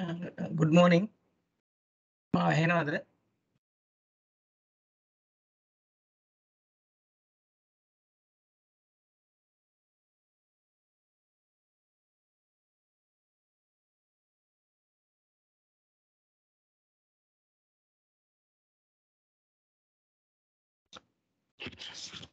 Uh, uh, good morning. Uh, ಏನಾದ್ರೆ Thank you.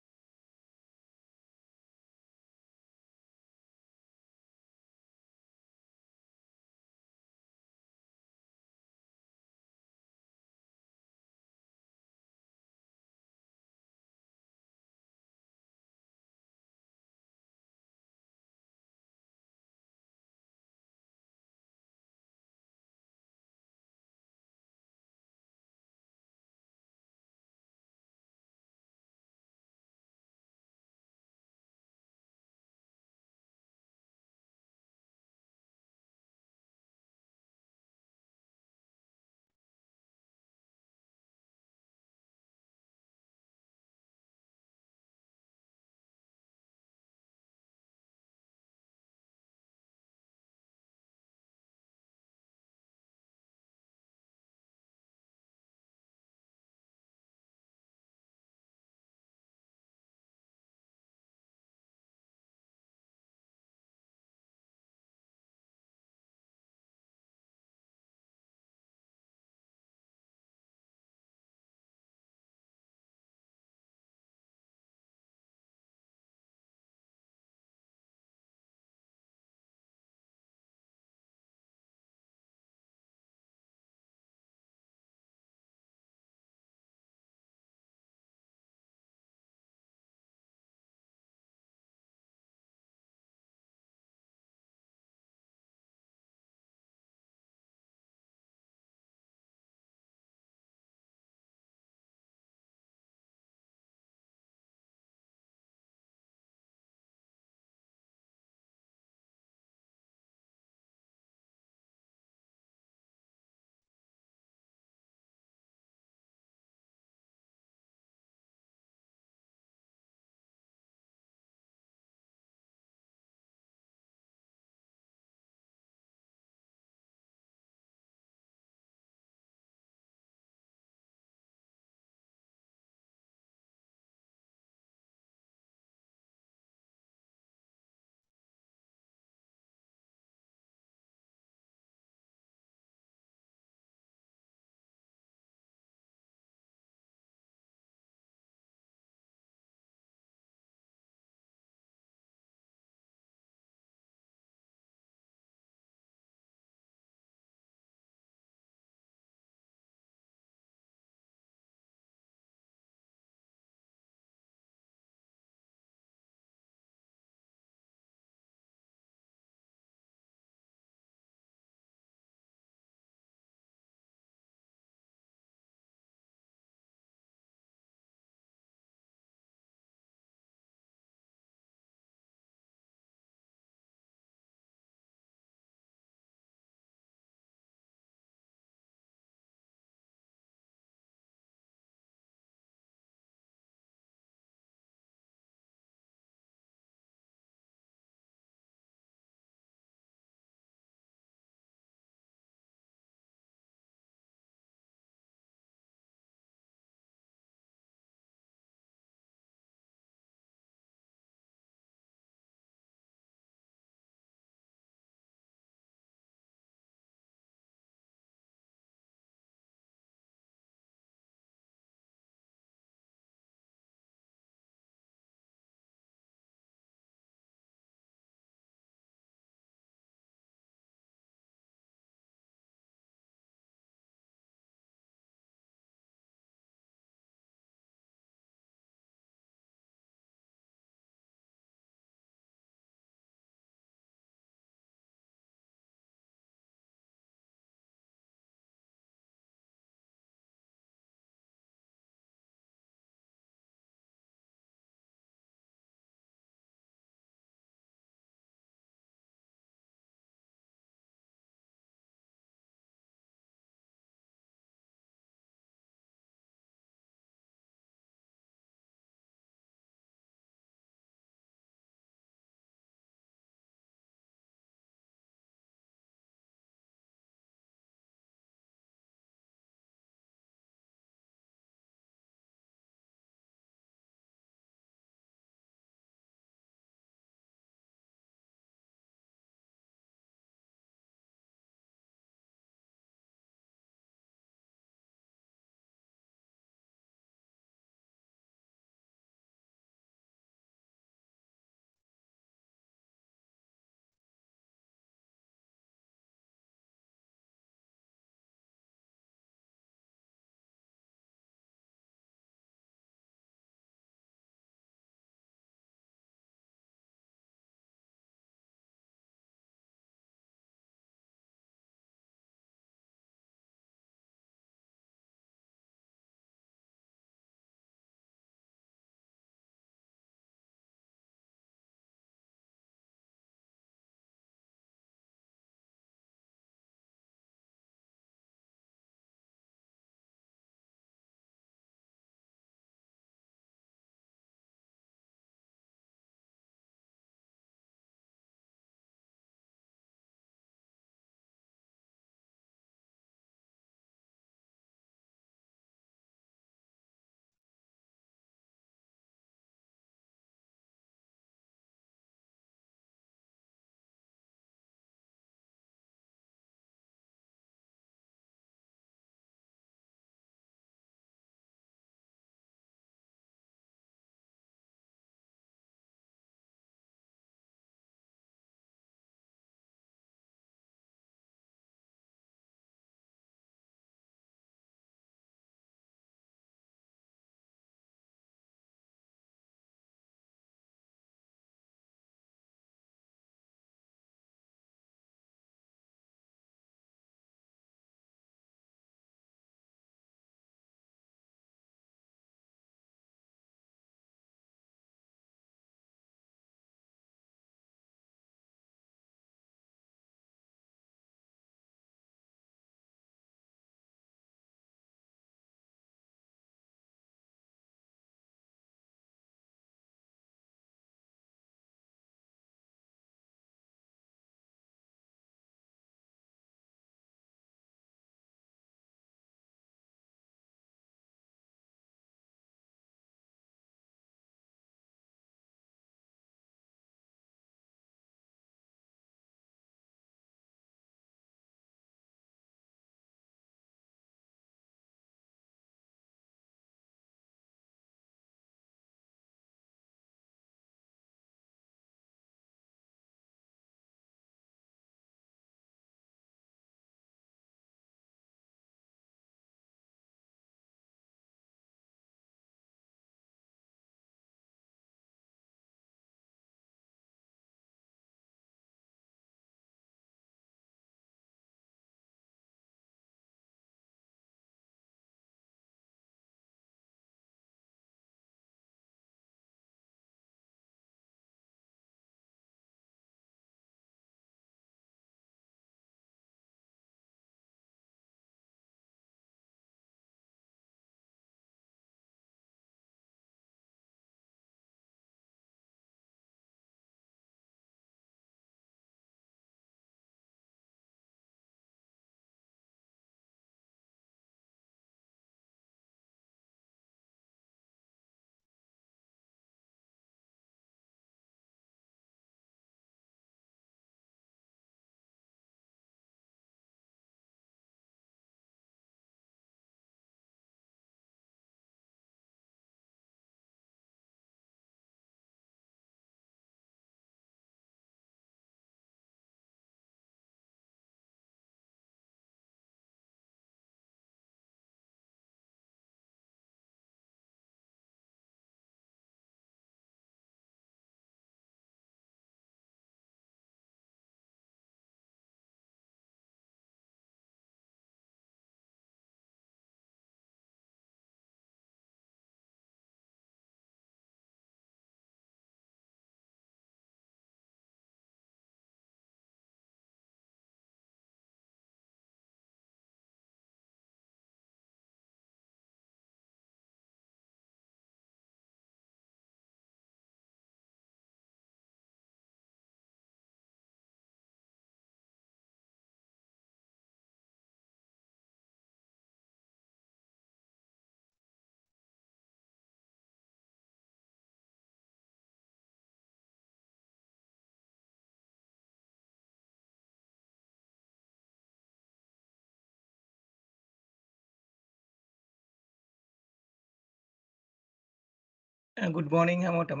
Good මෝනිින් හැමෝටම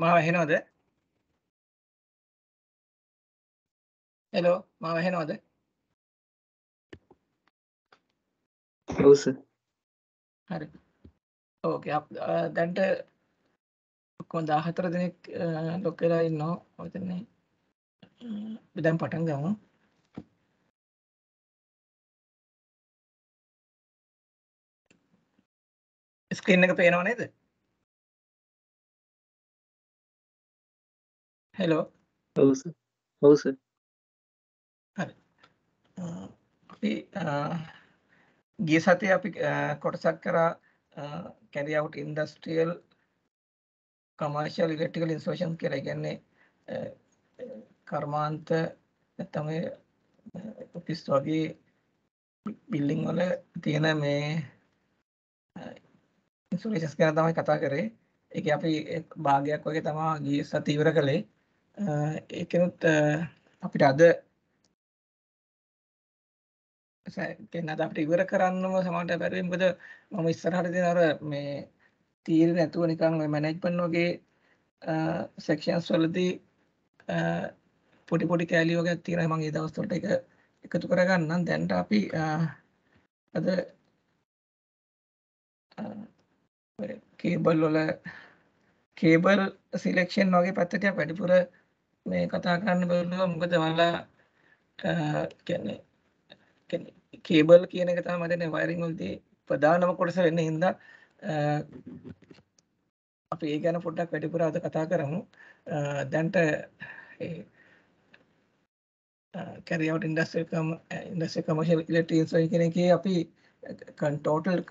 මාව ඇහෙනවද එලෝ මාව ඇහෙනවද ඔවස හරි ඕක දැන්ට කොන් දාහතර දෙනෙක් uh, ලොකලා ඉන්නෝ ඔතන්නේ බිදැම් uh, පටන් ගමු ස්ක්‍රීන් එක පේනව නේද හෙලෝ ඔව් සර් ඔව් සර් හරි අපි uh, ගිය සතියේ අපි uh, කොටසක් කරා carry out industrial commercial electrical installation කියලා කියන්නේ uh, කර්මාන්ත නැත්නම් ඔෆිස් වගේ බිල්ඩින් වල තියෙන මේ ඉන්ස්ටලේෂන්ස් ගැන තමයි කතා කරේ. ඒක අපි භාගයක් වගේ තමයි ගිය සතිය ඉවර කළේ. ඒකනුත් අපිට අද කෙනද අපිට ඉවර කරන්නම සමහරට බැරි මොකද මම ඉස්සරහට දෙන අර මේ තීරණ නැතුව නිකන් ওই මැනේජ්මන්ට් වගේ සෙක්ෂන්ස් වලදී පොඩි පොඩි කැලිය වගේ තියෙනවා මම ඒ දවස්වලට ඒක එකතු කරගන්නම් දැන්ට අපි අද කේබල් වල කේබල් සිලෙක්ෂන් වගේ පැත්තට වැඩිපුර මේ කතා කරන්න බැලුවා මොකද මලා කියන්නේ කියන්නේ කේබල් කියන එක තමයි මට වයරින් වලදී ප්‍රධානම කොටස වෙන්නේ හින්දා අපි ඒ ගැන පොඩ්ඩක් වැඩිපුර අද කතා කරමු දැන්ට කැරිය අවුට් ඉන්ඩස්ට්‍රියල් කම ඉන්ඩස්ට්‍රියල් කමර්ෂියල් ඉලෙක්ට්‍රිකල් කියන එකේ අපි ටෝටල්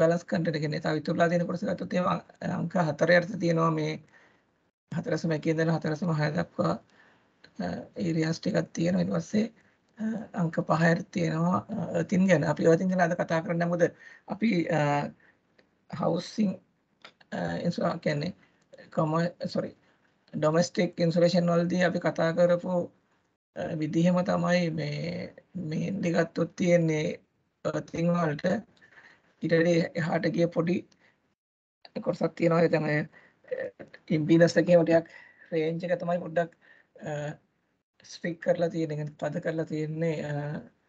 බැලන්ස් කන්ටෙන්ට් එකනේ තව ඉතුරුලා තියෙන කොටස ගත්තොත් ඒ අංක 4 යටතේ තියෙනවා මේ 4.1 ඉඳලා 4.6 දක්වා ඒරියාස් ටිකක් තියෙනවා ඊට පස්සේ අංක 5ක් තියෙනවා earth ගැන අපි earth ගැන අද කතා කරන්න මොකද අපි housing ඉන්සුරා කියන්නේ කොම sorry domestic insulation වලදී අපි කතා කරපු විදිහම තමයි මේ මේන්ලි ගත්තොත් තියෙන්නේ earthing වලට ඊට එහාට ගිය පොඩි කොටසක් තියෙනවා ඒ තමයි ඉම්පීඩන්ස් එකේම ටිකක් රේන්ජ් එක තමයි පොඩ්ඩක් ස්ට්‍රික් කරලා තියෙන්නේ පද කරලා තියෙන්නේ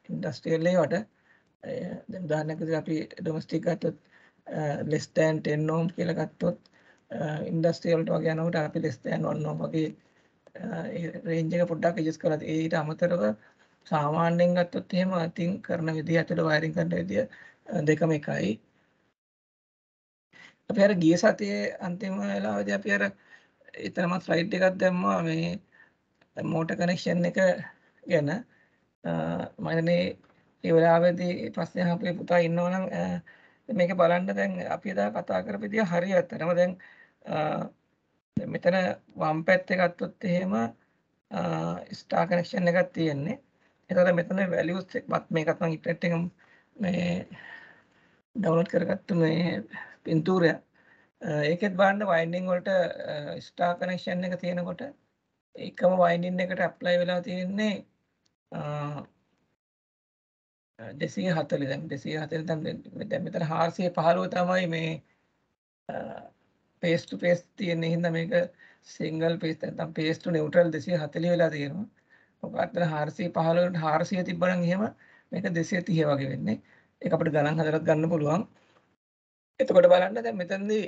ඉන්ඩස්ට්‍රියල් ඒවට දැන් උදාහරණයක් විදිහට අපි ඩොමස්ටික් ගත්තොත් less than 10 ohm කියලා ගත්තොත් ඉන්ඩස්ට්‍රියල් වලට වගේ යනකොට අපි less than 1 ohm වගේ රේන්ජ් එක පොඩ්ඩක් ඇඩ්ජස්ට් කරලා ඊට අමතරව සාමාන්‍යයෙන් ගත්තොත් එහෙම අතින් කරන විදිහ ඇතුළේ වයරින් කරන විදිහ දෙකම එකයි අපි අර ගිය සතියේ අන්තිම වෙලාවදී අපි අර එතනම ස්ලයිඩ් එකක් දැම්මා මේ මෝටර් කනෙක්ෂන් එක ගැන මම මේ ඒ වෙලාවේදී ප්‍රශ්න අහපු පුතා ඉන්නවනම් මේක බලන්න දැන් අපි එදා කතා කරපු විදිය හරි අතරම දැන් මෙතන වම් පැත්තේ ගත්තොත් එහෙම ස්ටාර් කනෙක්ෂන් එකක් තියෙන්නේ. එතකොට මෙතන වැලියුස් එකක් මේකත් මම ඉන්ටර්නෙට් එක මේ ඩවුන්ලෝඩ් කරගත්ත මේ පින්තූරයක්. ඒකෙත් බලන්න වයින්ඩින් වලට ස්ටාර් කනෙක්ෂන් එක තියෙනකොට එකම වයින්ඩින් එකට ඇප්ලයි වෙලා තියෙන්නේ 240 දැන් 240 දැන් දැන් මෙතන 415 තමයි මේ පේස් ටු පේස් තියෙන හින්දා මේක සිංගල් පේස් නැත්නම් පේස් ටු නියුට්‍රල් 240 වෙලා තියෙනවා. මොකද අතන 415 වලට 400 තිබ්බනම් එහෙම මේක 230 වගේ වෙන්නේ. ඒක අපිට ගණන් හදලත් ගන්න පුළුවන්. එතකොට බලන්න දැන් මෙතනදී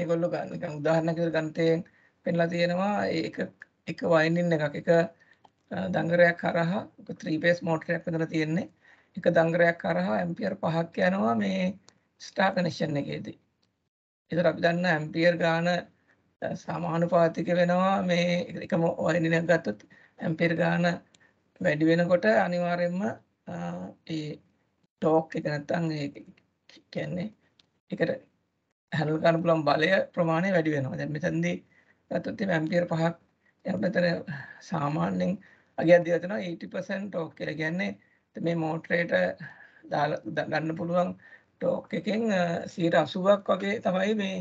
ඒගොල්ලෝ ගන්න නිකන් උදාහරණයක් විදිහට ගන්තයෙන් පෙන්ලා තියෙනවා ඒක එක වයින්ඩින් එකක් එක දංගරයක් හරහා 3 phase motor එකක් විතර තියෙන්නේ එක දංගරයක් හරහා ඇම්පියර් 5ක් යනවා මේ ස්ටාර් කනෙක්ෂන් එකේදී. ඒතර අපි දන්න ඇම්පියර් ගාන සමානුපාතික වෙනවා මේ එකම වයින්ඩින් එකක් ගත්තොත් ඇම්පියර් ගාන වැඩි වෙනකොට අනිවාර්යයෙන්ම ඒ ටෝක් එක නැත්තම් ඒ කියන්නේ ඒකට හැන්ඩල් කරන්න පුළුවන් බලය ප්‍රමාණය වැඩි වෙනවා. දැන් මෙතනදී ගත්තොත් මේ ඇම්පියර් 5ක් යනතර සාමාන්‍යයෙන් අගයක් දීලා තිනවා 80% ටෝක් කියලා. කියන්නේ මේ මෝටරේට ගන්න පුළුවන් ටෝක් එකෙන් 80ක් වගේ තමයි මේ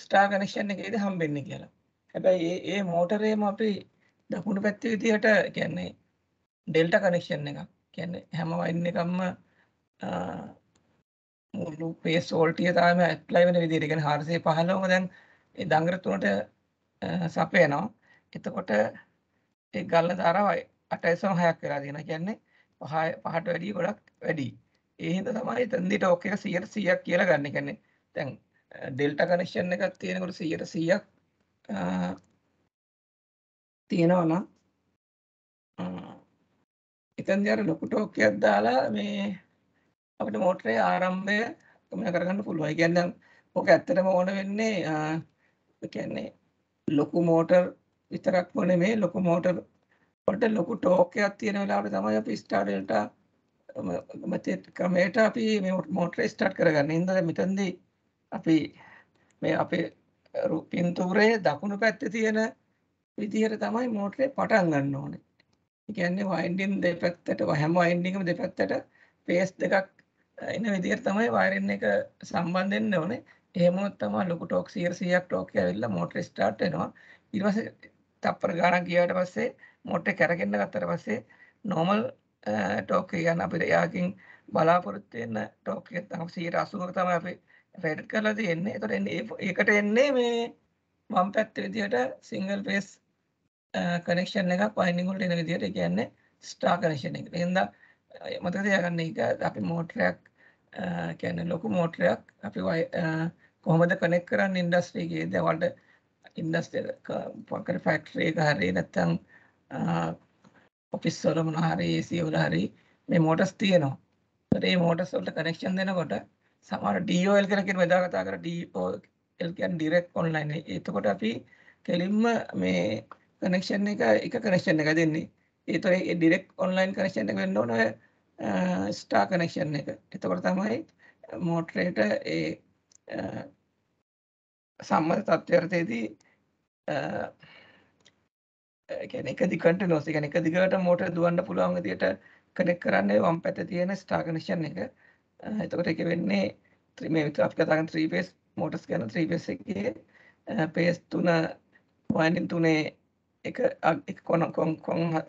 ස්ටාර් කනෙක්ෂන් එකේදී හම්බෙන්නේ කියලා. හැබැයි ඒ ඒ මෝටරේම අපි දකුණු පැත්තේ විදිහට කියන්නේ ඩෙල්ටා කනෙක්ෂන් එකක්. කියන්නේ හැම වයින් එකක්ම මුළු පේ සෝල්ටිය තාම ඇප්ලයි වෙන විදිහට කියන්නේ 415ම දැන් ඒ දඟර තුනට සපයනවා. එතකොට ඒ ගල්න තරවයි 8.6ක් වෙලා තියෙනවා. කියන්නේ 5 5ට වැඩිය ගොඩක් වැඩි. ඒ හින්දා තමයි තන්දිට ඕක එක 100ට 100ක් කියලා ගන්න. කියන්නේ දැන් ඩෙල්ටා කනෙක්ෂන් එකක් තියෙනකොට 100ට 100ක් තියෙනවා නම් එතෙන්දී අර ලොකු ටෝක් එකක් දාලා මේ අපිට මෝටරේ ආරම්භය ගමන කරගන්න පුළුවන්. ඒ කියන්නේ ඔක ඇත්තටම ඕන වෙන්නේ ඒ කියන්නේ ලොකු මොටර් විතරක්ම නෙමෙයි ලොකු මොටර් වලට ලොකු ටෝක් එකක් තියෙන වෙලාවට තමයි අපි ස්ටාර්ට් වලට මතේ ක්‍රමයට අපි මේ මොටර් ස්ටාර්ට් කරගන්නේ. ඉන්දර මෙතනදී අපි මේ අපේ පින්තූරයේ දකුණු පැත්තේ තියෙන විදිහට තමයි මෝටරේ පටන් ගන්න ඕනේ. ඒ කියන්නේ වයින්ඩින් දෙපැත්තට හැම වයින්ඩින්ගම දෙපැත්තට පේස් දෙකක් එන විදිහට තමයි වයරින් එක සම්බන්ධ වෙන්න ඕනේ. එහෙම වුණොත් තමයි ලොකු ටෝක් 100ක් ටෝක් ඇවිල්ලා මොටර් ස්ටාර්ට් වෙනවා. ඊට පස්සේ තප්පර ගාණක් ගියාට පස්සේ මොටර් කැරගෙන්න ගත්තට පස්සේ normal ටෝක් එක ගන්න අපිට යාකින් බලාපොරොත්තු වෙන ටෝක් එක තමයි 180ක තමයි අපි රෙඩ් කරලා තියෙන්නේ. ඒතකොට එන්නේ ඒකට එන්නේ මේ වම් පැත්තේ විදිහට සිංගල් ෆේස් කනෙක්ෂන් එකක් වයින්ඩින් වලට එන විදිහට ඒ කියන්නේ ස්ටාර් කනෙක්ෂන් එක. එහෙනම් මතක තියාගන්න එක අපි මෝටරයක් කියන්නේ ලොකු මෝටරයක් අපි කොහොමද කනෙක් කරන්න ඉන්ඩස්ට්‍රීගේ දවට ඉන්ඩස්ටකර ෆක්ටරේක හරි නැත්තං ඔෆිස්සොලමන හරි ඒසිවල හරි මේ මෝටස් තියනවා ඒ මෝටස්වලට කනෙක්ෂන් දෙනකොට සමර ඩෝල් කරකින් වෙදා කතා කර ඩෝල්කන් ඩිරෙක් ඔන්ලයින් එතකොට අපි කෙලින්ම මේ කනෙක්ෂන් එක එක කනෙක්ෂන් එක දෙන්නේ ඒතොර ඩිරෙක් ඔන්ලයින් කනෙක්ෂන් එක වෙන්න ඕනෑ ස්ටා කනෙක්ෂන් එක. එතකොට තමයි මෝටරේට ඒ සම්මත තත්ත්වයටදී කියන්නේ එක දිගට නෝස් ඒ කියන්නේ එක දිගට මෝටර දුවන්න පුළුවන් විදියට කනෙක්ට් කරන්නේ වම් පැත්තේ තියෙන ස්ටා කනෙක්ෂන් එක. එතකොට ඒක වෙන්නේ මේ විතර අපි කතා කරන 3 phase motors ගැන 3 phase එකේ phase තුන winding තුනේ එක එක කොන කොන්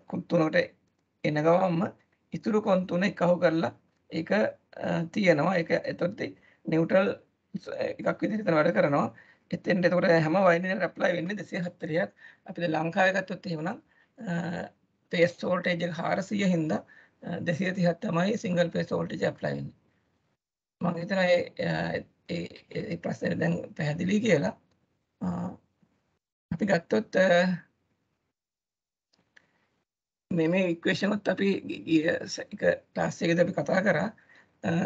කොන් තුනකට එන ගමන්ම ඉතුරු කොන් තුන එකහු කරලා ඒක තියෙනවා ඒක එතකොට නිව්ට්‍රල් එකක් විදිහට එතන වැඩ කරනවා එතෙන්ට එතකොට හැම වයින්ඩර් ඇප්ලයි වෙන්නේ 240ක් අපි දැන් ලංකාවේ ගත්තොත් එහෙමනම් ෆේස් වෝල්ටේජ් එක 400 හින්දා 230ක් තමයි සිංගල් ෆේස් වෝල්ටේජ් ඇප්ලයි වෙන්නේ මම හිතනවා ඒ ඒ ප්‍රශ්නේ දැන් පැහැදිලි කියලා අපි ගත්තොත් මේ මේ ඉක්වේෂනොත් අපි ගිය එක ක්ලාස් එකේදී අපි කතා කරා.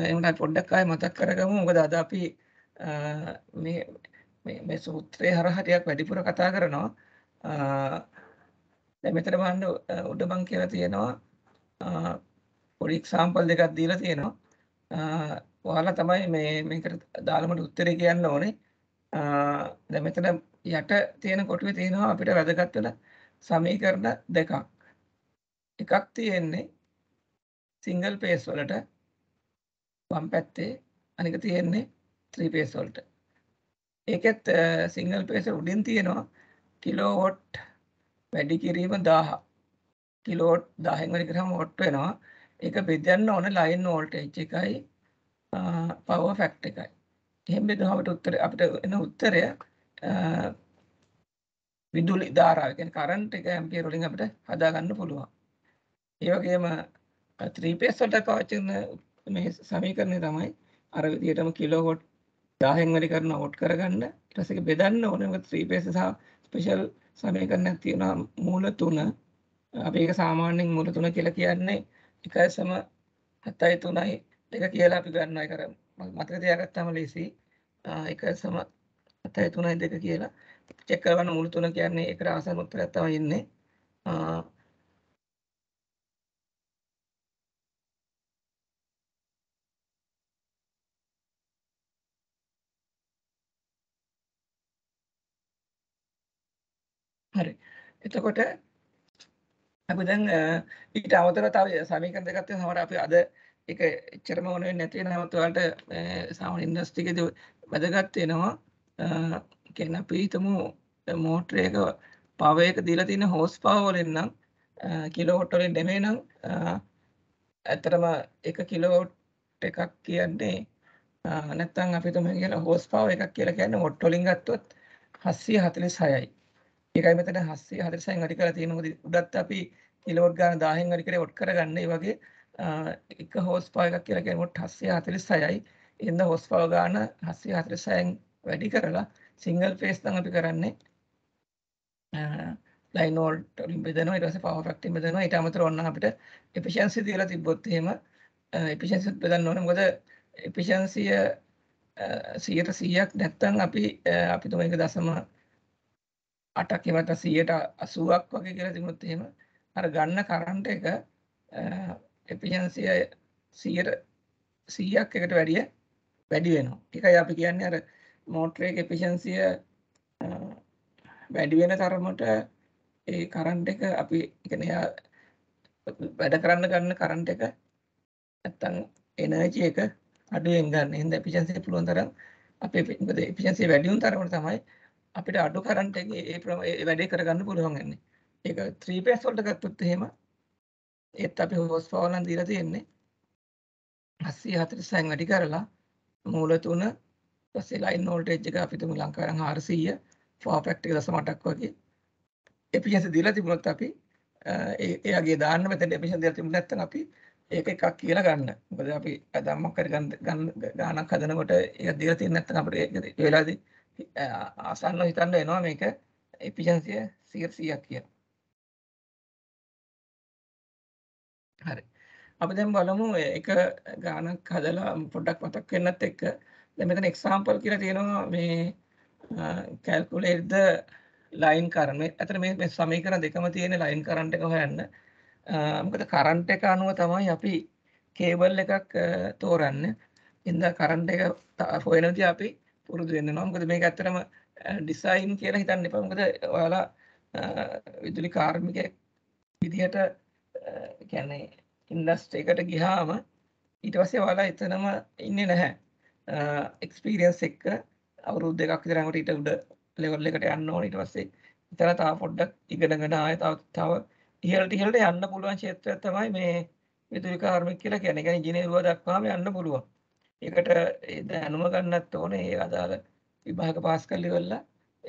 එමුණා පොඩ්ඩක් ආයෙ මතක් කරගමු. මොකද අද අපි මේ මේ මේ සූත්‍රය හරහා ටිකක් වැඩිපුර කතා කරනවා. දැන් මෙතන බලන්න උඩ මං කියලා තියෙනවා පොඩි එක්සැම්පල් දෙකක් දීලා තියෙනවා. ඔයාලා තමයි මේ මේකට දාලා මට උත්තරේ කියන්න ඕනේ. දැන් මෙතන යට තියෙන කොටුවේ තියෙනවා අපිට වැදගත් වෙන සමීකරණ දෙකක්. එකක් තියෙන්නේ සිංගල් පේස් වලට වම් පැත්තේ අනික තියෙන්නේ ත්‍රී පේස් වලට. ඒකෙත් සිංගල් පේස් උඩින් තියෙනවා කිලෝවොට් වැඩි කිරීම 1000. කිලෝවොට් 10න් වැඩි කරාම වොට් වෙනවා. ඒක බෙදන්න ඕන ලයින් වෝල්ටේජ් එකයි පවර් ෆැක්ටර් එකයි. එහෙම බෙදුවාමට උත්තර අපිට එන උත්තරය විදුලි ධාරාව කියන්නේ කරන්ට් එක ඇම්පියර් වලින් අපිට හදා ගන්න පුළුවන්. ඒ වගේම ත්‍රී ෆේස් වලට පාවිච්චි කරන මේ සමීකරණය තමයි අර විදිහටම කිලෝවොට් 1000න් වැඩි කරන වොට් කරගන්න ඊට පස්සේ බෙදන්න ඕනේ මොකද ත්‍රී ෆේස් සහ ස්පෙෂල් සමීකරණයක් තියෙනවා මූල 3 අපි ඒක සාමාන්‍යයෙන් මූල 3 කියලා කියන්නේ 1.73යි 2 කියලා අපි ගන්නවා ඒක අර මතක තියාගත්තාම ලේසි 1.73යි 2 කියලා චෙක් කරවන මූල 3 කියන්නේ ඒකට ආසන්න උත්තරයක් තමයි ඉන්නේ හරි. එතකොට අපි දැන් ඊට අවතර තව සමීකරණ දෙකක් තියෙනවා. සමහර අපි අද ඒක එච්චරම ඕන වෙන්නේ නැති වෙනවා. නමුත් ඔයාලට මේ සාමාන්‍ය ඉන්ඩස්ට්‍රි එකේදී වැදගත් වෙනවා. කියන්නේ අපි හිතමු මෝටර එක පවර් එක දීලා තියෙන හෝස් පවර් වලින් නම් කිලෝවොට් වලින් නෙමෙයි නම් ඇත්තටම 1 කිලෝවොට් එකක් කියන්නේ නැත්තම් අපි තුම කියලා හෝස් පවර් එකක් කියලා කියන්නේ වොට් වලින් ගත්තොත් 746යි. ඒකයි මෙතන 740න් වැඩි කරලා තියෙන මොකද උඩත් අපි කිලෝවොට් ගාන 1000න් වැඩි කරේ වොට් කරගන්න ඒ වගේ එක හෝස් පාව එකක් කියලා කියන්නේ වොට් 746යි එහෙනම් හෝස් පාව ගාන 746න් වැඩි කරලා සිංගල් ෆේස් නම් අපි කරන්නේ ලයින් වෝල්ට් වලින් බෙදනවා ඊට පස්සේ පවර් ෆැක්ටර් බෙදනවා ඊට අමතරව ඔන්න අපිට එෆිෂියන්සි දාලා තිබ්බොත් එහෙම එෆිෂියන්සි බෙදන්න ඕනේ මොකද එෆිෂියන්සිය 100ට 100ක් නැත්තම් අපි අපි තුමේක දශම 8ක් එහෙම නැත්නම් 180ක් වගේ කියලා තිබුණොත් එහෙම අර ගන්න කරන්ට් එක එෆිෂන්සි 100 100ක් එකට වැඩිය වැඩි වෙනවා. ඒකයි අපි කියන්නේ අර මෝටරේ එෆිෂන්සිය වැඩි වෙන තරමට ඒ කරන්ට් එක අපි කියන්නේ වැඩ කරන්න ගන්න කරන්ට් එක නැත්තම් එනර්ජි එක අඩුවෙන් ගන්න. එහෙනම් එෆිෂන්සිය පුළුවන් තරම් අපේ මොකද එෆිෂන්සිය වැඩි වුණ තරමට තමයි අපිට අඩු කරන්ට් එකේ ඒ ඒ වැඩේ කරගන්න පුළුවන් වෙන්නේ. ඒක 3 phase වලට ගත්තොත් එහෙම ඒත් අපි හොස් පවර් නම් දීලා තියෙන්නේ 840න් වැඩි කරලා මූල 3 ඊපස්සේ ලයින් වෝල්ටේජ් එක අපි තුමු ලංකාවෙන් 400 ෆෝ ෆැක්ටර් එක 0.8ක් වගේ එෆිෂන්සි දීලා තිබුණොත් අපි ඒ එයාගේ දාන්න මෙතන එෆිෂන්සි දීලා තිබුණ නැත්නම් අපි ඒක එකක් කියලා ගන්න. මොකද අපි අදම්මක් කරගන්න ගානක් හදනකොට ඒක දීලා තියෙන නැත්නම් අපිට ඒ වෙලාවේදී ආසන්න හිතන්න එනවා මේක එෆිෂන්සිය 100ක් කියලා. හරි. අපි දැන් බලමු එක ගානක් හදලා පොඩ්ඩක් මතක් වෙන්නත් එක්ක දැන් මෙතන එක්සැම්පල් කියලා තියෙනවා මේ calculate the line current. මේ අතන මේ මේ සමීකරණ දෙකම තියෙන line current එක හොයන්න. මොකද current එක අනුව තමයි අපි කේබල් එකක් තෝරන්නේ. ඉන්ද කරන්ට් එක හොයනදී අපි පුරුදු වෙන්න ඕන. මොකද මේක ඇත්තටම ඩිසයින් කියලා හිතන්න එපා. මොකද ඔයාලා විදුලි කාර්මිකයෙක් විදිහට කියන්නේ ඉන්ඩස්ට්‍රි එකට ගියාම ඊට පස්සේ ඔයාලා එතනම ඉන්නේ නැහැ. එක්ස්පීරියන්ස් එක අවුරුදු දෙකක් විතර යනකොට ඊට උඩ ලෙවල් එකට යන්න ඕන ඊට පස්සේ ඉතල තව පොඩ්ඩක් ඉගෙනගෙන ආයෙ තව තව ඉහළට ඉහළට යන්න පුළුවන් ක්ෂේත්‍රයක් තමයි මේ විදුලි කාර්මික කියලා කියන්නේ. ඒ කියන්නේ ඉංජිනේරුවා දක්වාම යන්න පුළුවන්. ඒකට දැනුම ගන්නත් ඕනේ ඒ අදාළ විභාග පාස් කරලා ඉවරලා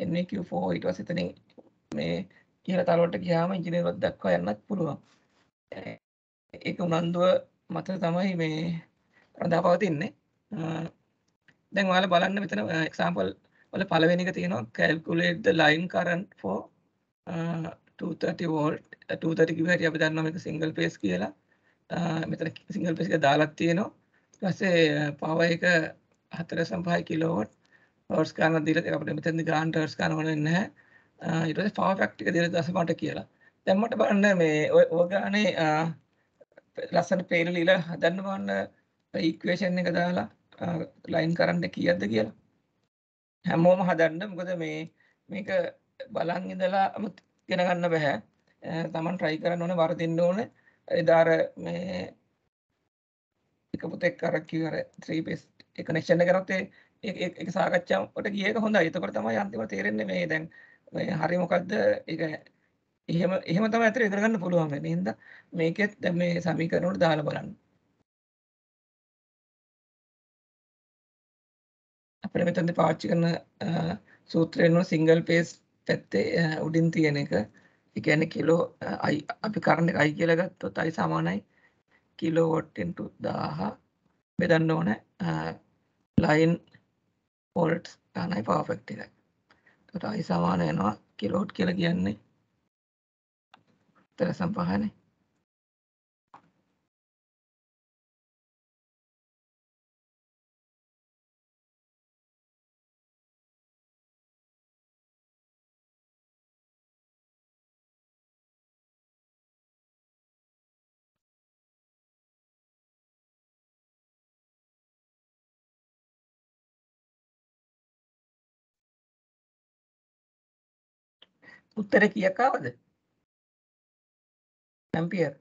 NQ4 ඊට පස්සේ එතනින් මේ ඉහළ තලවලට ගියාම ඉංජිනේරුවක් දක්වා යන්නත් පුළුවන්. ඒක උනන්දුව මත තමයි මේ රඳා පවතින්නේ. දැන් ඔයාලා බලන්න මෙතන එක්සැම්පල් වල පළවෙනි එක තියෙනවා calculate the line current for uh, 230 volt uh, 230 කිව්ව හැටි අපි දන්නවා මේක single phase කියලා. මෙතන single phase එක දාලා තියෙනවා. ඊපස්සේ පවර් එක 4.5 කිලෝවොට් හර්ස් ගන්න දීලා ඒක අපිට මෙතෙන්දි ගන්න හර්ස් ගන්න ඕනේ නැහැ. ඊට පස්සේ පවර් ෆැක්ටර් එක දීලා 10.8 කියලා. දැන් මට බලන්න මේ ඔය ගානේ ලස්සන පේන ලීලා හදන්න බලන්න ඉක්වේෂන් එක දාලා ලයින් කරන්ට් කීයක්ද කියලා. හැමෝම හදන්න මොකද මේ මේක බලන් ඉඳලා ඉගෙන ගන්න බෑ. තමන් try කරන්න ඕනේ වර්ධින්න ඕනේ. එදාර මේ එක පුතෙක් අර කිවර 3 පීස් ඒ කනෙක්ෂන් එක කරත් ඒ ඒක සාකච්ඡාවට ගිය එක හොඳයි. එතකොට තමයි අන්තිමට තේරෙන්නේ මේ දැන් මේ හරි මොකද්ද ඒක එහෙම එහෙම තමයි අතට කරගන්න පුළුවන් වෙන්නේ. එහෙනම් මේකෙත් දැන් මේ සමීකරණ වල දාලා බලන්න. අපිට මෙතනදී පාවිච්චි කරන සූත්‍රය වෙනවා සිංගල් පේස් පැත්තේ උඩින් තියෙන එක. ඒ කියන්නේ කිලෝ i අපි කරන් එක i කියලා ගත්තොත් i සමානයි 0.5 කිලෝවොට්ටෙන් තුද්දාහ බෙදන්න ඕන ලයින් පොල්ට් ගනයි පාෆෙක්ටිල තොට අයි සමාන එනවා කිලෝට් කියල කියන්නේ තෙරසම් පහනේ උත්තර කීයක්වද? ඇම්පියර්.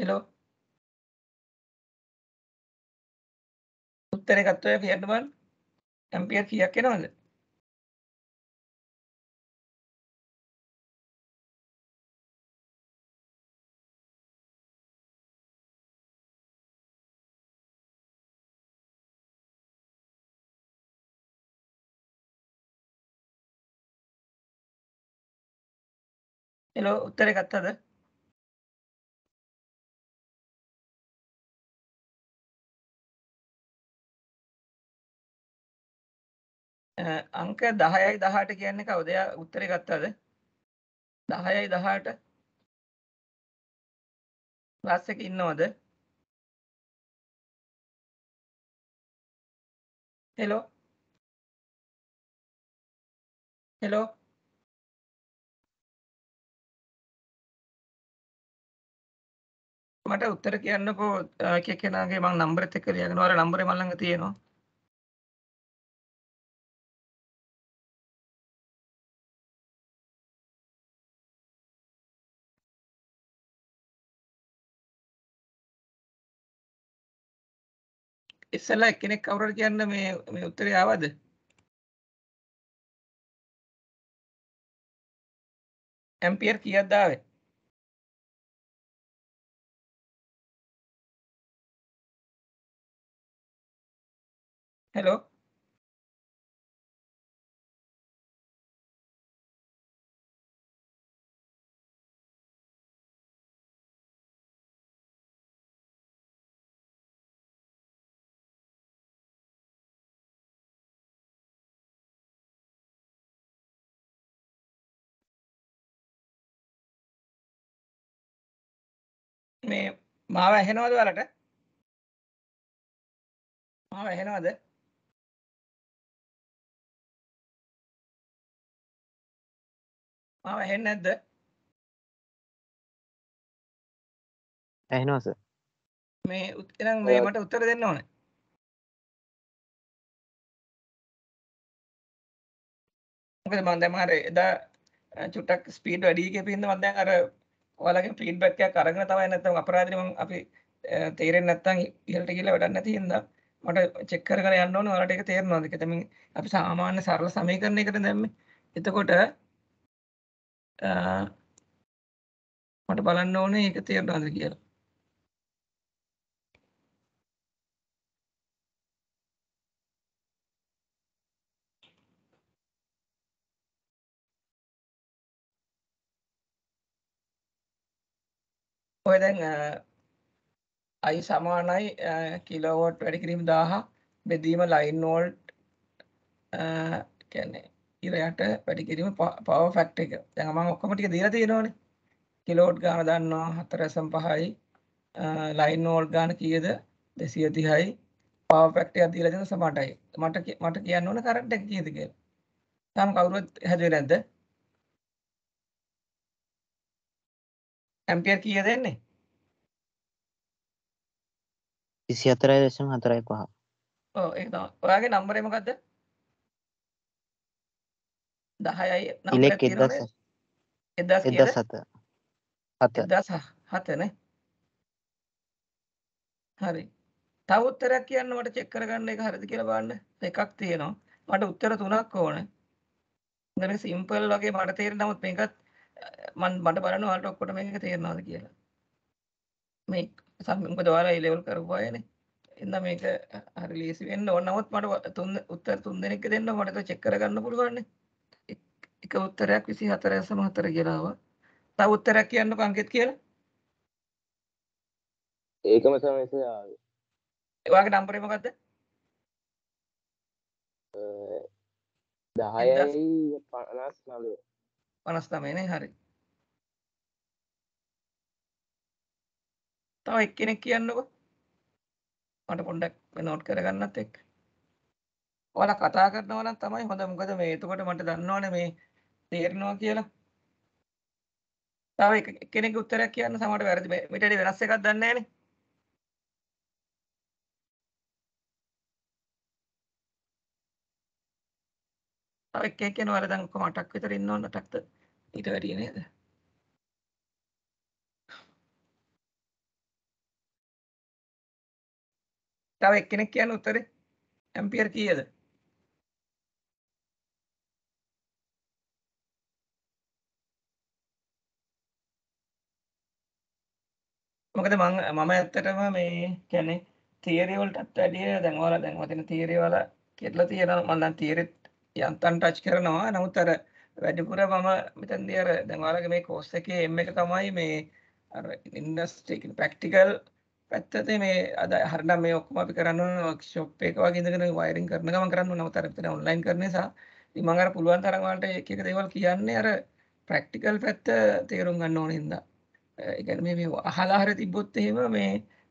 හෙලෝ. උත්තරේ ගත්තා කියන්න බලන්න. ඇම්පියර් කීයක් එනවද? එලෝ උත්තර ගත්තද අංක දහයයි දහට කියන්නේ කවද එයා උත්තරේ ගත්තද? 10යි 18 ක්ලාස් එකේ ඉන්නවද? හෙලෝ හෙලෝ මට උත්තර කියන්නකෝ එක කෙනාගේ මං නම්බරෙත් එක්ක ලියගෙන ඔයාලා නම්බරේ මල් ළඟ තියෙනවා ඉස්සලා එක්කෙනෙක් කවුරුහරි කියන්න මේ මේ උත්තරේ ආවද ඇම්පියර් කීයක්ද ආවේ hello මේ මාව ඇහෙනවද ඔයාලට? මාව ඇහෙනවද? මාව ඇහෙන්නේ නැද්ද? ඇහෙනවා සර්. මේ එහෙනම් මේ මට උත්තර දෙන්න ඕනේ. මොකද මම දැන් මාර එදා චුට්ටක් ස්පීඩ් වැඩි එකේ පින්ද මම දැන් අර ඔයාලගේ ෆීඩ්බැක් එකක් අරගෙන තමයි නැත්නම් අපරාධනේ මම අපි තේරෙන්නේ නැත්නම් ඉහළට ගිහලා වැඩක් නැති හින්දා මට චෙක් කරගෙන යන්න ඕනේ ඔයාලට ඒක තේරෙනවද කියලා. දැන් අපි සාමාන්‍ය සරල සමීකරණයකට දැම්මේ. එතකොට මට බලන්න ඕනේ ඒක තේරෙනවද කියලා. ඔය දැන් i සමානයි කිලෝවොට් වැඩි කිරීම 1000 බෙදීම ලයින් වෝල්ට් කියන්නේ ඉරයට වැඩි කිරීම පවර් ෆැක්ටර් එක. දැන් මම ඔක්කොම ටික දීලා තියෙනවනේ. කිලෝඩ් ගාන දන්නවා 4.5යි. ලයින් වෝල්ට් ගාන කීයද? 230යි. පවර් ෆැක්ටර් එක දීලා තියෙනවා 100යි. මට මට කියන්න ඕන කරන්ට් එක කීයද කියලා. තාම කවුරුවත් හැදුවේ නැද්ද? ඇම්පියර් කීයද එන්නේ? 24.45. ඔව් ඒක තමයි. ඔයාගේ නම්බරේ මොකද්ද? 24.45. දහයයි ඉලෙක් එදස එදස් එදස් හත හත එදස් හතන හරි තව උත්තරයක් කියන්න මට චෙක් කරගන්න එක හරිද කියලා බලන්න එකක් තියෙනවා මට උත්තර තුනක් ඕන ඉතින් සිම්පල් වගේ මට තේරෙන නමුත් මේකත් මම මට බලන්න ඔයාලට ඔක්කොට මේක තේරෙනවද කියලා මේ මොකද ඔයාලා ඒ ලෙවල් කරපු අයනේ එන්න මේක හරි ලේසි වෙන්න ඕන නමුත් මට තුන් උත්තර තුන් දෙනෙක් දෙන්න මට චෙක් කරගන්න පුළුවන්නේ එක උත්තරයක් 24.4 කියලා ආවා. තව උත්තරයක් කියන්න පංකෙත් කියලා. ඒකම සමේස ආවේ. ඔයාගේ නම්බරේ මොකද්ද? 10යි 59. 59 නේ හරි. තව එක්කෙනෙක් කියන්නකෝ. මට පොඩ්ඩක් නෝට් කරගන්නත් එක්ක. ඔයාලා කතා කරනවා නම් තමයි හොඳ මොකද මේ එතකොට මට දන්නවනේ මේ තේරෙනවා කියලා. තව කෙනෙක් උත්තරයක් කියන්න සමහරට වැරදි මෙතන වෙනස් එකක් දන්නේ නැහනේ. තව එකෙක් කෙනා වරදන් ඔක්කොම අටක් විතර ඉන්න ඕන අටක්ද ඊට වැඩිය නේද? තව එක්කෙනෙක් කියන්න උත්තරේ ඇම්පියර් කීයද? මොකද මං මම ඇත්තටම මේ කැනෙ තේරවලටත් වැඩිය දැන්වල දැන්වතින තේරවල කෙටල තියෙන මල්ලන් තේරෙත් යන්තන් ටච් කරනවා නමුත් අර වැඩිපුර මම මෙතන්දර දැන්වාලග මේ කෝස්ස එක එම එක තමයි මේ ඉන්ඩස්ටික පැක්ටිකල් පැත්තතේ මේ අද හරන මේ ඔක්කම අපි කරන්න ක්ෂප් එක වගේදගෙන වයිරින් කරන ගම කරන්න නවතරතන ඔන්ලයින් කරනසා ඉමඟර පුළුවන් තරවාට එක දේවල් කියන්නේ අර ප්‍රක්ටිකල් පැත්ත තේරුම් ගන්න ඕන හින්දා එකන මේ අහලාහර තිබොත් එහෙම මේ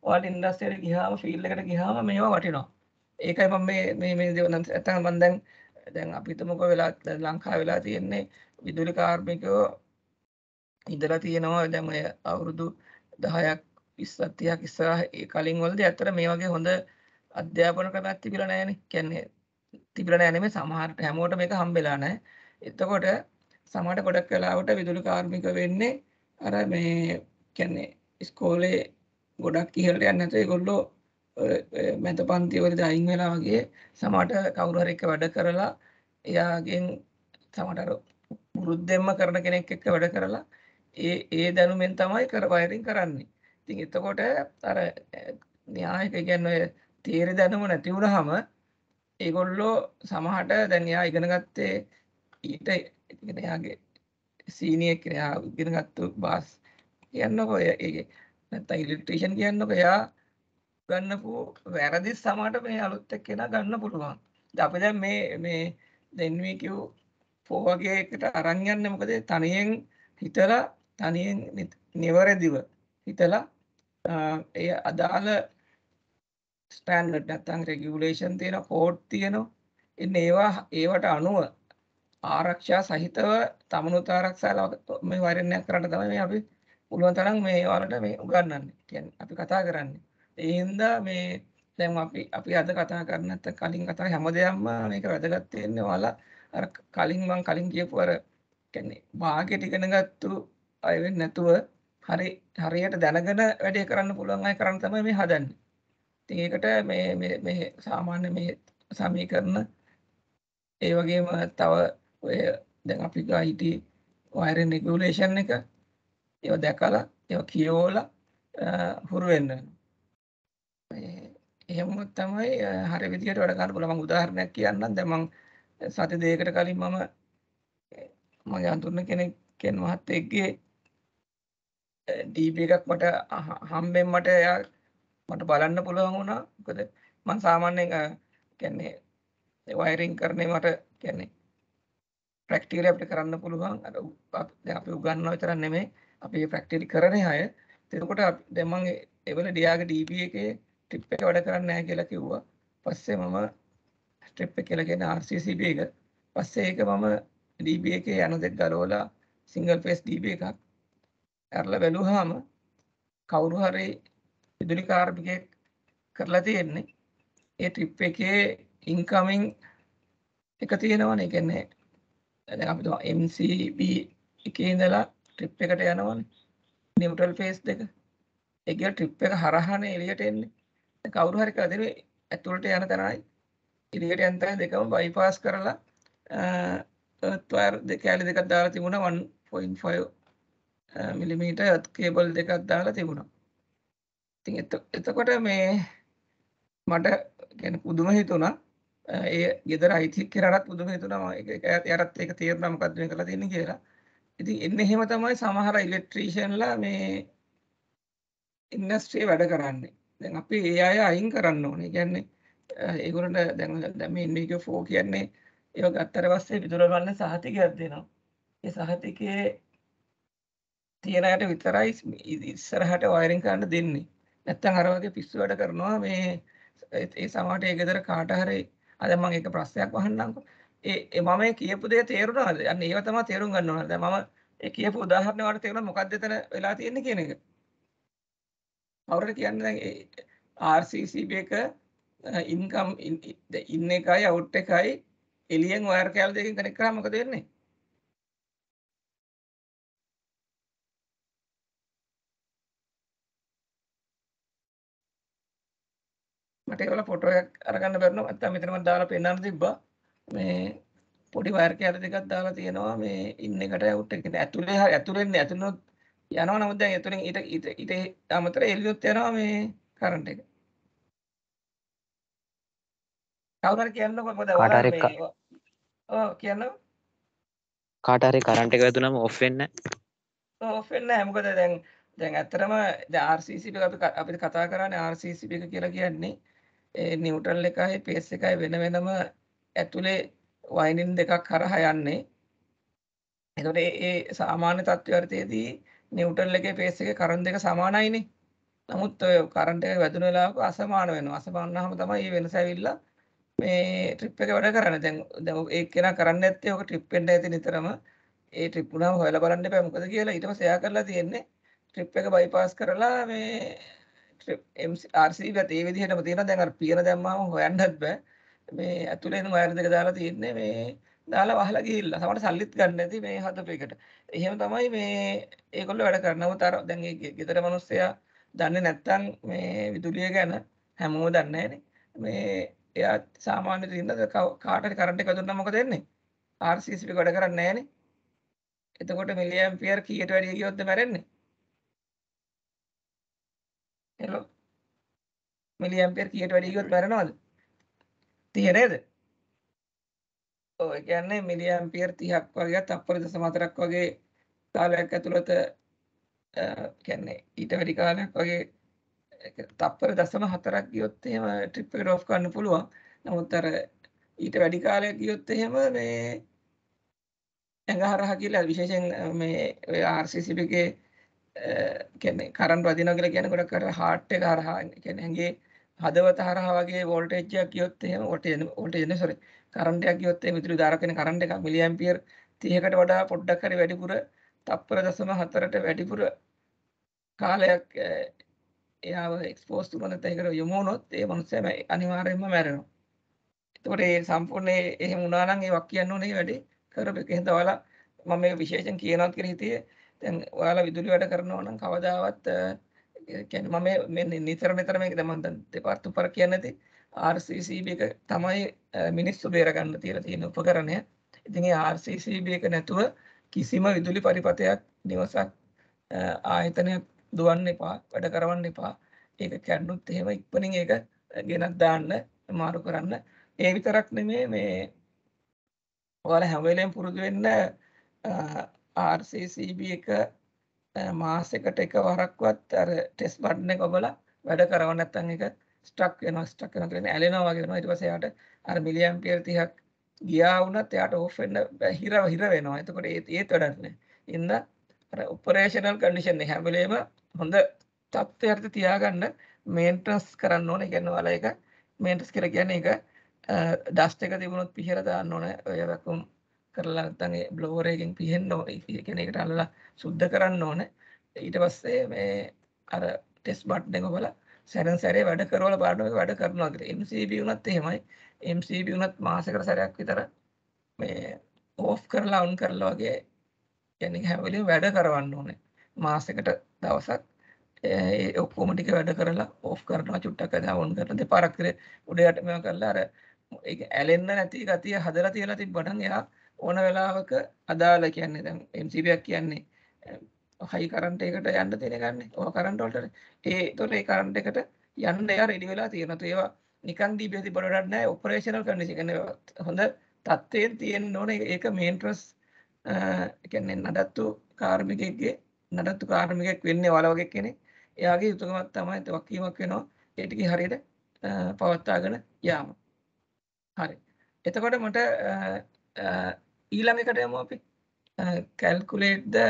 ඔයාට ඉන්දස්ටර් ගිහාම ෆිල් එකට ගිහාම මේවා වටිනවා ඒකයි මම මේ මේ මේ දේ නැත්නම් මම දැන් දැන් අපි හිතමුකෝ වෙලා ලංකාව වෙලා තියෙන්නේ විදුලි කාර්මිකයෝ ඉඳලා තියෙනවා දැන් ඔය අවුරුදු 10ක් 20ක් 30ක් ඉස්සරහ ඒ කලින් වලදී ඇත්තට මේ වගේ හොඳ අධ්‍යාපන ක්‍රමයක් තිබිලා නැහැනේ කියන්නේ තිබිලා නැහැ නෙමෙයි සමහරට හැමෝටම මේක හම්බෙලා නැහැ එතකොට සමහරට ගොඩක් වෙලාවට විදුලි කාර්මික වෙන්නේ අර මේ කැන්නේ ස්කෝලේ ගොඩක් ඉහලට යන්න ඇතේ ගොල්ලෝ මැත පන්තිවලද අයින් වෙලා වගේ සමට කවුරුහර එක වැඩ කරලා එයාගෙන් සමටර පුරුද්ධෙන්ම කරන කෙනෙක් එක්ක වැඩ කරලා ඒ ඒ දැනුමෙන් තමයි කර වයරින් කරන්නේ ඉතින් එතකොට අර න්‍යායක ගැන තේර දැනුම නැතිවුණහම ඒගොල්ලෝ සමහට දැන්යා ඉගෙනගත්තේ ඊට එයාගේ සීනිය කෙනා ඉගෙන ගත්තු බාස් කියන්නකො ඒ නැත්තම් ඉලෙක්ට්‍රිෂියන් කියන්නකො එයා ගන්නපු වැරදි සමහරට මේ අලුත් එක්කෙනා ගන්න පුළුවන්. ඉතින් අපි දැන් මේ මේ දැන් මේ කිව් වගේ එකට අරන් යන්නේ මොකද තනියෙන් හිතලා තනියෙන් නිවැරදිව හිතලා ඒ අදාළ ස්ටෑන්ඩඩ් නැත්නම් රෙගියුලේෂන් තියෙන කෝඩ් තියෙනවා එන්න ඒවා ඒවට අනුව ආරක්ෂා සහිතව තමනුත් ආරක්ෂා මේ වෛරණයක් කරන්න තමයි මේ අපි පුළුවන් තරම් මේ වලට මේ උගන්වන්නේ. කියන්නේ අපි කතා කරන්නේ. ඒ හින්දා මේ දැන් අපි අපි අද කතා කරන නැත්නම් කලින් කතා හැම දෙයක්ම මේක වැදගත් වෙන්නේ ඔයාලා අර කලින් මං කලින් කියපු අර කියන්නේ භාගයට ඉගෙන ගත්තු අය වෙන්නේ නැතුව හරි හරියට දැනගෙන වැඩේ කරන්න පුළුවන් අය කරන්න තමයි මේ හදන්නේ. ඉතින් ඒකට මේ මේ මේ සාමාන්‍ය මේ සමීකරණ ඒ වගේම තව ඔය දැන් අපි ගා හිටියේ වයරින් රෙගියුලේෂන් එක ඒව දැකලා ඒව කියවලා හුරු වෙන්න එහෙම තමයි හරි විදිහට වැඩ කරන්න පුළුවන් මම උදාහරණයක් කියන්නම් දැන් මම සති දෙකකට කලින් මම මගේ අඳුරන කෙනෙක් කෙන මහත්තයෙක්ගේ DP එකක් මට හම්බෙන් මට එයා මට බලන්න පුළුවන් වුණා මොකද මම සාමාන්‍යයෙන් කියන්නේ වයරින් කරන්නේ මට කියන්නේ ප්‍රැක්ටිකලි අපිට කරන්න පුළුවන් අර දැන් අපි උගන්වන විතරක් නෙමෙයි අපි මේ ප්‍රැක්ටිකලි කරන අය එතකොට දැන් මම එවල ඩියාගේ DB එකේ ට්‍රිප් එක වැඩ කරන්නේ නැහැ කියලා කිව්වා පස්සේ මම ට්‍රිප් එක කියලා කියන්නේ RCCB එක පස්සේ ඒක මම DB එකේ යන දෙක ගලවලා සිංගල් ෆේස් DB එකක් අරලා බැලුවාම කවුරු හරි විදුලි කාර්මිකයෙක් කරලා තියෙන්නේ ඒ ට්‍රිප් එකේ ඉන්කමින් එක තියෙනවනේ කියන්නේ දැන් අපි තව MCB එකේ ඉඳලා ට්‍රිප් එකට යනවනේ. නියුට්‍රල් ෆේස් දෙක. ඒ කියන්නේ ට්‍රිප් එක හරහානේ එළියට එන්නේ. කවුරු හරි කළ දෙන්නේ ඇතුළට යන තැනයි එළියට යන තැන දෙකම බයිපාස් කරලා එර්ත් වයර් දෙක ඇලි දෙකක් දාලා තිබුණා 1.5 mm එර්ත් කේබල් දෙකක් දාලා තිබුණා. ඉතින් එතකොට මේ මට ගැන පුදුම හිතුණා ඒ ගෙදර අයිති කෙනාට පුදුම හිතුණා එයාටත් ඒක තේරුණා මොකද්ද මේ කරලා තියෙන්නේ කියලා. ඉතින් එන්නේ එහෙම තමයි සමහර ඉලෙක්ට්‍රීෂියන්ලා මේ ඉන්ඩස්ට්‍රියේ වැඩ කරන්නේ. දැන් අපි ඒ අය අයින් කරන්න ඕනේ. කියන්නේ ඒගොල්ලන්ට දැන් දැන් මේ ඉන්ඩිකෝ 4 කියන්නේ ඒක ගත්තට පස්සේ විදුරවන්න සහතිකයක් දෙනවා. ඒ සහතිකයේ තියෙන අයට විතරයි ඉස්සරහට වයරින් කරන්න දෙන්නේ. නැත්තම් අර වගේ පිස්සු වැඩ කරනවා මේ ඒ සමහරට ඒ ගෙදර කාට හරි අද මම එක ප්‍රශ්නයක් අහන්නම්කෝ. ඒ මම මේ කියපු දේ තේරුණාද? අන්න ඒව තමයි තේරුම් ගන්න ඕන. දැන් මම ඒ කියපු උදාහරණ වලට තේරුණා මොකක්ද එතන වෙලා තියෙන්නේ කියන එක. කවුරුද කියන්නේ දැන් RCCB එක ඉන්කම් ඉන් එකයි අවුට් එකයි එලියෙන් වයර් කෑල්ල දෙකකින් කනෙක්ට් කරා මොකද වෙන්නේ? මට ඒවල ෆොටෝ එකක් අරගන්න බැරිනවා නැත්නම් මෙතන මම දාලා පෙන්නන්න තිබ්බා මේ පොඩි වයර් කෑල්ල දෙකක් දාලා තියෙනවා මේ ඉන් එකට අවුට් එකට ඇතුලේ ඇතුලෙන් ඇතුලනොත් යනවා නමුත් දැන් ඇතුලෙන් ඊට ඊට ඊට අමතර එළියොත් යනවා මේ කරන්ට් එක කවුරුහරි කියන්නකෝ මොකද ඔයාලා ඔව් කියන්නකෝ කාට හරි කරන්ට් එක වැදුනම ඔෆ් වෙන්නේ නැහැ ඔෆ් වෙන්නේ නැහැ මොකද දැන් දැන් ඇත්තරම RCCP අපි අපි කතා කරන්නේ RCCP එක කියලා කියන්නේ ඒ නිව්ට්‍රල් එකයි පේස් එකයි වෙන වෙනම ඇතුලේ වයින්ඩින් දෙකක් හරහා යන්නේ. එතකොට ඒ සාමාන්‍ය තත්ත්ව අර්ථයේදී නිව්ට්‍රල් එකේ පේස් එකේ කරන්ට් දෙක සමානයිනේ. නමුත් ඔය කරන්ට් එක වැදුන වෙලාවක අසමාන වෙනවා. අසමාන වුනහම තමයි මේ වෙනස ඇවිල්ලා මේ ට්‍රිප් එක වැඩ කරන්නේ. දැන් දැන් ඒ කෙනා කරන්නේ නැත්තේ ඔක ට්‍රිප් වෙන්න ඇති නිතරම. ඒ ට්‍රිප් වුණාම හොයලා බලන්න එපා මොකද කියලා. ඊට පස්සේ එයා කරලා තියෙන්නේ ට්‍රිප් එක බයිපාස් කරලා මේ RC එකත් ඒ විදිහටම තියෙනවා. දැන් අර පියන දැම්මම හොයන්නත් බෑ. මේ ඇතුලේ ඉන්න වයර් දෙක දාලා තියෙන්නේ මේ දාලා වහලා ගිහිල්ලා. සමහර සල්ලිත් ගන්න නැති මේ හදපු එකට. එහෙම තමයි මේ ඒගොල්ලෝ වැඩ කරනවා. තර දැන් මේ ගෙදර මිනිස්සයා දන්නේ නැත්තම් මේ විදුලිය ගැන හැමෝම දන්නේ මේ එයා සාමාන්‍ය දින්න කාටට කරන්ට් එක දුන්නා මොකද වෙන්නේ? RCS එක වැඩ කරන්නේ නැහනේ. එතකොට මිලියම්පියර් කීයට වැඩිය ගියොත්ද මැරෙන්නේ? hello මිලියම්පියර් කීයට වැඩි ගියොත් මැරෙනවද 30 නේද ඔය කියන්නේ මිලියම්පියර් 30ක් වගේත් අපර දශම හතරක් වගේ කාලයක් ඇතුළත කියන්නේ ඊට වැඩි කාලයක් වගේ තප්පර දශම හතරක් ගියොත් එහෙම ට්‍රිප් එකට ඔෆ් කරන්න පුළුවන් නමුත් අර ඊට වැඩි කාලයක් ගියොත් එහෙම මේ ඇඟ හරහා කියලා විශේෂයෙන් මේ ඔය RCCB එකේ කියන්නේ කරන්ට් වදිනවා කියලා කියන්නේ ගොඩක් අර හાર્ට් එක හරහා කියන්නේ ඇඟේ හදවත හරහා වගේ වෝල්ටේජ් එකක් ගියොත් එහෙම වෝල්ටේජ් වෝල්ටේජ් නේ සෝරි කරන්ට් එකක් ගියොත් එහෙම විදුලි දාරක වෙන කරන්ට් එකක් මිලි ඇම්පියර් 30කට වඩා පොඩ්ඩක් හරි වැඩිපුර තත්පර 0.4ට වැඩිපුර කාලයක් එයාව එක්ස්පෝස් වුණොත් ඒකට යොමු වුණොත් ඒ මනුස්සයා අනිවාර්යයෙන්ම මැරෙනවා. එතකොට ඒ සම්පූර්ණ එහෙම වුණා නම් ඒ වක් කියන්න ඕනේ වැඩේ කරපු එක හින්දා ඔයාලා මම මේ විශේෂයෙන් කියනවා කියලා හිතේ දැන් ඔයාලා විදුලි වැඩ කරනවා නම් කවදාවත් කියන්නේ මම මේ නිතර නිතර මේක දැන් මම දෙපාර්තු පර කියන්නේ RCCB එක තමයි මිනිස්සු බේරගන්න තියලා තියෙන උපකරණය. ඉතින් ඒ RCCB එක නැතුව කිසිම විදුලි පරිපථයක් නිවසක් ආයතනයක් දුවන්න එපා, වැඩ කරවන්න එපා. ඒක කැඩුනොත් එහෙම ඉක්මනින් ඒක ගෙනත් දාන්න මාරු කරන්න. ඒ විතරක් නෙමෙයි මේ ඔයාලා හැම වෙලෙම පුරුදු වෙන්න RCCB එක මාසෙකට එකවරක්වත් අර ටෙස්ට් බටන් එක ඔබලා වැඩ කරව නැත්නම් ඒක ස්ටක් වෙනවා ස්ටක් වෙනවා කියන්නේ ඇලෙනවා වගේ වෙනවා ඊට පස්සේ යාට අර මිලි ඇම්පියර් 30ක් ගියා වුණත් යාට ඕෆ් වෙන්න හිර හිර වෙනවා එතකොට ඒ ඒත් වැඩක් නැහැ ඉන්න අර ඔපරේෂනල් කන්ඩිෂන් එක හැම වෙලේම හොඳ තත්ත්වයකට තියාගන්න මේන්ටනස් කරන්න ඕනේ කියන්නේ ඔයාලා ඒක මේන්ටනස් කියලා කියන්නේ ඒක ඩස්ට් එක තිබුණොත් පිහර දාන්න ඕනේ ඔය වකුම් කරලා නැත්නම් ඒ බ්ලෝවර් එකෙන් පිහෙන්න ඕනේ. කෙනෙක්ට අල්ලලා සුද්ධ කරන්න ඕනේ. ඊට පස්සේ මේ අර ටෙස්ට් බටන් එක ඔබලා සැරෙන් සැරේ වැඩ කරවල බලන්න ඔය වැඩ කරනවා කියලා. MCB උනත් එහෙමයි. MCB උනත් මාසෙකට සැරයක් විතර මේ ඕෆ් කරලා ඔන් කරලා වගේ කියන්නේ හැම වෙලෙම වැඩ කරවන්න ඕනේ. මාසෙකට දවසක් ඒ ඔක්කොම ටික වැඩ කරලා ඕෆ් කරනවා චුට්ටක් කරලා ඔන් කරලා දෙපාරක් කරේ උඩ යට මේවා කරලා අර ඒක ඇලෙන්න නැති ගතිය හදලා තියලා තිබ්බට නම් එයා ඕන වෙලාවක අදාල කියන්නේ දැන් MCBයක් කියන්නේ හයි කරන්ට් එකට යන්න තියෙන ගන්න. ඔය කරන්ට් වලට ඒ ඒතකොට ඒ කරන්ට් එකට යන්න එයා රෙඩි වෙලා තියෙනවා. ඒත් ඒවා නිකන් දීපිය තිබ්බට වැඩක් නැහැ. ඔපරේෂනල් කන්ඩිෂන් කියන්නේ හොඳ තත්ත්වයෙන් තියෙන්න ඕනේ. ඒක මේන්ටනන්ස් කියන්නේ නඩත්තු කාර්මිකයෙක්ගේ නඩත්තු කාර්මිකයෙක් වෙන්නේ ඔයාලා වගේ කෙනෙක්. එයාගේ යුතුයකමක් තමයි වකීමක් වෙනවා. ඒ ටික හරියට පවත්වාගෙන යාම. හරි. එතකොට මට ඊළඟ එකට යමු අපි calculate the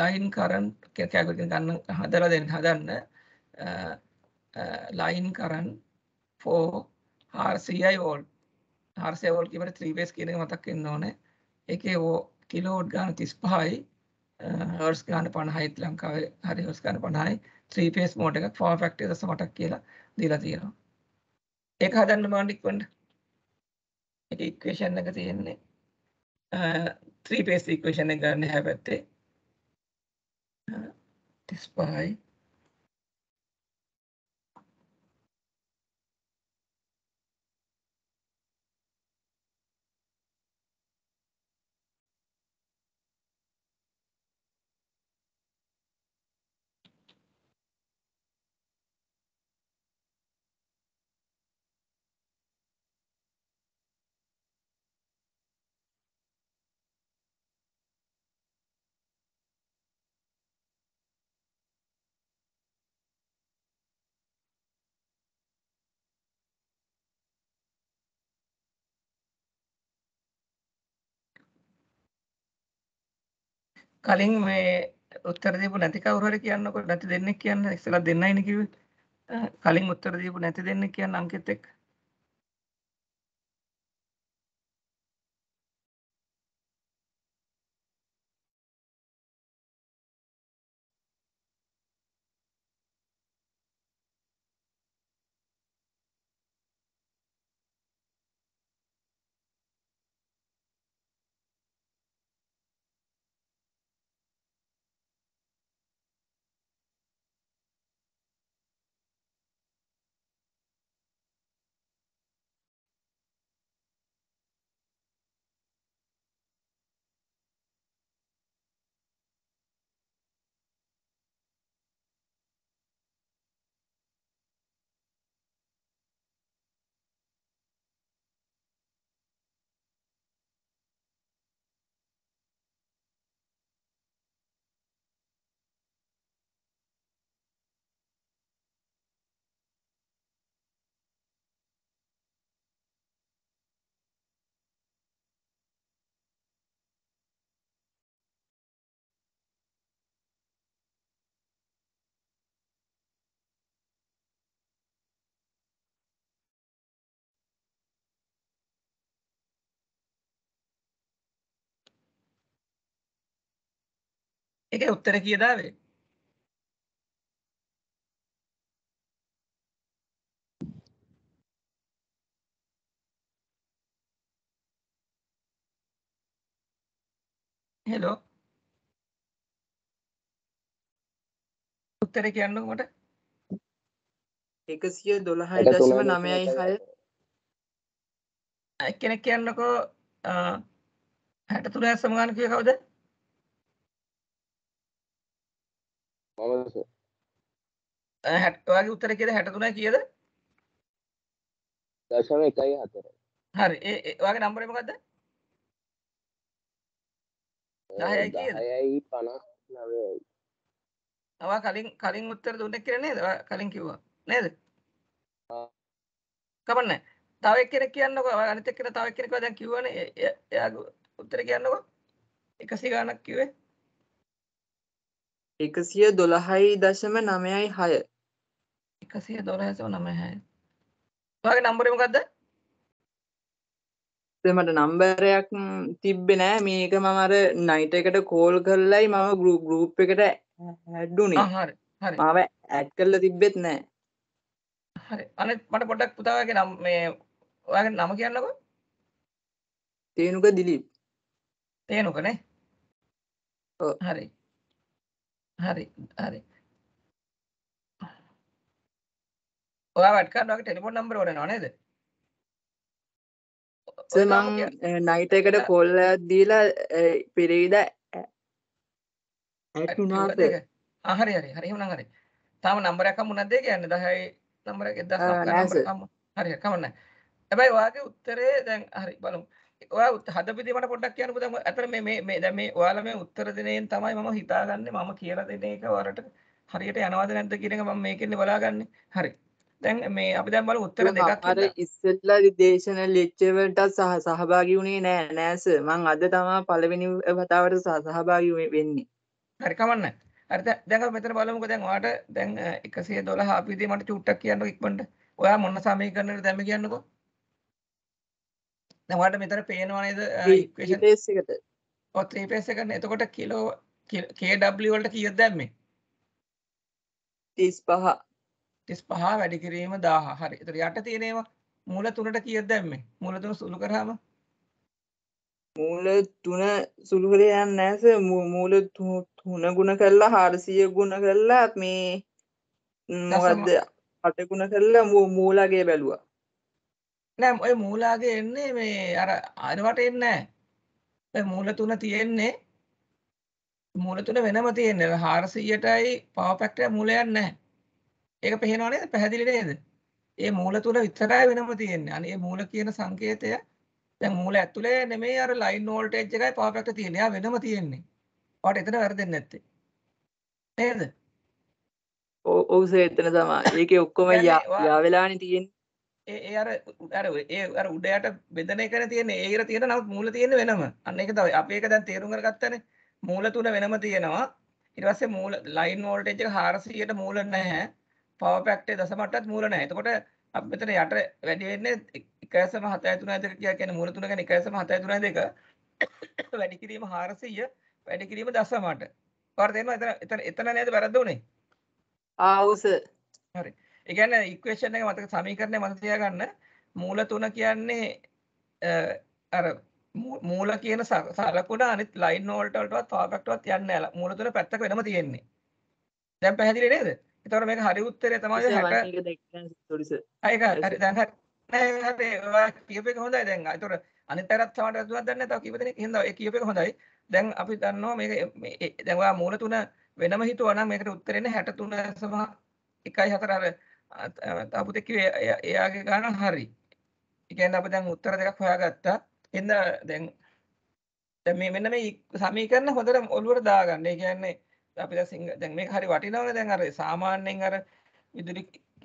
line current calculate ගන්න හදලා දෙන්න හදන්න line current for RCI volt RCI volt කියවට 3 phase කියන එක මතක් වෙන්න ඕනේ ඒකේ කිලෝඩ් ගාන 35යි හර්ස් ගාන 50යි ලංකාවේ හරි හර්ස් ගාන 50යි 3 phase mode එකක් form factor 8ක් කියලා දීලා තියෙනවා ඒක හදන්න මම ඉක්මනට ඒක equation එක තියෙන්නේ three base equation again. have at the this pi කලින් මේ උත්තර දීපු නැති කවුරු හරි කියන්නකො නැති දෙන්නෙක් කියන්න ඉස්සලා දෙන්නයිනේ කිව්වේ. කලින් උත්තර දීපු නැති දෙන්නෙක් කියන්න අංකිත් එක්ක. ඒකේ උත්තර කීයද ආවේ? හෙලෝ. උත්තරේ කියන්නකෝ මට. 112.96 එක්කෙනෙක් කියන්නකෝ 63 සමාන කියේ කවුද? මමද හැට්වාගේ උත්තර කියද හැටතුනා කියද දශම එකයි හතර හරි ඒවාගේ නම්බර මොකක්ද දහයයි පණ නවයයි අවා කලින් කලින් උත්තර දුන්නෙක් කියලා නේද කලින් කිව්වා නේද කමන්න තව එක්කෙනෙක් කියන්නකෝ අනිත් එක්කෙනා තව එක්කෙනෙක්ව දැන් කිව්වනේ එයාගේ උත්තර කියන්නකෝ 100 ගණක් කිව්වේ එකසිය දොළහයි දශම නමයයි හය එකසිය දොළහසෝ නමයහය වගේ නම්බරමකක්ද මට නම්බරයක් තිබ්බෙ නෑ මේක මමර නයිට එකට කෝල් කරලයි මම ගරුප් ගරුප් එකට හැඩ්ඩුනේ මාව ඇඩ් කරල තිබ්බෙත් නෑ හරි අන මට පොඩක් පුතාවගේ නම් මේ ඔයාගේ නම කියන්නකො තේනුක දිලිප් තේනුකනේ හරි හරි හරි ඔයා වැඩ කරනවා ටෙලිෆෝන් නම්බර් ඕනේ නේද මං නයිට එකට කොල් දීලා පිරිවිද ඇටුනාද හරි හරි හරි එහෙනම් හරි තාම නම්බර් එකක් මොනවද කියන්නේ 10යි නම්බර 1000ක් හරි කමක් නැහැ හැබැයි ඔයාගේ උත්තරේ දැන් හරි බලමු ඔයා හදපිදි මට පොඩ්ඩක් කියන්න පුතේ අතර මේ මේ මේ දැන් මේ ඔයාලා මේ උත්තර දෙනෙන් තමයි මම හිතාගන්නේ මම කියලා දෙන එක වරට හරියට යනවද නැද්ද කියන එක මම මේකෙන් බලාගන්නේ හරි දැන් මේ අපි දැන් බලමු උත්තර දෙකක් අර ඉස්සෙල්ලා දේශන ලෙක්චර් වලට සහභාගී වුණේ නෑ නෑ සර් මං අද තමයි පළවෙනි වතාවට සහභාගී වෙන්නේ හරි කමන්න හරි දැන් අපි මෙතන බලමුකෝ දැන් ඔයාට දැන් 112 අපිදී මට චුට්ටක් කියන්න ඉක්මනට ඔයා මොන සමීකරණයද දැන් කියන්නේ දැන් ඔයාලට මෙතන පේනවා නේද ඉක්වේෂන් ත්‍රිපේස් එකට ඔව් ත්‍රිපේස් එකට එතකොට කිලෝ kW වලට කීයද දැම්මේ 35 35 වැඩි කිරීම 1000 හරි. ඒතර යට තියෙන ඒවා මූල 3ට කීයද දැම්මේ? මූල 3 සුළු කරාම මූල 3 සුළු කරේ යන්නේ නැහැ සර්. මූල 3 ගුණ කළා 400 ගුණ කළා මේ මොකද්ද 8 ගුණ කළා මූලගේ බැලුවා. නෑ ඔය මූලාගේ එන්නේ මේ අර අරවට එන්නේ ඔය මූල තුන තියෙන්නේ මූල තුන වෙනම තියෙන්නේ 400ටයි පවර් ෆැක්ටර් මූලයක් නැහැ. ඒක පේනව නේද? පැහැදිලි නේද? ඒ මූල තුන විතරයි වෙනම තියෙන්නේ. අනේ මේ මූල කියන සංකේතය දැන් මූල ඇතුලේ නෙමෙයි අර ලයින් වෝල්ටේජ් එකයි පවර් ෆැක්ටර් තියෙන්නේ. එයා වෙනම තියෙන්නේ. ඔයාට එතන වැරදෙන්නේ නැත්තේ. නේද? ඔව් ඔව් සර් එතන තමයි. ඒකේ ඔක්කොම යා වෙලානේ තියෙන්නේ. ඒ අර අර ඒ අර උඩයට බෙදන එකන තියෙන ඒර තියෙන නවත් මූල තියෙන වෙනම අන්න එක තවයි අප ඒක දැන් තේරුම් කරගත්තනේ මූල තුන වෙනම තියෙනවා ඊට පස්සේ මූල ලයින් වෝල්ටේජ් එක 400ට මූල නැහැ පවර් ෆැක්ටරේ දශමයටත් මූල නැහැ එතකොට අපි මෙතන යට වැඩි වෙන්නේ 1.732 කියන්නේ මූල තුන ගැන 1.732 වැඩි කිරීම 400 වැඩි කිරීම දශමයට. ඔයාලට තේරෙනවද එතන එතන නේද වැරද්ද උනේ? ආ හරි. ඒ කියන්නේ ඉක්වේෂන් එක මතක සමීකරණය මතක තියාගන්න මූල තුන කියන්නේ අර මූල කියන සලකුණ අනිත් ලයින් වලට වලටවත් වාගක්ටවත් යන්නේ නැහැ. මූල තුන පැත්තක වෙනම තියෙන්නේ. දැන් පැහැදිලි නේද? ඒතකොට මේක හරි උත්තරය තමයි 60. ඒක හරි දැන් හරි හරි ඔයා කියපේක හොඳයි දැන්. ඒතකොට අනිත් පැරත් සමහර අතුවක් දන්නේ නැහැ. තව කීප දෙනෙක් හින්දා ඒ කියපේක හොඳයි. දැන් අපි දන්නවා මේක මේ දැන් ඔයා මූල තුන වෙනම හිතුවා නම් මේකට උත්තරේ 63.14 අර අපුතෙක් කිව්වේ එයාගේ ගාන හරි. ඒ කියන්නේ අපි දැන් උත්තර දෙකක් හොයාගත්තා. එන්න දැන් දැන් මේ මෙන්න මේ සමීකරණ හොඳට ඔළුවට දාගන්න. ඒ කියන්නේ අපි දැන් දැන් මේක හරි වටිනවනේ දැන් අර සාමාන්‍යයෙන් අර විදුලි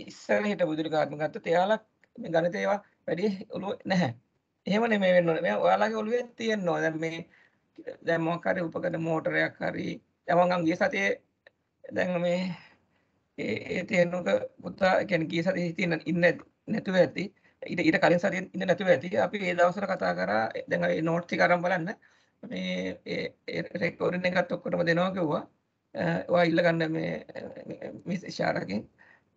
ඉස්සර හිට විදුලි කාර්ම ගත්තත් එයාලා මේ ගණිත ඒවා වැඩි ඔළුව නැහැ. එහෙම නෙමෙයි වෙන්න ඕනේ. මේ ඔයාලගේ ඔළුවේ තියෙන්න ඕනේ. දැන් මේ දැන් මොකක් හරි උපකරණ මෝටරයක් හරි දැන් මම ගිය සතියේ දැන් මේ ඒ තේනුක පුතා කැන කිය සති හිතින්න ඉන්න නැතුව ඇති ඉට ඉට කලින් සති ඉන්න නැතුව ඇති අපි ඒ දවසර කතා කරා දැඟයි නෝට්ති කරම් බලන්න මේ රෙක්කෝරන එකත් ඔක්කොටම දෙනවා කිව්වා වා ඉල්ලගන්න මේ මිශාරකින්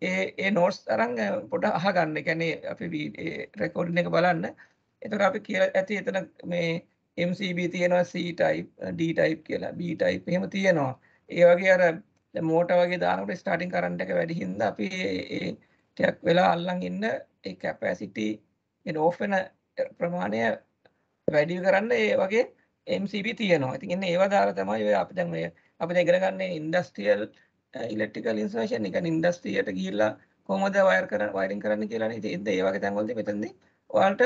ඒ ඒ නෝට්ස් අරං පොඩ අහගන්න කැනේ අපි රෙකෝඩින් එක බලන්න එතට අපි කිය ඇති එතන මේ MCB තියෙනවා C ටයි් D ටයි් කියලා B ටයි් එහෙම තියෙනවා ඒ වගේ අර දැන් මෝටර් වගේ දානකොට ස්ටාර්ටින් කරන්ට් එක වැඩි හින්දා අපි ඒ ටිකක් වෙලා අල්ලන් ඉන්න ඒ කැපැසිටි එන ඕෆ් වෙන ප්‍රමාණය වැඩි කරන්න ඒ වගේ MCB තියෙනවා. ඉතින් එන්නේ ඒවා දාලා තමයි ඔය අපි දැන් ඔය අපි දැන් ඉගෙන ගන්න ඉන්ඩස්ට්‍රියල් ඉලෙක්ට්‍රිකල් ඉන්ස්ටලේෂන් එක ඉන්ඩස්ට්‍රියට ගිහිල්ලා කොහොමද වයර් කරන වයරින් කරන්න කියලානේ. ඉතින් ඒ වගේ තැන්වලදී මෙතනදී ඔයාලට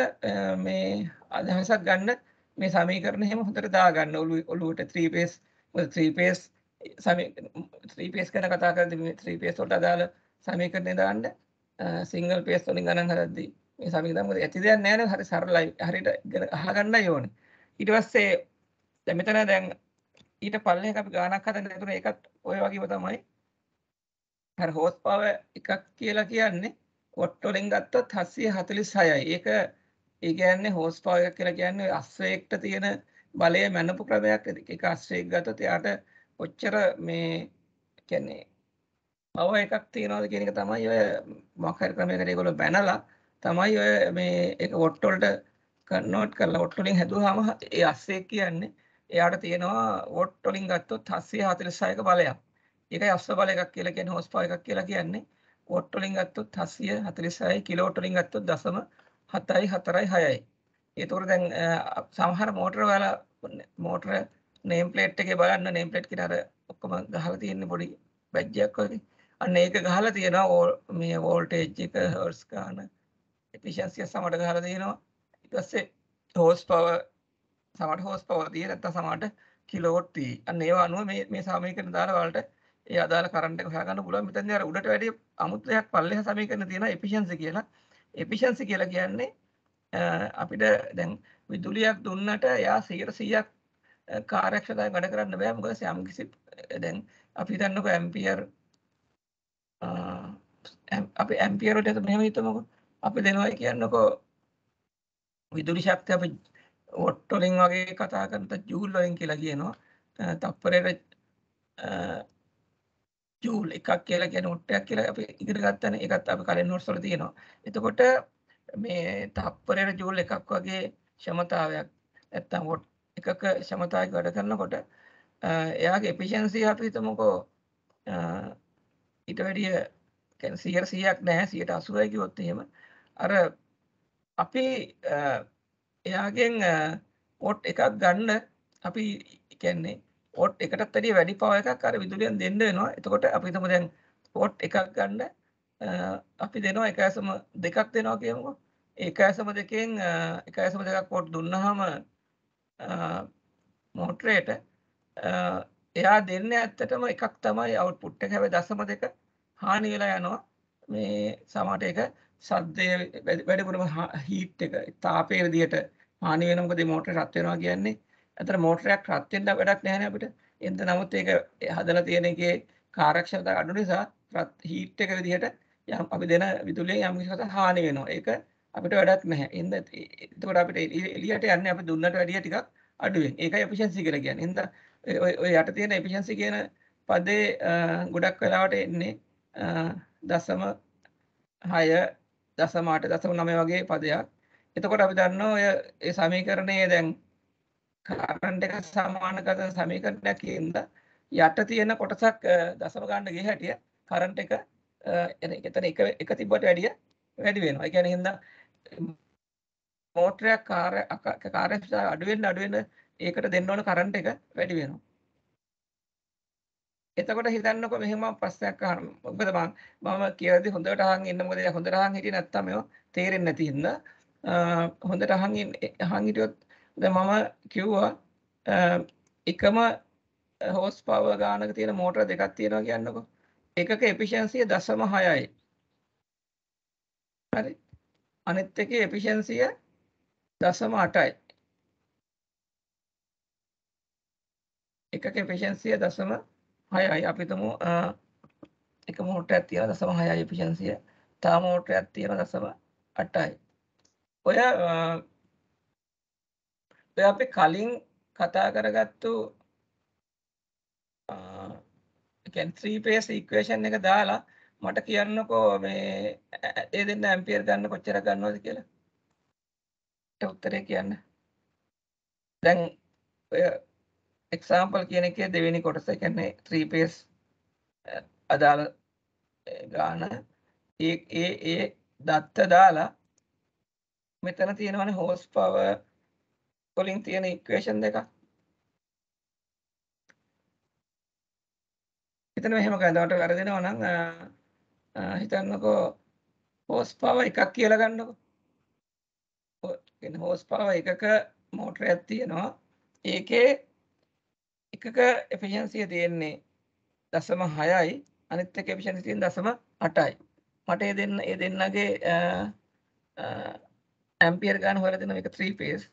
මේ අදහසක් ගන්න මේ සමීකරණ එහෙම හොඳට දාගන්න ඔළුවට 3 phase මොකද 3 phase ත්‍රීපේස් කන කතා කරද ත්‍රීපේස්ොට අදාල සමීකරණය දාන්න සිංහල් පේස් වලින් ගණන් හරද්දි මේ සමීකරණය මොකද ඇති දෙයක් නැහැ හරි සරලයි හරියට අහගන්න ඕනේ ඊට පස්සේ දැන් මෙතන දැන් ඊට පල්ලෙහාක අපි ගණනක් හදන්න නේතුන ඒකත් ඔය වගේම තමයි අර හෝස් පව එකක් කියලා කියන්නේ කොට් වලින් ගත්තොත් 746යි ඒක ඒ කියන්නේ හෝස් පව එකක් කියලා කියන්නේ අශ්වයකට තියෙන බලය මැනපු ක්‍රමයක් ඒක අශ්වයක් ගත්තොත් එයාට ඔච්චර මේ කියන්නේ පව එකක් තියනවාද කියන එක තමයි ඔය මොකක් හරි ක්‍රමයකට ඒගොල්ලෝ බැනලා තමයි ඔය මේ ඒක වොට් වලට කන්වර්ට් කරලා වොට් වලින් හැදුවාම ඒ අස්සේ කියන්නේ එයාට තියෙනවා වොට් වලින් ගත්තොත් 746ක බලයක්. ඒකයි අස්ස බලයක් කියලා කියන්නේ හොස් පවර් එකක් කියලා කියන්නේ. වොට් වලින් ගත්තොත් 746යි කිලෝවොට් වලින් ගත්තොත් 0.746යි. ඒතකොට දැන් සමහර මෝටර වල මෝටර නේම් ප්ලේට් එකේ බලන්න නේම් ප්ලේට් කියන අර ඔක්කොම ගහලා තියෙන පොඩි බැජ් එකක් වගේ. අන්න ඒක ගහලා තියෙනවා මේ වෝල්ටේජ් එක හර්ස් ගන්න එෆිෂන්සිය සමට ගහලා තියෙනවා. ඊට පස්සේ හෝස් පවර් සමට හෝස් පවර් දිය නැත්තම් සමට කිලෝවොට් දී. අන්න ඒවා අනුව මේ මේ සමීකරණ දාලා ඔයාලට ඒ අදාළ කරන්ට් එක හොයාගන්න පුළුවන්. මෙතනදී අර උඩට වැඩි අමුතු දෙයක් පල්ලෙහා සමීකරණ තියෙනවා එෆිෂන්සි කියලා. එෆිෂන්සි කියලා කියන්නේ අපිට දැන් විදුලියක් දුන්නට එයා 100ක් කාර්යක්ෂතාවයෙන් වැඩ කරන්න බෑ මොකද යම්කිසි දැන් අපි හිතන්නකෝ ඇම්පියර් අපි ඇම්පියර් වලට මෙහෙම හිතමුකෝ අපි දෙනවා කියන්නකෝ විදුලි ශක්තිය අපි වොට් වලින් වගේ කතා කරන ත ජූල් වලින් කියලා කියනවා තප්පරයට ජූල් එකක් කියලා කියන ඔට්ටයක් කියලා අපි ඉගෙන ගත්තාන ඒකත් අපි කලින් නෝට්ස් වල තියෙනවා. එතකොට මේ තප්පරයට ජූල් එකක් වගේ ක්ෂමතාවයක් නැත්තම් වොට් එකක ශමතායක වැඩ කරනකොට එයාගේ එපිෂන්සිය අපි හිතමුකෝ ඊට වැඩිය කියන්නේ 100 100ක් නැහැ 180යි කිව්වොත් එහෙම අර අපි එයාගෙන් පොට් එකක් ගන්න අපි කියන්නේ පොට් එකටත් වැඩිය වැඩි පවර් එකක් අර විදුලියෙන් දෙන්න වෙනවා. එතකොට අපි හිතමු දැන් පොට් එකක් ගන්න අපි දෙනවා 1.2ක් දෙනවා කියමුකෝ. 1.2 එකෙන් 1.2ක් පොට් දුන්නාම මෝටරේට එයා දෙන්න ඇත්තටම එකක් තමයි අවුට්පුට් එක හැබැයි දශම දෙක හානි වෙලා යනවා මේ සමහරට ඒක සද්දේ වැඩිපුරම හීට් එක තාපයේ විදියට හානි වෙන මොකද මෝටරේ රත් වෙනවා කියන්නේ අතන මෝටරයක් රත් වෙන්න වැඩක් නැහැ නේ අපිට එතන නමුත් ඒක හදලා තියෙන එකේ කාර්යක්ෂමතාව අඩු නිසා රත් හීට් එක විදියට යම් අපි දෙන විදුලියෙන් යම් කිසි හානි වෙනවා ඒක අපිට වැඩක් නැහැ. එන්ද එතකොට අපිට එළියට යන්නේ අපි දුන්නට වැඩිය ටිකක් අඩුවෙන්. ඒකයි එෆිෂන්සි කියලා කියන්නේ. එන්ද ඔය යට තියෙන එෆිෂන්සි කියන පදේ ගොඩක් වෙලාවට එන්නේ දශම 6 දශම 8 දශම 9 වගේ පදයක්. එතකොට අපි දන්නවා ඔය ඒ සමීකරණයේ දැන් කරන්ට් එක සමාන කරන සමීකරණයක් කියනද යට තියෙන කොටසක් දශම ගන්න ගිය හැටිය කරන්ට් එක එතන එක එක තිබ්බට වැඩිය වැඩි වෙනවා. ඒ කියන්නේ හින්දා මෝටරයක් කාර්ය කාර්යක්ෂමතාවය අඩු වෙන්න අඩු වෙන ඒකට දෙන්න ඕන කරන්ට් එක වැඩි වෙනවා. එතකොට හිතන්නකෝ මෙහෙම ප්‍රශ්නයක් අහන මොකද මම මම කියලාදී හොඳට අහන් ඉන්න මොකද හොඳට අහන් හිටියේ නැත්තම් මේව තේරෙන්නේ නැති හින්දා හොඳට අහන් අහන් හිටියොත් දැන් මම කිව්වා එකම හෝස් පවර් ගානක තියෙන මෝටර දෙකක් තියෙනවා කියන්නකෝ එකක එෆිෂන්සිය 0.6යි හරි අනිත් එකේ එෆිෂන්සිය 0.8යි. එකක එෆිෂන්සිය 0.6යි. අපි තුමු එක මෝටරයක් තියෙන 0.6යි එෆිෂන්සිය. තව මෝටරයක් තියෙන 0.8යි. ඔය ඔය අපි කලින් කතා කරගත්තු ඒ කියන්නේ 3 phase equation එක දාලා මට කියන්නකෝ මේ ඒ දෙන්න ඇම්පියර් ගන්න කොච්චර ගන්නවද කියලා. ඒට උත්තරේ කියන්න. දැන් ඔය එක්සාම්පල් කියන එකේ දෙවෙනි කොටස කියන්නේ 3 phase අදාළ ගාන ඒ ඒ ඒ දත්ත දාලා මෙතන තියෙනවනේ හෝස් පවර් වලින් තියෙන ඉක්වේෂන් දෙකක්. එතන මෙහෙම ගඳවට වැරදෙනවා නම් හිතන්නකෝ හෝස් පව එකක් කියලා ගන්නකෝ හෝස් පව එකක මෝටරයක් තියෙනවා ඒකේ එකක එෆිෂන්සිය තියෙන්නේ දසම හයයි අනිත් එක එෆිෂන්සියෙන් දසම අටයි මට ඒ දෙන්න ඒ දෙන්නගේ ඇම්පියර් ගන්න හොයලා දෙනවා මේක 3 phase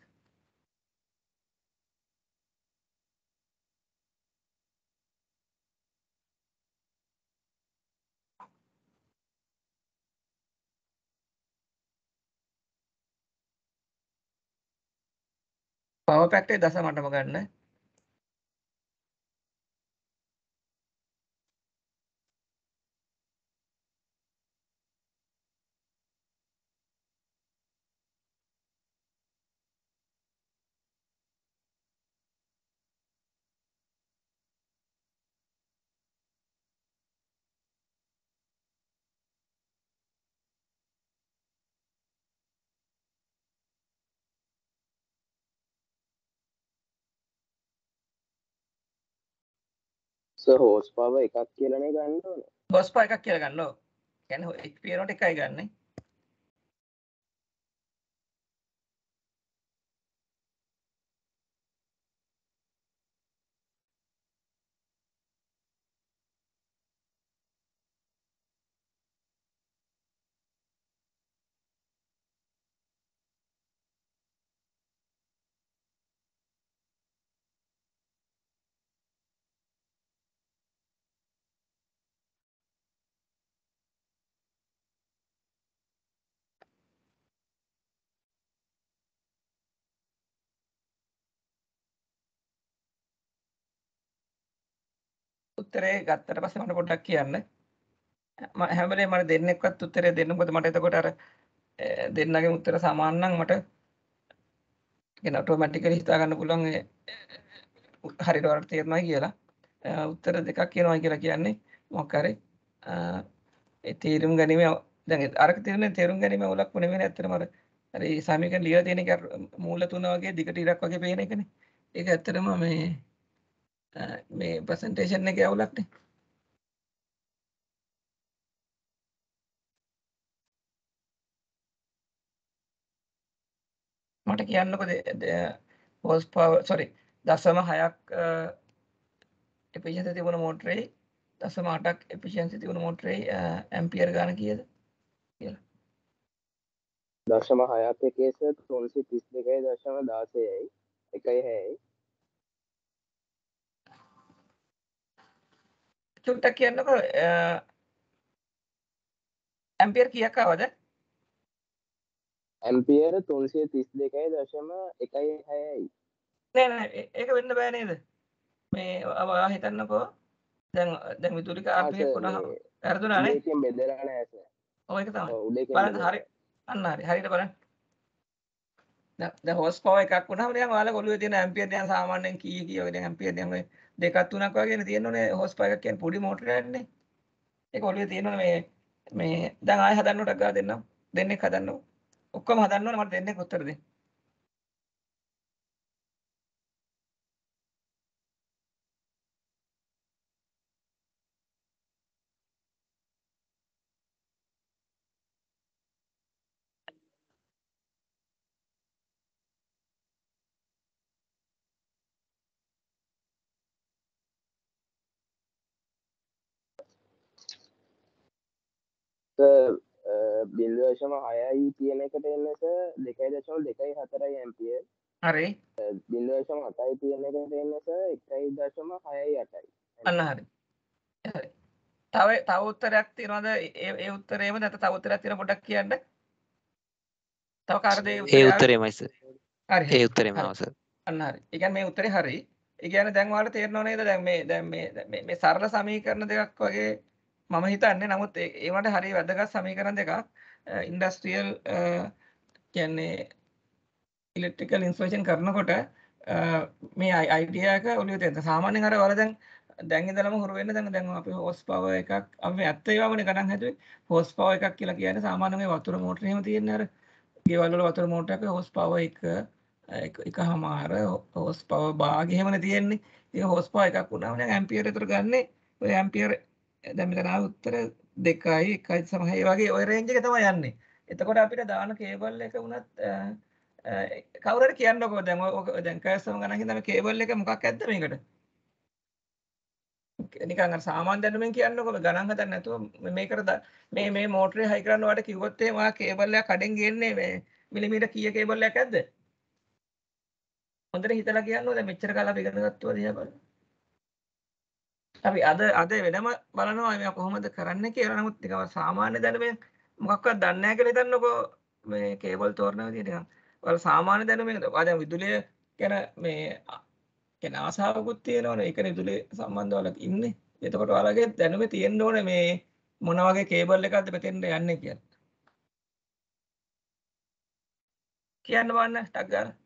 පව පැක්ටේ දස මටම ගන්න හෝස් පාව එකක් කියලනේ ගන්න හොස් පා එකක් කියල ගන්න ැන එක්පියනොට එකයි ගන්න උත්තරේ ගත්තට පස්සේ මට පොඩ්ඩක් කියන්න. මම හැම වෙලේම මට දෙන්නෙක්වත් උත්තරේ දෙන්න මොකද මට එතකොට අර දෙන්නගේ උත්තර සමාන නම් මට කියන ඔටෝමැටිකලි හිතා ගන්න පුළුවන් හරියට වරට තේරෙනවා කියලා. උත්තර දෙකක් කියනවා කියලා කියන්නේ මොකක් හරි ඒ තේරුම් ගැනීම දැන් අරක තේරෙන තේරුම් ගැනීම උලක් වුණේ නැහැ ඇත්තටම අර අර සමීකරණ ලියලා තියෙන එක මූල තුන වගේ දිගට ඉරක් වගේ පේන එකනේ. ඒක ඇත්තටම මේ මේ ප්‍රසන්ටේෂන් එක ඇවුලක්නේ මට කියන්නකො හෝස් පව සොරි දසම හයක් එපිෂන්සි තිබුණ මෝටරේ දසම අටක් එපිෂන්සි තිබුණ මෝටරේ ඇම්පියර් ගාන කියද කියලා දශම හයක් එකේස තුන්සි තිස් දෙකයි දශම දාසයයි එකයි හැයි චුට්ටක් කියන්නකෝ ඇම්පියර් කියක් ආවද ඇම්පියර තුන්සිය තිස් දෙකයි දශම එකයි හැයයි නෑ ඒක වෙන්න බෑනේද මේ අවා හිතන්නකෝ දැන් දැන් විදුලික ආර්පය කොට ඇරදුනානේ බෙදරන ඇස ඕක තමයි බලන්න හරි අන්න හරි හරියට බලන්න දැන් හොස් පව එකක් වුණාම දැන් ඔයාලා ඔළුවේ තියෙන ඇම්පියර් දැන් සාමාන්‍යයෙන් කීයේ කීයේ දැන් ඇම්පියර් දැන් ඔය දෙකක් තුනක් වගේ තියෙනවනේ හොස් පයිප් එකක් කියන්නේ පොඩි මෝටරයක්නේ. ඒක ඔළුවේ තියෙනවනේ මේ මේ දැන් ආයෙ හදන්න ටක් ගාලා දෙන්නම්. දෙන්නෙක් හදන්න. ඔක්කොම හදන්න ඕනේ මට දෙන්නෙක් උත්තර දෙන්න. බිල්වර්ෂම හයයි කියන එකට එන්නස දෙකයි දශවල් දෙකයි හතරයි ඇම්පිය හරි බිල්වර්ෂම හතයි තියෙන එකට එන්නස එකයි දශම හයයි අටයි අන්න හරි තව තව උත්තරයක් තියෙනවද ඒ උත්තරේම නැත තව උත්තරයක් තියෙන පොඩක් කියන්න තව කාර්ද ඒ උත්තරේමයි සර් හරි ඒ උත්තරේම සර් අන්න හරි ඒ කියන්නේ මේ උත්තරේ හරි ඒ කියන්නේ දැන් ඔයාලට තේරෙනව නේද දැන් මේ දැන් මේ මේ සරල සමීකරණ දෙකක් වගේ මම හිතන්නේ නමුත් ඒවට හරි වැදගත් සමීකරණ දෙකක් ඉන්ඩස්ට්‍රියල් කියන්නේ ඉලෙක්ට්‍රිකල් ඉන්ස්ටලේෂන් කරනකොට මේ අයිඩියා එක ඔළුවේ තියෙන සාමාන්‍යයෙන් අර වල දැන් දැන් ඉඳලම හුරු වෙන්න දැන් දැන් අපි හෝස් පවර් එකක් අපි ඇත්ත ඒවාමනේ ගණන් හැදුවේ හෝස් පවර් එකක් කියලා කියන්නේ සාමාන්‍යයෙන් මේ වතුර මෝටර එහෙම තියෙන අර ගෙවල් වල වතුර මෝටර එක හෝස් පවර් එක එකමාර හෝස් පවර් භාගය එහෙමනේ තියෙන්නේ ඒ හෝස් පවර් එකක් වුණාම දැන් ඇම්පියර් විතර ගන්නේ ඔය ඇම්පියර් දැන් මෙතන උත්තර 2යි 1.6 වගේ ওই රේන්ජ් එක තමයි යන්නේ. එතකොට අපිට දාන කේබල් එක වුණත් කවුරු හරි කියන්නකෝ දැන් ඔය දැන් කර්සර් ගණන් හින්දා මේ කේබල් එක මොකක් ඇද්ද මේකට? නිකන් අර සාමාන්‍ය දැනුමෙන් කියන්නකො ගණන් හදන්න නැතුව මේකට මේ මේ මෝටරේ හයි කරන්න වාට කිව්වොත් එහෙම ආ කේබල් එක කඩෙන් ගේන්නේ මේ මිලිමීටර කීය කේබල් එකක්ද? හොඳට හිතලා කියන්නකෝ දැන් මෙච්චර කාලා අපි ඉගෙන ගත්තා දිහා බලන්න. අපි අද අද වෙනම බලනවා මේ කොහොමද කරන්න කියලා. නමුත් නිකන් සාමාන්‍ය දැනුමෙන් මොකක්වත් දන්නේ නැහැ කියලා හිතන්නකෝ මේ කේබල් තෝරන විදිහ නිකන්. ඔයාලා සාමාන්‍ය දැනුමෙන් දැන් විදුලිය ගැන මේ ගැන ආසාවකුත් තියෙනවනේ. ඒකනේ විදුලිය සම්බන්ධව ඔයාලා ඉන්නේ. එතකොට ඔයාලගේ දැනුමේ තියෙන්න ඕනේ මේ මොන වගේ කේබල් එකක්ද මෙතෙන්ට යන්නේ කියලා. කියන්න බලන්න ටක් ගන්න.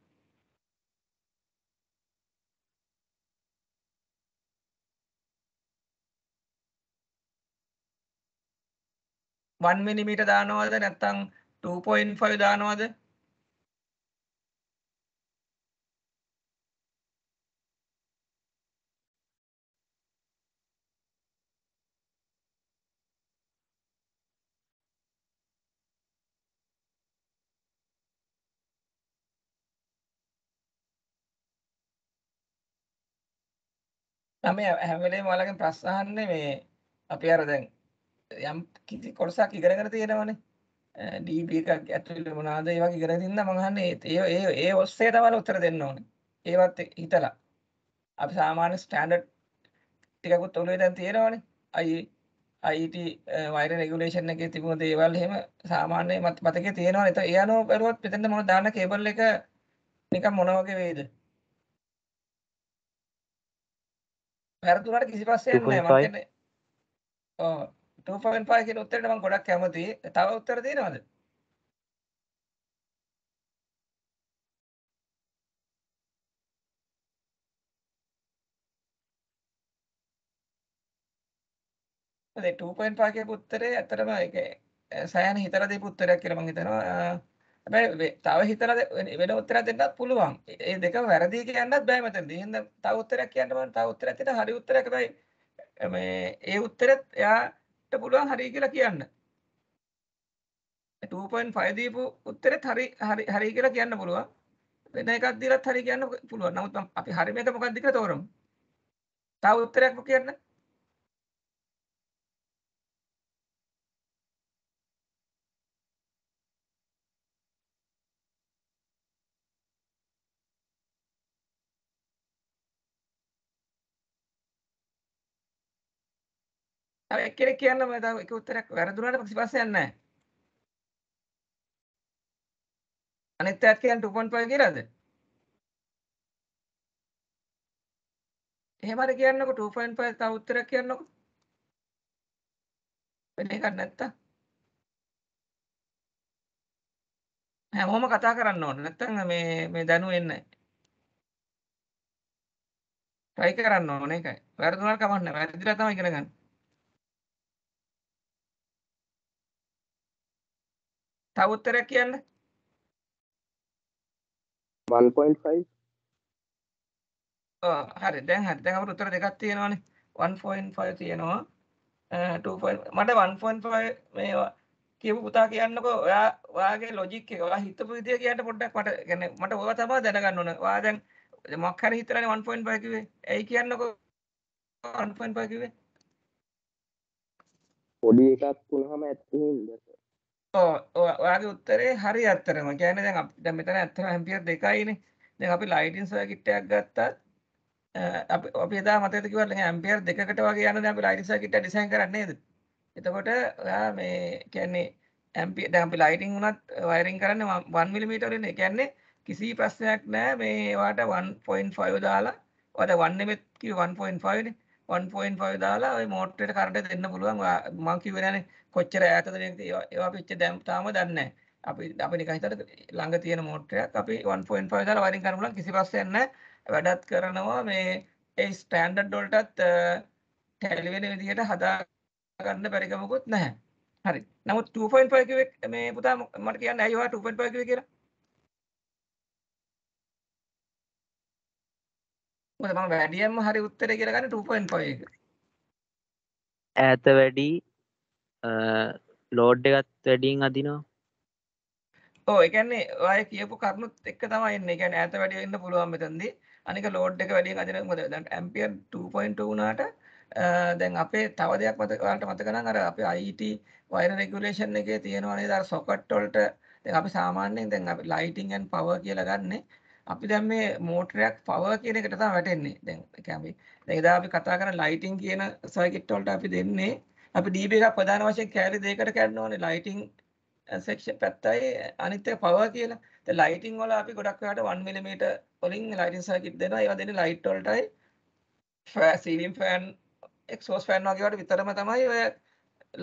1 mm දානවද නැත්නම් 2.5 දානවද නම හැමලේ මලකින් ප්‍රශ්න අහන්නේ මේ අපි අර දැන් යම් කිසි කොටසක් ඉගරකර තියෙනවනේ ඩීබ එකක් ඇතුළ මොනාද ඒවා ඉගර තින්න මහන්න ඒ ඒ ඒ ඔස්සේ තවල උත්තර දෙන්න ඕනේ ඒවත් හිතලා අපි සාමාන්‍ය ස්ටෑන්ඩඩ් ටිකකුත් ඔලුවේ දැන් තියෙනවනේ අයි IT වෛර රෙගුලේෂන් එකේ තිබුණ දේවල් එහෙම සාමාන්‍ය මතකේ තියෙනවා නේද? ඒ අනුව බැලුවොත් මෙතන මොන දාන කේබල් එක නිකන් මොන වගේ වේද? වැරදුනට කිසි පස්සේ යන්නේ නැහැ මම කියන්නේ. ඔව් 2.5 කියන උත්තරේට මම ගොඩක් කැමතියි. තව උත්තර තියෙනවද? ඒ 2.5 කියපු උත්තරේ ඇත්තටම ඒක සයන හිතලා දීපු උත්තරයක් කියලා මම හිතනවා. හැබැයි තව හිතලා වෙන උත්තරයක් දෙන්නත් පුළුවන්. ඒ දෙකම වැරදි කියන්නත් බෑ මෙතනදී. එහෙනම් තව උත්තරයක් කියන්න මම තව උත්තරයක් දෙන්න හරි උත්තරයක් හැබැයි මේ ඒ උත්තරෙත් එයා පුළුවන් හරි කියලා කියන්න 2.5 දීපු උත්තරෙත් හරි හරි හරි කියලා කියන්න පුළුවන් වෙන එකක් දීලත් හරි කියන්න පුළුවන් නමුත් අපි හරි මේක මොකක්ද කියලා තෝරමු තව උත්තරයක් කියන්න අර එක්කෙනෙක් කියන්න මම තව එක උත්තරයක් වැරදුනාට මට පිටිපස්ස යන්නේ නැහැ. අනිත් පැත්ත කියන්නේ 2.5 කියලාද? එහෙම හරි කියන්නකො 2.5 තව උත්තරයක් කියන්නකො. වෙන එකක් නැත්තම්. හැමෝම කතා කරන්න ඕන. නැත්තම් මේ මේ දැනුම එන්නේ නැහැ. try කරන්න ඕන එකයි. වැරදුනාට කමක් නැහැ. වැරදිලා තමයි ඉගෙන ගන්නේ. තව උත්තරයක් කියන්න 1.5 ඔව් හරි දැන් හරි දැන් අපිට උත්තර දෙකක් තියෙනවානේ 1.5 තියෙනවා 2. මට 1.5 මේ කියපු පුතා කියන්නකෝ ඔයා ඔයාගේ ලොජික් එක ඔයා හිතපු විදිය කියන්න පොඩ්ඩක් මට කියන්නේ මට ඔයා තමයි දැනගන්න ඕන. ඔයා දැන් මොකක් හරි හිතලානේ 1.5 කිව්වේ. ඇයි කියන්නකෝ 1.5 කිව්වේ? පොඩි එකක් වුණාම ඇත්තින්ද? ඔයාගේ උත්තරේ හරි අත්තරම කියන දැන් දැන් මෙතන ඇත්තම ඇම්පියර් දෙකයිනේ. දැන් අපි ලයිටින් සර්කිට් එකක් ගත්තත් අපි අපි එදා මතකද කිව්වා දැන් ඇම්පියර් දෙකකට වගේ යන දැන් අපි ලයිටින් සර්කිට් එක ඩිසයින් කරන්නේ නේද? එතකොට ඔයා මේ කියන්නේ ඇම්පියර් දැන් අපි ලයිටින් උනත් වයරින් කරන්නේ 1 mm වෙන. ඒ කියන්නේ කිසි ප්‍රශ්නයක් නැහැ මේ ඔයාට 1.5 දාලා ඔයාට 1 නෙමෙයි කිව්වේ 1.5 නේ. 1.5 දාලා ওই මෝටරේට කරන්ට් දෙන්න පුළුවන්. මම කිව්වේ නෑනේ කොච්චර ඈතද කියලා. ඒවා පිච්ච දැම් තාම දන්නේ නෑ. අපි අපි නිකන් හිතලා ළඟ තියෙන මෝටරයක් අපි 1.5 දාලා වයරින් කරන්න පුළුවන් කිසි ප්‍රශ්නයක් නෑ. වැඩත් කරනවා මේ ඒ ස්ටෑන්ඩඩ් වලටත් ටැලිවෙන විදිහට හදා ගන්න බැරි කමකුත් නැහැ. හරි. නමුත් 2.5 කිව්වේ මේ පුතා මට කියන්න ඇයි ඔයා 2.5 කිව්වේ කියලා? මොකද මම වැඩියෙන්ම හරි උත්තරේ කියලා ගන්න 2.5 එක. ඈත වැඩි ලෝඩ් එකත් වැඩියෙන් අදිනවා. ඔව් ඒ කියන්නේ ඔය කියපු කරුණුත් එක්ක තමයි එන්නේ. ඒ කියන්නේ ඈත වැඩි වෙන්න පුළුවන් මෙතනදී. අනික ලෝඩ් එක වැඩියෙන් අදිනවා. මොකද දැන් ඇම්පියර් 2.2 වුණාට දැන් අපේ තව දෙයක් මතක ඔයාලට මතක නම් අර අපේ IT වයර් රෙගුලේෂන් එකේ තියෙනවා නේද අර සොකට් වලට දැන් අපි සාමාන්‍යයෙන් දැන් අපි ලයිටින් ඇන් පවර් කියලා ගන්නේ අපි දැන් මේ මෝටරයක් පවර් කියන එකට තමයි වැටෙන්නේ. දැන් ඒ කියන්නේ දැන් එදා අපි කතා කරන ලයිටින් කියන සර්කිට් වලට අපි දෙන්නේ අපි DB එකක් ප්‍රධාන වශයෙන් කැලේ දෙකකට ගන්න ඕනේ ලයිටින් සෙක්ෂන් පැත්තයි අනිත් එක පවර් කියලා. දැන් ලයිටින් වල අපි ගොඩක් වෙලාවට 1 mm වලින් ලයිටින් සර්කිට් දෙනවා. ඒවා දෙන්නේ ලයිට් වලටයි සීලින් ෆෑන් එක්සෝස් ෆෑන් වගේ වලට විතරම තමයි ඔය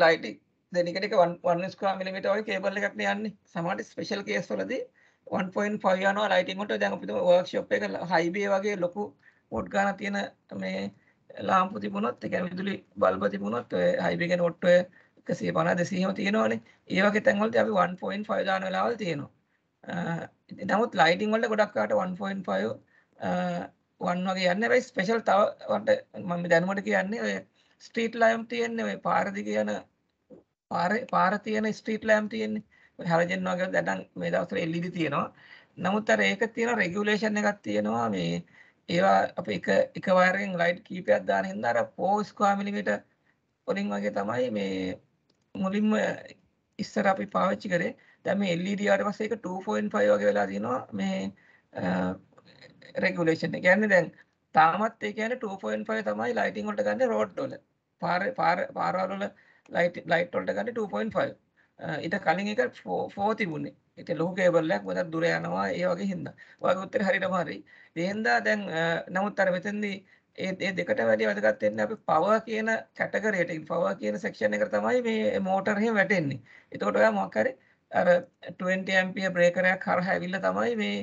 ලයිටින් දෙන එකට 1 mm වගේ කේබල් එකක් නේ යන්නේ. සමහර ස්පෙෂල් කේස් වලදී 1.5 යනවා ලයිටින් වලට දැන් අපිට වර්ක්ෂොප් එක හයිබේ වගේ ලොකු පොඩ් ගන්න තියෙන මේ ලාම්පු තිබුණොත් ඒ කියන්නේ විදුලි බල්බ තිබුණොත් ඔය හයිබේ ගැන ඔට්ටු 150 200ම තියෙනවනේ. ඒ වගේ තැන් වලදී අපි 1.5 දාන වෙලාවල් තියෙනවා. නමුත් ලයිටින් වලට ගොඩක් අයට 1.5 1 වගේ යන්නේ. හැබැයි ස්පෙෂල් තව වට මම දැනුමට කියන්නේ ඔය ස්ට්‍රීට් ලෑම්ප් තියෙන්නේ ඔය පාර දිගේ යන පාර පාර තියෙන ස්ට්‍රීට් ලෑම්ප් තියෙන්නේ. හැලජන් වගේ දැන් මේ දවස්වල LED තියෙනවා. නමුත් අර ඒක තියෙන රෙගියුලේෂන් එකක් තියෙනවා මේ ඒවා අපි එක එක වයරකින් ලයිට් කීපයක් දාන හින්දා අර 4 ස්කෝයාර් මිලිමීටර් වලින් වගේ තමයි මේ මුලින්ම ඉස්සර අපි පාවිච්චි කරේ. දැන් මේ LED ආවට පස්සේ ඒක 2.5 වගේ වෙලා තියෙනවා මේ රෙගුලේෂන් එක. කියන්නේ දැන් තාමත් ඒ කියන්නේ 2.5 තමයි ලයිටින් වලට ගන්න රෝඩ් වල. පාර පාර පාරවල් වල ලයිට් ලයිට් වලට ගන්න 2.5. ඊට කලින් එක 4 තිබුණේ. ඒක ලොකු කේබල්යක් මොකද දුර යනවා ඒ වගේ හින්දා. ඔයගේ උත්තරේ හරියටම හරි. ඒ හින්දා දැන් නමුත් අර මෙතෙන්දී ඒ ඒ දෙකට වැඩි වැදගත් වෙන්නේ අපි පවර් කියන කැටගරියට පවර් කියන සෙක්ෂන් එකට තමයි මේ මෝටර් එහෙම වැටෙන්නේ. එතකොට ඔයා මොකක් හරි අර 20 ampere බ්‍රේකරයක් හරහා ඇවිල්ලා තමයි මේ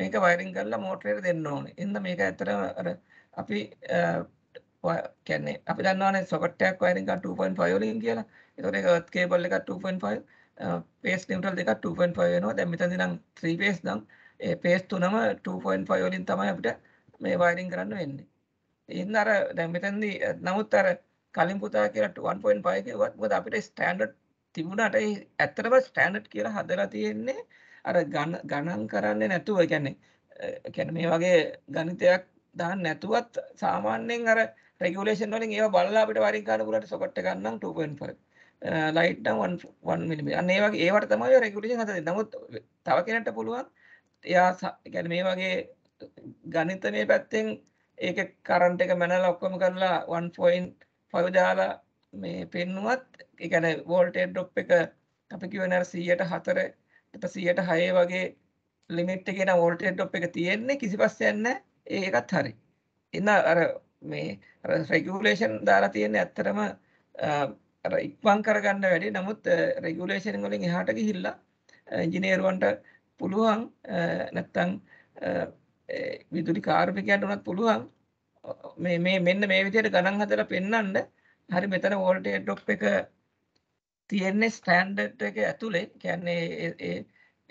මේක වයරින් කරලා මෝටරයට දෙන්න ඕනේ. එහෙනම් මේක ඇත්තටම අර අපි කියන්නේ අපි දන්නවනේ සොකට් එකක් වයරින් කරන 2.5 වලින් කියලා. ඒතකොට ඒක earth cable එකක් 2.5 phase neutral දෙකක් 2.5 වෙනවා. දැන් මෙතනදී නම් 3 phase නම් ඒ phase තුනම 2.5 වලින් තමයි අපිට මේ වයරින් කරන්න වෙන්නේ. ඉතින් අර දැන් මෙතනදී නමුත් අර කලින් පුතා කියලා 1.5 කිව්වත් මොකද අපිට ස්ටෑන්ඩඩ් තිබුණාට ඒ ඇත්තටම ස්ටෑන්ඩඩ් කියලා හදලා තියෙන්නේ අර ගණන් කරන්නේ නැතුව කියන්නේ කියන්නේ මේ වගේ ගණිතයක් දාන්න නැතුවත් සාමාන්‍යයෙන් අර රෙගියුලේෂන් වලින් ඒවා බලලා අපිට වරින් ගන්න පුළුවන් සොකට් එකක් නම් 2.5 ලයිට් නම් 1 mm. අන්න ඒ වගේ ඒවට තමයි රෙගුලේෂන් හදන්නේ. නමුත් තව කෙනෙක්ට පුළුවන් එයා يعني මේ වගේ ගණිතමය පැත්තෙන් ඒක කරන්ට් එක මැනලා ඔක්කොම කරලා 1.5 දාලා මේ පෙන්නුවත් ඒ කියන්නේ වෝල්ටේජ් ඩ්‍රොප් එක අපි කියවනේ 100ට 4 ඊට 100ට 6 වගේ ලිමිට් එකේ නම් වෝල්ටේජ් ඩ්‍රොප් එක තියෙන්නේ කිසිපස්සේ නැහැ ඒකත් හරි. එන්න අර මේ රෙගුලේෂන් දාලා තියෙන්නේ ඇත්තටම අර ඉක්මන් කරගන්න වැඩේ නමුත් රෙගුලේෂන් වලින් එහාට ගිහිල්ලා ඉංජිනේරුවන්ට පුළුවන් නැත්තම් විදුලි කාර්මිකයන්ට උනත් පුළුවන් මේ මේ මෙන්න මේ විදිහට ගණන් හදලා පෙන්වන්න හරි මෙතන වෝල්ටේජ් ඩ්‍රොප් එක තියෙන්නේ ස්ටෑන්ඩඩ් එක ඇතුලේ කියන්නේ ඒ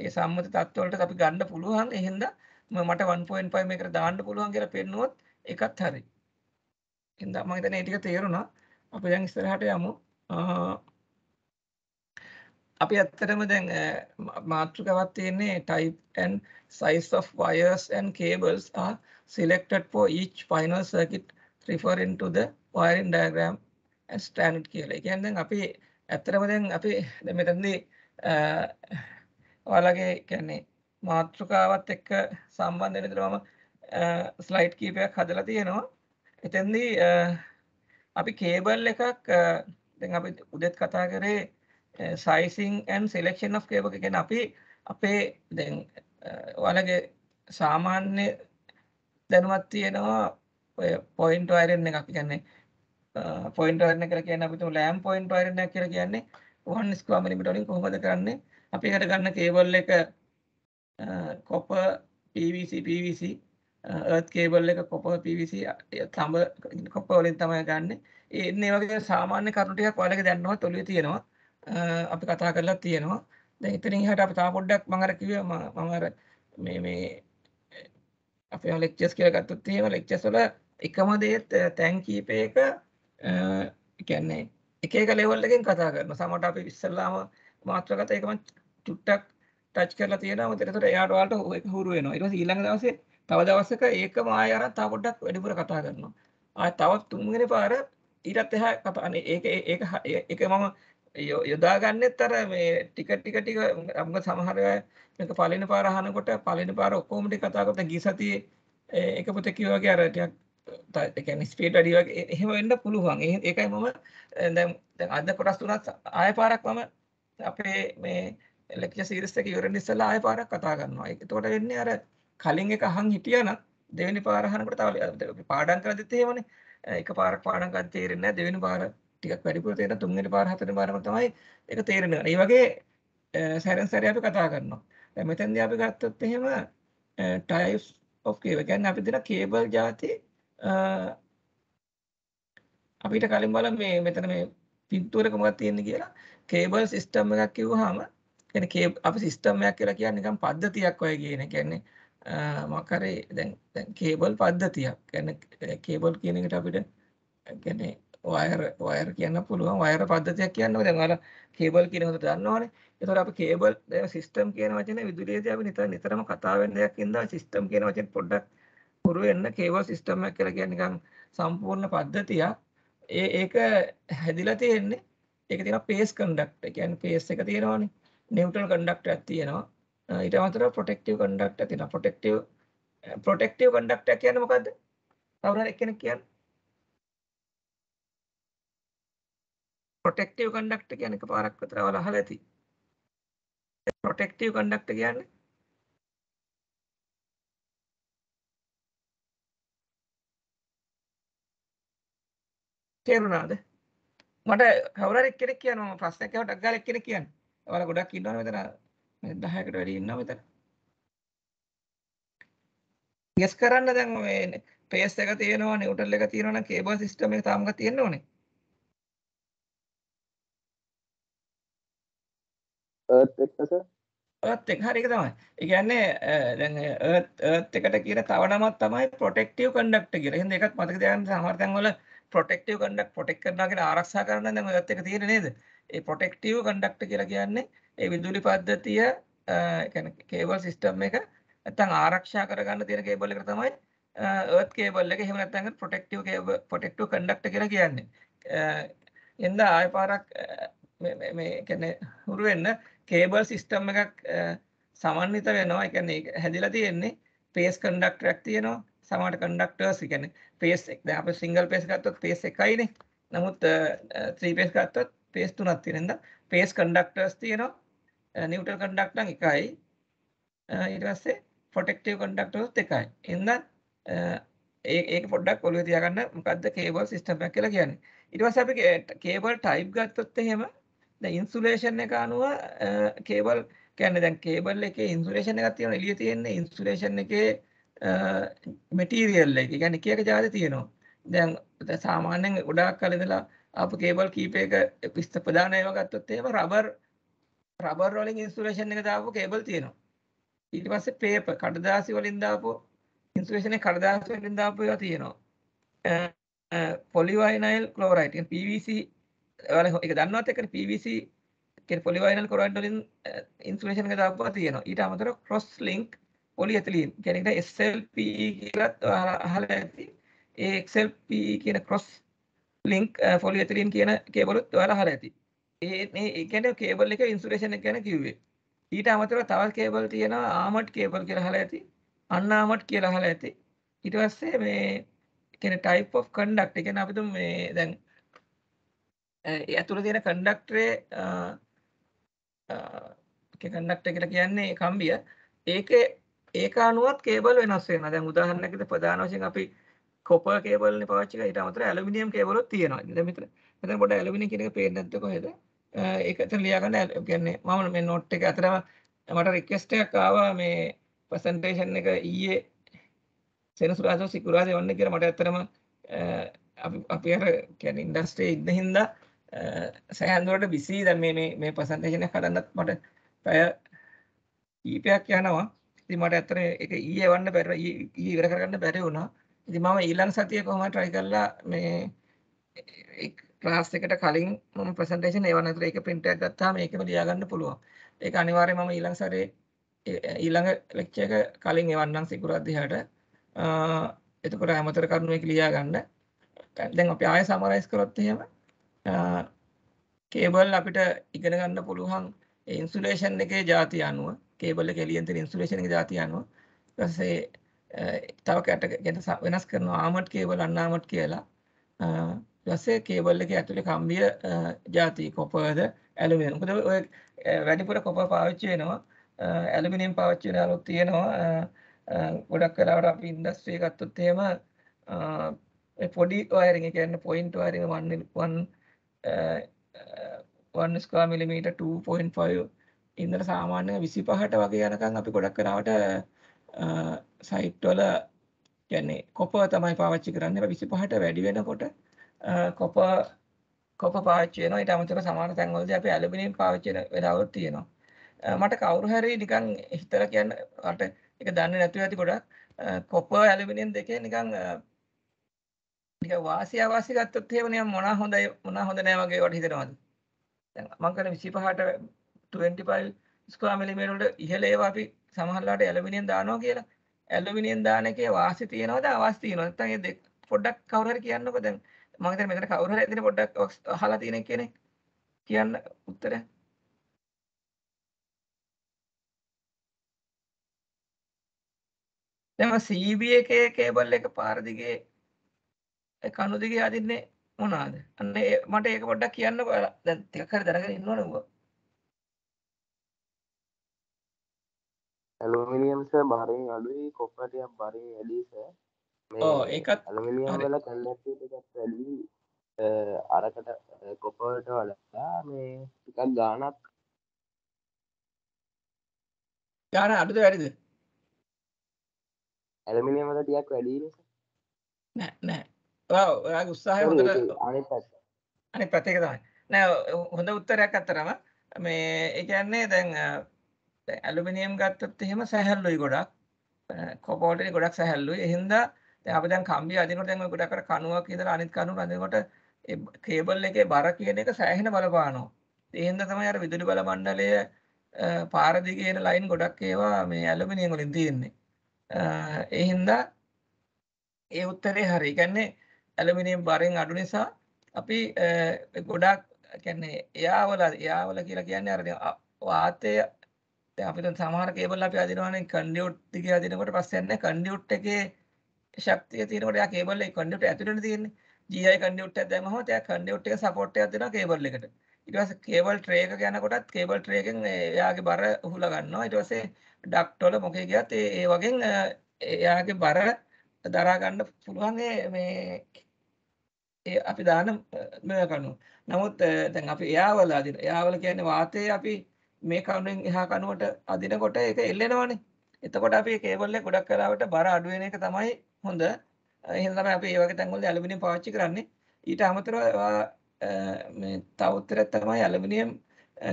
ඒ සම්මත තත්ත්වවලට අපි ගන්න පුළුවන් එහෙනම් මට 1.5 මේකට දාන්න පුළුවන් කියලා පෙන්නුවොත් එකත් හරි. එහෙනම් මම හිතන්නේ ඒ ටික තේරුණා. අපි දැන් ඉස්සරහට යමු. අපි ඇත්තටම දැන් මාතෘකාවක් තියෙන්නේ type and size of wires and cables are selected for each final circuit referring to the wiring diagram as standard කියලා. ඒ කියන්නේ දැන් අපි ඇත්තටම දැන් අපි දැන් මෙතනදී ඔයාලගේ කියන්නේ මාතෘකාවත් එක්ක සම්බන්ධ වෙන විදිහට මම ස්ලයිඩ් කීපයක් හදලා තියෙනවා. එතෙන්දී අපි කේබල් එකක් දැන් අපි උදෙත් කතා කරේ සයිසිං ඇන් සෙලෙක්ෂන් ඔෆ් කේබක ගැන අපි අපේ දැන් ඔයාලගේ සාමාන්‍ය දැනුමත් තියෙනවා ඔය පොයින්ට් වයරෙන් එක අපි කියන්නේ පොයින්ට් වයරන කියලා කියන්නේ අපි තුමු ලෑම් පොයින්ට් වයරන එක කියලා කියන්නේ 1 ස්ක්વેර් මිලිමීටර වලින් කොහොමද කරන්නේ අපි එකට ගන්න කේබල් එක කොපර් PVC PVC ඒත් කේබල් එක කොප පිවිසි තඹ කොප වලින් තමයි ගන්න ඒන්නේ වගේ සාමාන්‍ය කරුණු ටිකක් ඔයාලගේ දැනනවා ඔළුවේ තියෙනවා අපි කතා කරලා තියෙනවා දැන් ඉතින් ඉහට අපි තව පොඩ්ඩක් මම අර කිව්වා මම අර මේ මේ අපේ ලෙක්චර්ස් කියලා ගත්තොත් එහෙම ලෙක්චර්ස් වල එකම දේත් තැන් කීපයක කියන්නේ එක එක ලෙවල් එකෙන් කතා කරනවා සමහරට අපි ඉස්සල්ලාම මාත්‍රගත එකම චුට්ටක් ටච් කරලා තියෙනවා මොකද ඒකට එයාට වලට හුරු වෙනවා ඊට පස්සේ ඊළඟ දවසේ තව දවසක ඒකම ආයෙ අරන් තව පොඩ්ඩක් වැඩිපුර කතා කරනවා. ආයෙ තවත් තුන්වෙනි පාර ඊටත් එහා කතා ඒක ඒක ඒක මම යොදාගන්නෙත් අර මේ ටික ටික ටික අම්ම සමහර අය මේක පළවෙනි පාර අහනකොට පළවෙනි පාර ඔක්කොම ටික කතා කරලා ගිය සතියේ ඒක පුතේ කිව්වා වගේ අර ටිකක් ඒ කියන්නේ ස්පීඩ් වැඩි වගේ එහෙම වෙන්න පුළුවන්. ඒකයි මම දැන් දැන් අද කොටස් තුනක් ආය පාරක් මම අපේ මේ ලෙක්චර් සීරීස් එක ඉවරන ඉස්සලා ආය පාරක් කතා කරනවා. ඒකට වෙන්නේ අර කලින් එක අහන් හිටියනත් දෙවෙනි පාර අහනකොට තව පාඩම් කරද්දිත් එහෙමනේ. එක පාරක් පාඩම් කරද්දී තේරෙන්නේ නැහැ. දෙවෙනි පාර ටිකක් වැඩිපුර තේරෙන තුන්වෙනි පාර හතරවෙනි පාරම තමයි ඒක තේරෙන්නේ. ඒ වගේ සැරෙන් සැරේ අපි කතා කරනවා. දැන් මෙතෙන්දී අපි ගත්තොත් එහෙම types of cable. කියන්නේ අපි දෙන කේබල් જાති අපිට කලින් බලන්න මේ මෙතන මේ පින්තූරක මොකක්ද තියෙන්නේ කියලා කේබල් සිස්ටම් එකක් කිව්වහම කියන්නේ අපි සිස්ටම් එකක් කියලා කියන්නේ නිකන් පද්ධතියක් වගේ කියන. කියන්නේ මකරේ දැන් දැන් කේබල් පද්ධතියක් කියන්නේ කේබල් කියන එකට අපිට කියන්නේ වයර් වයර් කියන්න පුළුවන් වයර් පද්ධතියක් කියන්නකෝ දැන් ඔයාලා කේබල් කියන හොඳට දන්නවනේ ඒතකොට අපි කේබල් දැන් සිස්ටම් කියන වචනේ විදුලියේදී අපි නිතර නිතරම කතා වෙන දෙයක් ඉඳලා සිස්ටම් කියන වචනේ පොඩ්ඩක් පුරු වෙන්න කේබල් සිස්ටම් එක කියලා කියන්නේ නිකන් සම්පූර්ණ පද්ධතියක් ඒ ඒක හැදිලා තියෙන්නේ ඒක තියෙනවා පේස් කන්ඩක්ටර් කියන්නේ පේස් එක තියෙනවානේ නිව්ට්‍රල් කන්ඩක්ටරයක් තියෙනවා ඊට අමතරව ප්‍රොටෙක්ටිව් කන්ඩක්ට් එක තියෙනවා ප්‍රොටෙක්ටිව් ප්‍රොටෙක්ටිව් කන්ඩක්ට් එක කියන්නේ මොකද්ද කවුරුහරි එක්කෙනෙක් කියන්න ප්‍රොටෙක්ටිව් කන්ඩක්ට් කියන්නේ එකපාරක් විතර ඔයාලා අහලා ඇති ප්‍රොටෙක්ටිව් කන්ඩක්ට් කියන්නේ තේරුණාද මට කවුරුහරි එක්කෙනෙක් කියනවා ප්‍රශ්නයක් අහුවට අගාල එක්කෙනෙක් කියන්න ඔයාලා ගොඩක් ඉන්නවනේ මෙතන 10කට වැඩි ඉන්නවා මෙතන. ගෙස් කරන්න දැන් මේ පේස් එක තියෙනවා නිව්ට්‍රල් එක තියෙනවා නම් කේබල් සිස්ටම් එක තාමක තියෙන්න ඕනේ. Earth එක සර්. Earth එක හරි ඒක තමයි. ඒ කියන්නේ දැන් Earth Earth එකට කියන තව නමක් තමයි protective conductor කියලා. එහෙනම් ඒකත් මතක තියාගන්න සමහර තැන්වල protective conductor protect කරනවා කියලා ආරක්ෂා කරනවා දැන් Earth එක තියෙන්නේ නේද? ඒ ප්‍රොටෙක්ටිව් කන්ඩක්ටර් කියලා කියන්නේ ඒ විදුලි පද්ධතිය ඒ කියන්නේ කේබල් සිස්ටම් එක නැත්තම් ආරක්ෂා කරගන්න තියෙන කේබල් එක තමයි earth cable එක. එහෙම නැත්තම් protective cable protective conductor කියලා කියන්නේ. එඳ ආය පාරක් මේ මේ කියන්නේ හුරු වෙන්න කේබල් සිස්ටම් එකක් සමන්විත වෙනවා. ඒ කියන්නේ හැදිලා තියෙන්නේ phase conductor එකක් තියෙනවා. සමහර conductors කියන්නේ phase එක. දැන් අපි single phase ගත්තොත් phase එකයිනේ. නමුත් 3 phase ගත්තොත් පේස් තුනක් තියෙන නිසා පේස් කන්ඩක්ටර්ස් තියෙනවා නියුට්‍රල් කන්ඩක්ටර් එකයි ඊට පස්සේ ප්‍රොටෙක්ටිව් කන්ඩක්ටර්ස් එකයි එහෙනම් ඒක පොඩ්ඩක් ඔලුවේ තියාගන්න මොකද්ද කේබල් සිස්ටම් එක කියලා කියන්නේ ඊට පස්සේ අපි කේබල් ටයිප් ගත්තොත් එහෙම දැන් ඉන්සුලේෂන් එක අනුව කේබල් කියන්නේ දැන් කේබල් එකේ ඉන්සුලේෂන් එකක් තියෙනවා එළිය තියෙන ඉන්සුලේෂන් එකේ මැටීරියල් එක කියන්නේ කීයක જાති තියෙනවා. දැන් සාමාන්‍යයෙන් ගොඩාක් කල ඉඳලා ආපු කේබල් කීපයක පිස්ත ප්‍රධාන ඒවා ගත්තොත් එහෙම රබර් රබර් වලින් ඉන්සුලේෂන් එක දාපු කේබල් තියෙනවා. ඊට පස්සේ පේපර් කඩදාසි වලින් දාපු ඉන්සුලේෂන් එක කඩදාසි වලින් දාපු ඒවා තියෙනවා. පොලිවයිනයිල් ක්ලෝරයිඩ් කියන්නේ PVC වල එක දන්නවත් එක්කනේ PVC කියන්නේ පොලිවයිනල් ක්ලෝරයිඩ් වලින් ඉන්සුලේෂන් එක දාපුවා තියෙනවා. ඊට අමතරව ක්‍රොස් ලින්ක් පොලිඇතිලීන් කියන එකට SLPE කියලා අහලා ඇති. ඒ XLPE කියන ක්‍රොස් ලින්ක් ෆොලි ඇතිලින් කියන කේබලුත් ඔයාලා අහලා ඇති. ඒ ඒ කියන්නේ කේබල් එක ඉන්සුලේෂන් එක ගැන කිව්වේ. ඊට අමතරව තවත් කේබල් තියෙනවා ආමඩ් කේබල් කියලා අහලා ඇති. අන්ආමඩ් කියලා අහලා ඇති. ඊට පස්සේ මේ කියන්නේ type of conduct. ඒ කියන්නේ අපි තුන් මේ දැන් ඒ ඇතුළේ තියෙන කන්ඩක්ටරේ කන්ඩක්ටර් කියලා කියන්නේ කම්බිය. ඒකේ ඒක අනුවත් කේබල් වෙනස් වෙනවා. දැන් උදාහරණයකට ප්‍රධාන වශයෙන් අපි කොපර් කේබල් නේ පාවිච්චි කරලා ඊට අමතරව ඇලුමිනියම් කේබලුත් තියෙනවා. දැන් මෙතන මෙතන පොඩ්ඩක් ඇලුමිනියම් කියන එක පේන්නේ නැද්ද කොහෙද? ඒක ඇතර ලියා ගන්න කියන්නේ මම මේ නෝට් එක ඇතරම මට රික්වෙස්ට් එකක් ආවා මේ ප්‍රසන්ටේෂන් එක ඊයේ සෙනසුරාදා සිකුරාදා යන්න කියලා මට ඇත්තරම අපි අපි අර කියන්නේ ඉන්ඩස්ට්‍රි ඉන්න හින්දා සෑහන්දුරට බිසි දැන් මේ මේ මේ ප්‍රසන්ටේෂන් එක හදන්නත් මට පැය කීපයක් යනවා. ඉතින් මට ඇත්තට ඒක ඊයේ වන්න බැරි ඊයේ ඉවර කරගන්න බැරි වුණා. ඉතින් මම ඊළඟ සතිය කොහොමද try කරලා මේ ක්ලාස් එකට කලින් මම ප්‍රසන්ටේෂන් ඒව නැතුව ඒක print එකක් ගත්තාම ඒකම ලියා ගන්න පුළුවන්. ඒක අනිවාර්යයෙන් මම ඊළඟ සැරේ ඊළඟ ලෙක්චර් එක කලින් එවන්නම් සිකුරාදා දිහාට. එතකොට හැමතර කරුණු එක ලියා ගන්න. දැන් අපි ආයෙ සමරයිස් කරොත් එහෙම කේබල් අපිට ඉගෙන ගන්න පුළුවන් ඉන්සුලේෂන් එකේ જાති අනුව කේබල් එක එළියෙන් තියෙන ඉන්සුලේෂන් එකේ જાති අනුව ඊට පස්සේ තව කැටගෙන වෙනස් කරනවා ආමඩ් කේබල් අන්ආමඩ් කියලා. ඊපස්සේ කේබල් එකේ ඇතුලේ කම්බිය ಜಾති කොපර්ද ඇලුමිනියම්. මොකද ඔය වැඩිපුර කොපර් පාවිච්චි වෙනවා. ඇලුමිනියම් පාවිච්චි වෙන අලුත් තියෙනවා. ගොඩක් වෙලාවට අපි ඉන්ඩස්ට්‍රි එක ගත්තොත් එහෙම පොඩි වයරින් එක කියන්නේ පොයින්ට් වයරින් 1 ස්කෝර් මිලිමීටර් 2.5 ඉන්දර සාමාන්‍යයෙන් 25ට වගේ යනකම් අපි ගොඩක් වෙලාවට සයිට් වල කියන්නේ කොපර් තමයි පාවිච්චි කරන්නේ. ඒක 25ට වැඩි වෙනකොට කොපර් කොපර් පාවිච්චි වෙනවා. ඊට අමතරව සමහර තැන්වලදී අපි ඇලුමිනියම් පාවිච්චි වෙන වෙලාවල් තියෙනවා. මට කවුරු හරි නිකන් හිතලා කියන්න මට ඒක දන්නේ නැතුව ඇති ගොඩක් කොපර් ඇලුමිනියම් දෙකේ නිකන් නිකන් වාසිය වාසිය ගත්තොත් එහෙම නිකන් මොනා හොඳයි මොනා හොඳ නැහැ වගේ වට හිතනවාද? දැන් මම කියන්නේ 25ට 25 ස්කා මිලිමීටරට ඉහළ ඒවා අපි සමහරලාට ඇලුමිනියම් දානවා කියලා. ඇලුමිනියම් දාන එකේ වාසි තියෙනවද අවාසි තියෙනවද? නැත්නම් ඒ පොඩ්ඩක් කවුරු හරි කියන්නකෝ දැන්. මම හිතන්නේ මේකට කවුරු හරි ඇදින පොඩ්ඩක් අහලා තියෙන කෙනෙක් කියන්න උත්තරය. දැන් CB එකේ කේබල් එක පාර දිගේ කණු දිගේ අදින්නේ මොනවාද? අන්න මට ඒක පොඩ්ඩක් කියන්න දැන් ටිකක් හරි දැනගෙන ඉන්නවනේ ඔබ. ඇලුමිනියම්ස බරෙන් අඩුයි කොප්පටයක් බරේ ඇලිස ඒකත් ඇලුමිනියම් වෙල කල්ලට ඇලී අරකට කොපට වලතා මේ ටිකක් ගානක් ගාන අඩුද වැඩිද ඇලමිනියමල ටියක් වැඩී නිසා නෑ නෑ ඔයා උත්සාහය හොඳට අනිත් පැත්ත අනිත් පැත්තේ තමයි නෑ හොඳ උත්තරයක් අත්තරම මේ ඒ කියන්නේ දැන් ඇලුමිනියම් ගත්තොත් එහෙම සැහැල්ලුයි ගොඩක් කොපෝටරි ගොඩක් සැහැල්ලුයි එහෙනම් දැන් අපි දැන් කම්බිය අදිනකොට දැන් ඔය ගොඩක් අර කණුවක් ඉඳලා අනිත් කණුව අදිනකොට ඒ කේබල් එකේ බර කියන එක සෑහෙන බලපානවා එහෙනම් තමයි අර විදුලි බල මණ්ඩලය පාර දිගේ එන ලයින් ගොඩක් ඒවා මේ ඇලුමිනියම් වලින් තියෙන්නේ එහෙනම් ඒ උත්තරේ හරි කියන්නේ ඇලුමිනියම් බරෙන් අඩු නිසා අපි ගොඩක් කියන්නේ එයාවල එයාවල කියලා කියන්නේ අර වාතය දැන් අපිට සමහර කේබල් අපි අදිනවනේ කන්ඩියුට් එකේ අදිනකොට ප්‍රශ්නයක් නැහැ කන්ඩියුට් එකේ ශක්තිය තියෙනකොට එයා කේබල් එක කන්ඩියුට් ඇතුළේනේ තියෙන්නේ GI කන්ඩියුට් එකක් දැම්මම එයා කන්ඩියුට් එක සපෝට් එකක් දෙනවා කේබල් එකට ඊට පස්සේ කේබල් ට්‍රේ එක යනකොටත් කේබල් ට්‍රේ එකෙන් එයාගේ බර උහුලා ගන්නවා ඊට පස්සේ ඩක්ට් වල මොකේ ගියත් ඒ ඒ වගේ එයාගේ බර දරා ගන්න පුළුවන් මේ ඒ අපි දාන මෙය කණු. නමුත් දැන් අපි එයාවල අදින එයාවල කියන්නේ වාතයේ අපි මේ කණුවෙන් එහා කණුවට අදිනකොට ඒක එල්ලෙනවනේ. එතකොට අපි කේබල් එක ගොඩක් කරාවට බර අඩු වෙන එක තමයි හොඳ. එහෙනම් තමයි අපි මේ වගේ තැන්වලදී ඇලුමිනියම් පාවිච්චි කරන්නේ. ඊට අමතරව මේ තවතරක් තමයි ඇලුමිනියම්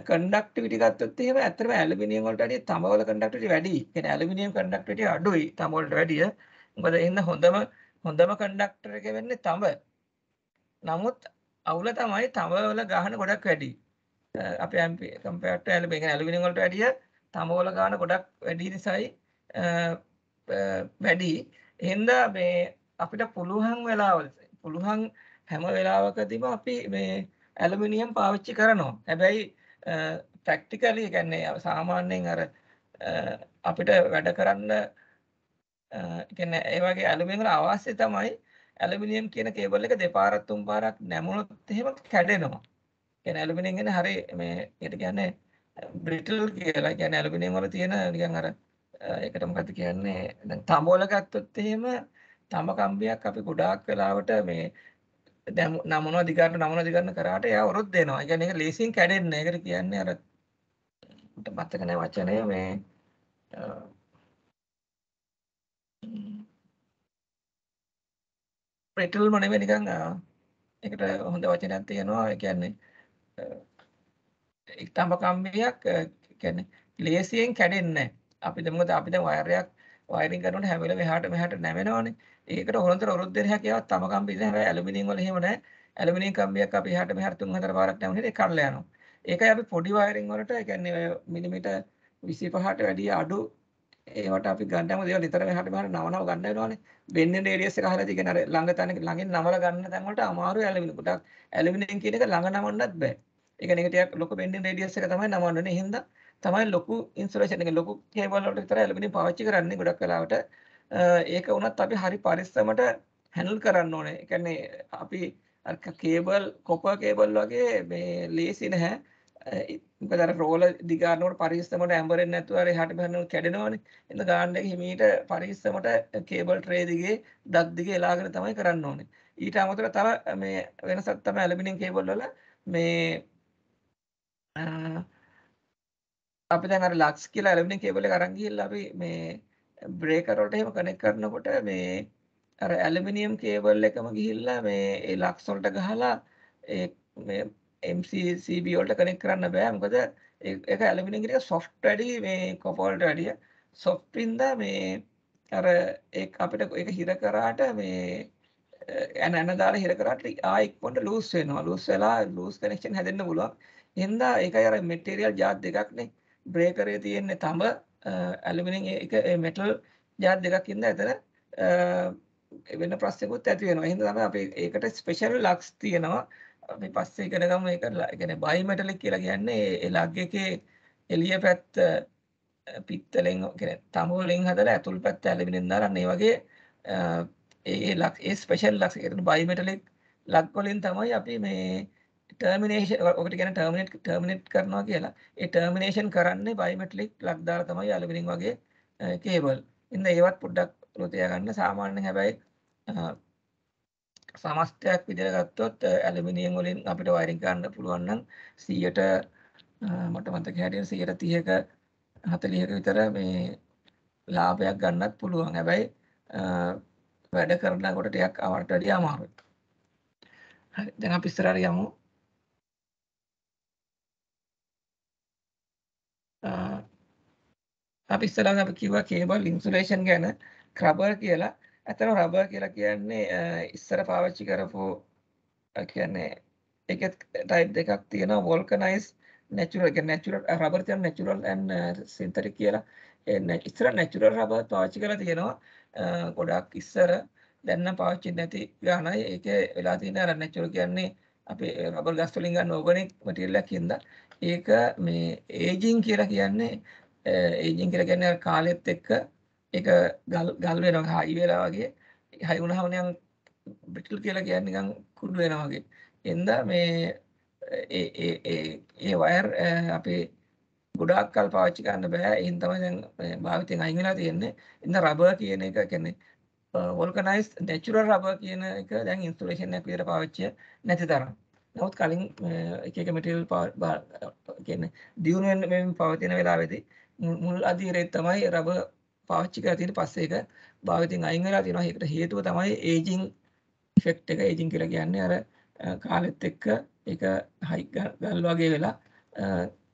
කන්ඩක්ටිවිටි ගත්තොත් එහෙම ඇත්තටම ඇලුමිනියම් වලට වඩා තඹ වල කන්ඩක්ටිවිටි වැඩි. ඒ කියන්නේ ඇලුමිනියම් කන්ඩක්ටිවිටි අඩුයි තඹ වලට වැඩිය. මොකද එහෙනම් හොඳම හොඳම කන්ඩක්ටර් එක වෙන්නේ තඹ. නමුත් අවුල තමයි තඹ වල ගහන ගොඩක් වැඩි. අපේ ඇම්පි කම්පයර්ට් ඇලුමිනියම් කියන්නේ ඇලුමිනියම් වලට වැඩිය තඹෝල ගාන ගොඩක් වැඩි නිසායි වැඩි. එහෙනම් මේ අපිට පුළුවන් වෙලාවල පුළුවන් හැම වෙලාවකදීම අපි මේ ඇලුමිනියම් පාවිච්චි කරනවා. හැබැයි ප්‍රැක්ටිකලි කියන්නේ සාමාන්‍යයෙන් අර අපිට වැඩ කරන්න කියන්නේ ඒ වගේ ඇලුමිනියම් වල අවශ්‍ය තමයි ඇලුමිනියම් කියන කේබල් එක දෙපාරක් තුන් පාරක් නැමුණොත් එහෙම කැඩෙනවා. කියන්නේ ඇලුමිනියම් කියන්නේ හරි මේ ඒකට කියන්නේ බ්‍රිටල් කියලා. කියන්නේ ඇලුමිනියම් වල තියෙන නිකන් අර ඒකට මොකද කියන්නේ දැන් තඹවල ගත්තොත් එහෙම තඹ කම්බියක් අපි ගොඩාක් වෙලාවට මේ දැන් නමනවා දිගන්න නමනවා දිගන්න කරාට එයා වරොත් දෙනවා. ඒ කියන්නේ ඒක ලේසියෙන් කැඩෙන්නේ. ඒකට කියන්නේ අර මට මතක නැහැ වචනය මේ ප්‍රෙටල්ම නෙමෙයි නිකන් ඒකට හොඳ වචනයක් තියෙනවා. ඒ කියන්නේ ස්තම්භ කම්බියක් කියන්නේ ලේසියෙන් කැඩෙන්නේ නැහැ. අපි දැන් මොකද අපි දැන් වයරයක් වයරින් කරනකොට හැම වෙලම එහාට මෙහාට නැවෙනවනේ. ඒකට හොරතර උරුද්දෙන හැකියාවක් තම කම්බි ඉතින් හැබැයි ඇලුමිනියම් වල එහෙම නැහැ. ඇලුමිනියම් කම්බියක් අපි එහාට මෙහාට තුන් හතර පාරක් නැවෙන්නේ ඒක කඩලා යනවා. ඒකයි අපි පොඩි වයරින් වලට ඒ කියන්නේ මිලිමීටර් 25ට වැඩිය අඩු ඒවට අපි ගන්නම දේවල් නිතර මෙහාට මෙහාට නවනව ගන්න වෙනවානේ. වෙන්නේ ඒරියස් එක හැලදී කියන අර ළඟ තැන ළඟින් නමල ගන්න තැන් වලට අමාරු ඇලුමිනියම් කොටක්. ඇලුමිනියම් කියන එක ළඟ නමන්නත් බෑ. ඒක නේ ටිකක් ලොකු බෙන්ඩින් රේඩියස් එක තමයි නමන්නේ. එහෙනම් තමයි ලොකු ඉන්සුලේෂන් එක ලොකු කේබල් වලට විතර ඇලුමිනියම් පාවිච්චි කරන්නේ ගොඩක් වෙලාවට. ඒක වුණත් අපි හරි පරිස්සමට හැන්ඩල් කරන්න ඕනේ. ඒ කියන්නේ අපි කේබල් කොපර් කේබල් වගේ මේ ලේසි නැහැ. මොකද අර රෝල දිගානකොට පරිස්සමට ඇඹරෙන්නේ නැතුව අර එහාට බහනකොට කැඩෙනවනේ. එතන ගාන්න එක හිමීට පරිස්සමට කේබල් ට්‍රේ දිගේ දත් දිගේ එලාගෙන තමයි කරන්න ඕනේ. ඊට අමතරව තව මේ වෙනසක් තමයි ඇලුමිනියම් කේබල් වල මේ අපි දැන් අර ලක්ස් කියලා ඇලුමිනියම් කේබල් එක අරන් ගිහිල්ලා අපි මේ බ්‍රේකර් වලට එහෙම කනෙක්ට් කරනකොට මේ අර ඇලුමිනියම් කේබල් එකම ගිහිල්ලා මේ ඒ ලක්ස් වලට ගහලා ඒ මේ MCCB වලට කනෙක්ට් කරන්න බෑ මොකද ඒක ඇලුමිනියම් එක සොෆ්ට් වැඩි මේ කොපර් වලට වැඩිය සොෆ්ට් වින්දා මේ අර ඒක අපිට ඒක හිර කරාට මේ ඇන ඇන දාලා හිර කරාට ආයෙත් පොඩ්ඩ ලූස් වෙනවා ලූස් වෙලා ලූස් කනෙක්ෂන් හැදෙන්න පුළුවන් එහෙනම් ඒකයි අර මෙටීරියල් જાත් දෙකක්නේ බ්‍රේකරේ තියෙන්නේ තඹ ඇලුමිනියම් එක මෙටල් જાත් දෙකක් ඉඳලා එතන වෙන ප්‍රශ්නකුත් ඇති වෙනවා. එහෙනම් තමයි අපි ඒකට ස්පෙෂල් ලක්ස් තියෙනවා. අපි පස්සේ ඉගෙන ගමු ඒ කරලා. ඒ කියන්නේ බයිමෙටලික් කියලා කියන්නේ ඒ ලග් එකේ එළිය පැත්ත පිත්තලෙන් කියන්නේ තඹ වලින් හදලා ඇතුල් පැත්ත ඇලුමිනියෙන් දාලා මේ වගේ ඒ ලක් ඒ ස්පෙෂල් ලක්ස් ඒ කියන්නේ බයිමෙටලික් ලක් වලින් තමයි අපි මේ ටර්මිනේෂන් ඔකට කියන ටර්මිනේට් ටර්මිනේට් කරනවා කියලා. ඒ ටර්මිනේෂන් කරන්නේ බයිමෙටලික් ලක් දාලා තමයි ඇලුමිනියෙන් වගේ කේබල්. ඉතින් ඒවත් පොඩ්ඩක් ලොතියා ගන්න සාමාන්‍යයෙන් හැබැයි සමස්තයක් විදිහට ගත්තොත් ඇලුමිනියම් වලින් අපිට වයරින් ගන්න පුළුවන් නම් 100ට මට මතක හැටියට 130ක 40ක විතර මේ ලාභයක් ගන්නත් පුළුවන්. හැබැයි වැඩ කරනකොට ටිකක් අවට වැඩිය අමාරුයි. හරි දැන් අපි ඉස්සරහට යමු. අපි ඉස්සරහට අපි කිව්වා කේබල් ඉන්සුලේෂන් ගැන ක්‍රබර් කියලා ඇත්තම රබර් කියලා කියන්නේ ඉස්සර පාවිච්චි කරපු කියන්නේ ඒක ටයිප් දෙකක් තියෙනවා වෝල්කනයිස් natural එක natural රබර් තියෙන natural and synthetic කියලා ඒ ඉස්සර natural රබර් පාවිච්චි කරලා තියෙනවා ගොඩක් ඉස්සර දැන් නම් පාවිච්චි නැති ගානයි ඒකේ වෙලා තියෙන අර natural කියන්නේ අපේ රබර් ගස් වලින් ගන්න ඕගනික් මටීරියල් එකක් හින්දා ඒක මේ ඒජින් කියලා කියන්නේ ඒජින් කියලා කියන්නේ කාලෙත් එක්ක ඒක ගල් ගල් වෙනවා හයි වෙලා වගේ හයි වුණාම නිකන් බ්‍රිටල් කියලා කියන්නේ නිකන් කුඩු වෙනවා වගේ එන්දා මේ ඒ ඒ ඒ ඒ වයර් අපේ ගොඩාක් කල් පාවිච්චි කරන්න බෑ එහෙන් තමයි දැන් භාවිතයෙන් අයින් වෙලා තියෙන්නේ එන්දා රබර් කියන එක කියන්නේ වොල්කනයිස් නැචරල් රබර් කියන එක දැන් ඉන්ස්ටලේෂන් එකක් විදිහට පාවිච්චි නැති තරම් නමුත් කලින් එක එක මටීරියල් කියන්නේ දියුණු වෙන පවතින වෙලාවේදී මුල් අධීරේ තමයි රබර් පාවිච්චි කරලා තියෙන පස්සේ ඒක භාවිතෙන් අයින් වෙලා තියෙනවා. ඒකට හේතුව තමයි ඒජින් ඉෆෙක්ට් එක. ඒජින් කියලා කියන්නේ අර කාලෙත් එක්ක ඒක හයි ගල් වගේ වෙලා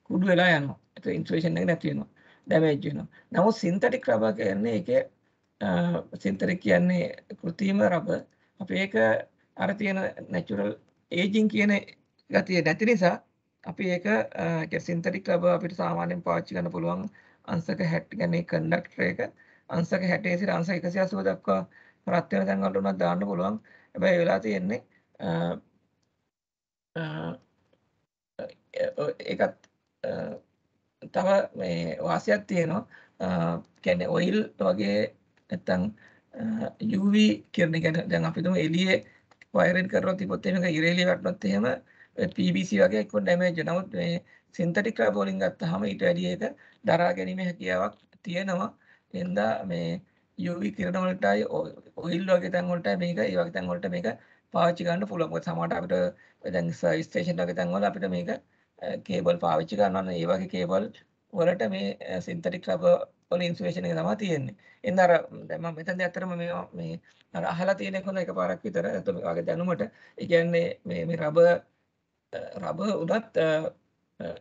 කුඩු වෙලා යනවා. ඒක ඉන්ෆ්ලේෂන් එක නැති වෙනවා. ඩැමේජ් වෙනවා. නමුත් සින්තටික් රබර් කියන්නේ ඒකේ සින්තටික් කියන්නේ කෘත්‍රිම රබර්. අපි ඒක අර තියෙන නැචරල් ඒජින් කියන ගතිය නැති නිසා අපි ඒක සින්තටික් රබර් අපිට සාමාන්‍යයෙන් පාවිච්චි කරන්න පුළුවන්. අංශක 60 කියන්නේ කන්ඩක්ටර් එක අංශක 60 සිට අංශ 180 දක්වා රත් වෙන තැන් වලට උනත් දාන්න පුළුවන්. හැබැයි වෙලා තියෙන්නේ ඒකත් තව මේ වාසියක් තියෙනවා කියන්නේ ඔයිල් වගේ නැත්තම් UV කියන එක දැන් අපි තුමු එළියේ වයරින් කරලා තිබොත් එහෙම ඒක ඉරේලිය වටනොත් එහෙම PVC වගේ එක්ක ඩැමේජ් වෙනවා. නමුත් මේ සින්තටික් රබෝලින් ගත්තාම ඊට වැඩිය ඒක දරා ගැනීම හැකියාවක් තියෙනවා. එන්දා මේ UV කිරණ වලටයි ඔයිල් වගේ තැන් වලටයි මේක ඒ වගේ තැන් වලට මේක පාවිච්චි ගන්න පුළුවන්. මොකද සමහරට අපිට දැන් සර්විස් ස්ටේෂන් වගේ තැන් වල අපිට මේක කේබල් පාවිච්චි කරනවා නම් ඒ වගේ කේබල් වලට මේ සින්තටික් රබර් වල ඉන්සුලේෂන් එක තමයි තියෙන්නේ. එන්න අර දැන් මම මෙතනදී ඇත්තටම මේ මේ අර අහලා තියෙන කොන එකපාරක් විතර වගේ දැනුමට. ඒ කියන්නේ මේ මේ රබර් රබර් උඩත්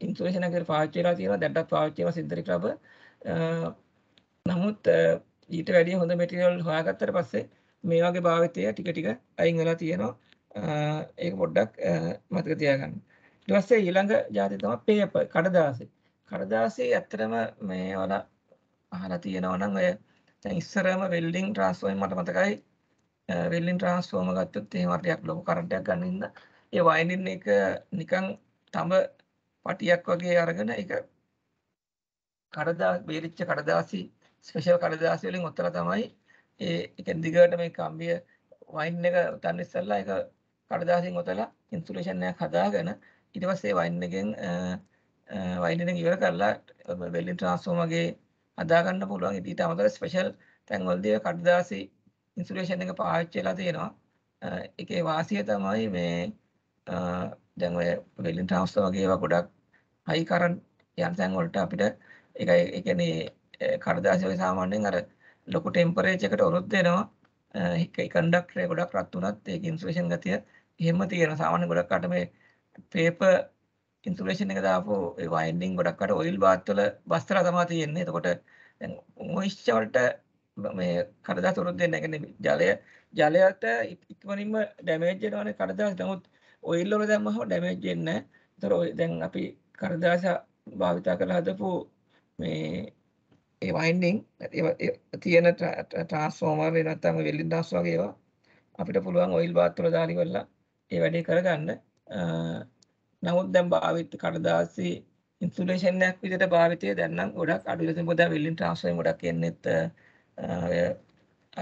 ඉන්සුලේෂන් එකට පාවිච්චි වෙලා තියෙනවා දැන්ටත් පාවිච්චි වෙනවා සිද්දරි ක්ලබ නමුත් ඊට වැඩිය හොඳ මෙටීරියල් හොයාගත්තට පස්සේ මේ වගේ භාවිතය ටික ටික අයින් වෙලා තියෙනවා ඒක පොඩ්ඩක් මතක තියාගන්න ඊට පස්සේ ඊළඟ જાතිය තමයි පේපර් කඩදාසි කඩදාසි ඇත්තටම මේ වල අහලා තියෙනවා නම් ඔය දැන් ඉස්සරම වෙල්ඩින් ට්‍රාන්ස්ෆෝම් මට මතකයි වෙල්ලින් ට්‍රන්ස්ෆෝර්ම ගත්තොත් එහෙම රටයක් ලොකු කරන්ටයක් ගන්න හින්දා ඒ වයින්ඩින් එක නිකන් තඹ පටියක් වගේ අරගෙන ඒක කඩදා බේරිච්ච කඩදාසි ස්පෙෂල් කඩදාසි වලින් ඔතලා තමයි ඒ කියන්නේ දිගට මේ කම්බිය වයින් එක ගන්න ඉස්සෙල්ලා ඒක කඩදාසියෙන් ඔතලා ඉන්සුලේෂන් එකක් හදාගෙන ඊට පස්සේ වයින් එකෙන් වයින් එකෙන් ඉවර කරලා වෙල්ඩින් ට්‍රාන්ස්ෆෝම වගේ හදා ගන්න පුළුවන් ඊට අමතරව ස්පෙෂල් තැන්වලදී ඔය කඩදාසි ඉන්සුලේෂන් එක පාවිච්චි වෙලා තියෙනවා. ඒකේ වාසිය තමයි මේ දැන් ඔය වෙලින් ට්‍රාන්ස්ෆර් වගේ ඒවා ගොඩක් හයි කරන්ට් යන තැන් වලට අපිට ඒක ඒ කියන්නේ කඩදාසි වගේ සාමාන්‍යයෙන් අර ලොකු ටෙම්පරේචර් එකට ඔරොත් දෙනවා ඒක කන්ඩක්ටරේ ගොඩක් රත් වුණත් ඒක ඉන්සුලේෂන් ගතිය එහෙම තියෙන සාමාන්‍ය ගොඩක් අට මේ පේපර් ඉන්සුලේෂන් එක දාපු ඒ වයින්ඩින් ගොඩක් අට ඔයිල් බාත් වල බස්තර තමයි තියෙන්නේ එතකොට දැන් මොයිස්චර් වලට මේ කඩදාසි ඔරොත් දෙන්න يعني ජලය ජලයට ඉක්මනින්ම ඩැමේජ් වෙනවනේ කඩදාසි නමුත් ඔයිල් වල දැම්මම ඩැමේජ් වෙන්නේ නැහැ. ඒතර දැන් අපි කරදාස භාවිතා කළ හදපු මේ ඒ වයින්ඩින් තියෙන ට්‍රාන්ස්ෆෝමර් නැත්නම් වෙල්ඩින් ට්‍රාන්ස් වගේ ඒවා අපිට පුළුවන් ඔයිල් බාත් වල දාලා ඉවරලා ඒ වැඩේ කරගන්න. නමුත් දැන් භාවිත කඩදාසි ඉන්සුලේෂන් එකක් විදිහට භාවිතය දැන් නම් ගොඩක් අඩු වෙනවා. මොකද වෙල්ඩින් ට්‍රාන්ස් වලින් ගොඩක් එන්නේත්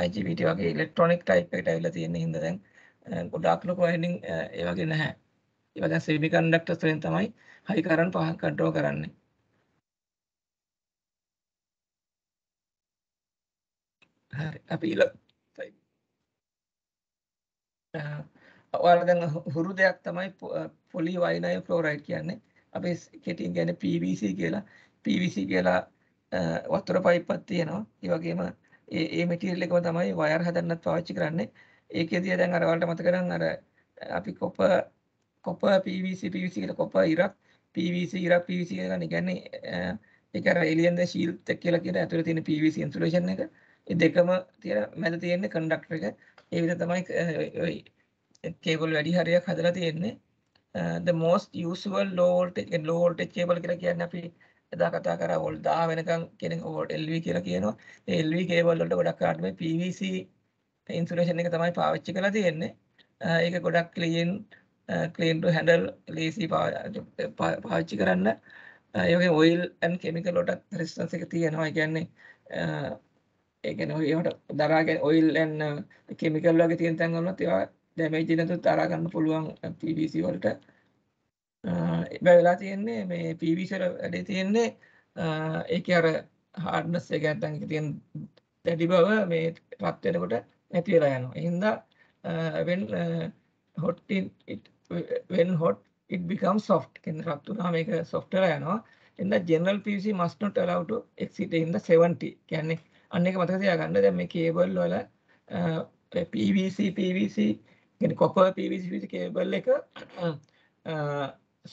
IGBT වගේ ඉලෙක්ට්‍රොනික ටයිප් එකට ඇවිල්ලා තියෙන හින්දා දැන් ගොඩක් ලොකු වයින්ඩින් ඒ වගේ නැහැ. ඒවා දැන් සෙමිකන්ඩක්ටර්ස් වලින් තමයි හයි කරන් පහක් කන්ට්‍රෝල් කරන්නේ. හරි අපි ඊළඟ ඔයාලා දැන් හුරු දෙයක් තමයි පොලි වයිනයි ෆ්ලෝරයිඩ් කියන්නේ. අපි කෙටින් කියන්නේ PVC කියලා. PVC කියලා වතුර පයිප්පක් තියෙනවා. ඒ වගේම ඒ ඒ මැටීරියල් එකම තමයි වයර් හදන්නත් පාවිච්චි කරන්නේ. ඒකෙදී දැන් අර ඔයාලට මතක නම් අර අපි කොපර් කොපර් PVC PVC කියලා කොපර් ඉරක් PVC ඉරක් PVC කියලා ගන්න. කියන්නේ ඒක අර එලියන් ද ෂීල්ඩ් එක කියලා කියන ඇතුලේ තියෙන PVC ඉන්සුලේෂන් එක. ඒ දෙකම තියෙන මැද තියෙන කන්ඩක්ටර් එක. ඒ විදිහ තමයි කේබල් වැඩි හරියක් හදලා තියෙන්නේ. the most usual low voltage low voltage cable කියලා කියන්නේ අපි එදා කතා කරා වෝල් 10 වෙනකන් කියන වෝල්ට් LV කියලා කියනවා. ඒ LV කේබල් වලට ගොඩක් කාට මේ PVC ඉන්සුලේෂන් එක තමයි පාවිච්චි කරලා තියෙන්නේ. ඒක ගොඩක් ක්ලියන් Uh, clean to handle easy පාවිච්චි කරන්න යෝගේ ඔයිල් ඇන් කෙමිකල් ලොටත් රෙස්ටන්ස එක තියෙනවා කියන්නේ ඒකන ඒට දරාගෙන ඔයිල් ඇන් කෙමිකල් වගේ තියෙන තැන්ගල තිවා දැමේජි නතු තරාගන්න පුළුවන් පිවිසි uh, වලට එබැවෙලා uh, තියෙන්නේ මේ පිවිසර වැඩේ තියෙන්නේ ඒක අර හාඩ්නස් එක ඇත්තන් තියෙන දැඩි බව මේ පත්වෙනකොට නැතිවෙලා යනවා එහින්දා when uh, hot in it when hot it becomes soft කියන රත් වුණාම ඒක soft වෙලා යනවා in the general PVC must not allow to exit in the 70 කියන්නේ අන්න එක මතක තියාගන්න දැන් මේ කේබල් වල PVC PVC කියන්නේ copper PVC PVC කේබල් එක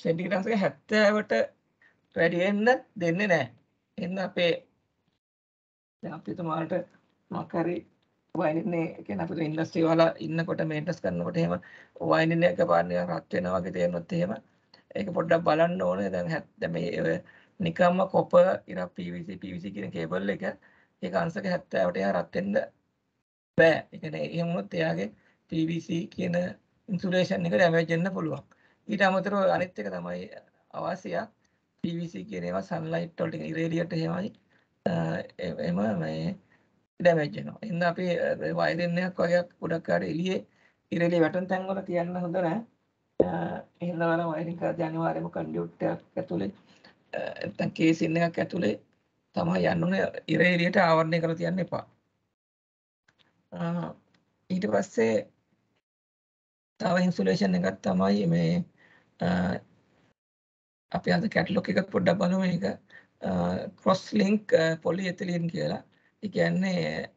සෙන්ටිග්‍රෑම්ස් එක 70ට වැඩි වෙන්න දෙන්නේ නැහැ එන්න අපේ දැන් අපි තුමාලට මොකක් හරි වයින්නේ කියන්නේ අපිට ඉන්ඩස්ට්‍රි වල ඉන්නකොට මේන්ටස් කරනකොට එහෙම වයින්නේ එකපාර නිකන් රත් වෙනවා වගේ තේරෙනොත් එහෙම ඒක පොඩ්ඩක් බලන්න ඕනේ දැන් දැන් මේ නිකම්ම කොප ඉරක් PVC PVC කියන කේබල් එක ඒක අංශක 70ට එහා රත් වෙන්න බෑ. ඒ කියන්නේ එහෙම වුණොත් එයාගේ PVC කියන ඉන්සුලේෂන් එක ඩැමේජ් වෙන්න පුළුවන්. ඊට අමතරව අනිත් එක තමයි අවාසියක් PVC කියන ඒවා සන්ලයිට් වලට ඉරේඩියට් එහෙමයි එහෙම මේ ඩැමේජ් වෙනවා. එහෙනම් අපි වයරින්නයක් වගේක් ගොඩක් කාට එළියේ ඉරලි වැටෙන තැන් වල තියන්න හොඳ නැහැ. එහෙනම් අර වයරින් කරද්දී අනිවාර්යයෙන්ම කන්ඩියුට් එකක් ඇතුලේ නැත්නම් කේසින් එකක් ඇතුලේ තමයි යන්න ඕනේ ඉර එළියට ආවරණය කරලා තියන්න එපා. ඊට පස්සේ තව ඉන්සුලේෂන් එකක් තමයි මේ අපි අද කැටලොග් එකක් පොඩ්ඩක් බලමු මේක ක්‍රොස් ලින්ක් පොලිඑතිලීන් කියලා ඒ කියන්නේ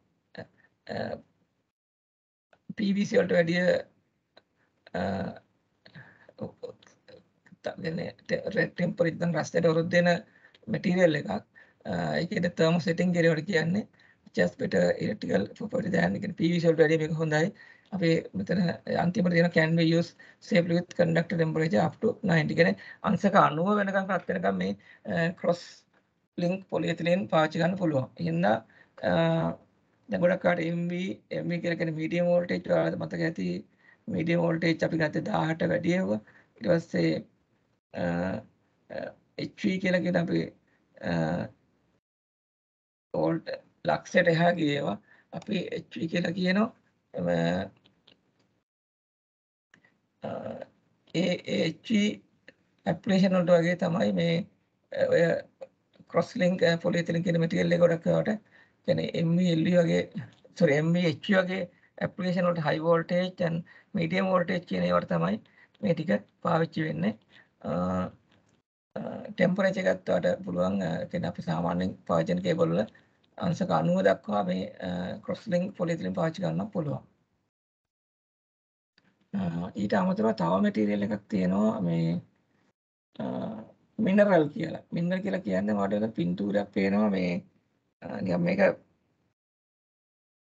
PVC වලට වැඩිය ටෙම්පරේචර් රස්තයට වරුද් දෙන මැටීරියල් එකක්. ඒකේ තර්මෝසෙටින් කියලා කියන්නේ just better electrical property than කියන්නේ PVC වලට වැඩිය මේක හොඳයි. අපි මෙතන අන්තිමට තියෙන can we use safely with conductor temperature up to 90 කියන්නේ අංශක 90 වෙනකන් රත් වෙනකන් මේ cross link polyethylene පාවිච්චි කරන්න පුළුවන්. එහෙනම් දැන් ගොඩක් කාට MV MV කියලා කියන්නේ මීඩියම් වෝල්ටේජ් ඔයාලට මතක ඇති මීඩියම් වෝල්ටේජ් අපි ගත්තේ 1000ට වැඩි ඒවා ඊට පස්සේ HV කියලා කියන අපි වෝල්ට් ලක්ෂයට එහා ගිය ඒවා අපි HV කියලා කියනවා ඒ ඒ HV ඇප්ලිකේෂන් වලට වගේ තමයි මේ ඔය ක්‍රොස් ලින්ක් පොලිතිලින් කියන මැටීරියල් එක ගොඩක් ඒවාට කියන්නේ MVLE වගේ sorry MVH වගේ application වලට high voltage and medium voltage කියන ඒවට තමයි මේ ටික පාවිච්චි වෙන්නේ. ටෙම්පරේචර් ගත්තට පුළුවන් කියන්නේ අපි සාමාන්‍යයෙන් පාවිච්චි කරන කේබල් වල අංශක 90 දක්වා මේ cross link polyethylene පාවිච්චි කරන්න පුළුවන්. ඊට අමතරව තව මැටීරියල් එකක් තියෙනවා මේ මිනරල් කියලා. මිනරල් කියලා කියන්නේ මට පින්තූරයක් පේනවා මේ නිකන් මේක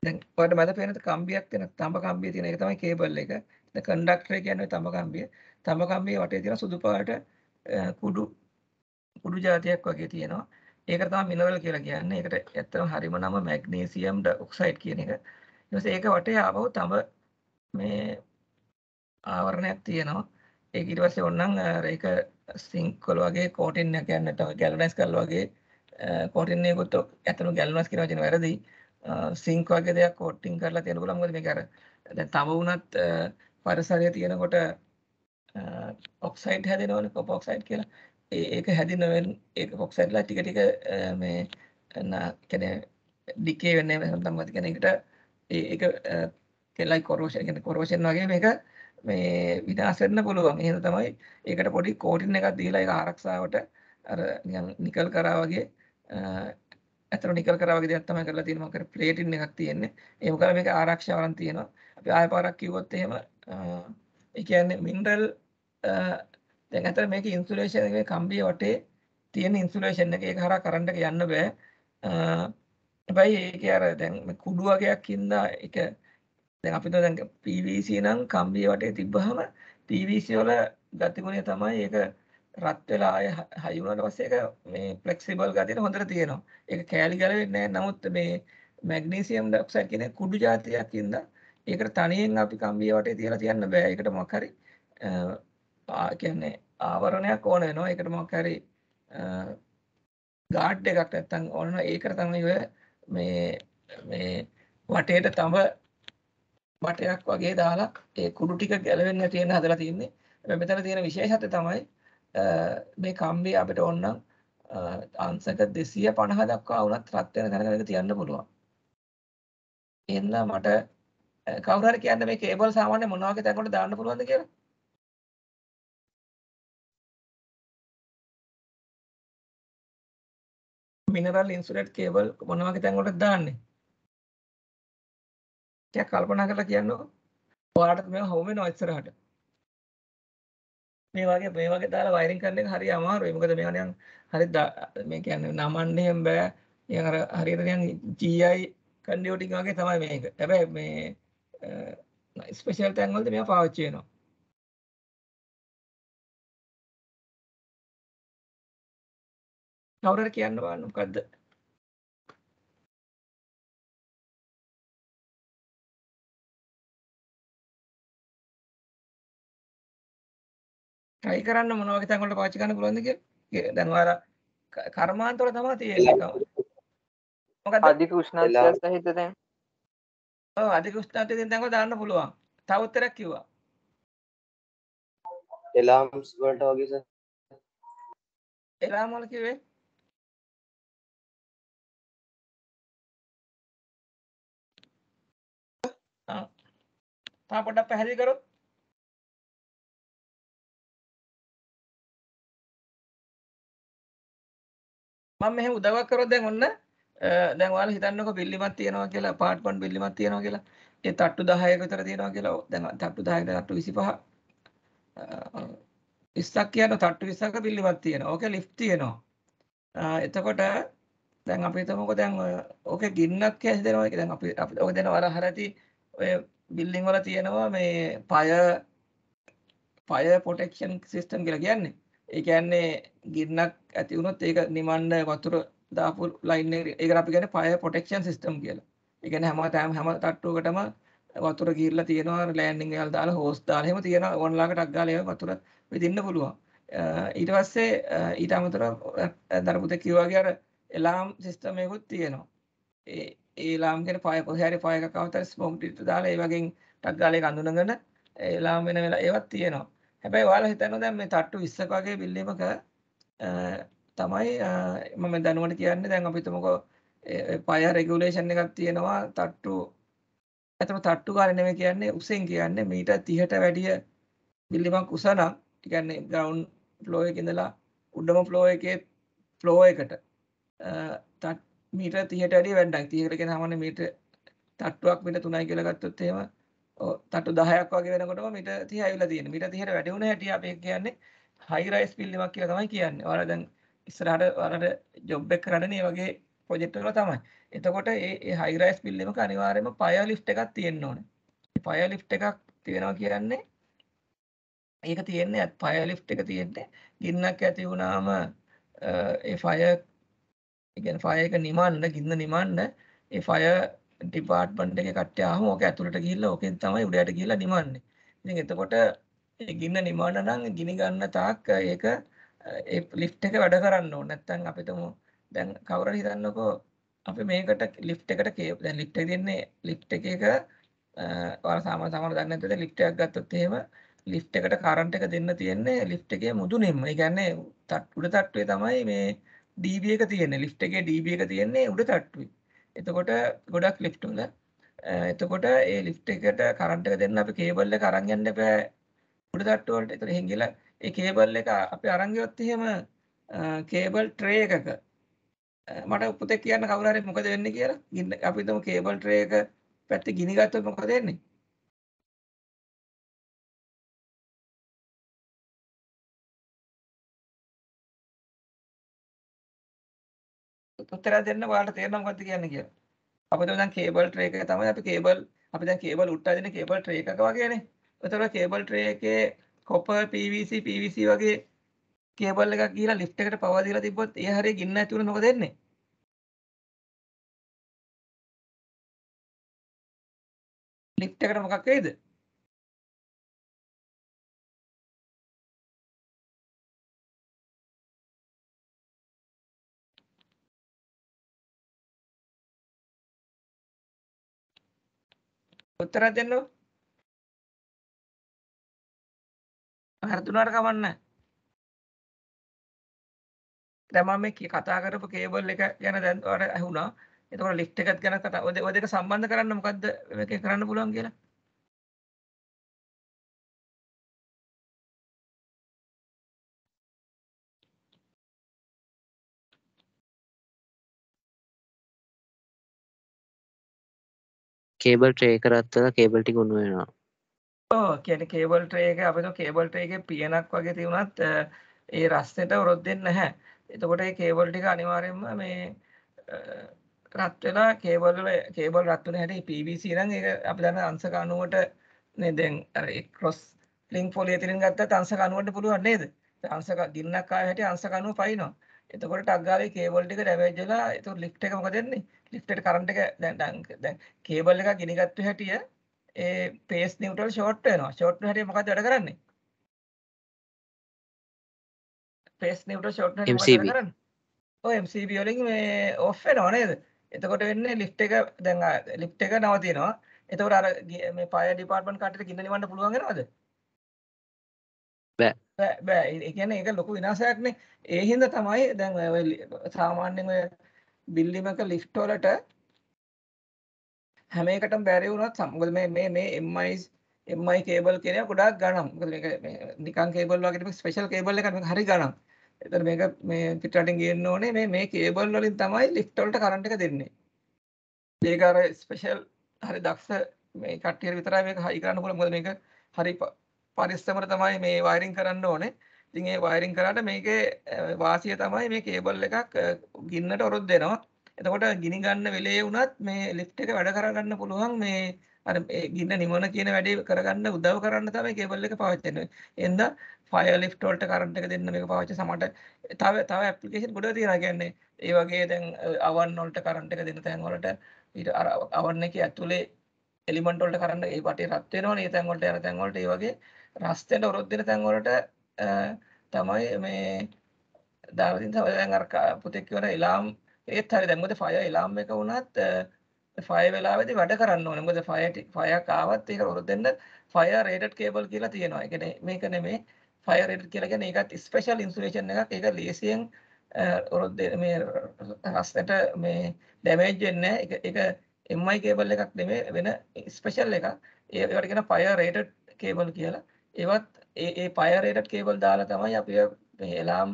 දැන් ඔයාලට මත පේනද කම්බියක් තියෙන තඹ කම්බිය තියෙන එක තමයි කේබල් එක. දැන් කන්ඩක්ටර් කියන්නේ තඹ කම්බිය. තඹ කම්බියේ වටේ තියෙන සුදු පාට කුඩු කුඩු జాතියක් වගේ තියෙනවා. ඒකට තමයි මිනරල් කියලා කියන්නේ. ඒකට ඇත්තම හරිම නම මැග්නීසියම් ඔක්සයිඩ් කියන එක. ඊට ඒක වටේ ආවෝ තඹ මේ ආවරණයක් තියෙනවා. ඒක ඊට පස්සේ ඕනනම් ඒක සිංක් වල වගේ කෝටින් එකක් යන්නට ගැලනයිස් කරලා වගේ කෝටින්නයකුත් ඇතුළු ගැල්ුනස් කියන වචන වැරදි සිංක් වගේ දෙයක් කෝට්ටිං කරලා තියෙනකොට මොකද මේක අර දැන් තව වුණත් පරිසරයේ තියෙනකොට ඔක්සයිඩ් හැදෙනවනේ කොප ඔක්සයිඩ් කියලා ඒක හැදෙනවෙන් ඒක ඔක්සයිඩ්ලා ටික ටික මේ කියන්නේ ඩිකේ වෙන්නේ නැත්නම් මොකද කියන්නේ ඒකට ඒක කෙලයි කොරෝෂන් කියන්නේ කොරෝෂන් වගේ මේක මේ විනාශ වෙන්න පුළුවන්. එහෙම තමයි ඒකට පොඩි කෝටින් එකක් දීලා ඒක ආරක්ෂාවට අර නිකල් කරා වගේ ඇතර නිකල් කරා වගේ දෙයක් තමයි කරලා තියෙන්නේ මම කර ප්ලේටින් එකක් තියෙන්නේ ඒ මොකද මේක ආරක්ෂාවරන් තියෙනවා අපි ආය පාරක් කිව්වොත් එහෙම ඒ කියන්නේ මිනරල් දැන් ඇතර මේක ඉන්සුලේෂන් එකේ කම්බිය වටේ තියෙන ඉන්සුලේෂන් එක ඒක හරහා කරන්ට් එක යන්න බෑ හැබැයි ඒක අර දැන් කුඩු වර්ගයක් ඉඳලා ඒක දැන් අපි දැන් PVC නම් කම්බිය වටේ තිබ්බහම PVC වල ගතිගුණය තමයි ඒක රත් වෙලා ආය හයි වුණාට පස්සේ ඒක මේ ෆ්ලෙක්සිබල් ගතිය හොඳට තියෙනවා. ඒක කෑලි ගලවෙන්නේ නැහැ. නමුත් මේ මැග්නීසියම් ඩයොක්සයිඩ් කියන කුඩු జాතියක් ඉඳලා ඒකට තනියෙන් අපි කම්බිය වටේ තියලා තියන්න බෑ. ඒකට මොකක් හරි කියන්නේ ආවරණයක් ඕන වෙනවා. ඒකට මොකක් හරි ගාඩ් එකක් නැත්තම් ඕන වෙනවා. ඒකට තමයි ඔය මේ මේ වටේට තඹ වටයක් වගේ දාලා ඒ කුඩු ටික ගැලවෙන්න තියෙන හදලා තින්නේ. මෙතන තියෙන විශේෂත්වය තමයි මේ කම්බේ අපිට ඕනනම් අංශක 250 දක්වා වුණත් රත් වෙන තැනක තියන්න පුළුවන්. එහෙනම් මට කවුරු හරි කියන්න මේ කේබල් සාමාන්‍ය මොන වගේ තැනකට දාන්න පුළුවන්ද කියලා? මිනරල් ඉන්සුලේට් කේබල් මොන වගේ තැන්වලට දාන්නේ? ටිකක් කල්පනා කරලා කියන්නකෝ. ඔයාලට මේව හොම වෙනවා ඉස්සරහට. මේ වගේ මේ වගේ දාලා වයරින් කරන එක හරි අමාරුයි. මොකද මේවා නිකන් හරි මේ කියන්නේ නමන්න එහෙම බෑ. නිකන් අර හරියට නිකන් GI කන්ඩියෝටින් වගේ තමයි මේක. හැබැයි මේ ස්පෙෂල් තැන් වලදී මේවා පාවිච්චි වෙනවා. කවුරුර කියන්න බලන්න මොකද්ද? try කරන්න මොන වගේ තැන් වලට පාවිච්චි කරන්න පුළුවන්ද කියලා. දැන් ඔයාලා කර්මාන්ත වල තමයි තියෙන්නේ. මොකද්ද? අධික උෂ්ණත්වය සහිත දැන්. ඔව් අධික උෂ්ණත්වය තියෙන තැන් වල දාන්න පුළුවන්. තව උත්තරයක් කිව්වා. එලාම්ස් වලට වගේ සර්. එලාම් වල කිව්වේ තා පොඩක් පැහැදිලි කරොත් මම මෙහෙම උදව්වක් කරොත් දැන් ඔන්න දැන් ඔයාලා හිතන්නකෝ බිල්ලිමක් තියෙනවා කියලා පාර්ට් 1 බිල්ලිමක් තියෙනවා කියලා ඒ තට්ටු 10ක විතර තියෙනවා කියලා දැන් තට්ටු 10ක තට්ටු 25 20ක් කියන තට්ටු 20ක බිල්ලිමක් තියෙනවා ඕකේ ලිෆ්ට් තියෙනවා එතකොට දැන් අපි හිතමුකෝ දැන් ඕකේ ගින්නක් කැස් දෙනවා ඒක දැන් අපි අපි ඔය දෙනවා අර හරති ඔය බිල්ඩින් වල තියෙනවා මේ ෆයර් ෆයර් ප්‍රොටෙක්ෂන් සිස්ටම් කියලා කියන්නේ ඒ කියන්නේ ගින්නක් ඇති වුණොත් ඒක නිමන්න වතුර දාපු ලයින් එක ඒක අපි කියන්නේ ෆයර් ප්‍රොටෙක්ෂන් සිස්ටම් කියලා. ඒ කියන්නේ හැම තැනම හැම තට්ටුවකටම වතුර ගිරලා තියෙනවා ලෑන්ඩින් එකල් දාලා හෝස් දාලා එහෙම තියෙනවා ඕනලාකට අක් ගාලා ඒක වතුර විදින්න පුළුවන්. ඊට පස්සේ ඊට අමතරව දරපුත කිව්වා වගේ අර එලාම් සිස්ටම් එකකුත් තියෙනවා. ඒ ඒලාම් කියන පය කොහේ හරි පය එකක් අවතර ස්මෝක් ඩිට්ට දාලා ඒ වගේ ටක් ගාලා ඒක අඳුනගෙන එලාම් වෙන වෙලාව ඒවත් තියෙනවා. හැබැයි ඔයාලා හිතන්න දැන් මේ තට්ටු 20ක වගේ බිල්ඩිමක තමයි මම දැනුමට කියන්නේ දැන් අපි හිතමුකෝ ෆයර් රෙගියුලේෂන් එකක් තියෙනවා තට්ටු ඇතම තට්ටු ගාන නෙමෙයි කියන්නේ උසෙන් කියන්නේ මීටර් 30ට වැඩිය බිල්ඩිමක් උස නම් කියන්නේ ග්‍රවුන්ඩ් ෆ්ලෝ එකේ ඉඳලා උඩම ෆ්ලෝ එකේ ෆ්ලෝ එකට මීටර් 30ට වැඩිය වැඩක් 30කට කියන්නේ සාමාන්‍ය මීටර් තට්ටුවක් මීටර් 3යි කියලා ගත්තොත් එහෙම තට්ටු 10ක් වගේ වෙනකොටම මිට 30 ඇවිල්ලා තියෙනවා. මිට 30ට වැටුණ හැටි අපි කියන්නේ හයි රයිස් බිල්ඩින්ගක් කියලා තමයි කියන්නේ. ඔයාලා දැන් ඉස්සරහට ඔයාලට ජොබ් එක කරන්න මේ වගේ ප්‍රොජෙක්ට් වල තමයි. එතකොට මේ මේ හයි රයිස් බිල්ඩින්ගක අනිවාර්යයෙන්ම පයර් ලිෆ්ට් එකක් තියෙන්න ඕනේ. පයර් ලිෆ්ට් එකක් තියෙනවා කියන්නේ ඒක තියෙන්නේ පයර් ලිෆ්ට් එක තියෙන්නේ ගින්නක් ඇති වුණාම ඒ ෆයර් ඒ කියන්නේ ෆයර් එක නිමන්න ගින්න නිමන්න ඒ ෆයර් ඩිපාර්ට්මන්ට් එකේ කට්ටිය ආවම ඕක ඇතුළට ගිහිල්ලා ඕකෙන් තමයි උඩයට ගිහිල්ලා නිමන්නේ. ඉතින් එතකොට ඒ ගින්න නිමවන්න නම් ගිනි ගන්න තාක් ඒක ඒ ලිෆ්ට් එක වැඩ කරන්න ඕනේ. නැත්නම් අපිටම දැන් කවුරු හිතන්නකෝ අපි මේකට ලිෆ්ට් එකට කේප් දැන් ලිෆ්ට් එක දෙන්නේ ලිෆ්ට් එකේක ඔයාලා සාමාන්‍ය සාමාන්‍ය දන්නේ නැද්ද ලිෆ්ට් එකක් ගත්තොත් එහෙම ලිෆ්ට් එකට කරන්ට් එක දෙන්න තියෙන්නේ ලිෆ්ට් එකේ මුදුනින්ම. ඒ කියන්නේ උඩ තට්ටුවේ තමයි මේ DB එක තියෙන්නේ. ලිෆ්ට් එකේ DB එක තියෙන්නේ උඩ තට්ටුවේ. එතකොට ගොඩක් ලිෆ්ට් වල එතකොට ඒ ලිෆ්ට් එකට කරන්ට් එක දෙන්න අපි කේබල් එක අරන් යන්න බෑ උඩ තට්ටු වලට. ඒතර එහෙන් ගිහලා ඒ කේබල් එක අපි අරන් ගියොත් එහෙම කේබල් ට්‍රේ එකක මට පුතේ කියන්න කවුරු හරි මොකද වෙන්නේ කියලා. අපි හිතමු කේබල් ට්‍රේ එක පැත්තේ ගිනි ගත්තොත් මොකද වෙන්නේ? උත්තරය දෙන්න ඔයාලට තේරෙනවා මොකද්ද කියන්නේ කියලා. අපිට දැන් කේබල් ට්‍රේ එක තමයි අපි කේබල් අපි දැන් කේබල් උට්ටා දෙන කේබල් ට්‍රේ එකක වගේනේ. ඒතකොට කේබල් ට්‍රේ එකේ කොපර් PVC PVC වගේ කේබල් එකක් ගිහලා ලිෆ්ට් එකට පවා දීලා තිබ්බොත් ඒ හැරේ ගින්න ඇති වුණොත් මොකද වෙන්නේ? ලිෆ්ට් එකට මොකක් වෙයිද? උත්තරයක් දෙන්නකො. හරතුනාට කමන්න. දැන් මම මේ කතා කරපු කේබල් එක ගැන දැන් ඔයාලට ඇහුණා. එතකොට ලිෆ්ට් එකත් ගැන කතා ඔය දෙක සම්බන්ධ කරන්න මොකද්ද මේකේ කරන්න පුළුවන් කියලා? කේබල් ට්‍රේකරත්වල කේබල් ටික උුණු වෙනවා ඕ කියන කේබල් ට්‍රේක අප කේබල් ට්‍රේක පියනක් වගේ තිවුණත් ඒ රස්නයට වරොත් දෙන්න නැහැ එතකොට කේබල් ටික අනිවාරෙන්ම මේ රත්වෙලා කේබල්ල කේබල් රත්වන හැට පිවිසි රං ඒ අප දන්න අන්සකනුවට නෙදැන් කොස් ලිින් පොල තිරින් ගත්ත අන්සකනුවට පුළුවන් නේද අන්සක දින්නක්කා හැට අන්සකනුව පයිනවා එතකොට ටග්ගාවේ කේබල් ටික ඩැමේජ් වෙලා එතකොට ලිෆ්ට් එක මොකද වෙන්නේ ලිෆ්ට් එකට කරන්ට් එක දැන් දැන් කේබල් එක ගිනිගත්තු හැටිය ඒ පේස් නිව්ට්‍රල් ෂෝට් වෙනවා ෂෝට් වෙන හැටිය මොකද වැඩ කරන්නේ පේස් නිව්ට්‍රල් ෂෝට් වෙන හැටිය මොකද කරන්නේ ඔය MCB වලින් මේ ඔෆ් වෙනවා නේද එතකොට වෙන්නේ ලිෆ්ට් එක දැන් ලිෆ්ට් එක නවතිනවා එතකොට අර මේ ෆයර් ඩිපාර්ට්මන්ට් කට්ටියට ගින්න නිවන්න පුළුවන් වෙනවද බෑ බෑ බෑ ඒ කියන්නේ ඒක ලොකු විනාශයක්නේ ඒ හින්දා තමයි දැන් ඔය සාමාන්‍යයෙන් ඔය බිල්ඩිමක ලිෆ්ට් වලට හැම එකටම බැරි වුණත් මොකද මේ මේ මේ MI MI කේබල් කියන එක ගොඩාක් ගණන් මොකද මේක නිකන් කේබල් වගේ නෙමෙයි ස්පෙෂල් කේබල් එකක් මේක හරි ගණන් එතන මේක මේ පිට රටින් ගේන්න ඕනේ මේ මේ කේබල් වලින් තමයි ලිෆ්ට් වලට කරන්ට් එක දෙන්නේ ඒක අර ස්පෙෂල් හරි දක්ෂ මේ කට්ටියට විතරයි මේක හයි කරන්න පුළුවන් මොකද මේක හරි පරිස්සමට තමයි මේ වයරින් කරන්න ඕනේ. ඉතින් ඒ වයරින් කරාට මේකේ වාසිය තමයි මේ කේබල් එකක් ගින්නට ඔරොත් දෙනවා. එතකොට ගිනි ගන්න වෙලේ වුණත් මේ ලිෆ්ට් එක වැඩ කරගන්න පුළුවන් මේ අර ගින්න නිමන කියන වැඩේ කරගන්න උදව් කරන්න තමයි කේබල් එක පාවිච්චි කරන්නේ. එහෙනම් ෆයර් ලිෆ්ට් වලට කරන්ට් එක දෙන්න මේක පාවිච්චි සමහරට තව තව ඇප්ලිකේෂන් ගොඩක් තියෙනවා. කියන්නේ ඒ වගේ දැන් අවන් වලට කරන්ට් එක දෙන තැන් වලට ඊට අර අවන් එකේ ඇතුලේ එලිමන්ට් වලට කරන්න ඒ වටේ රත් වෙනවනේ ඒ තැන් වලට යන තැන් වලට ඒ වගේ රස්තෙන්ට වරොත් දෙන තැන් වලට තමයි මේ දාවතින් තමයි දැන් අර පුතෙක් කියන ඉලාම් ඒත් හරි දැන් මොකද ෆයර් ඉලාම් එක වුණත් ෆයර් වෙලාවේදී වැඩ කරන්න ඕනේ මොකද ෆයර් ෆයර් ආවත් ඒක වරොත් දෙන්න ෆයර් රේටඩ් කේබල් කියලා තියෙනවා. ඒ කියන්නේ මේක නෙමේ ෆයර් රේටඩ් කියලා කියන්නේ ඒකත් ස්පෙෂල් ඉන්සුලේෂන් එකක්. ඒක ලේසියෙන් වරොත් දෙන මේ රස්තට මේ ඩැමේජ් වෙන්නේ නැහැ. ඒක ඒක MI කේබල් එකක් නෙමේ වෙන ස්පෙෂල් එකක්. ඒකට කියන ෆයර් රේටඩ් කේබල් කියලා. ඒවත් ඒ ඒ ෆයර් රේටඩ් කේබල් දාලා තමයි අපි මේ එලාම්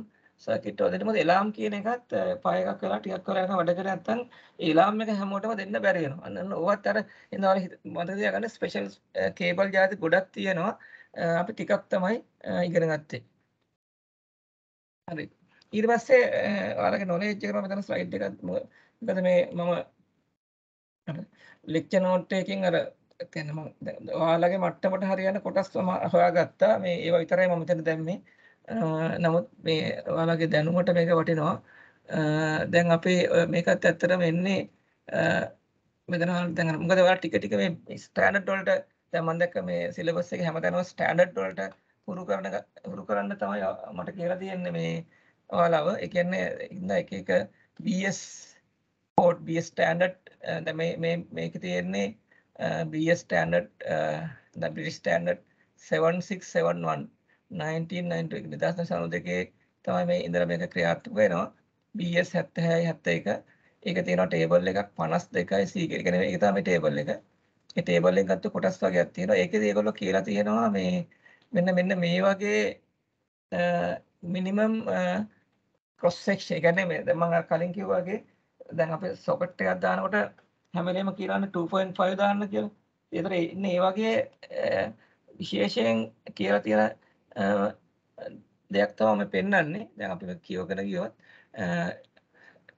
සර්කිට් වල දෙන්නේ. මොකද එලාම් කියන එකත් ෆයර් එකක් කරලා ටිකක් කරලා යනවා වැඩ කර නැත්නම් ඒ එලාම් එක හැමෝටම දෙන්න බැරි වෙනවා. අන්න ඕවත් අර එනවා මතක තියාගන්න ස්පෙෂල් කේබල් જાති ගොඩක් තියෙනවා. අපි ටිකක් තමයි ඉගෙන ගත්තේ. හරි. ඊට පස්සේ ඔයාලගේ knowledge එක මම මෙතන slide එකක් මොකද මේ මම ලෙක්චර් note එකකින් අර කියන්නේ මම ඔයාලගේ මට්ටමට හරියන කොටස් හොයාගත්තා මේ ඒවා විතරයි මම මෙතන දැම්මේ නමුත් මේ ඔයාලගේ දැනුමට මේක වටිනවා දැන් අපේ මේකත් ඇත්තටම එන්නේ මෙතන දැන් මොකද ඔයාලා ටික ටික මේ ස්ටෑන්ඩඩ් වලට දැන් මම දැක්ක මේ සිලබස් එක හැමතැනම ස්ටෑන්ඩඩ් වලට හුරු කරන හුරු කරන්න තමයි මට කියලා තියෙන්නේ මේ ඔයාලව ඒ කියන්නේ ඉන්න එක එක BS පෝට් BS ස්ටෑන්ඩඩ් දැන් මේ මේ මේක තියෙන්නේ uh, BS standard, uh, the British standard 7671 1992 2092 තමයි මේ ඉඳලා මේක ක්‍රියාත්මක වෙනවා. BS 76යි 71. ඒක තියෙනවා ටේබල් එකක් 52යි C කියලා. ඒ කියන්නේ ඒක තමයි ටේබල් එක. ඒ ටේබල් එකෙන් ගත්ත කොටස් වර්ගයක් තියෙනවා. ඒකේදී ඒගොල්ලෝ කියලා තියෙනවා මේ මෙන්න මෙන්න මේ වගේ මිනිමම් ක්‍රොස් සෙක්ෂන්. ඒ කියන්නේ මම කලින් කිව්වා වගේ දැන් අපි සොකට් එකක් දානකොට හැම වෙලේම කියලාන්නේ 2.5 දාන්න කියලා. ඒතර ඉන්නේ ඒ වගේ විශේෂයෙන් කියලා තියෙන දෙයක් තමයි මම පෙන්වන්නේ. දැන් අපි කියවගෙන ගියොත්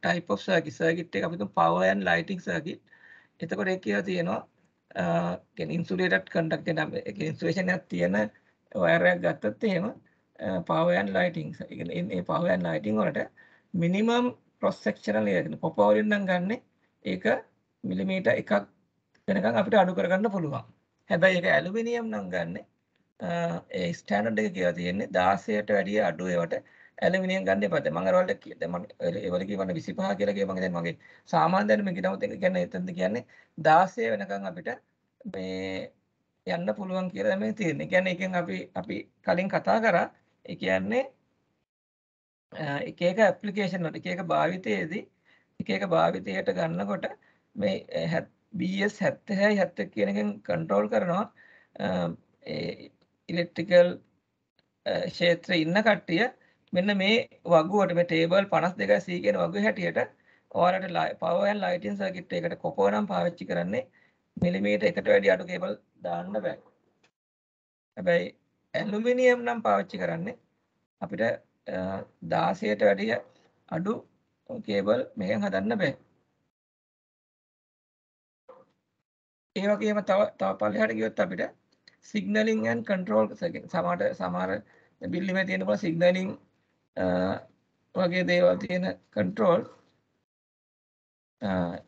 type of circuit circuit එක අපි තුන් power and lighting circuit. එතකොට ඒක කියලා තියෙනවා කියන්නේ insulated conductor එක insulation එකක් තියෙන වයර් එකක් ගත්තත් එහෙම power and lighting. ඒ කියන්නේ මේ power and lighting වලට minimum cross sectional layer කියන පොපවරින් නම් ගන්න ඒක මිලිමීටර් එකක් වෙනකන් අපිට අඩු කරගන්න පුළුවන්. හැබැයි ඒක ඇලුමිනියම් නම් ගන්න ඒ ස්ටෑන්ඩඩ් එක කියලා තියෙන්නේ 16ට වැඩිය අඩු ඒවට ඇලුමිනියම් ගන්න එපා. දැන් මම අර වලට දැන් මම ඒවල කියවන 25 කියලා කියවම දැන් මගේ සාමාන්‍ය දැනුම කියනවා ඒක කියන්නේ එතනද කියන්නේ 16 වෙනකන් අපිට මේ යන්න පුළුවන් කියලා මේ තියෙන්නේ. කියන්නේ එකෙන් අපි අපි කලින් කතා කරා ඒ කියන්නේ එක එක ඇප්ලිකේෂන් වලට එක එක භාවිතයේදී එක එක භාවිතයට ගන්නකොට මේ BS 76යි 70 කියන එකෙන් කන්ට්‍රෝල් කරනවා ඒ ඉලෙක්ට්‍රිකල් eh, ක්ෂේත්‍රයේ ඉන්න කට්ටිය මෙන්න මේ වගුවට මේ ටේබල් 52 C කියන වගුවේ හැටියට ඔයාලට power and lighting circuit එකකට කොපෝ නම් පාවිච්චි කරන්නේ මිලිමීටර් එකට වැඩි අඩු කේබල් දාන්න බෑ. හැබැයි ඇලුමිනියම් නම් පාවිච්චි කරන්නේ අපිට 16ට eh, වැඩිය අඩු කේබල් මෙහෙන් හදන්න බෑ. ඒ වගේම තව තව පල්ලෙහාට ගියොත් අපිට සිග්නලින් ඇන් කන්ට්‍රෝල් සමහර සමහර බිල්ඩිමේ තියෙන පුළුවන් සිග්නලින් වගේ දේවල් තියෙන කන්ට්‍රෝල්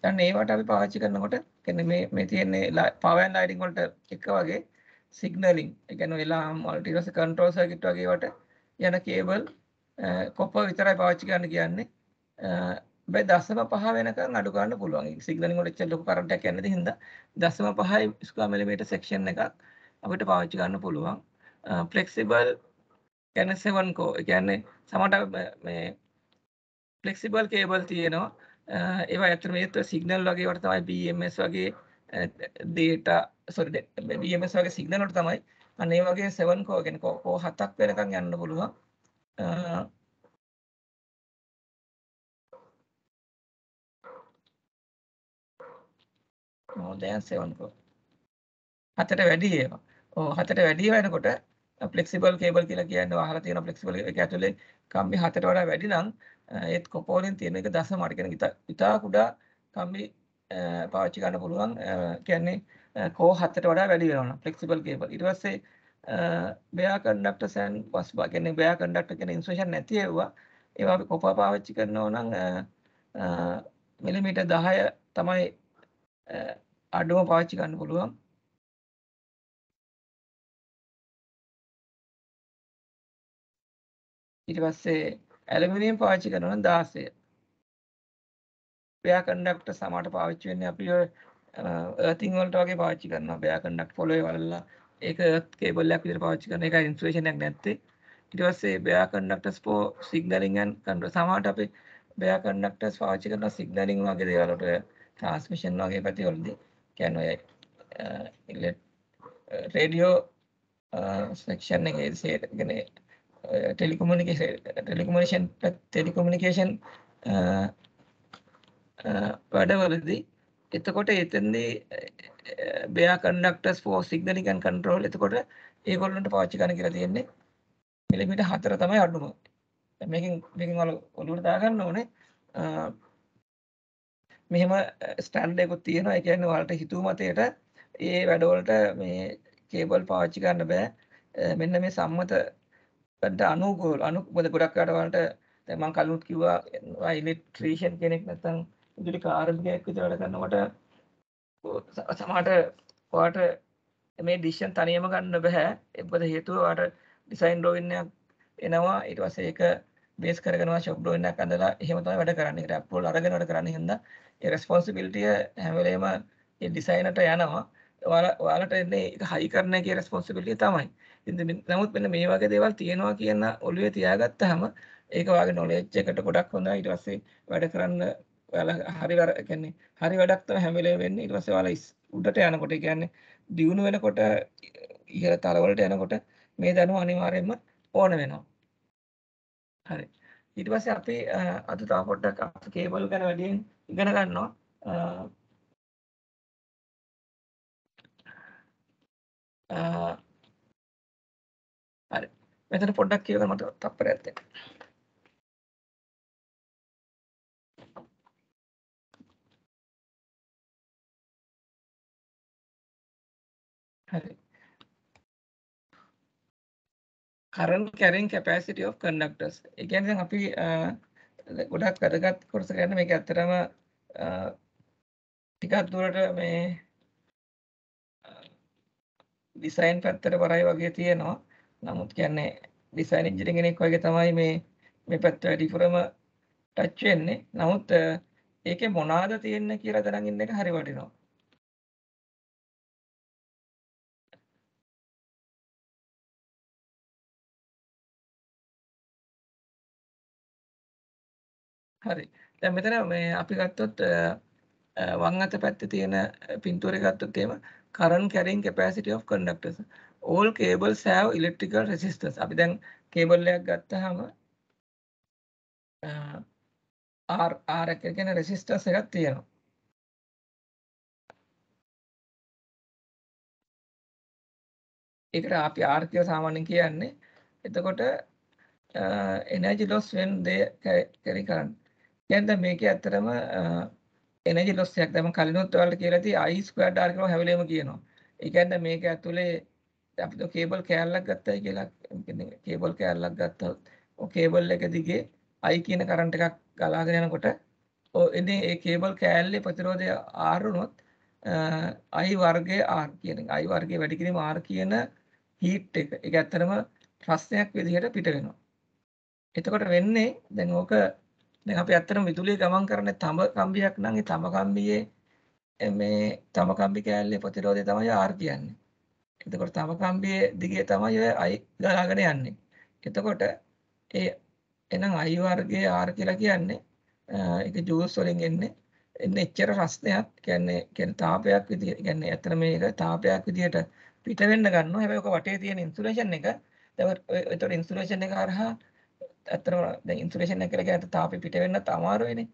දැන් ඒවට අපි පාවිච්චි කරනකොට කියන්නේ මේ මේ තියෙන පවර් ඇන්ඩ් ලයිටින් වලට එක වගේ සිග්නලින් ඒ කියන්නේ එලාම් මල්ටිවර්ස් කන්ට්‍රෝල් සර්කිට් වගේ වට යන කේබල් කොපර් විතරයි පාවිච්චි කරන්න කියන්නේ හැබැයි දශම පහ වෙනකන් අඩු කරන්න පුළුවන්. ඒක සිග්නලින් වල එච්චර ලොකු කරන්ට් එකක් යන්නේ නැති හින්දා දශම පහයි ස්ක්વેර් මිලිමීටර් සෙක්ෂන් එකක් අපිට පාවිච්චි ගන්න පුළුවන්. ෆ්ලෙක්සිබල් කියන්නේ 7 කෝ. ඒ කියන්නේ සමහරට මේ ෆ්ලෙක්සිබල් කේබල් තියෙනවා. ඒවා ඇත්තට මේ සිග්නල් වගේ වට තමයි BMS වගේ data sorry BMS වගේ සිග්නල් වලට තමයි අන්න ඒ වගේ 7 කෝ කියන්නේ කෝ 7ක් වෙනකන් යන්න පුළුවන්. more than 7 හතට වැඩි ඒවා. ඔව් හතට වැඩි වෙනකොට ෆ්ලෙක්සිබල් කේබල් කියලා කියන්නේ අහලා තියෙන ෆ්ලෙක්සිබල් එක ඇතුලේ කම්බි හතට වඩා වැඩි නම් ඒත් කොපෝලෙන් තියෙන එක දශම අට කියන ඉතා කුඩා කම්බි පාවිච්චි කරන්න පුළුවන්. කියන්නේ කෝ හතට වඩා වැඩි වෙනවා ෆ්ලෙක්සිබල් කේබල්. ඊට පස්සේ බයා කන්ඩක්ටර්ස් ඇන් පස්බා කියන්නේ බයා කන්ඩක්ටර් කියන ඉන්සර්ෂන් නැති ඒවා ඒවා අපි කොපා පාවිච්චි කරනවා නම් මිලිමීටර් 10 තමයි අඩුම පාවිච්චි ගන්න පුළුවන් ඊට පස්සේ ඇලමිනියම් පාවිච්චි කරනවා නම් 16 බෑ කන්ඩක්ටර් සමහරට පාවිච්චි වෙන්නේ අපි ඔය අර්තින් වලට වගේ පාවිච්චි කරනවා බෑ කන්ඩක්ටර් ෆොලෝ වලලා ඒක අර්ත් කේබල් එකක් විදිහට පාවිච්චි කරන එකයි ඉන්ස්ටලේෂන් එකක් නැත්තේ ඊට පස්සේ බෑ conductors for signalling and control සමහරට අපි බෑ කන්ඩක්ටර්ස් පාවිච්චි කරන සිග්නලින් වගේ දේවල් වලට ට්‍රාන්ස්මිෂන් වගේ පැතිවලදී කියන්නේ ඔය ඉලෙට් රේඩියෝ සෙක්ෂන් එකේ සේගෙන ටෙලිකොමියුනිකේෂන් ටෙලිකොමියුනිකේෂන් ටෙලිකොමියුනිකේෂන් වැඩවලදී එතකොට එතනදී bare conductors for signalling and control එතකොට ඒගොල්ලන්ට පාවිච්චි කරන්න කියලා තියෙන්නේ මිලිමීටර් 4 තමයි අඩුම. මේකෙන් මේකෙන් ඔලුවට දා ගන්න ඕනේ මෙහෙම ස්ටෑන්ඩ් එකකුත් තියෙනවා. ඒ කියන්නේ ඔයාලට හිතුව මතයට ඒ වැඩවලට මේ කේබල් පාවිච්චි කරන්න බෑ. මෙන්න මේ සම්මතට අනුකූල අනු මොකද ගොඩක් අයට ඔයාලට දැන් මම කලිනුත් කිව්වා ඉලෙක්ට්‍රීෂියන් කෙනෙක් නැත්නම් ඉදිරි කාර්මිකයෙක් විතර වැඩ කරනකොට සමහරට ඔයාට මේ ඩිසිෂන් තනියම ගන්න බෑ. ඒකද හේතුව ඔයාට ඩිසයින් ඩ්‍රොවින් එකක් එනවා. ඊට පස්සේ ඒක බේස් කරගෙනවා ෂොප් ඩ්‍රොවින් එකක් අඳලා එහෙම තමයි වැඩ කරන්නේ. ඒක ඇප්පෝල් අරගෙන වැඩ කරන්නේ හින්දා ඒ රෙස්පොන්සිබිලිටිය හැම වෙලේම ඒ ඩිසයිනර්ට යනවා. ඔයාලට එන්නේ ඒක හයි කරන එකේ රෙස්පොන්සිබිලිටිය තමයි. ඉතින් නමුත් මෙන්න මේ වගේ දේවල් තියෙනවා කියන ඔළුවේ තියාගත්තාම ඒක වාගේ නොලෙජ් එකට ගොඩක් හොඳයි. ඊට පස්සේ වැඩ කරන්න ඔයාලා හරි වැඩ කියන්නේ හරි වැඩක් තමයි හැම වෙලේම වෙන්නේ. ඊට පස්සේ ඔයාලා උඩට යනකොට කියන්නේ දියුණු වෙනකොට ඉහළ තලවලට යනකොට මේ දැනුම අනිවාර්යයෙන්ම ඕන වෙනවා. හරි. ඊට පස්සේ අපි අද තව පොඩ්ඩක් කේබල් ගැන වැඩියෙන් ඉගෙන ගන්නවා. හරි. මෙතන පොඩ්ඩක් කියවගෙන මට තප්පරයක් දෙන්න. හරි. current carrying capacity of conductors. ඒ කියන්නේ දැන් අපි ගොඩක් වැඩගත් කොටස ගන්න මේක ඇත්තටම ටිකක් දුරට මේ ඩිසයින් පැත්තට වරයි වගේ තියෙනවා. නමුත් කියන්නේ ඩිසයින් ඉංජිනේර කෙනෙක් වගේ තමයි මේ මේ පැත්ත වැඩිපුරම ටච් වෙන්නේ. නමුත් ඒකේ මොනවාද තියෙන්නේ කියලා දැනගින්න එක හරි වටිනවා. හරි. දැන් මෙතන මේ අපි ගත්තොත් වම් අත පැත්තේ තියෙන පින්තූරේ ගත්තොත් එහෙම current carrying capacity of conductors. All cables have electrical resistance. අපි දැන් කේබල් එකක් ගත්තාම R R එක කියන resistance එකක් තියෙනවා. ඒකට අපි R කියලා සාමාන්‍යයෙන් කියන්නේ. එතකොට uh, energy loss when they carry current. දැන් දැන් මේකේ ඇත්තටම එනර්ජි ලොස් එකක් දැන් මම කලිනුත් ඔයාලට කියලා තියෙයි I squared R කියලා හැම කියනවා. ඒ කියන්නේ මේක ඇතුලේ අපි તો කේබල් කෑල්ලක් ගත්තයි කියලා කියන්නේ කේබල් කෑල්ලක් ගත්තොත් ඔය කේබල් එක දිගේ I කියන කරන්ට් එකක් ගලාගෙන යනකොට ඔය ඉතින් ඒ කේබල් කෑල්ලේ ප්‍රතිරෝධය R වුණොත් I වර්ගයේ R කියන I වර්ගයේ වැඩි කිරීම R කියන හීට් එක. ඒක ඇත්තටම ප්‍රශ්නයක් විදිහට පිට වෙනවා. එතකොට වෙන්නේ දැන් ඕක දැන් අපි ඇත්තටම විදුලිය ගමන් කරන තඹ කම්බියක් නම් ඒ තඹ කම්බියේ මේ තඹ කම්බි කෑල්ලේ ප්‍රතිරෝධය තමයි R කියන්නේ. එතකොට තඹ කම්බියේ දිගේ තමයි ඔය I ගලාගෙන යන්නේ. එතකොට ඒ එහෙනම් I වර්ගයේ R කියලා කියන්නේ ඒක ජූල්ස් වලින් එන්නේ එන්නේ එච්චර රස්නයක් කියන්නේ කියන්නේ තාපයක් විදියට කියන්නේ ඇත්තට මේක තාපයක් විදියට පිට වෙන්න ගන්නවා හැබැයි ඔක වටේ තියෙන ඉන්සුලේෂන් එක ඒතකොට ඉන්සුලේෂන් එක හරහා ඇත්තටම දැන් ඉන්සුලේෂන් එක කියලා කියන්නේ තාපෙ පිට වෙන්නත් අමාරු වෙන්නේ.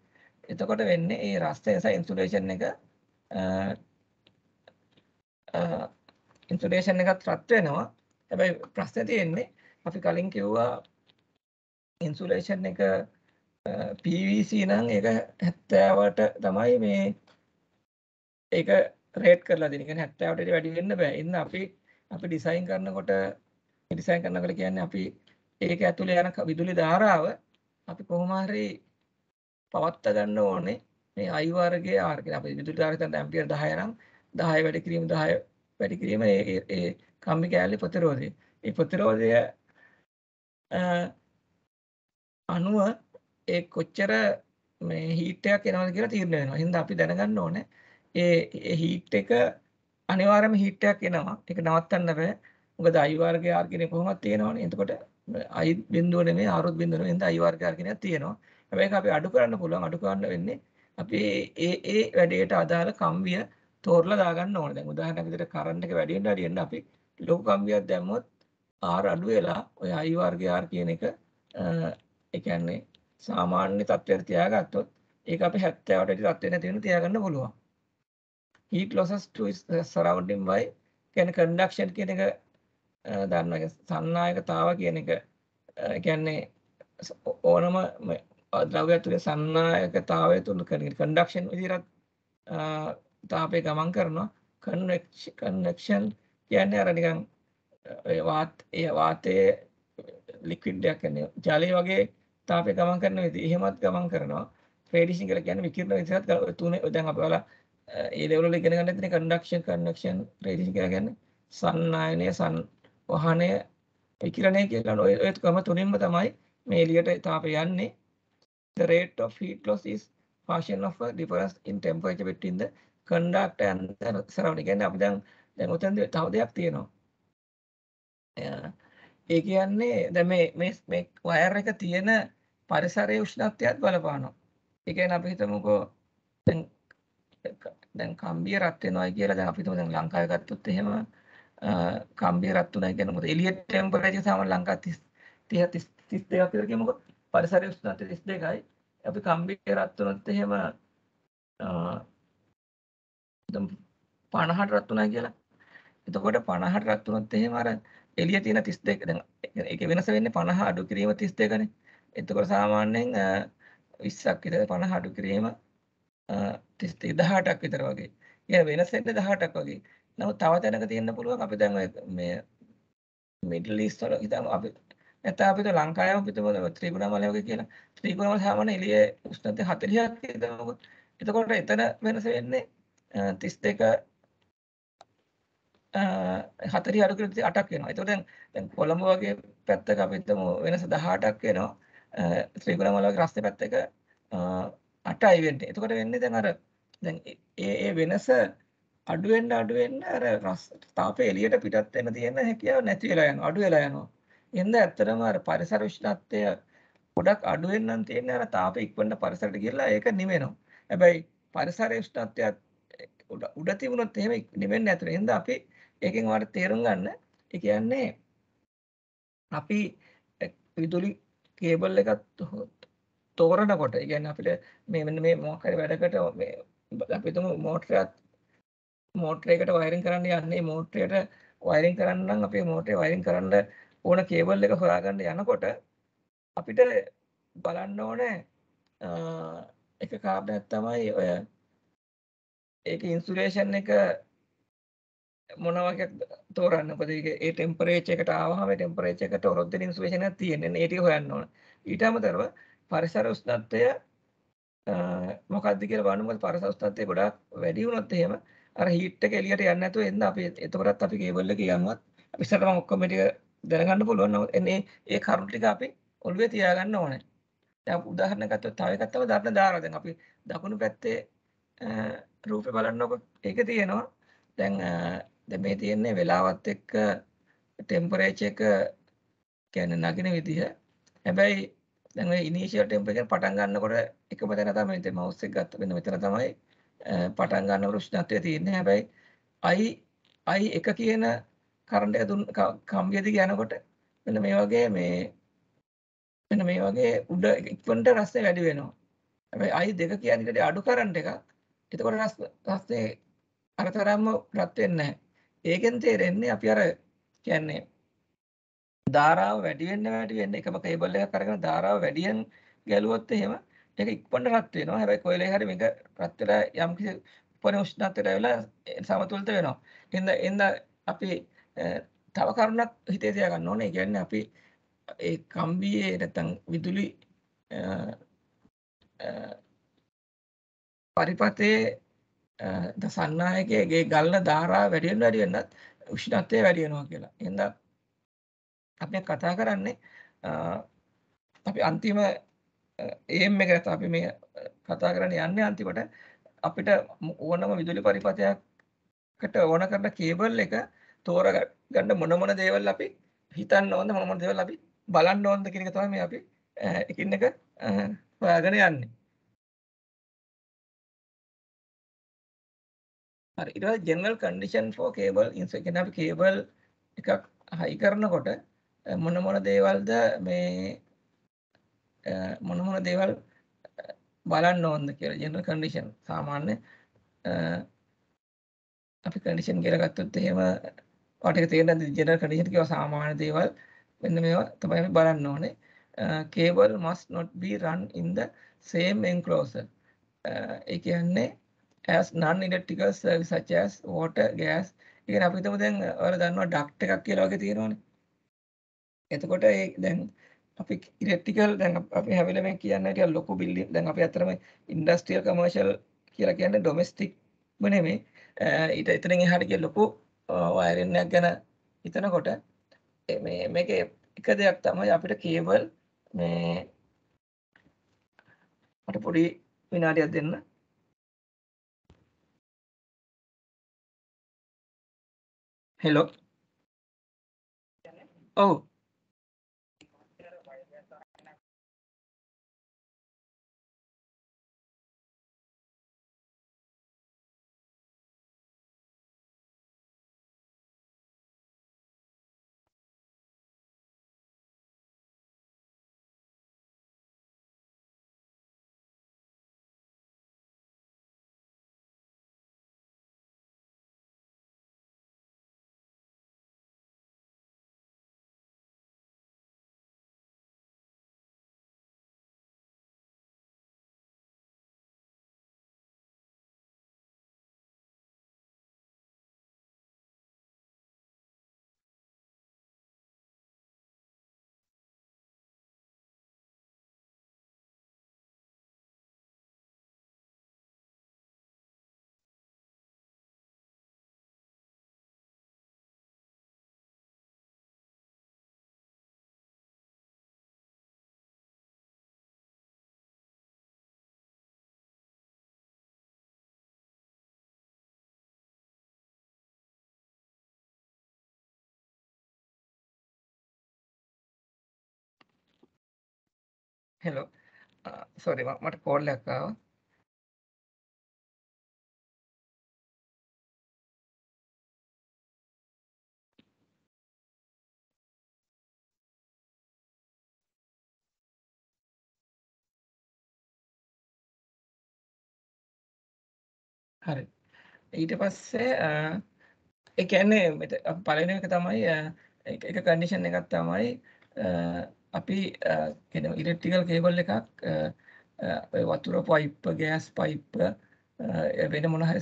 එතකොට වෙන්නේ ඒ රස්තය නිසා ඉන්සුලේෂන් එක ඉන්සුලේෂන් එකත් රත් වෙනවා. හැබැයි ප්‍රශ්නේ තියෙන්නේ අපි කලින් කිව්වා ඉන්සුලේෂන් එක PVC නම් ඒක 70ට තමයි මේ ඒක රේට් කරලා දෙන. කියන්නේ 70ට වැඩි වෙන්න බෑ. එන්න අපි අපි ඩිසයින් කරනකොට ඩිසයින් කරනකොට කියන්නේ අපි ඒක ඇතුළේ යන විදුලි ධාරාව අපි කොහොම හරි පවත්වා ගන්න ඕනේ මේ i වර්ගයේ r කියලා. අපි විදුලි ධාරාව හිතන්න ඇම්පියර් 10 නම් 10 වැඩි කිරීම 10 වැඩි කිරීම ඒ ඒ කම්බි කැලේ ප්‍රතිරෝධය. ඒ ප්‍රතිරෝධය අනුව ඒ කොච්චර මේ හීට් එකක් එනවද කියලා තීරණය වෙනවා. හින්දා අපි දැනගන්න ඕනේ ඒ හීට් එක අනිවාර්යයෙන්ම හීට් එකක් එනවා. ඒක නවත්තන්න බෑ. මොකද i වර්ගය r කියන්නේ කොහොමද තියෙනවනේ. එතකොට i බිඳුව නෙමෙයි ආරොත් බිඳුව නෙමෙයි හින්දා i වර්ගයක් කියනක් තියෙනවා. හැබැයි ඒක අපි අඩු කරන්න පුළුවන්. අඩු කරන්න වෙන්නේ අපි ඒ ඒ වැඩේට අදාළ කම්බිය තෝරලා දාගන්න ඕනේ. දැන් උදාහරණයක් විදිහට කරන්ට් එක වැඩි වෙන්න වැඩි වෙන්න අපි ලොකු කම්බියක් දැම්මොත් r අඩු වෙලා ඔය i වර්ගය r කියන එක ඒ කියන්නේ සාමාන්‍ය තත්ත්වයට තියාගත්තොත් ඒක අපි 70ට වැඩි තත්ත්වෙ නැති වෙන තියාගන්න පුළුවන්. heat losses to surrounding by කියන්නේ conduction කියන එක දන්නවා ඒක සන්නායකතාව කියන එක කියන්නේ ඕනම ද්‍රව්‍යය තුළ සන්නායකතාවය තුළ කරගෙන කන්ඩක්ෂන් විදිහට තාපය ගමන් කරනවා කන්වෙක්ෂන් කියන්නේ අර නිකන් ඒ වාත ඒ වාතයේ ලික්විඩ් එකක් කියන්නේ ජලය වගේ තාපය ගමන් කරන විදිහ එහෙමත් ගමන් කරනවා රේඩියේෂන් කියලා කියන්නේ විකිරණ විදිහට තුනේ දැන් අපි ඔයාලා ඒ ලෙවල් වල ඉගෙන ගන්න තියෙන කන්ඩක්ෂන් කන්වෙක්ෂන් රේඩියේෂන් කියලා කියන්නේ සන්නායනය සන් වහනය විකිරණය කියලා ඔය ඔයකම තුනින්ම තමයි මේ එළියට තාපය යන්නේ the rate of heat loss is function of a difference in temperature between the conductor and the surrounding කියන්නේ අපි දැන් දැන් උතෙන් තව දෙයක් තියෙනවා ඒ කියන්නේ දැන් මේ මේ මේ වයර් එක තියෙන පරිසරයේ උෂ්ණත්වයත් බලපානවා ඒ කියන්නේ අපි හිතමුකෝ දැන් දැන් කම්බිය රත් වෙනවා කියලා දැන් අපි හිතමු දැන් ලංකාවේ ගත්තොත් එහෙම කම්බිය රත් වුණා කියන්නේ මොකද එළිය ටෙම්පරේචර් සාමාන්‍ය ලංකාව 30 30 32ක් විතර කියන මොකද පරිසරයේ උෂ්ණත්වය 32යි අපි කම්බිය රත් වුණොත් එහෙම දැන් 50ට රත් වුණා කියලා එතකොට 50ට රත් වුණොත් එහෙම අර එළිය තියෙන 32 දැන් ඒක වෙනස වෙන්නේ 50 අඩු කිරීම 32 නේ එතකොට සාමාන්‍යයෙන් 20ක් විතර 50 අඩු කිරීම 32000ක් විතර වගේ. ඒ වෙනස් වෙන්නේ 18ක් වගේ. නමුත් තව තැනක තියෙන්න පුළුවන් අපි දැන් මේ මිඩල් ඊස්ට් වල හිතමු අපි නැත්නම් අපිට ලංකාවේම පිටුපොළ ත්‍රිකුණාමලය වගේ කියලා ත්‍රිකුණාමල සාමාන්‍ය එළියේ උෂ්ණත්වය 40ක් තියෙනවා. එතකොට එතන වෙනස වෙන්නේ 32 40 අඩු කරලා 8ක් වෙනවා. එතකොට දැන් දැන් කොළඹ වගේ පැත්තක අපි හිතමු වෙනස 18ක් වෙනවා. ත්‍රිකුණාමල වගේ රස්නේ පැත්තක 8යි වෙන්නේ. එතකොට වෙන්නේ දැන් අර දැන් ඒ ඒ වෙනස අඩු වෙන්න අඩු වෙන්න අර තාපය එළියට පිටත් වෙන තියෙන හැකියාව නැති වෙලා යනවා අඩු වෙලා යනවා. එහෙනම් ඇත්තටම අර පරිසර උෂ්ණත්වය ගොඩක් අඩු වෙන්නම් තියෙන අර තාපය ඉක්මනට පරිසරයට ගිහලා ඒක නිවෙනවා. හැබැයි පරිසරයේ උෂ්ණත්වයත් උඩ තිබුණොත් එහෙම නිවෙන්නේ නැතුන. එහෙනම් අපි ඒකෙන් වාට තේරුම් ගන්න. ඒ කියන්නේ අපි විදුලි කේබල් එකක් තෝරනකොට, ඒ කියන්නේ අපිට මේ මෙන්න මේ මොකක් හරි වැඩකට මේ අපි තුමු මෝටරයක් මෝටරයකට වයරින් කරන්න යන්නේ මෝටරයට වයරින් කරන්න නම් අපේ මෝටරේ වයරින් කරන්න ඕන කේබල් එක හොයාගන්න යනකොට අපිට බලන්න ඕනේ එක කාරණයක් තමයි ඔය ඒක ඉන්සුලේෂන් එක මොන වගේ තෝරන්න. මොකද ඒ ටෙම්පරේචර් එකට ආවහම ඒ ටෙම්පරේචර් එකට ඔරොද්දේ ඉන්සුලේෂන් එකක් තියෙන්නේ. ඒ ටික හොයන්න ඕන. ඊට අමතරව පරිසර උෂ්ණත්වය මොකක්ද කියලා බලන්න. මොකද පරිසර උෂ්ණත්වය ගොඩාක් වැඩි වුණොත් එහෙම අර හීට් එක එළියට යන්නේ නැතුව එන්න අපි එතකොටත් අපි කේබල් එකේ යනුවත් අපි ඉස්සරට මම ඔක්කොම ටික දැනගන්න පුළුවන් නමුත් එන්නේ ඒ කරුණු ටික අපි ඔළුවේ තියාගන්න ඕනේ. දැන් උදාහරණ ගත්තොත් තව එකක් තමයි දරණ දානවා. දැන් අපි දකුණු පැත්තේ රූපේ බලනකොට ඒක තියෙනවා. දැන් දැන් මේ තියෙන්නේ වෙලාවත් එක්ක ටෙම්පරේචර් එක කියන්නේ නගින විදිහ. හැබැයි දැන් ඔය ඉනිෂියල් ටෙම්පරේචර් පටන් ගන්නකොට එකම තැන තමයි මේ මවුස් එක ගත්ත වෙන මෙතන තමයි පටන් ගන්නකොට උෂ්ණත්වය තියෙන්නේ. හැබැයි I I එක කියන කරන්ට් එක දුන්න කම්බිය දිගේ යනකොට මෙන්න මේ වගේ මේ මෙන්න මේ වගේ උඩ ඉක්මනට රස්නේ වැඩි වෙනවා. හැබැයි I දෙක කියන්නේ ඊට අඩු කරන්ට් එකක්. එතකොට රස් රස්නේ අර තරම්ම රත් වෙන්නේ නැහැ. ඒකෙන් තේරෙන්නේ අපි අර කියන්නේ ධාරාව වැඩි වෙන්න වැඩි වෙන්න එකම කේබල් එකක් අරගෙන ධාරාව වැඩියෙන් ගැලුවොත් එහෙම ඒක ඉක්මනට රත් වෙනවා. හැබැයි කොයලේ හැරි මේක රත් වෙලා යම් කිසි උපරිම උෂ්ණත්වයට ඇවිල්ලා සමතුලිත වෙනවා. එහෙනම් එන්න අපි තව කරුණක් හිතේ තියා ගන්න ඕනේ. ඒ කියන්නේ අපි ඒ කම්බියේ නැත්තම් විදුලි පරිපතේ දසන්නායකගේ ගල්න ධාරාව වැඩි වෙන වැඩි වෙනත් උෂ්ණත්වය වැඩි වෙනවා කියලා. එහෙනම් අපි කතා කරන්නේ අපි අන්තිම එහෙම එක නැත්නම් අපි මේ කතා කරන්න යන්නේ අන්තිමට අපිට ඕනම විදුලි පරිපථයකට ඕන කරන කේබල් එක තෝරගන්න මොන මොන දේවල් අපි හිතන්න ඕනද මොන මොන දේවල් අපි බලන්න ඕනද කියන එක තමයි මේ අපි එකින් එක හොයාගෙන යන්නේ. හරි ඊට පස්සේ general condition for cable inspection අපි cable එකක් හයි කරනකොට මොන මොන දේවල්ද මේ මොන මොන දේවල් බලන්න ඕන්ද කියලා ජෙනරල් කන්ඩිෂන් සාමාන්‍ය අපි කන්ඩිෂන් කියලා ගත්තොත් එහෙම ඔයාලට ඒක තේරෙන්න ජෙනරල් කන්ඩිෂන් කියවා සාමාන්‍ය දේවල් මෙන්න මේවා තමයි අපි බලන්න ඕනේ cable must not be run in the same enclosure ඒ කියන්නේ as non electrical service such as water gas ඒ කියන්නේ අපි හිතමු දැන් ඔයාලා දන්නවා ඩක්ට් එකක් කියලා වගේ තියෙනවනේ එතකොට ඒ දැන් අපි ඉලෙක්ට්‍රිකල් දැන් අපි හැවිල මේ කියන්නේ ටිකක් ලොකු බිල්ඩින් දැන් අපි අතරම ඉන්ඩස්ට්‍රියල් කමර්ෂියල් කියලා කියන්නේ ඩොමෙස්ටික් ම නෙමෙයි ඊට එතනින් එහාට ගිය ලොකු වයරින් එකක් ගැන හිතනකොට මේ මේකේ එක දෙයක් තමයි අපිට කේබල් මේ මට පොඩි විනාඩියක් දෙන්න හෙලෝ ඔව් හෙලෝ සෝරි මට කෝල් එකක් ආවා හරි ඊට පස්සේ uh, ඒ කියන්නේ පළවෙනි එක තමයි uh, එක කන්ඩිෂන් එකක් තමයි uh, අපි කියන ඉලෙක්ට්‍රිකල් කේබල් එකක් වතුර පයිප්ප ගෑස් පයිප්ප වෙන මොන හරි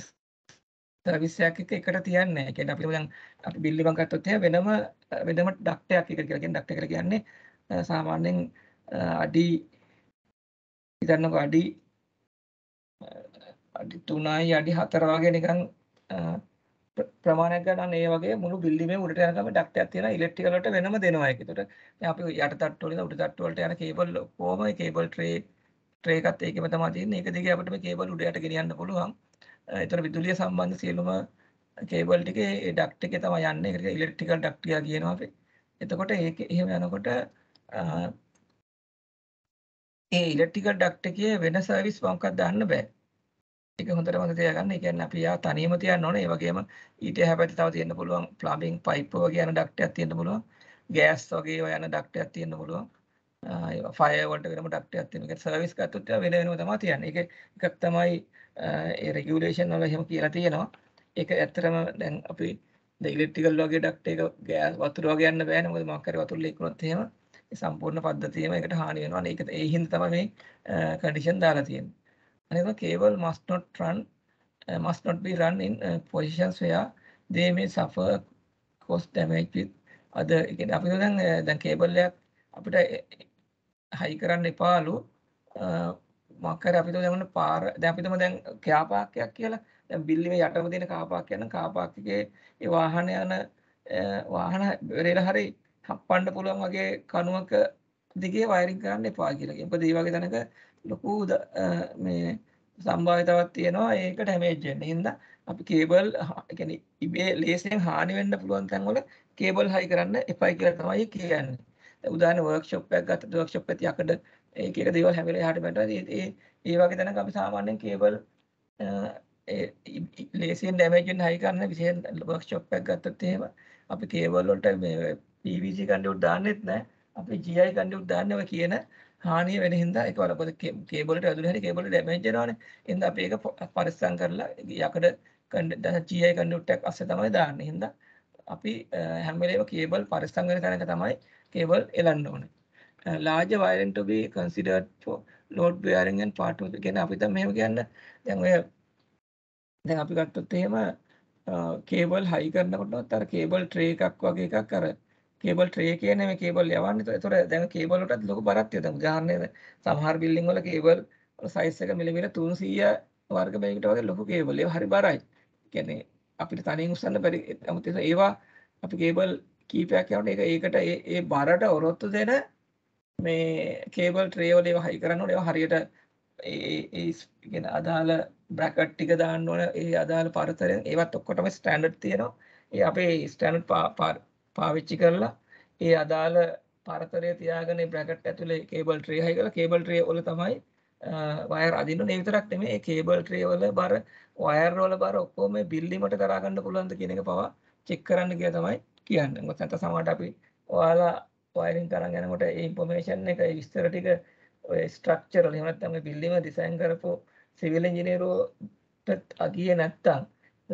සර්විස් එකක් එක එකට තියන්නේ. ඒ කියන්නේ අපි දැන් අපි බිල් එකක් ගත්තොත් එහේ වෙනම වෙනම ඩක්ට් එකක් එක කියලා කියන්නේ ඩක්ට් එකට කියන්නේ සාමාන්‍යයෙන් අඩි හිතන්නකෝ අඩි අඩි 3යි අඩි 4 වගේ නිකන් ප්‍රමාණයක් ගන්න ඒ වගේ මුළු බිල්ඩිමේ උඩට යනකම ඩක්ටයක් තියෙනවා ඉලෙක්ට්‍රිකල් වලට වෙනම දෙනවා ඒක. ඒතට දැන් අපි යට තට්ටු වලින් උඩ තට්ටු වලට යන කේබල් ඔක්කොම ඒ කේබල් ට්‍රේ ට්‍රේ එකත් ඒකෙම තමයි තියෙන්නේ. ඒක දිගේ අපිට මේ කේබල් උඩයට ගෙනියන්න පුළුවන්. ඒතර විදුලිය සම්බන්ධ සියලුම කේබල් ටික ඒ ඩක්ට් එකේ තමයි යන්නේ. ඒක ඉලෙක්ට්‍රිකල් ඩක්ට් කියලා කියනවා අපි. එතකොට ඒක එහෙම යනකොට ඒ ඉලෙක්ට්‍රිකල් ඩක්ට් එකේ වෙන සර්විස් මොකක්ද දාන්න බෑ. ඒක හොඳට මතක තියාගන්න. ඒ කියන්නේ අපි යා තනියම තියන්න ඕනේ. ඒ වගේම ඊට එහා පැත්තේ තව තියෙන්න පුළුවන් ප්ලම්බින් පයිප් වගේ යන ඩක්ටයක් තියෙන්න පුළුවන්. ගෑස් වගේ යන ඩක්ටයක් තියෙන්න පුළුවන්. ඒවා ෆයර් වලට වෙනම ඩක්ටයක් තියෙනවා. ඒක සර්විස් ගත්තොත් ඒවා වෙන වෙනම තමයි තියන්නේ. ඒක එකක් තමයි ඒ රෙගියුලේෂන් වල එහෙම කියලා තියෙනවා. ඒක ඇත්තටම දැන් අපි ඉලෙක්ට්‍රිකල් වගේ ඩක්ට් එක ගෑස් වතුර වගේ යන්න බෑනේ. මොකද මොකක් හරි වතුර ලීක් වුණොත් එහෙම ඒ සම්පූර්ණ පද්ධතියම ඒකට හානි වෙනවා. ඒක ඒ හින්දා තමයි මේ කන්ඩිෂන් දාලා තියෙන්නේ. another cable must not run uh, must not be run in uh, positions where they may suffer cause damage with other කියන්නේ අපි දැන් eh, දැන් කේබල් එකක් අපිට හයි කරන්න එපාලු මොකක්ද අපි දැන් පාර දැන් අපි තමයි දැන් කයාපාක්කයක් කියලා දැන් බිල්ලේ යටම තියෙන කාපාක්කයක් නම් කාපාක්කයේ ඒ වාහන යන වාහන රේල හරි හප්පන්න පුළුවන් වගේ කණුවක දිගේ වයරින් කරන්න එපා කියලා කියනවා. මොකද මේ වගේ තැනක ලොකු මේ සම්භාවිතාවක් තියෙනවා ඒක ඩැමේජ් වෙන්න. හින්ද අපි කේබල් يعني ඉබේ ලේසියෙන් හානි වෙන්න පුළුවන් තැන්වල කේබල් හයි කරන්න එපයි කියලා තමයි කියන්නේ. උදාහරණ වර්ක්ෂොප් එකක් ගත්තොත් වර්ක්ෂොප් එකේ යකඩ ඒක එක දේවල් හැම වෙලේ එහාට මෙහාට ඒ ඒ වගේ තැනක අපි සාමාන්‍යයෙන් කේබල් ඒ ලේසියෙන් ඩැමේජ් වෙන්න හයි කරන විශේෂ වර්ක්ෂොප් එකක් ගත්තොත් එහෙම අපි කේබල් වලට මේ PVC කන්ඩියුට් දාන්නෙත් නැහැ. අපි GI කන්ඩියුට් දාන්නේ ඔය කියන හානිය වෙන හින්දා ඒක වල පොද කේබල් එකට ඇදුණ හැටි කේබල් එක ඩැමේජ් වෙනවනේ. එහෙනම් අපි ඒක පරිස්සම් කරලා යකඩ GI කන්ඩක්ටරයක් අස්සේ තමයි දාන්නේ. හින්දා අපි හැම වෙලේම කේබල් පරිස්සම් කරන තැනක තමයි කේබල් එලන්න ඕනේ. large wiring to be considered for load bearing and part of කියන්නේ අපි දැන් මෙහෙම කියන්න දැන් ඔය දැන් අපි ගත්තොත් එහෙම කේබල් හයි කරනකොටත් අර කේබල් ට්‍රේ එකක් වගේ එකක් අර කේබල් ට්‍රේ කියන්නේ මේ කේබල් යවන්නේ. ඒතොර දැන් කේබල් වලටත් ලොකු බරක් තියෙනවා. උදාහරණයක් සමහර බිල්ඩින් වල කේබල් සයිස් එක මිලිමීටර 300 වර්ග මේකට වගේ ලොකු කේබල් ඒවා හරි බරයි. කියන්නේ අපිට තනියෙන් උස්සන්න බැරි. නමුත් ඒවා අපි කේබල් කීපයක් යනකොට ඒක ඒකට ඒ ඒ බරට ඔරොත්තු දෙන මේ කේබල් ට්‍රේ වල ඒවා හයි කරන්න ඕනේ. ඒවා හරියට ඒ ඒ කියන අදාළ බ්‍රැකට් ටික දාන්න ඕනේ. ඒ අදාළ පරතරෙන් ඒවත් ඔක්කොටම ස්ටෑන්ඩඩ් තියෙනවා. ඒ අපේ ස්ටෑන්ඩඩ් පාවිච්චි කරලා ඒ අදාළ පරතරය තියාගෙන බ්‍රැකට් ඇතුලේ කේබල් ට්‍රේ හයි කරලා කේබල් ට්‍රේ වල තමයි වයර් අදින්න ඒ විතරක් නෙමෙයි ඒ කේබල් ට්‍රේ වල බර වයර් වල බර ඔක්කොම මේ බිල්ලිමට දරා ගන්න පුළුවන්ද කියන එක පවා චෙක් කරන්න කියලා තමයි කියන්නේ. මොකද නැත්නම් සමහරට අපි ඔයාලා වයරින් කරන් යනකොට ඒ ඉන්ෆෝමේෂන් එක විස්තර ටික ඔය ස්ට්‍රක්චර් වල එහෙම නැත්නම් මේ බිල්ඩින්ග ඩිසයින් කරපු සිවිල් ඉංජිනේරුවට අගියේ නැත්තම්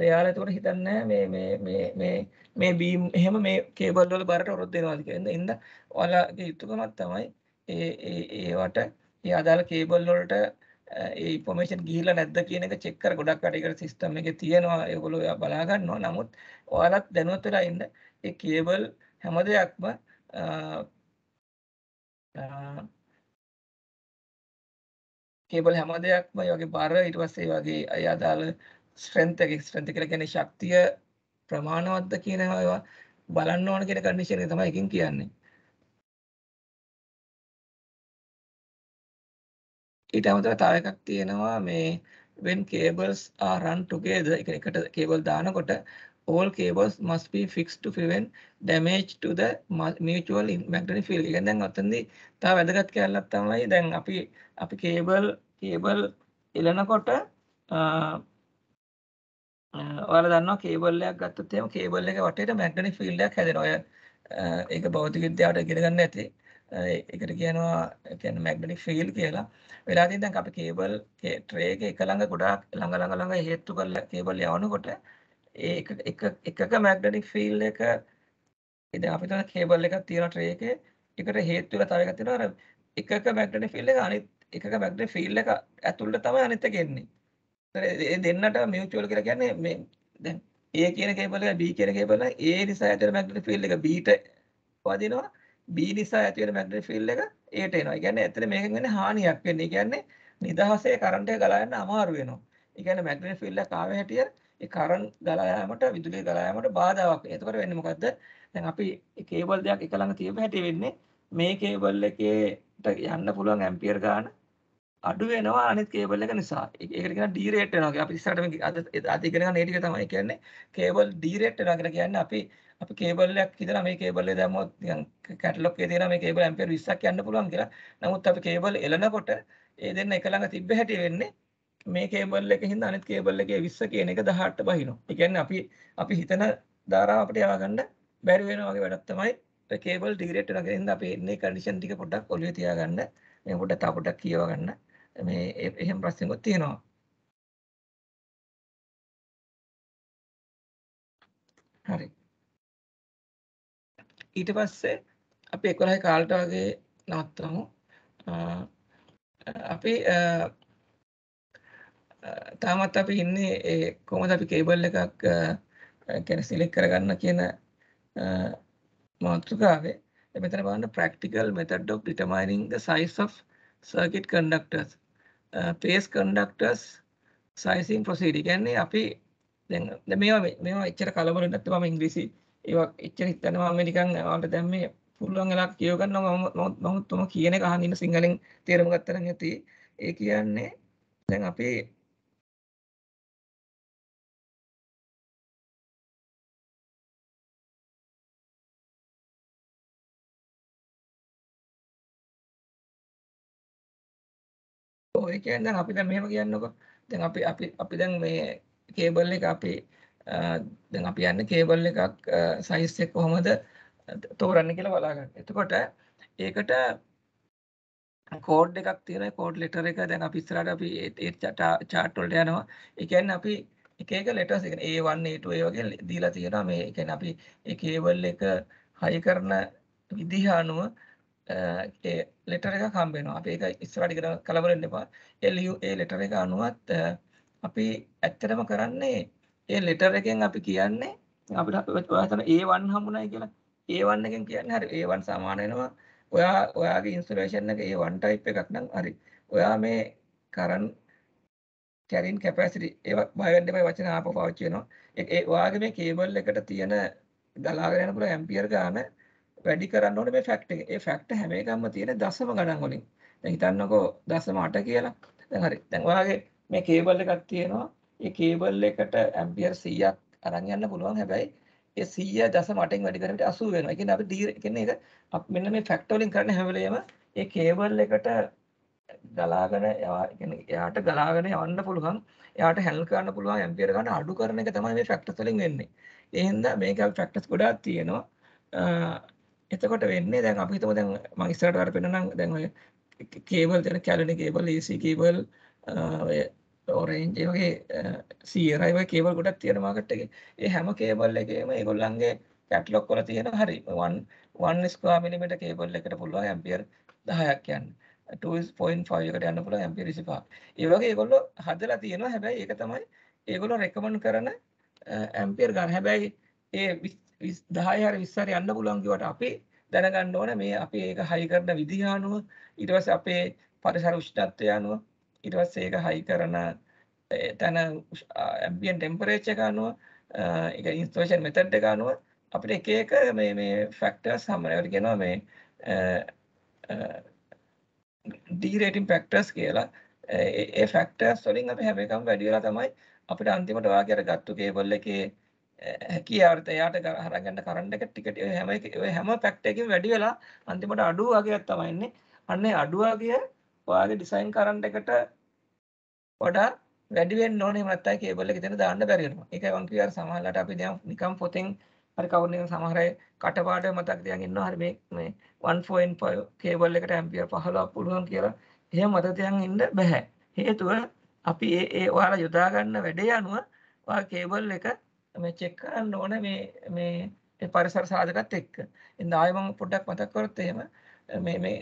එයාලා ඒකට හිතන්නේ මේ මේ මේ මේ මේ බීම් එහෙම මේ කේබල් වල බරට ඔරොත් දෙනවාද කියලා. එඳ ඔයාලගේ යුතුයකමක් තමයි ඒ ඒවට ඒ අදාළ කේබල් වලට ඒ ඉන්ෆෝමේෂන් ගිහිල්ලා නැද්ද කියන එක චෙක් කර ගොඩක් කටයකට සිස්ටම් එකේ තියෙනවා. ඒගොල්ලෝ එයා බලා ගන්නවා. නමුත් ඔයාලත් දැනුවත් වෙලා ඉන්න ඒ කේබල් හැම දෙයක්ම කේබල් හැම දෙයක්ම ඒ වගේ බර ඊට පස්සේ ඒ වගේ අදාළ ස්ට්‍රෙන්ත් එක ස්ට්‍රෙන්ත් කියලා කියන්නේ ශක්තිය ප්‍රමාණවත්ද කියන ඒවා බලන්න ඕන කියන කන්ඩිෂන් එක තමයි එකෙන් කියන්නේ. ඊට අමතරව තව එකක් තියෙනවා මේ when cables are run together ඒ කියන්නේ එකට කේබල් දානකොට all cables must be fixed to prevent damage to the mutual magnetic field. ඒ කියන්නේ දැන් අතනදී තව වැදගත් කැලලක් තමයි දැන් අපි අපි කේබල් කේබල් එලනකොට ඔයාලා දන්නවා කේබල් එකක් ගත්තොත් එහෙම කේබල් එක වටේට මැග්නටික් ෆීල්ඩ් එකක් හැදෙනවා. ඔය ඒක භෞතික විද්‍යාවට ඉගෙන ගන්න ඇති. ඒකට කියනවා කියන්නේ මැග්නටික් ෆීල්ඩ් කියලා. වෙලා තියෙන දැන් අපි කේබල් ට්‍රේ එක එක ළඟ ගොඩාක් ළඟ ළඟ ළඟ හේතු කරලා කේබල් යවනකොට ඒ එක එකක මැග්නටික් ෆීල්ඩ් එක ඉතින් අපි තන කේබල් එකක් තියෙන ට්‍රේ එකේ එකට හේතු වෙලා තව එකක් තියෙනවා අර එකක මැග්නටික් ෆීල්ඩ් එක අනිත් එකක මැග්නටික් ෆීල්ඩ් එක ඇතුළට තමයි අනිත් එක එන්නේ. ඒ දෙන්නට මියුචුවල් කියලා කියන්නේ මේ දැන් A කියන කේබල් එක B කියන කේබල් එක A නිසා ඇති වෙන මැග්නටික් ෆීල්ඩ් එක Bට වදිනවා B නිසා ඇති වෙන මැග්නටික් ෆීල්ඩ් එක Aට එනවා. ඒ කියන්නේ ඇත්තට මේකෙන් වෙන්නේ හානියක් වෙන්නේ. ඒ කියන්නේ නිදහසේ කරන්ට් එක ගලා යන්න අමාරු වෙනවා. ඒ කියන්නේ මැග්නටික් ෆීල්ඩ් එක ආවේ හැටියට ඒ කරන්ට් ගලා යාමට විදුලිය ගලා යාමට බාධාවක්. එතකොට වෙන්නේ මොකද්ද? දැන් අපි කේබල් දෙයක් එක ළඟ තියපු හැටි වෙන්නේ මේ කේබල් එකේට යන්න පුළුවන් ඇම්පියර් ගාන අඩු වෙනවා අනිත් කේබල් එක නිසා. ඒකට කියනවා ඩීරේට් වෙනවා කියලා. අපි ඉස්සරහට මේ අද අද ඉගෙන ගන්න ඒ ටික තමයි කියන්නේ. කේබල් ඩීරේට් වෙනවා කියලා කියන්නේ අපි අපි කේබල් එකක් හිතලා මේ කේබල් එක දැම්මොත් නිකන් කැටලොග් එකේ තියෙනවා මේ කේබල් ඇම්පියර් 20ක් යන්න පුළුවන් කියලා. නමුත් අපි කේබල් එලනකොට ඒ දෙන්න එක ළඟ තිබ්බ හැටි වෙන්නේ මේ කේබල් එකේ හින්දා අනිත් කේබල් එකේ 20 කියන එක 18ට බහිනවා. ඒ කියන්නේ අපි අපි හිතන ධාරාව අපිට යවා ගන්න බැරි වෙන වගේ වැඩක් තමයි කේබල් ඩීරේට් වෙනවා කියන හින්දා අපි එන්නේ කන්ඩිෂන් ටික පොඩ්ඩක් ඔළුවේ තියාගන්න. මේ පොඩ්ඩක් තා පොඩ්ඩක් කියව ගන්න. මේ එහෙම ප්‍රශ්නකුත් තියෙනවා. හරි. ඊට පස්සේ අපි 11 කාලට වගේ නවත්තමු. අපි තාමත් අපි ඉන්නේ ඒ කොහොමද අපි කේබල් එකක් කියන්නේ සිලෙක්ට් කරගන්න කියන මාතෘකාවේ. මෙතන බලන්න practical method of determining the size of circuit conductors phase conductors sizing procedure කියන්නේ අපි දැන් මේවා මේවා එච්චර කලබල නැත්නම් මම ඉංග්‍රීසි ඒවා එච්චර හිතනවා මම නිකන් ඔයාලට දැන් මේ පුළුවන් වෙලා කියව ගන්නවා මම මම තුම කියන එක අහන් ඉන්න සිංහලෙන් තේරුම් ගන්න ඇති ඒ කියන්නේ දැන් අපි ඔය කියන්නේ දැන් අපි දැන් මෙහෙම කියන්නකෝ. දැන් අපි අපි අපි දැන් මේ කේබල් එක අපි දැන් අපි යන්නේ කේබල් එකක් සයිස් එක කොහොමද තෝරන්නේ කියලා බලාගන්න. එතකොට ඒකට කෝඩ් එකක් තියෙනවා. කෝඩ් ලෙටර් එක දැන් අපි ඉස්සරහට අපි ඒ chart වලට යනවා. ඒ කියන්නේ අපි එක එක ලෙටර්ස් ඒ කියන්නේ A1 A2 ඒ වගේ දීලා තියෙනවා. මේ කියන්නේ අපි ඒ කේබල් එක හයි කරන විදිහ අනුව ඒ ලෙටර් එකක් හම්බ වෙනවා. අපි ඒක ඉස්සරහට ඉගෙන කලබල වෙන්න එපා. ඒ ලියු ඒ ලෙටර් එක අනුවත් අපි ඇත්තටම කරන්නේ ඒ ලෙටර් එකෙන් අපි කියන්නේ අපිට ඔයාලා A1 හම්බුනායි කියලා. A1 එකෙන් කියන්නේ හරි A1 සමාන වෙනවා. ඔයා ඔයාගේ ඉන්ස්ටලේෂන් එක A1 type එකක් නම් හරි. ඔයා මේ කරන් කැරින් කැපැසිටි ඒවා බය වෙන්න එපා වචන ආපහු පාවිච්චි වෙනවා. ඒ ඔයාගේ මේ කේබල් එකට තියෙන ගලාගෙන යන පුළුවන් ඇම්පියර් ගාන වැඩි කරන්න ඕනේ මේ ෆැක්ට් එක. ඒ ෆැක්ට් හැම එකක්ම තියෙන දශම ගණන් වලින්. දැන් හිතන්නකෝ දශම 8 කියලා. දැන් හරි. දැන් ඔයාගේ මේ කේබල් එකක් තියෙනවා. ඒ කේබල් එකට ඇම්පියර් 100ක් අරන් යන්න පුළුවන්. හැබැයි ඒ 100.8න් වැඩි කරන විට 80 වෙනවා. ඒ කියන්නේ අපි ඩී කියන්නේ ඒක අප මෙන්න මේ ෆැක්ටර් වලින් කරන හැම වෙලේම ඒ කේබල් එකට ගලාගෙන යවා කියන්නේ එයාට ගලාගෙන යවන්න පුළුවන්. එයාට හැන්ඩල් කරන්න පුළුවන් ඇම්පියර් ගන්න අඩු කරන එක තමයි මේ ෆැක්ටර්ස් වලින් වෙන්නේ. ඒ හින්දා මේක අපි ෆැක්ටර්ස් ගොඩාක් තියෙනවා. එතකොට වෙන්නේ දැන් අපි හිතමු දැන් මම ඉස්සරහට අර පෙන්නනම් දැන් ඔය කේබල් දැන් කැලණි කේබල් AC කේබල් ඔය ඔරෙන්ජ් ඒ වගේ Sierra වගේ කේබල් ගොඩක් තියෙන මාකට් එකේ. ඒ හැම කේබල් එකේම ඒගොල්ලන්ගේ කැටලොග් වල තියෙන හරි 1 1 ස්ක්වයර් මිලිමීටර් කේබල් එකට පුළුවන් ඇම්පියර් 10ක් යන්න. 2.5 එකට යන්න පුළුවන් ඇම්පියර් 25ක්. ඒ වගේ ඒගොල්ලෝ හදලා තියෙනවා. හැබැයි ඒක තමයි ඒගොල්ලෝ රෙකමන්ඩ් කරන ඇම්පියර් ගන්න. හැබැයි ඒ 10 හරි 20 හරි යන්න පුළුවන් කිව්වට අපි දැනගන්න ඕන මේ අපි ඒක හයි කරන විදිහ අනුව ඊට පස්සේ අපේ පරිසර උෂ්ණත්වය අනුව ඊට පස්සේ ඒක හයි කරන තන ඇම්බියන් ටෙම්පරේචර් එක අනුව ඒක ඉන්ස්ටෝලේෂන් මෙතඩ් එක අනුව අපිට එක එක මේ මේ ෆැක්ටර්ස් සමහරවට කියනවා මේ ඩීරේටින් ෆැක්ටර්ස් කියලා ඒ ෆැක්ටර්ස් වලින් අපි හැම එකම වැඩි වෙලා තමයි අපිට අන්තිමට ඔයාගේ අර ගත්තු කේබල් එකේ හැකියාවට එයාට හරගන්න කරන්ට් එක ටික ටික හැම එක ඔය හැම ෆැක්ටර් එකකින් වැඩි වෙලා අන්තිමට අඩු වගේක් තමයි ඉන්නේ. අන්න ඒ අඩු වගේ ඔයාගේ ඩිසයින් කරන්ට් එකට වඩා වැඩි වෙන්න ඕනේ නැත්නම් කේබල් එක දෙන දාන්න බැරි වෙනවා. ඒකයි මම කියාර සමහරලාට අපි දැන් නිකම් පොතෙන් හරි කවුරුන් එක සමහර අය කටපාඩම මතක් තියන් ඉන්නවා. හරි මේ මේ 1.5 කේබල් එකට ඇම්පියර් 15ක් පුළුවන් කියලා එහෙම මතක තියන් ඉන්න බෑ. හේතුව අපි ඒ ඒ ඔයාලා යොදා ගන්න වැඩේ අනුව ඔයා කේබල් එක මේ චෙක් කරන්න ඕන මේ මේ පරිසර සාධකත් එක්ක. ඉතින් ආයෙ මම පොඩ්ඩක් මතක් කරොත් එහෙම මේ මේ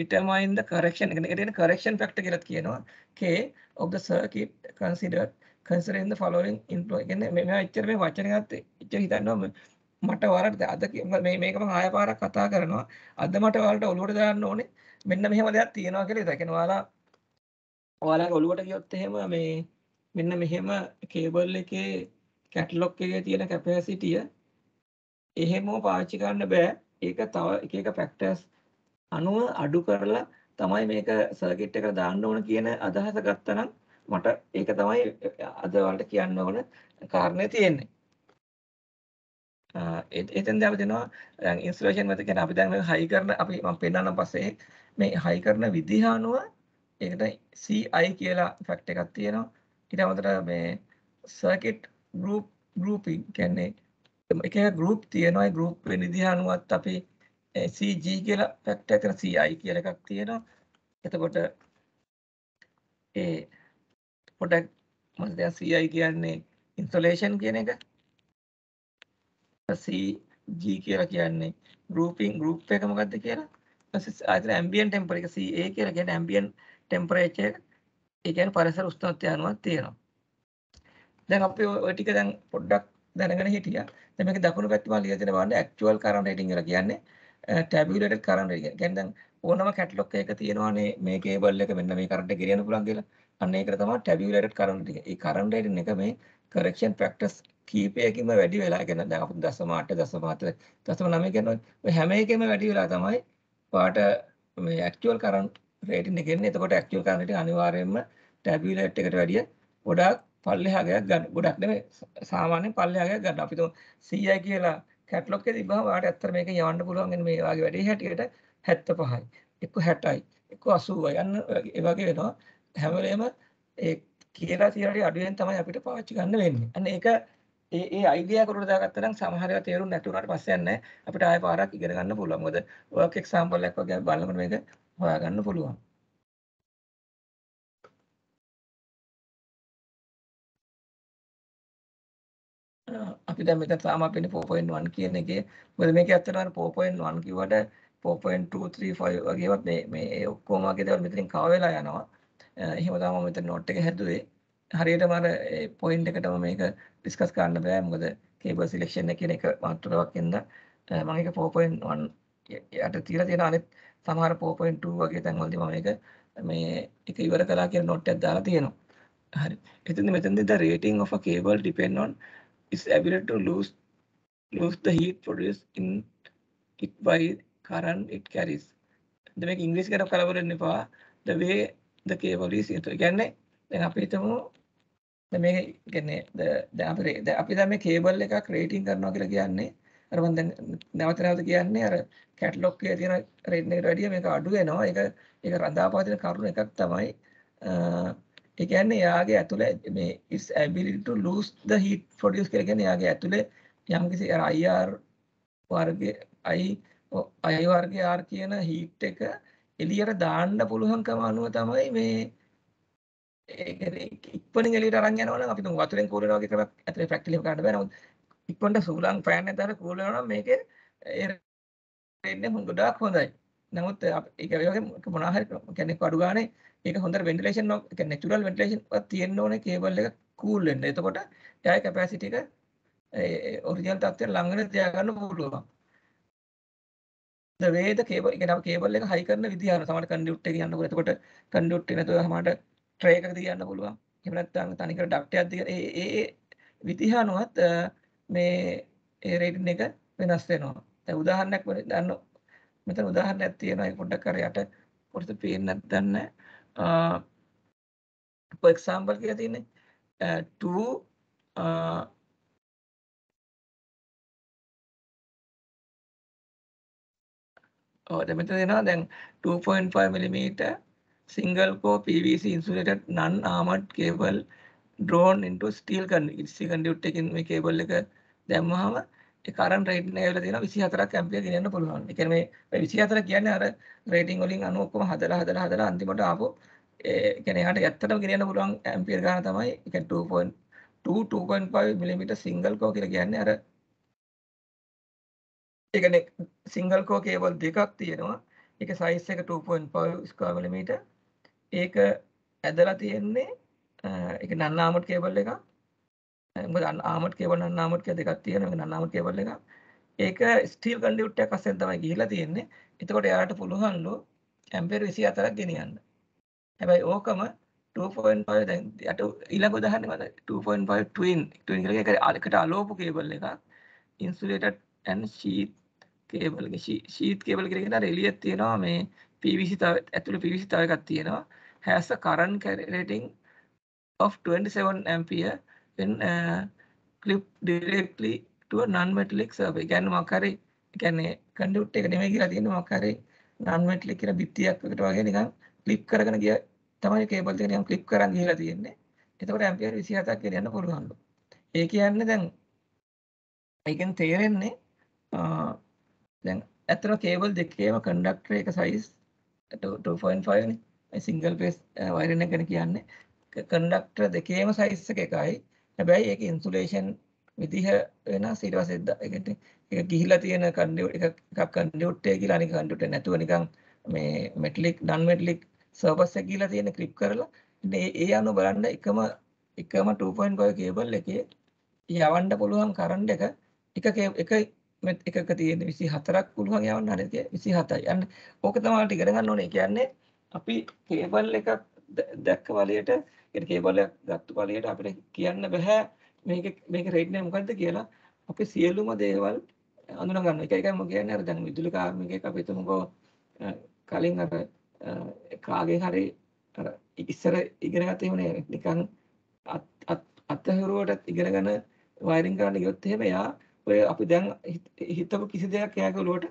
determine the correction එක කියන්නේ correction factor කියලා කියනවා. K of the circuit considered considering the following inflow. කියන්නේ මේ මේවා එච්චර මේ වචන ගන්නත් එච්චර හිතන්නවා මට වරක් අද මේ මේක මම ආයෙ පාරක් කතා කරනවා. අද මට ඔයාලට ඔළුවට දාන්න ඕනේ මෙන්න මෙහෙම දෙයක් තියෙනවා කියලා. ඒ කියන්නේ ඔයාලා ඔයාලගේ ඔළුවට ගියොත් එහෙම මේ මෙන්න මෙහෙම කේබල් එකේ කැටලොග් එකේ තියෙන කැපැසිටිය එහෙමම පාවිච්චි කරන්න බෑ. ඒක තව එක එක ෆැක්ටර්ස් 90 අඩු කරලා තමයි මේක සර්කිට් එකට දාන්න ඕන කියන අදහස ගත්තනම් මට ඒක තමයි අද වලට කියන්න ඕන කාරණේ තියෙන්නේ. එතෙන් දැන් දෙනවා දැන් ඉන්ස්ටලේෂන් වලදී කියන අපි දැන් හයි කරන අපි මම පෙන්නන්න පස්සේ මේ හයි කරන විදිහ අනුව ඒකට CI කියලා ෆැක්ට් එකක් තියෙනවා. ඊට අමතරව මේ සර්කිට් group grouping කියන්නේ එක එක group තියෙනවා ඒ group වෙන විදිහ අනුවත් අපි CG e කියලා factor කරන CI කියලා එකක් තියෙනවා එතකොට ඒ පොඩක් මම දැන් CI කියන්නේ insulation කියන එක CG කියලා කියන්නේ grouping group එක මොකද්ද කියලා ඊට පස්සේ ambient temperature CA කියලා කියන්නේ ambient temperature එක ඒ කියන්නේ පරිසර උෂ්ණත්වය අනුව තියෙනවා දැන් අපි ඔය ටික දැන් පොඩ්ඩක් දැනගෙන හිටියා. දැන් මේක දකුණු පැත්ත මම ලියලා දෙන බලන්න actual current rating කියලා කියන්නේ tabulated current rating. කියන්නේ දැන් ඕනම කැටලොග් එකක තියෙනවානේ මේ කේබල් එක මෙන්න මේ කරන්ට් එක ගෙනියන්න පුළුවන් කියලා. අන්න ඒකට තමයි tabulated current rating. ඒ current rating එක මේ correction factors කීපයකින්ම වැඩි වෙලා කියන දැන් අපි 0.8 0.7 0.9 කියන ඔය හැම එකෙම වැඩි වෙලා තමයි පාට මේ actual current rating එක එන්නේ. එතකොට actual current rating අනිවාර්යයෙන්ම tabulated එකට වැඩිය ගොඩාක් පල්ලෙහාගයක් ගන්න ගොඩක් නෙමෙයි සාමාන්‍ය පල්ලෙහාගයක් ගන්න අපි තුන් 100යි කියලා කැටලොග් එකේ තිබ්බම ඔයාලට ඇත්තට මේක යවන්න පුළුවන් මේ වගේ වැඩේ හැටියට 75යි එක්ක 60යි එක්ක 80යි යන්න ඒ වගේ වෙනවා හැම වෙලේම ඒ කියලා තියනට අඩුවෙන් තමයි අපිට පාවිච්චි ගන්න වෙන්නේ අන්න ඒක ඒ ඒ අයිඩියා කරුණ දාගත්තා නම් සමහර ඒවා තේරුම් නැති වුණාට පස්සේ යන්නේ අපිට ආයෙ පාරක් ඉගෙන ගන්න පුළුවන් මොකද වර්ක් එක්සැම්පල් එකක් වගේ බලනකොට මේක හොයාගන්න පුළුවන් අපි දැන් මෙතන තාම අපිනේ 4.1 කියන එකේ මොකද මේකේ ඇත්තටම 4.1 කිව්වට 4.2 3 5 වගේවත් මේ මේ ඔක්කොම වගේ දේවල් මෙතනින් කව වෙලා යනවා. එහෙම තමයි මම මෙතන note එක හැදුවේ. හරියටම අර point එකටම මේක discuss කරන්න බෑ. මොකද cable selection එක කියන එක මාතෘකාවක් ඉඳලා මම ඒක 4.1 යට තියලා තියෙන අනිත් සමහර 4.2 වගේ තැන්වලදී මම මේක මේ එක ඉවර කළා කියලා note එකක් දාලා තියෙනවා. හරි. එතෙන්ද මෙතෙන්ද the rating of a cable depend on is able to lose lose the heat produced in it by current it carries. දැන් මේක ඉංග්‍රීසි ගැන කලබල වෙන්න එපා. The way the cable is it කියන්නේ දැන් අපි හිතමු දැන් මේක කියන්නේ දැන් අපි දැන් අපි දැන් මේ කේබල් එකක් රේටින් කරනවා කියලා කියන්නේ අර මම දැන් නැවත නැවත කියන්නේ අර කැටලොග් එකේ තියෙන රේටින් එකට වැඩිය මේක අඩු වෙනවා. ඒක ඒක රඳාපවතින කරුණු එකක් තමයි ඒ කියන්නේ එයාගේ ඇතුලේ මේ its ability to lose the heat produce කියලා කියන්නේ එයාගේ ඇතුලේ යම්කිසි අර IR වර්ගයේ I I වර්ගයේ R කියන heat එක එළියට දාන්න පුළුවන්කම අනුව තමයි මේ ඒ කියන්නේ ඉක්මනින් එළියට අරන් යනවා නම් අපි තුන් වතුරෙන් කූල් වෙනවා වගේ ක්‍රමයක් ඇතුලේ ප්‍රැක්ටිකලි කරන්න බෑ නමුත් ඉක්මනට සූලං ෆෑන් එකෙන් දාලා කූල් වෙනවා නම් මේකේ රේට් එක හොඳ ගොඩක් හොඳයි. නමුත් ඒක ඒ වගේ මොනවා හරි කියන්නේ අඩු ගානේ ඒක හොඳට වෙන්ටිලේෂන් එක නැචරල් වෙන්ටිලේෂන් එකක් තියෙන්න ඕනේ කේබල් එක කූල් වෙන්න. එතකොට ඩය කැපැසිටි එක ඒ ඔරිජිනල් තත්ත්වයට ළඟ වෙන තියා ගන්න පුළුවන්. the way the cable එක නම් කේබල් එක හයි කරන විදිහ අර සමහර කන්ඩියුට් එක යන්න පුළුවන්. එතකොට කන්ඩියුට් එක නැතුව සමහර ට්‍රේ එකක දියන්න පුළුවන්. එහෙම නැත්නම් තනිකර ඩක්ට් එකක් දිග ඒ ඒ විදිහ අනුවත් මේ ඒ රේටින් එක වෙනස් වෙනවා. දැන් උදාහරණයක් දන්න මෙතන උදාහරණයක් තියෙනවා ඒක පොඩ්ඩක් අර යට කොටස පේන්නේ නැත්නම් නැහැ. එක්සාම්පල් කියලා තියෙන්නේ 2 ඔව් දැන් මෙතන දෙනවා දැන් 2.5 mm single core PVC insulated non armored cable drawn into steel conduit. steel conduit එකකින් මේ කේබල් එක දැම්මහම ඒ කරන්ට් රේටින් එක ඇවිල්ලා තියෙනවා 24ක් ඇම්පියර් ගෙනියන්න පුළුවන්. ඒ කියන්නේ මේ 24 කියන්නේ අර රේටින් වලින් අනු ඔක්කොම හදලා හදලා හදලා අන්තිමට ආපු ඒ කියන්නේ එහාට ඇත්තටම ගෙනියන්න පුළුවන් ඇම්පියර් ගාන තමයි ඒ කියන්නේ 2.2 2.5 mm සිංගල් කෝ කියලා කියන්නේ අර ඒ කියන්නේ සිංගල් කෝ කේබල් දෙකක් තියෙනවා. ඒක සයිස් එක 2.5 square mm. ඒක ඇදලා තියෙන්නේ ඒක නන්නාමට් කේබල් එකක්. මොකද ආමඩ් කේබල් නම් ආමඩ් කියලා දෙකක් තියෙනවා. ඒක නම් ආමඩ් කේබල් එකක්. ඒක ස්ටිල් කන්ඩියුට්ටයක් අස්සෙන් තමයි ගිහිලා තියෙන්නේ. එතකොට එයාට පුළුවන්ලු ඇම්පියර් 24ක් ගෙනියන්න. හැබැයි ඕකම 2.5 දැන් යට ඊළඟ උදාහරණය මත 2.5 twin twin කියලා එක අලකට අලෝපු කේබල් එකක් insulated and sheath කේබල් එක sheath කේබල් කියලා කියන අර එළියේ තියෙනවා මේ PVC තව ඇතුළේ PVC තව එකක් තියෙනවා has a current rating of 27 ampere can uh, clip directly to a non-metallic surface. කියන්නේ මොකක් හරි කියන්නේ කන්ඩක්ට් එක නෙමෙයි කියලා තියෙන මොකක් හරි non-metallic කියලා බිත්තියක් වගේ වගේ නිකන් ක්ලිප් කරගෙන ගිය තමයි කේබල් එක නිකන් ක්ලිප් කරන් ගිහලා තියෙන්නේ. එතකොට ඇම්පියර් 27ක් ගෙනියන්න පුළුවන්ලු. ඒ කියන්නේ දැන් ඒකෙන් තේරෙන්නේ දැන් ඇත්තට කේබල් දෙකේම කන්ඩක්ටර් එක සයිස් 2.5 නේ. සිංගල් ෆේස් වයරින් එක ගැන කියන්නේ. කන්ඩක්ටර් දෙකේම සයිස් එක එකයි. හැබැයි ඒක ඉන්සුලේෂන් විදිහ වෙනස් ඊට පස්සේ ඒ කියන්නේ ඒක ගිහිලා තියෙන කන්ඩියුට් එක එකක් කන්ඩියුට් එක කියලා අනික කන්ඩියුට් නැතුව නිකන් මේ මෙටලික් නන් මෙටලික් සර්ෆස් එක ගිහිලා තියෙන ක්ලිප් කරලා ඒ ඒ අනුව බලන්න එකම එකම 2.5 කේබල් එකේ යවන්න පුළුවන් කරන්ට් එක එක එක එකක තියෙන 24ක් පුළුවන් යවන්න හරියට 27යි. අන්න ඕක තමයි ටික ගන්න ඕනේ. කියන්නේ අපි කේබල් එකක් දැක්ක වලියට ඒකට කේබලයක් ගත්ත පළයට අපිට කියන්න බෑ මේක මේක රේට් එක මොකද්ද කියලා. අපි සියලුම දේවල් අඳුන ගන්න. ඒක එකයි මම කියන්නේ අර දැන් විදුලි කාර්මිකයෙක් අපි හිතමුකෝ කලින් අර කාගේ හරි අර ඉස්සර ඉගෙන ගත්තේ වනේ නිකන් අත්හරුවට ඉගෙනගෙන වයරින් කරන්න ගියොත් එහෙම එයා ඔය අපි දැන් හිතපු කිසි දෙයක් එයාගේ ඔලුවට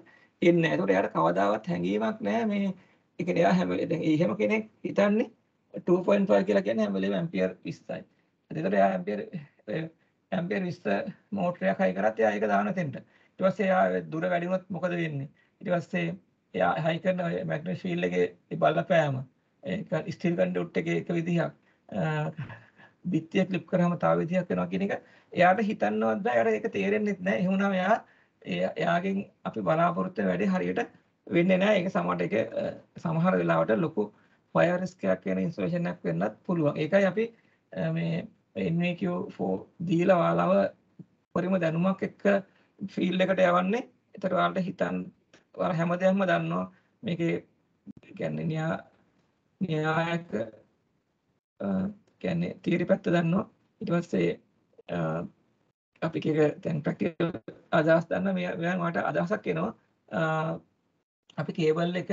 එන්නේ නැහැ. ඒකට එයාට කවදාවත් හැඟීමක් නැහැ මේ ඒ කියන්නේ එයා හැම දැන් එහෙම කෙනෙක් හිතන්නේ 2.5 කියලා කියන්නේ හැම වෙලේම ඇම්පියර් 20යි. එතකොට එයා ඇම්පියර් ඇම්පියර් 20 මෝටරයක් හයි කරත් එයා ඒක දාන තැනට. ඊට පස්සේ එයා දුර වැඩි වුණොත් මොකද වෙන්නේ? ඊට පස්සේ එයා හයි කරන මැග්නටික් ෆීල්ඩ් එකේ බලපෑම ඒක ස්ටිල් කන්ඩියුට් එකේ එක විදිහක්. බිත්තිය ක්ලිප් කරාම තව විදිහක් වෙනවා කියන එක එයාට හිතන්නවත් බෑ. එයාට ඒක තේරෙන්නෙත් නෑ. ඒ වුණාම එයා එයාගෙන් අපි බලාපොරොත්තු වැඩි හරියට වෙන්නේ නෑ. ඒක සමහර එක සමහර වෙලාවට ලොකු වයර්ලස් එකක් වෙන ඉන්ස්ටලේෂන් එකක් වෙන්නත් පුළුවන්. ඒකයි අපි මේ NVQ4 දීලා ඔයාලව පරිම දැනුමක් එක්ක ෆීල්ඩ් එකට යවන්නේ. ඒතර ඔයාලට හිතන් ඔයාලා හැමදේම දන්නවා මේකේ කියන්නේ න්‍යා න්‍යායක කියන්නේ තීරි පැත්ත දන්නවා. ඊට පස්සේ අපි කේක දැන් ප්‍රැක්ටිකල් අදහස් දන්න මෙයා මට අදහසක් එනවා අපි කේබල් එක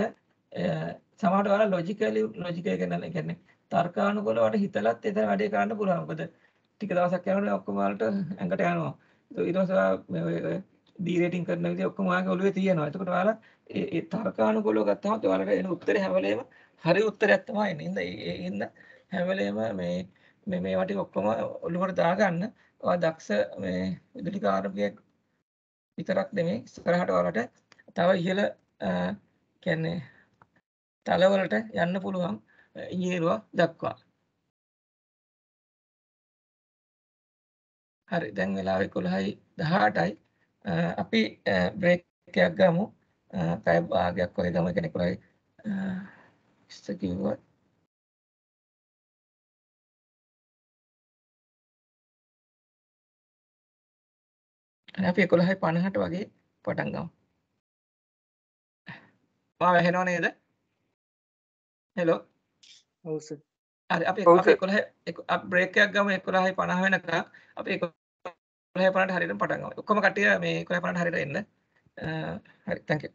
සමහරවිට ඔයාලා ලොජිකලි ලොජිකල් කියන්නේ කියන්නේ තර්කානුකූලවට හිතලත් එතන වැඩේ කරන්න පුළුවන්. මොකද ටික දවසක් යනකොට ඔක්කොම වලට ඇඟට යනවා. ඊට පස්සේ ඔයා ඩීරේටින් කරන විදිහ ඔක්කොම ඔයාගේ ඔළුවේ තියෙනවා. එතකොට ඔයාලා ඒ තර්කානුකූලව ගත්තාම ඔයාලට එන උත්තරේ හැම වෙලේම හරි උත්තරයක් තමයි එන්නේ. ඒ හින්ද හැම වෙලේම මේ මේ මේ වටේ ඔක්කොම ඔළුවට දාගන්න ඔයා දක්ෂ මේ විදුලි කාර්මිකයෙක් විතරක් නෙමෙයි ඉස්සරහට ඔයාලට තව ඉහළ කියන්නේ තලවලට යන්න පුළුවන් ඉංජිනේරුවක් දක්වා. හරි දැන් වෙලාව 11යි 18යි අපි බ්‍රේක් එකක් ගමු. පැය භාගයක් වගේ තමයි කෙනෙකුයි ඉස්ස කිව්වා. අපි 11:50ට වගේ පටන් ගමු. මා වැහෙනව නේද? හෙලෝ ඔව් සර් හරි අපි අපි 11 බ්‍රේක් එකක් ගමු 11:50 වෙනකම් අපි 11:50ට හරියට පටන් ගමු. ඔක්කොම කට්ටිය මේ 11:50ට හරියට එන්න. හරි thank you.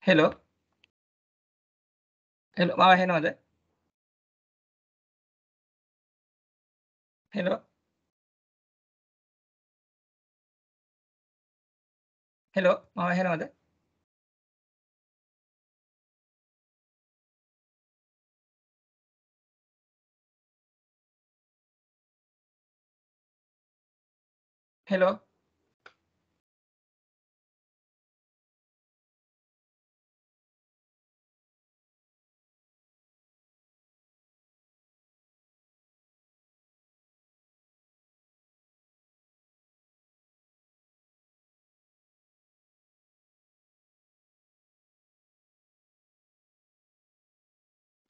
Hello. Hello. Mama, hello. Mother. Hello. Hello. Mama, hello. Mother. Hello.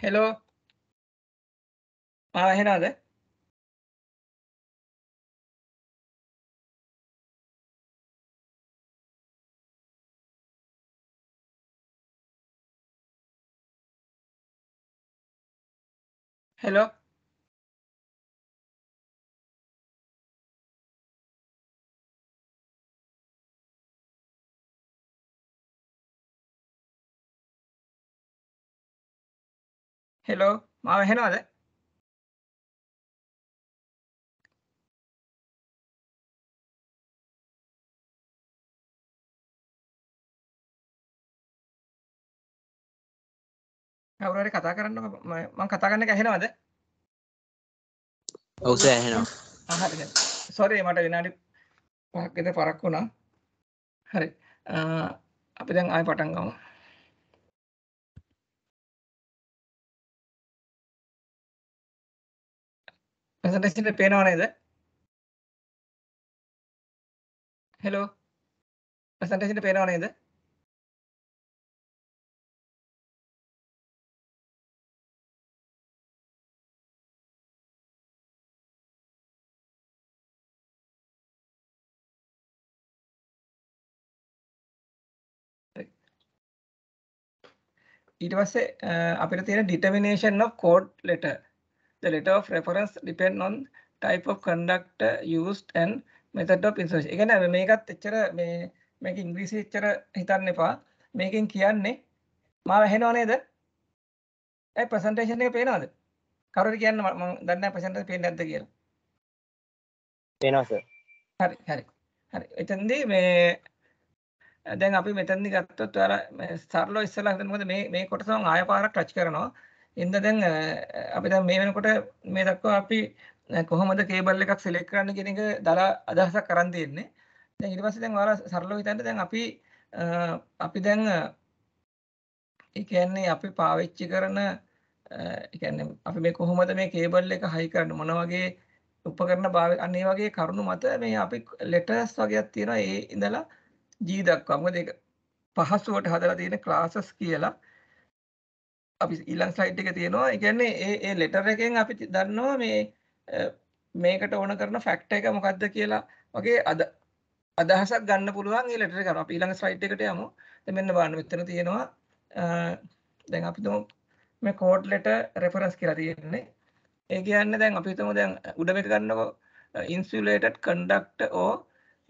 hello ආ එහෙනවද hello හෙලෝ මාව ඇහෙනවද කවුරු හරි කතා කරන්නකෝ මම කතා කරන එක ඇහෙනවද ඔව් සර් ඇහෙනවා හරි සෝරි මට විනාඩි පහක් විතර පරක් වුණා හරි අපි දැන් ආයෙ පටන් ගමු പ്രസന്റേഷന്റെ പേന ഓൺ ഹലോ പ്രസന്റേഷന്റെ പേന ഓൺ ചെയ്ത് ഇറ്റ് വാസ് അപ്പിനത്തേനെ determination of code letter The letter of reference depend on type of conductor used and method of insertion. ඒ කියන්නේ මේකත් එච්චර මේ මේක ඉංග්‍රීසි එච්චර හිතන්න එපා. මේකෙන් කියන්නේ මාව ඇහෙනව නේද? ඒ ප්‍රසන්ටේෂන් එක පේනවද? කවුරුද කියන්න මම දන්නේ නැහැ ප්‍රසන්ටේෂන් පේන්නේ නැද්ද කියලා. පේනවා සර්. හරි හරි. හරි. එතෙන්දී මේ දැන් අපි මෙතනදි ගත්තොත් ඔයාලා සරලව ඉස්සලා හදන්න මොකද මේ මේ කොටස මම ආය පාරක් ටච් කරනවා. ඉන්ද දැන් අපි දැන් මේ වෙනකොට මේ දක්වා අපි කොහොමද කේබල් එකක් සිලෙක්ට් කරන්න කියන එක දලා අදහසක් කරන් තියෙන්නේ. දැන් ඊට පස්සේ දැන් ඔයාලා සරලව හිතන්න දැන් අපි අපි දැන් ඒ කියන්නේ අපි පාවිච්චි කරන ඒ කියන්නේ අපි මේ කොහොමද මේ කේබල් එක හයි කරන්න මොන වගේ උපකරණ භාවිත අන්න ඒ වගේ කරුණු මත මේ අපි ලෙටර්ස් වගේක් තියෙනවා ඒ ඉඳලා G දක්වා. මොකද ඒක පහසුවට හදලා තියෙන classes කියලා අපි ඊළං ස්ලයිට් එක තියෙනවා එකන්නේ ඒ ලෙටර් එකෙන් අපි දන්නවා මේ මේකට ඕන කරන ෆැක්ට එක මොකක්ද කියලා වගේ අද අදහසක් ගන්න පුළුවන් ඒ ලෙටර් එක අපි ඊළඟ ස්ලයිඩ් එකට යමු. දැන් මෙන්න බලන්න මෙතන තියෙනවා දැන් අපි තුමු මේ කෝඩ් ලෙටර් රෙෆරන්ස් කියලා තියෙන්නේ. ඒ කියන්නේ දැන් අපි තුමු දැන් උඩම එක ගන්නකො insulated conductor or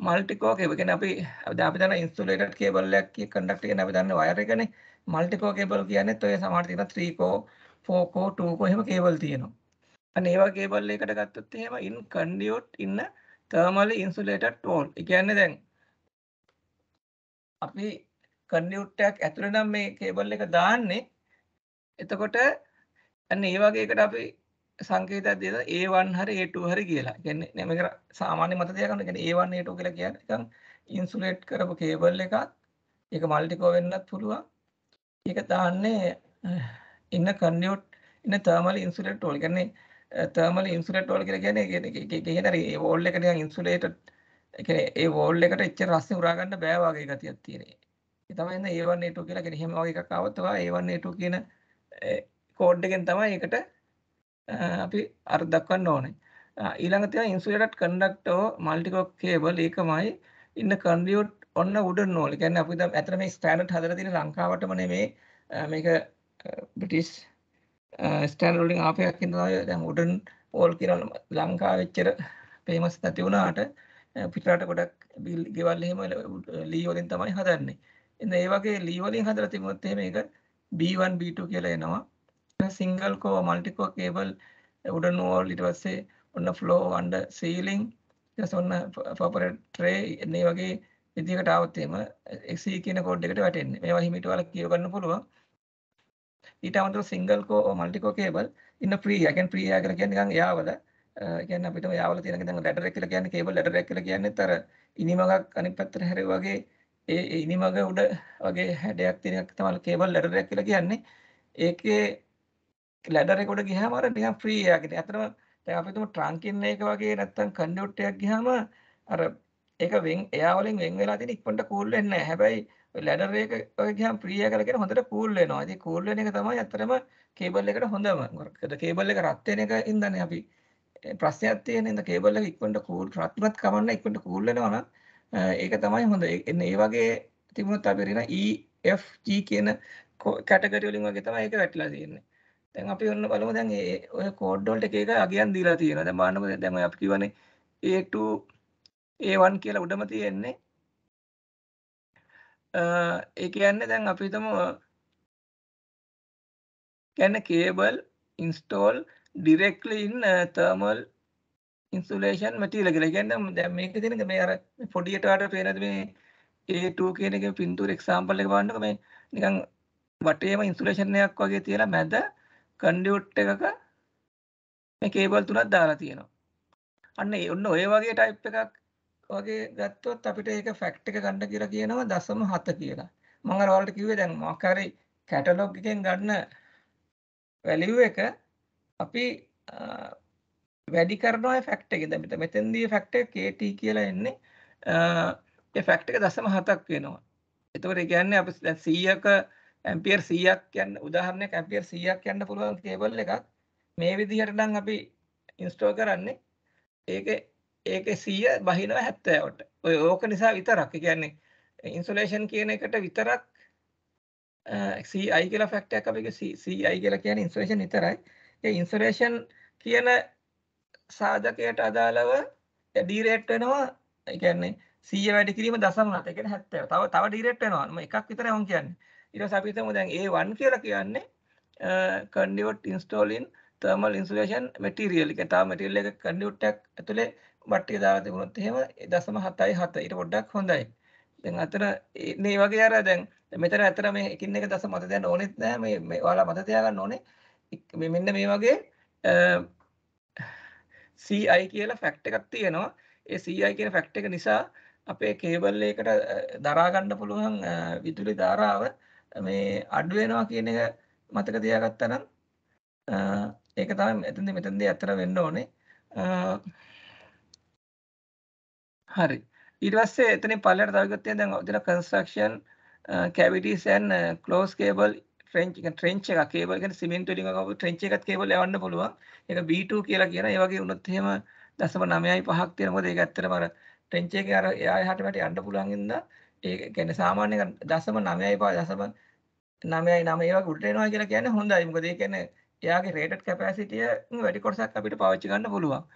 multi core cable. කියන්නේ අපි දැන් අපි දන්න insulated cable එකක් කිය conductor කියන්නේ අපි දන්න wire එකනේ. මල්ටිකෝ කේබල් කියන්නේත් ඔය සමහර තියෙනවා 3 කෝ 4 කෝ 2 කෝ එහෙම කේබල් තියෙනවා. අන්න ඒ වගේ කේබල් එකකට ගත්තොත් එහෙම in conduit in thermally insulated wall. ඒ කියන්නේ දැන් අපි කන්ඩියුට් එකක් ඇතුළේ නම් මේ කේබල් එක දාන්නේ. එතකොට අන්න ඒ වගේ එකට අපි සංකේතයක් දෙනවා A1 හරි A2 හරි කියලා. කියන්නේ නෑ මේක සාමාන්‍ය මත තියාගන්න. කියන්නේ A1 A2 කියලා කියන්නේ නිකන් ඉන්සුලේට් කරපු කේබල් එකක්. ඒක මල්ටිකෝ වෙන්නත් පුළුවන්. ඒක දාන්නේ ඉන්න කන්නියුට් ඉන්න තර්මල් ඉන්සුලේට් වෝල්. කියන්නේ තර්මල් ඉන්සුලේට් වෝල් කියලා කියන්නේ ඒක කියන්නේ ඒ වෝල් එක නිකන් ඉන්සුලේටඩ් ඒ කියන්නේ ඒ වෝල් එකට එච්චර රස්නේ උරා ගන්න බෑ වගේ ගතියක් තියෙන. ඒ තමයි එන්න A1 A2 කියලා කියන්නේ එහෙම වගේ එකක් ආවොත් ඔයා A1 A2 කියන කෝඩ් එකෙන් තමයි ඒකට අපි අර දක්වන්න ඕනේ. ඊළඟ තියෙනවා ඉන්සුලේටඩ් කන්ඩක්ටර් මල්ටිකොක් කේබල් ඒකමයි ඉන්න කන්ඩියුට් ඔන්න උඩර් නෝල්. කියන්නේ අපි දැන් ඇත්තට මේ ස්ටෑන්ඩඩ් හදලා තියෙන ලංකාවටම නෙමෙයි මේක බ්‍රිටිෂ් ස්ටෑන්ඩඩ් වලින් ආපයක් හින්දා දැන් උඩර් ඕල් කියන ලංකාව වෙච්චර ෆේමස් නැති වුණාට පිටරට ගොඩක් ගෙවල් එහෙම ලී වලින් තමයි හදන්නේ. එන්න ඒ වගේ ලී වලින් හදලා තිබුණොත් එහෙම ඒක B1 B2 කියලා එනවා. සිංගල් කෝ මල්ටි කෝ කේබල් උඩන් වෝල් ඊට පස්සේ ඔන්න ෆ්ලෝ අnder සීලින් ඊට ඔන්න පොපරේට් ට්‍රේ එන්නේ වගේ විදියකට આવොත් එහෙම C e කියන කෝඩ් එකට වැටෙන්නේ. මේවා හිමීට ඔයාලා කියව ගන්න පුළුවන්. ඊට අමතරව single core or multi core cable in a free. I can free කියලා කියන්නේ නිකන් එයාවල කියන්නේ අපිට එයාවල තියෙන දැන් ලැඩර් එක කියලා කියන්නේ කේබල් ලැඩර් එක කියලා කියන්නේත් අර ඉනිමගක් අනිත් පැත්තට හැරෙවා වගේ ඒ ඉනිමග උඩ වගේ හැඩයක් තියෙන එකක් තමයි කේබල් ලැඩර් එක කියලා කියන්නේ. ඒකේ ලැඩර් එක උඩ ගියාම අර නිකන් free එකකට. අතරම දැන් අපි තුමු ට්‍රන්ක් එක වගේ නැත්තම් කන්ඩියුට් එකක් ගියාම අර ඒක වෙන් එයා වලින් වෙන් වෙලා තියෙන ඉක්මනට කූල් වෙන්නේ නැහැ. හැබැයි ලැඩර් එක ඔය ගියාම ප්‍රිය කරගෙන හොඳට කූල් වෙනවා. ඉතින් කූල් වෙන එක තමයි ඇත්තටම කේබල් එකට හොඳම. මොකද කේබල් එක රත් වෙන එක ඉඳන්නේ අපි ප්‍රශ්නයක් තියෙන ඉඳ කේබල් එක ඉක්මනට කූල් රත් වුණත් කමන්න ඉක්මනට කූල් වෙනවා නම් ඒක තමයි හොඳ. එන්නේ ඒ වගේ තිබුණොත් අපි රේන E F G කියන කැටගරි වලින් වගේ තමයි ඒක වැටලා තියෙන්නේ. දැන් අපි ඔන්න බලමු දැන් ඔය කෝඩ් වලට එක එක අගයන් දීලා තියෙනවා. දැන් බලන්නකෝ දැන් ඔය අපි කියවනේ A2 A1 කියලා උඩම තියෙන්නේ ඒ කියන්නේ දැන් අපි හිතමු කියන්නේ cable install directly in thermal insulation material කියලා. කියන්නේ දැන් මේක තියෙනක මේ අර පොඩියට වඩා පේනද මේ A2 කියන එකේ පින්තූර example එක බලන්නකො මේ නිකන් වටේම insulation එකක් වගේ තියලා මැද conduit එකක මේ cable තුනක් දාලා තියෙනවා. අන්න ඔන්න ඔය වගේ type එකක් වගේ ගත්තොත් අපිට ඒක ෆැක්ට් එක ගන්න කියලා කියනවා 0.7 කියලා. මම අර ඔයාලට කිව්වේ දැන් මොකක් හරි කැටලොග් එකෙන් ගන්න වැලියු එක අපි වැඩි කරනවා ඒ ෆැක්ට් එකෙන්. දැන් මෙතෙන්දී ෆැක්ට් එක KT කියලා එන්නේ ඒ ෆැක්ට් එක 0.7ක් වෙනවා. එතකොට ඒ කියන්නේ අපි දැන් 100ක ඇම්පියර් 100ක් යන්න උදාහරණයක් ඇම්පියර් 100ක් යන්න පුළුවන් කේබල් එකක් මේ විදිහට නම් අපි ඉන්ස්ටෝල් කරන්නේ. ඒකේ ඒක 100 බහිනවා 70ට. ඔය ඕක නිසා විතරක්. ඒ කියන්නේ ඉන්සුලේෂන් කියන එකට විතරක් CI කියලා ෆැක්ටර් එකක් අපි CI කියලා කියන්නේ ඉන්සුලේෂන් විතරයි. ඒ ඉන්සුලේෂන් කියන සාධකයට අදාළව ඩී රේට් වෙනවා. ඒ කියන්නේ 100 වැඩි කිරීම දශම නැත. ඒ කියන්නේ 70. තව තව ඩී රේට් වෙනවා. මම එකක් විතරයි මම කියන්නේ. ඊට පස්සේ අපි හිතමු දැන් A1 කියලා කියන්නේ conduit install in thermal insulation material එක. තව material එක conduit එකක් ඇතුලේ වට්ටිය දාලා තිබුණොත් එහෙම 0.77 ඊට පොඩ්ඩක් හොඳයි. දැන් අතන මේ වගේ අර දැන් මෙතන අතන මේ එකින් එක දස මත දැන ඕනෙත් නෑ මේ මේ ඔයාලා මත තියාගන්න ඕනේ. මේ මෙන්න මේ වගේ CI කියලා ෆැක්ට් එකක් තියෙනවා. ඒ CI කියන ෆැක්ට් එක නිසා අපේ කේබල් එකකට දරා ගන්න පුළුවන් විදුලි ධාරාව මේ අඩු වෙනවා කියන එක මතක තියාගත්තා නම් ඒක තමයි එතනදී මෙතනදී අතර වෙන්න ඕනේ. හරි. ඊට පස්සේ එතනින් පල්ලයට තව ගියොත් දැන් ඔතන construction cavities and closed cable ට්‍රෙන්ච් එක ට්‍රෙන්ච් එක කේබල් කියන්නේ සිමෙන්ට් වලින් අකව ට්‍රෙන්ච් එකත් කේබල් යවන්න පුළුවන්. ඒක B2 කියලා කියන. ඒ වගේ වුණොත් එහෙම 0.95ක් තියෙන මොකද ඒක ඇත්තටම අර ට්‍රෙන්ච් එකේ අර එහාට මෙහාට යන්න පුළුවන් ඉඳලා ඒ කියන්නේ සාමාන්‍ය 0.95 0.99 ඒ වගේ උඩට එනවා කියලා කියන්නේ හොඳයි. මොකද ඒ කියන්නේ එයාගේ rated capacity එක වැඩි කොටසක් අපිට පාවිච්චි ගන්න පුළුවන්.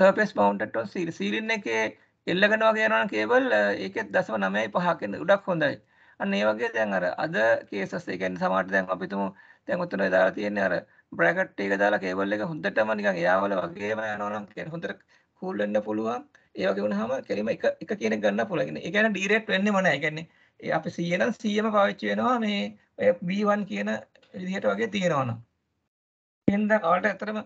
surface mounted on ceiling එකේ එල්ලගනවා කියනවනම් කේබල් ඒකෙත් 0.95 කින් උඩක් හොඳයි. අන්න ඒ වගේ දැන් අර අද කේසස් ඒ කියන්නේ සමහරට දැන් අපි තුමු දැන් උතන දාලා තියෙන්නේ අර බ්‍රැකට් එක දාලා කේබල් එක හොඳටම නිකන් එයාවල වගේම යනවනම් කියන්නේ හොඳට කූල් වෙන්න පුළුවන්. ඒ වගේ වුණාම කෙලිම එක එක කියන ගන්න පුළුවන්. ඒ කියන්නේ ඩීරේට් වෙන්නේම නැහැ. ඒ කියන්නේ ඒ අපි 100 නම් 100ම පාවිච්චි වෙනවා මේ B1 කියන විදිහට වගේ තියෙනවනම්. එහෙනම් දැන් ඔයාලට ඇත්තටම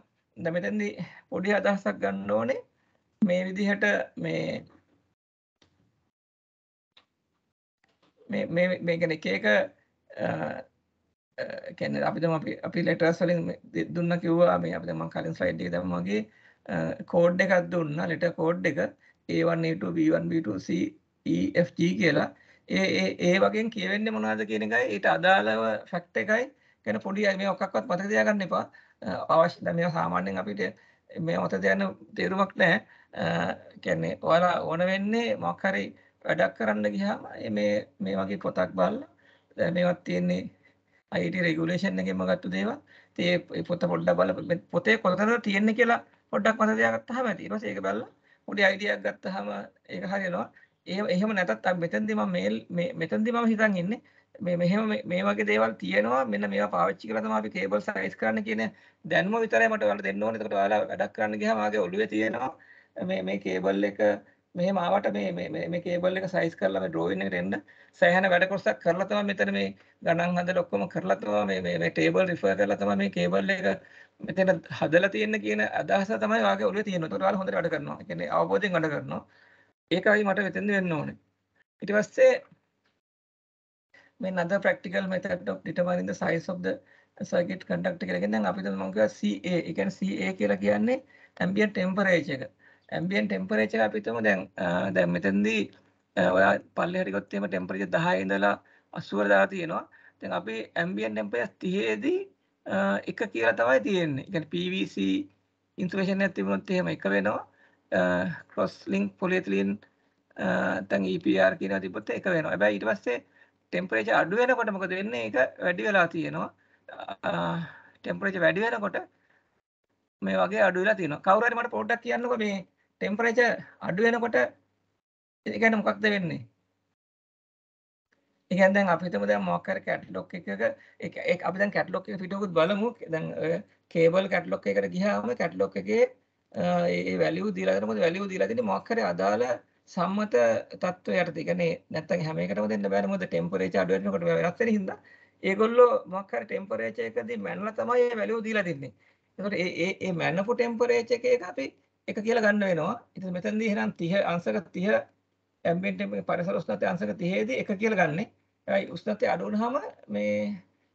දැන් මෙතෙන්දී පොඩි අදහසක් ගන්න ඕනේ. මේ විදිහට මේ මේ මේ මේ කියන්නේ එක එක කියන්නේ අපි දැන් අපි අපි ලෙටර්ස් වලින් දුන්න කිව්වා මේ අපි දැන් මම කලින් ස්ලයිඩ් එකේ දැම්ම වගේ කෝඩ් එකක් දුන්නා ලෙටර් කෝඩ් එක A1 A2 B1 B2 C E F G කියලා ඒ ඒ ඒ වගේ කියවෙන්නේ මොනවද කියන එකයි ඊට අදාළව ෆැක්ට් එකයි කියන පොඩි මේ ඔක්කක්වත් මතක තියාගන්න එපා අවශ්‍ය දැන් මේවා සාමාන්‍යයෙන් අපිට මේ මතක තියාගන්න තේරුමක් නැහැ කියන්නේ ඔයාලා ඕන වෙන්නේ මොකක් හරි වැඩක් කරන්න ගියාම මේ මේ වගේ පොතක් බලලා දැන් මේවත් තියෙන්නේ IT regulation එකෙන්ම ගත්ත දේවල්. ඉතින් මේ පොත පොඩ්ඩක් බලලා පොතේ කොතනද තියෙන්නේ කියලා පොඩ්ඩක් මතක තියාගත්තාම ඇති. ඊට පස්සේ ඒක බලලා පොඩි idea එකක් ගත්තාම ඒක හරියනවා. එහෙම එහෙම නැතත් අපි මෙතෙන්දී මම මේල් මේ මෙතෙන්දී මම හිතන් ඉන්නේ මේ මෙහෙම මේ වගේ දේවල් තියෙනවා මෙන්න මේවා පාවිච්චි කරලා තමයි අපි කේබල් සයිස් කරන්න කියන දැනුම විතරයි මට ඔයාලට දෙන්න ඕනේ. එතකොට ඔයාලා වැඩක් කරන්න ගියාම ආගේ ඔළුවේ තියෙනවා මේ මේ කේබල් එක මෙහෙම ආවට මේ මේ මේ කේබල් එක සයිස් කරලා මේ ඩ්‍රෝයින් එකට එන්න සෑහෙන වැඩ කොටසක් කරලා තමයි මෙතන මේ ගණන් හදලා ඔක්කොම කරලා තමයි මේ මේ මේ ටේබල් රිෆර් කරලා තමයි මේ කේබල් එක මෙතන හදලා තියෙන්නේ කියන අදහස තමයි වාගේ ඔළුවේ තියෙන්නේ. ඒකට වාලා හොඳට වැඩ කරනවා. ඒ කියන්නේ අවබෝධයෙන් වැඩ කරනවා. ඒකයි මට මෙතෙන්ද වෙන්න ඕනේ. ඊට පස්සේ මේ another practical method of determining the size of the circuit conductor කියලා කියන්නේ දැන් අපි දැන් මම කියවා CA. ඒ කියන්නේ CA කියලා කියන්නේ ambient temperature එක. ඇම්බියන් ටෙම්පරේචර් අපි හිතමු දැන් දැන් මෙතනදී ඔයා පල්ලෙහාට ගියොත් එහෙම ටෙම්පරේචර් 10 ඉඳලා 80 දාලා තියෙනවා. දැන් අපි ඇම්බියන් ටෙම්පරේචර් 30 දී 1 කියලා තමයි තියෙන්නේ. ඒ කියන්නේ PVC ඉන්සුලේෂන් එකක් තිබුණොත් එහෙම 1 වෙනවා. ක්‍රොස් ලින්ක් පොලිඑතිලීන් නැත්නම් EPR කියනවා තිබ්බොත් 1 වෙනවා. හැබැයි ඊට පස්සේ ටෙම්පරේචර් අඩු වෙනකොට මොකද වෙන්නේ? ඒක වැඩි වෙලා තියෙනවා. ටෙම්පරේචර් වැඩි වෙනකොට මේ වගේ අඩු වෙලා තියෙනවා. කවුරු හරි මට පොඩ්ඩක් කියන්නකෝ මේ ටෙම්පරේචර් අඩු වෙනකොට ඒ කියන්නේ මොකක්ද වෙන්නේ? ඒ කියන්නේ දැන් අපි හිතමු දැන් මොකක් හරි කැටලොග් එකක ඒක අපි දැන් කැටලොග් එක පිටුවකුත් බලමු. දැන් කේබල් කැටලොග් එකකට ගියාම කැටලොග් එකේ ඒ වැලියු දීලා දෙන මොකද වැලියු දීලා දෙන්නේ මොකක් හරි අදාළ සම්මත තත්ත්වය යටතේ. කියන්නේ නැත්තම් හැම එකටම දෙන්න බෑ මොකද ටෙම්පරේචර් අඩු වෙනකොට වෙනස් වෙන හින්දා ඒගොල්ලෝ මොකක් හරි ටෙම්පරේචර් එකදී මැනලා තමයි මේ වැලියු දීලා දෙන්නේ. ඒකට ඒ ඒ මැනපු ටෙම්පරේචර් එකේ අපි එක කියලා ගන්න වෙනවා. ඉතින් මෙතනදී එහෙනම් 30 අංශක 30 ඇම්බියන්ට් පරිසර උෂ්ණත්වය අංශක 30 දී එක කියලා ගන්නෙ. හැබැයි උෂ්ණත්වය අඩු වුනහම මේ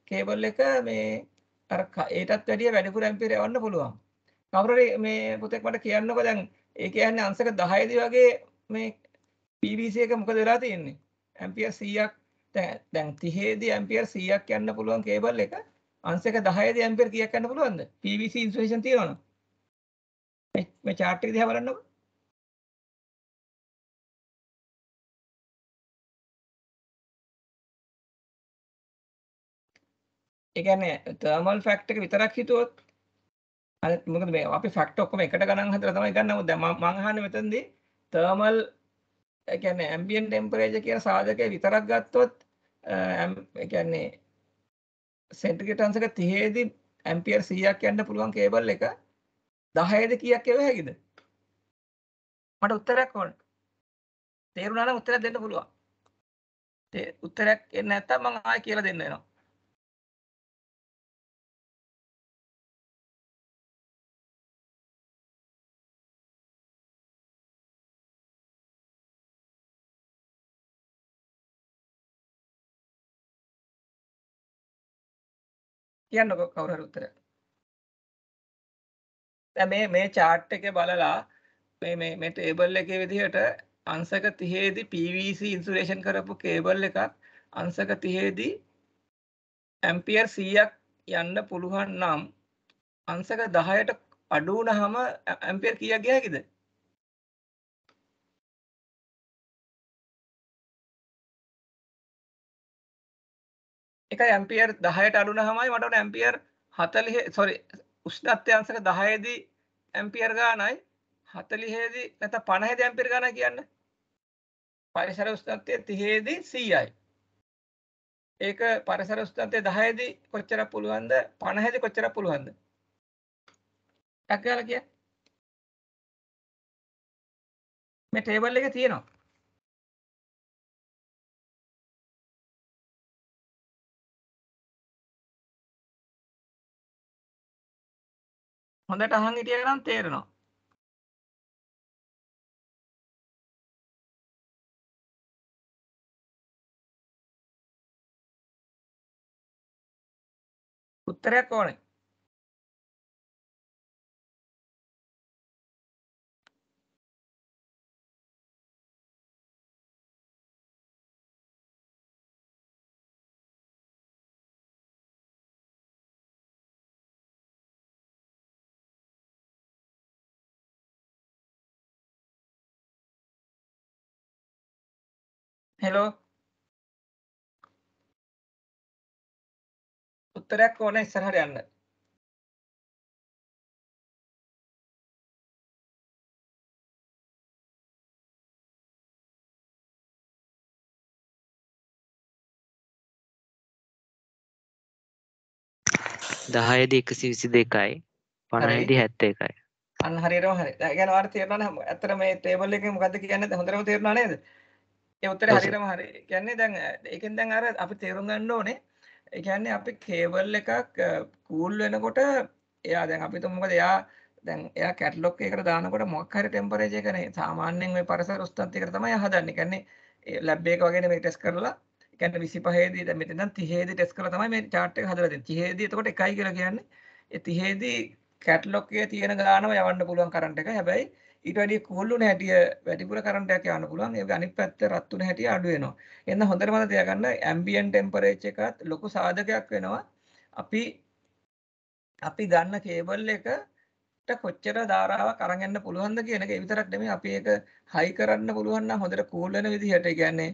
කේබල් එක මේ අර ඒටත් වැඩිය වැඩිපුර ඇම්පියර යවන්න පුළුවන්. කවුරුරි මේ පුතෙක් මට කියන්නකෝ දැන් ඒ කියන්නේ අංශක 10 දී වගේ මේ PVC එක මොකද වෙලා තියෙන්නේ? ඇම්පියර් 100ක් දැන් දැන් 30 දී ඇම්පියර් 100ක් යන්න පුළුවන් කේබල් එක අංශක 10 දී ඇම්පියර් කීයක් යන්න පුළුවන්ද? PVC ඉන්සුලේෂන් තියෙනවනේ. මේ chart එක දිහා බලන්නකො. ඒ කියන්නේ thermal fact එක විතරක් හිතුවොත් අර මොකද මේ අපි fact ඔක්කොම එකට ගණන් හදලා තමයි ගන්න. නමුත් දැන් මම අහන්නේ මෙතනදී thermal ඒ කියන්නේ ambient temperature කියන සාධකය විතරක් ගත්තොත් ඒ කියන්නේ සෙන්ටිග්‍රේඩ් අංශක 30 දී ඇම්පියර් 100ක් යන්න පුළුවන් කේබල් එක 10ද කීයක් එව හැකිද? මට උත්තරයක් ඕන. තේරුණා නම් උත්තරයක් දෙන්න පුළුවන්. උත්තරයක් එන්නේ නැත්තම් මම ආයෙ කියලා දෙන්න වෙනවා. කියන්නකෝ කවුරු හරි උත්තරයක්. දැන් මේ මේ chart එකේ බලලා මේ මේ මේ table එකේ විදිහට අංශක 30 දී PVC insulation කරපු කේබල් එකක් අංශක 30 දී ඇම්පියර් 100ක් යන්න පුළුවන් නම් අංශක 10ට අඩු වුණාම ඇම්පියර් කීයක් ගිය හැකිද? එක ඇම්පියර් 10ට අඩු වුණාමයි මට ඕන ඇම්පියර් 40 sorry උෂ්ණත්වයන්සක 10 දී ඇම්පියර් ගානයි 40 දී නැත්නම් 50 දී ඇම්පියර් ගානයි කියන්නේ පරිසර උෂ්ණත්වය 30 දී 100යි ඒක පරිසර උෂ්ණත්වය 10 දී කොච්චර පුළුවන්ද 50 දී කොච්චර පුළුවන්ද එකක් කියලා කියන්නේ මේ ටේබල් එකේ තියෙනවා හොඳට අහන් හිටියනම් නම් තේරෙනවා. උත්තරයක් ඕනේ. හෙලෝ උත්තරයක් ඕන ඉස්සරහට යන්න දහයද එකසි විසි දෙකයි පණයිදි හැත්ත එකයි අන් හරි රෝහරි ගැන වාර්තයරන ඇතර මේ තේබල්ල එක මොකද කියන්න හොඳරම තේරවා නේද ඒ උත්තර හරියටම හරි. කියන්නේ දැන් ඒකෙන් දැන් අර අපි තේරුම් ගන්න ඕනේ. ඒ කියන්නේ අපි කේබල් එකක් කූල් වෙනකොට එයා දැන් අපි තුමු මොකද එයා දැන් එයා කැටලොග් එකකට දානකොට මොකක් හරි ටෙම්පරේචර් එකනේ සාමාන්‍යයෙන් ওই පරිසර උෂ්ණත්වය එකට තමයි හදන්නේ. කියන්නේ ලැබ් එක වගේනේ මේක ටෙස්ට් කරලා ඒ කියන්නේ 25 දී දැන් මෙතෙන් දැන් 30 දී ටෙස්ට් කරලා තමයි මේ chart එක හදලා දෙන්නේ. 30 දී එතකොට එකයි කියලා කියන්නේ ඒ 30 දී කැටලොග් එකේ තියෙන ගානම යවන්න පුළුවන් කරන්ට් එක. හැබැයි ඊට වැඩිය කුහුළු නැටිය වැඩිපුර කරන්ට් එකක් යවන්න පුළුවන්. ඒක අනිත් පැත්ත රත් තුන හැටි අඩු වෙනවා. එහෙනම් හොඳට මතක තියාගන්න ඇම්බියන්ට් ටෙම්පරේචර් එකත් ලොකු සාධකයක් වෙනවා. අපි අපි ගන්න කේබල් එකට කොච්චර ධාරාවක් අරන් යන්න පුළුවන්ද කියන එක විතරක් නෙමෙයි අපි ඒක හයි කරන්න පුළුවන් නම් හොඳට කූල් වෙන විදිහට ඒ කියන්නේ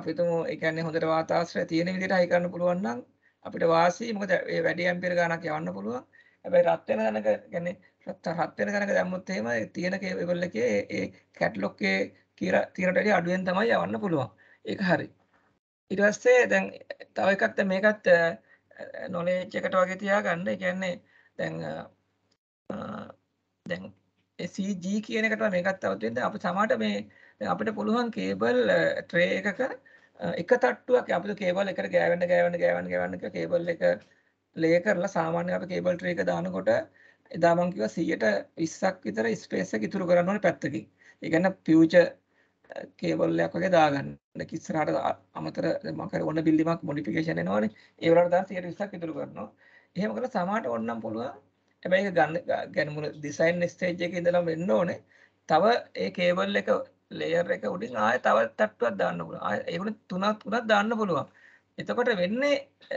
අපි තුමු ඒ කියන්නේ හොඳට වාතාශ්‍රය තියෙන විදිහට හයි කරන්න පුළුවන් නම් අපිට වාසි මොකද ඒ වැඩි ඇම්පියර් ගණක් යවන්න පුළුවන් හැබැයි රත් වෙන තැනක يعني රත් වෙන තැනක දැම්මොත් එහෙම තියෙන ඒගොල්ලකේ ඒ කැටලොග් එකේ තියෙනට වැඩිය අඩුවෙන් තමයි යවන්න පුළුවන්. ඒක හරි. ඊට පස්සේ දැන් තව එකක් දැන් මේකත් නොලෙජ් එකට වගේ තියාගන්න. ඒ කියන්නේ දැන් දැන් CG e කියන එකට මේකත් තවත් වෙන්නේ අපි සමහරට මේ දැන් අපිට පුළුවන් කේබල් ට්‍රේ එකක එක තට්ටුවක් අපිට කේබල් එකට ගෑවෙන්න ගෑවෙන්න ගෑවෙන්න ගෑවෙන්න කේබල් එක ලේ කරලා සාමාන්‍ය අපේ කේබල් ට්‍රේ එක දානකොට එදා මම කිව්වා 120ක් විතර ස්පේස් එක ඉතුරු කරන්න ඕනේ පැත්තකින්. ඒ කියන්නේ ෆියුචර් කේබල් එකක් වගේ දාගන්න. ඉස්සරහට අමතර මම කර ඕන බිල්ඩිමක් මොඩිෆිකේෂන් එනවනේ. ඒ වලට දාලා 120ක් ඉතුරු කරනවා. එහෙම කරලා සමහරට ඕනනම් පුළුවන්. හැබැයි ඒක ගන්න ගැනමුල ඩිසයින් ස්ටේජ් එකේ ඉඳලා වෙන්න ඕනේ. තව ඒ කේබල් එක ලේයර් එක උඩින් ආයෙ තව තට්ටුවක් දාන්න පුළුවන්. ආයෙ ඒකට තුනක් තුනක් දාන්න පුළුවන්. එතකොට වෙන්නේ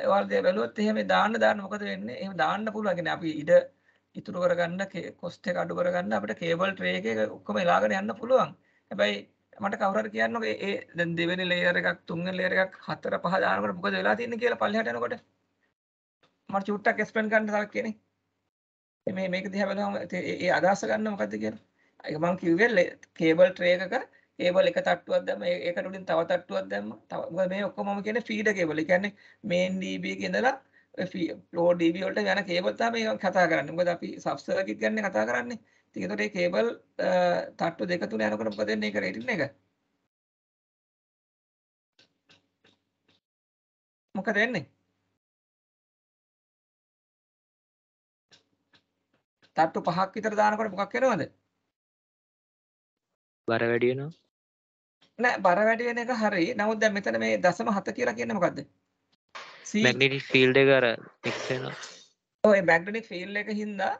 වර්ධය බැලුවොත් එහෙම දාන්න දාන්න මොකද වෙන්නේ? එහෙම දාන්න පුළුවන්. කියන්නේ අපි ඉඩ ඉතුරු කරගන්න කොස්ට් එක අඩු කරගන්න අපිට කේබල් ට්‍රේ එකේ ඔක්කොම එලාගෙන යන්න පුළුවන්. හැබැයි මට කවුරු හරි කියන්නකෝ ඒ දැන් දෙවෙනි ලේයර් එකක් තුන්වෙනි ලේයර් එකක් හතර පහ දානකොට මොකද වෙලා තියෙන්නේ කියලා පල්ලෙහාට යනකොට මට චුට්ටක් එක්ස්ප්ලেইন කරන්න තව කෙනෙක් මේ මේක දිහා බලනවා ඒ අදහස ගන්න මොකද්ද කියලා. ඒක මම කිව්වේ කේබල් ට්‍රේ එකක ඒවල එක තට්ටුවක් දැම්ම ඒකට උඩින් තව තට්ටුවක් දැම්ම තව මේ ඔක්කොම මම කියන්නේ ෆීඩ කේබල්. ඒ කියන්නේ මේන් DB එක ඉඳලා ලෝ DB වලට යන කේබල් තමයි මම කතා කරන්නේ. මොකද අපි සබ් සර්කිට් ගැන කතා කරන්නේ. ඉතින් ඒතකොට මේ කේබල් තට්ටු දෙක තුන යනකොට මොකද වෙන්නේ ඒක රේටින් එක? මොකද වෙන්නේ? තට්ටු පහක් විතර දානකොට මොකක් වෙනවද? බර වැඩි වෙනවා. නෑ බර වැඩි වෙන එක හරි. නමුත් දැන් මෙතන මේ 0.7 කියලා කියන්නේ මොකද්ද? මැග්නෙටික් ෆීල්ඩ් එක අර එක්ස් වෙනවා. ඔව් ඒ මැග්නෙටික් ෆීල්ඩ් එක හින්දා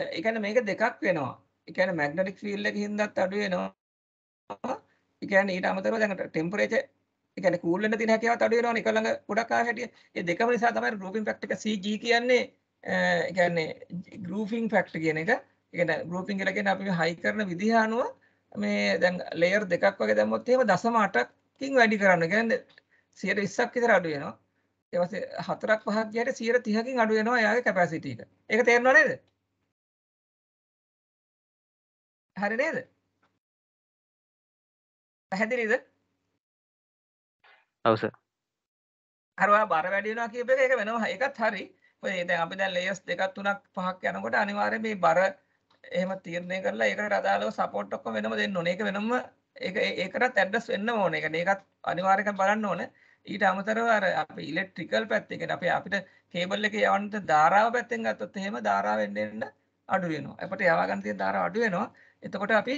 ඒ කියන්නේ මේක දෙකක් වෙනවා. ඒ කියන්නේ මැග්නෙටික් ෆීල්ඩ් එක හින්දාත් අඩු වෙනවා. ඒ කියන්නේ ඊට අමතරව දැන් ටෙම්පරේචර් ඒ කියන්නේ කූල් වෙන්න තියෙන හැකියාවත් අඩු වෙනවනේ. ඒක ළඟ ගොඩක් ආව හැටිය. ඒ දෙකම නිසා තමයි ගෲපින් ෆැක්ටර් එක CG කියන්නේ ඒ කියන්නේ ගෲපින් ෆැක්ටර් කියන එක. ඒ කියන්නේ ගෲපින් කියලා කියන්නේ අපි හයි කරන විදිහ අනුව මේ දැන් ලේයර් දෙකක් වගේ දැම්මොත් එහෙම දශම 8කින් වැඩි කරන්න. කියන්නේ 120ක් විතර අඩු වෙනවා. ඊට පස්සේ 4ක් 5ක් ගියට 130කින් අඩු වෙනවා එයාගේ කැපැසිටි එක. ඒක තේරෙනව නේද? හරි නේද? පැහැදිලිද? ඔව් සර්. අර ඔයා බර වැඩි වෙනවා කියප එක ඒක වෙනවා. ඒකත් හරි. ඔය දැන් අපි දැන් ලේයර්ස් දෙකක් තුනක් පහක් යනකොට අනිවාර්යයෙන් මේ බර එහෙම තීරණය කරලා ඒකට අදාළව සපෝට් ඔක්කොම වෙනම දෙන්න ඕනේ. ඒක වෙනම ඒක ඒකටත් ඇඩ්‍රස් වෙන්න ඕනේ. ඒ කියන්නේ ඒකත් අනිවාර්යයෙන් බලන්න ඕනේ. ඊට අමතරව අර අපි ඉලෙක්ට්‍රිකල් පැත්තේ කියන්නේ අපි අපිට කේබල් එකේ යවන්න ධාරාව පැත්තෙන් ගත්තොත් එහෙම ධාරාව එන්න එන්න අඩු වෙනවා. අපිට යවා ගන්න තියෙන ධාරාව අඩු වෙනවා. එතකොට අපි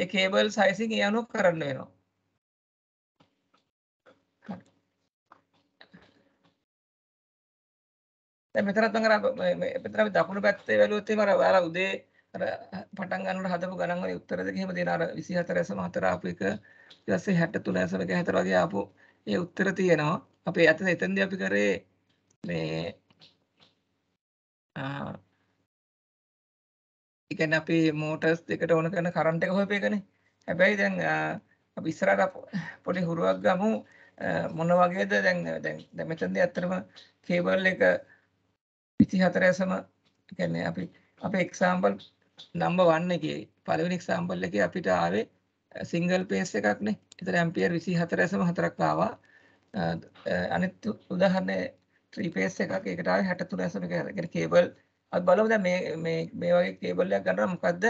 ඒ කේබල් සයිසින් ඒ අනුව කරන්න වෙනවා. දැන් මෙතනත් මම අර මේ මෙතන අපි දකුණු පැත්තේ වැළුවොත් එහෙම අර ඔයාලා උදේ අර පටන් ගන්නකොට හදපු ගණන් වල උත්තර දෙක එහෙම දෙන අර 24.4 ආපු එක ඊට පස්සේ 63.4 වගේ ආපු ඒ උත්තර තියෙනවා අපේ අතන එතනදී අපි කරේ මේ ආ ඒ කියන්නේ අපි මෝටර්ස් දෙකට ඕන කරන කරන්ට් එක හොයපේකනේ හැබැයි දැන් අපි ඉස්සරහට පොඩි හුරුවක් ගමු මොන වගේද දැන් දැන් මෙතනදී ඇත්තටම කේබල් එක 24 ඇසම කියන්නේ අපි අපේ එක්සැම්පල් නම්බර් 1 එකේ පළවෙනි එක්සැම්පල් එකේ අපිට ආවේ සිංගල් පේස් එකක් නේ. ඒතර ඇම්පියර් 24.4ක් ආවා. අනිත් උදාහරණේ 3 පේස් එකක් ඒකට ආවේ 63.1. ඒ කියන්නේ කේබල් අපි බලමු දැන් මේ මේ මේ වගේ කේබල් එකක් ගන්නවා මොකද්ද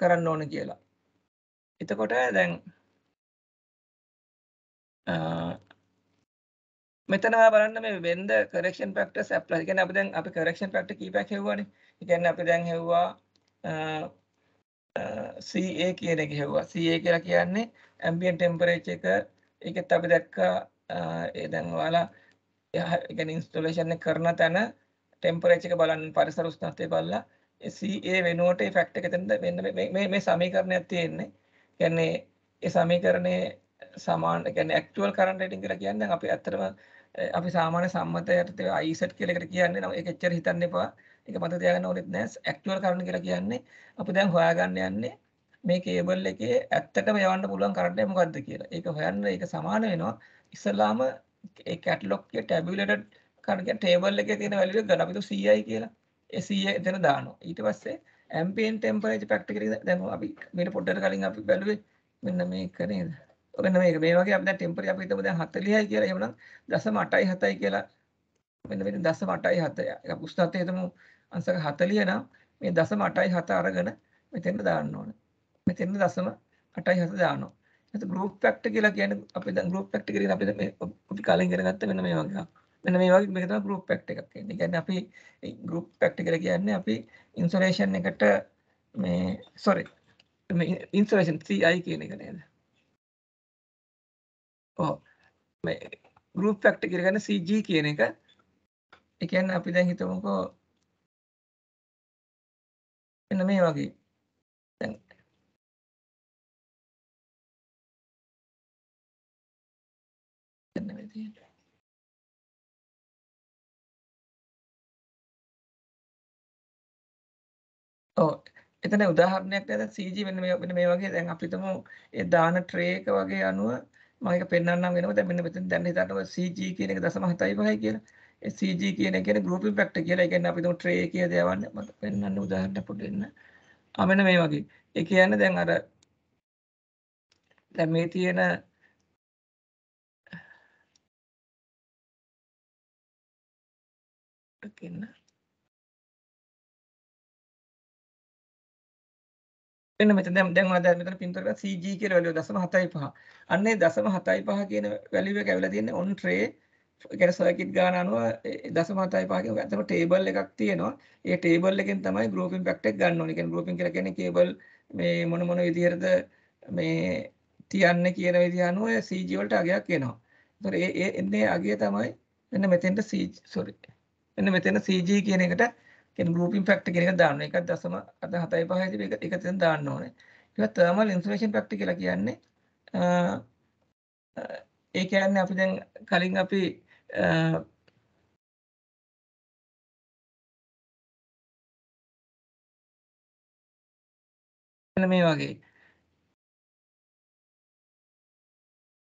කරන්න ඕන කියලා. එතකොට දැන් මෙතන ඔයා බලන්න මේ when the correction factors apply. කියන්නේ අපි දැන් අපි correction factor කීපයක් හෙව්වානේ. ඒ කියන්නේ අපි දැන් හෙව්වා CA කියන එක හෙව්වා. CA කියලා කියන්නේ ambient temperature එක. ඒකත් අපි දැක්කා ඒ දැන් ඔයාලා ඒ කියන්නේ installation එක කරන තැන ටෙම්පරේචක බලන්න පරිසර උෂ්ණත්වය බලලා CA වෙනුවට ඒ ෆැක්ටර් එක එතනද මෙන්න මේ මේ සමීකරණයක් තියෙන්නේ. කියන්නේ ඒ සමීකරණයේ සමාන කියන්නේ ඇක්චුවල් කරන්ට් රේටින් කියලා කියන්නේ අපි ඇත්තටම අපි සාමාන්‍ය සම්මත යටතේ ISET කියලා එකට කියන්නේ නම් ඒක එච්චර හිතන්න එපා. ඒක මතක තියාගන්න ඕනෙත් නෑ. ඇක්චුවල් කරන්ට් කියලා කියන්නේ අපි දැන් හොයාගන්න යන්නේ මේ කේබල් එකේ ඇත්තටම යවන්න පුළුවන් කරන්ට් එක මොකද්ද කියලා. ඒක හොයන්න ඒක සමාන වෙනවා. ඉස්සලාම ඒ කැටලොග් එක ටැබියුලේටඩ් කරන්ට් එක ටේබල් එකේ තියෙන වැලියු එක ගන්න. අපි දු CI කියලා. ඒ CI එතන දානවා. ඊට පස්සේ ambient temperature factor එක දැන් අපි මේකට පොඩ්ඩක් කලින් අපි බැලුවේ මෙන්න මේක නේද? ඔක නෙමෙයි මේ වගේ අපි දැන් ටෙම්පරරි අපි හිතමු දැන් 40යි කියලා එහෙමනම් 0.87යි කියලා මෙන්න මෙතන 0.87 ඒක උෂ්ණත්වය හිතමු අංශක 40 නම් මේ 0.87 අරගෙන මෙතෙන්ට දාන්න ඕන මෙතෙන්ට 0.87 දානවා එතකොට group factor කියලා කියන්නේ අපි දැන් group factor කියන අපි මේ අපි කලින් ඉගෙන ගත්ත මෙන්න මේ වගේ මෙන්න මේ වගේ මේක තමයි group factor එකක් කියන්නේ. ඒ කියන්නේ අපි group factor කියලා කියන්නේ අපි insulation එකට මේ sorry මේ insulation CI කියන එක නේද? ඔව් මේ group factor කියලා කියන්නේ CG කියන එක ඒ කියන්නේ අපි දැන් හිතමුකෝ එන්න මේ වගේ දැන් එන්න මේ තියෙනවා ඔව් එතන උදාහරණයක් දැන් CG මෙන්න මේ මෙන්න මේ වගේ දැන් අපිටම ඒ දාන ට්‍රේ එක වගේ අනුව මම ඒක පෙන්වන්නම් වෙනවා දැන් මෙන්න මෙතන දැන් හිතන්න CG කියන එක 0.75යි කියලා ඒ CG කියන එක කියන්නේ grouping factor කියලා ඒ කියන්නේ අපි තුමු tray කියලා දයවන්න මම පෙන්වන්න උදාහරණයක් පොඩ්ඩක් දෙන්න ආ මෙන්න මේ වගේ ඒ කියන්නේ දැන් අර දැන් මේ තියෙන කියන්න මෙන්න මෙතන දැන් දැන් ඔයාලා මෙතන පින්තූර කරා CG කියලා වැලියු 0.75. අන්නේ 0.75 කියන වැලියු එක ඇවිල්ලා තියෙන්නේ on tray. ඒ කියන්නේ සර්කිට් ගාන අනුව 0.75 කියන අතම ටේබල් එකක් තියෙනවා. ඒ ටේබල් එකෙන් තමයි grouping fact එක ගන්න ඕනේ. කියන්නේ grouping කියලා කියන්නේ කේබල් මේ මොන මොන විදිහටද මේ තියන්නේ කියන විදිහ අනුව CG වලට අගයක් එනවා. ඒතර ඒ එන්නේ අගය තමයි මෙන්න මෙතෙන්ට CG sorry. මෙන්න මෙතන CG කියන එකට කියන්නේ grouping factor කියන එක දාන්න. ඒකත් දශම අත 7.5 ඉතින් ඒක ඒක තෙන් දාන්න ඕනේ. ඊළඟ thermal insulation factor කියලා කියන්නේ ඒ කියන්නේ අපි දැන් කලින් අපි මේ වගේ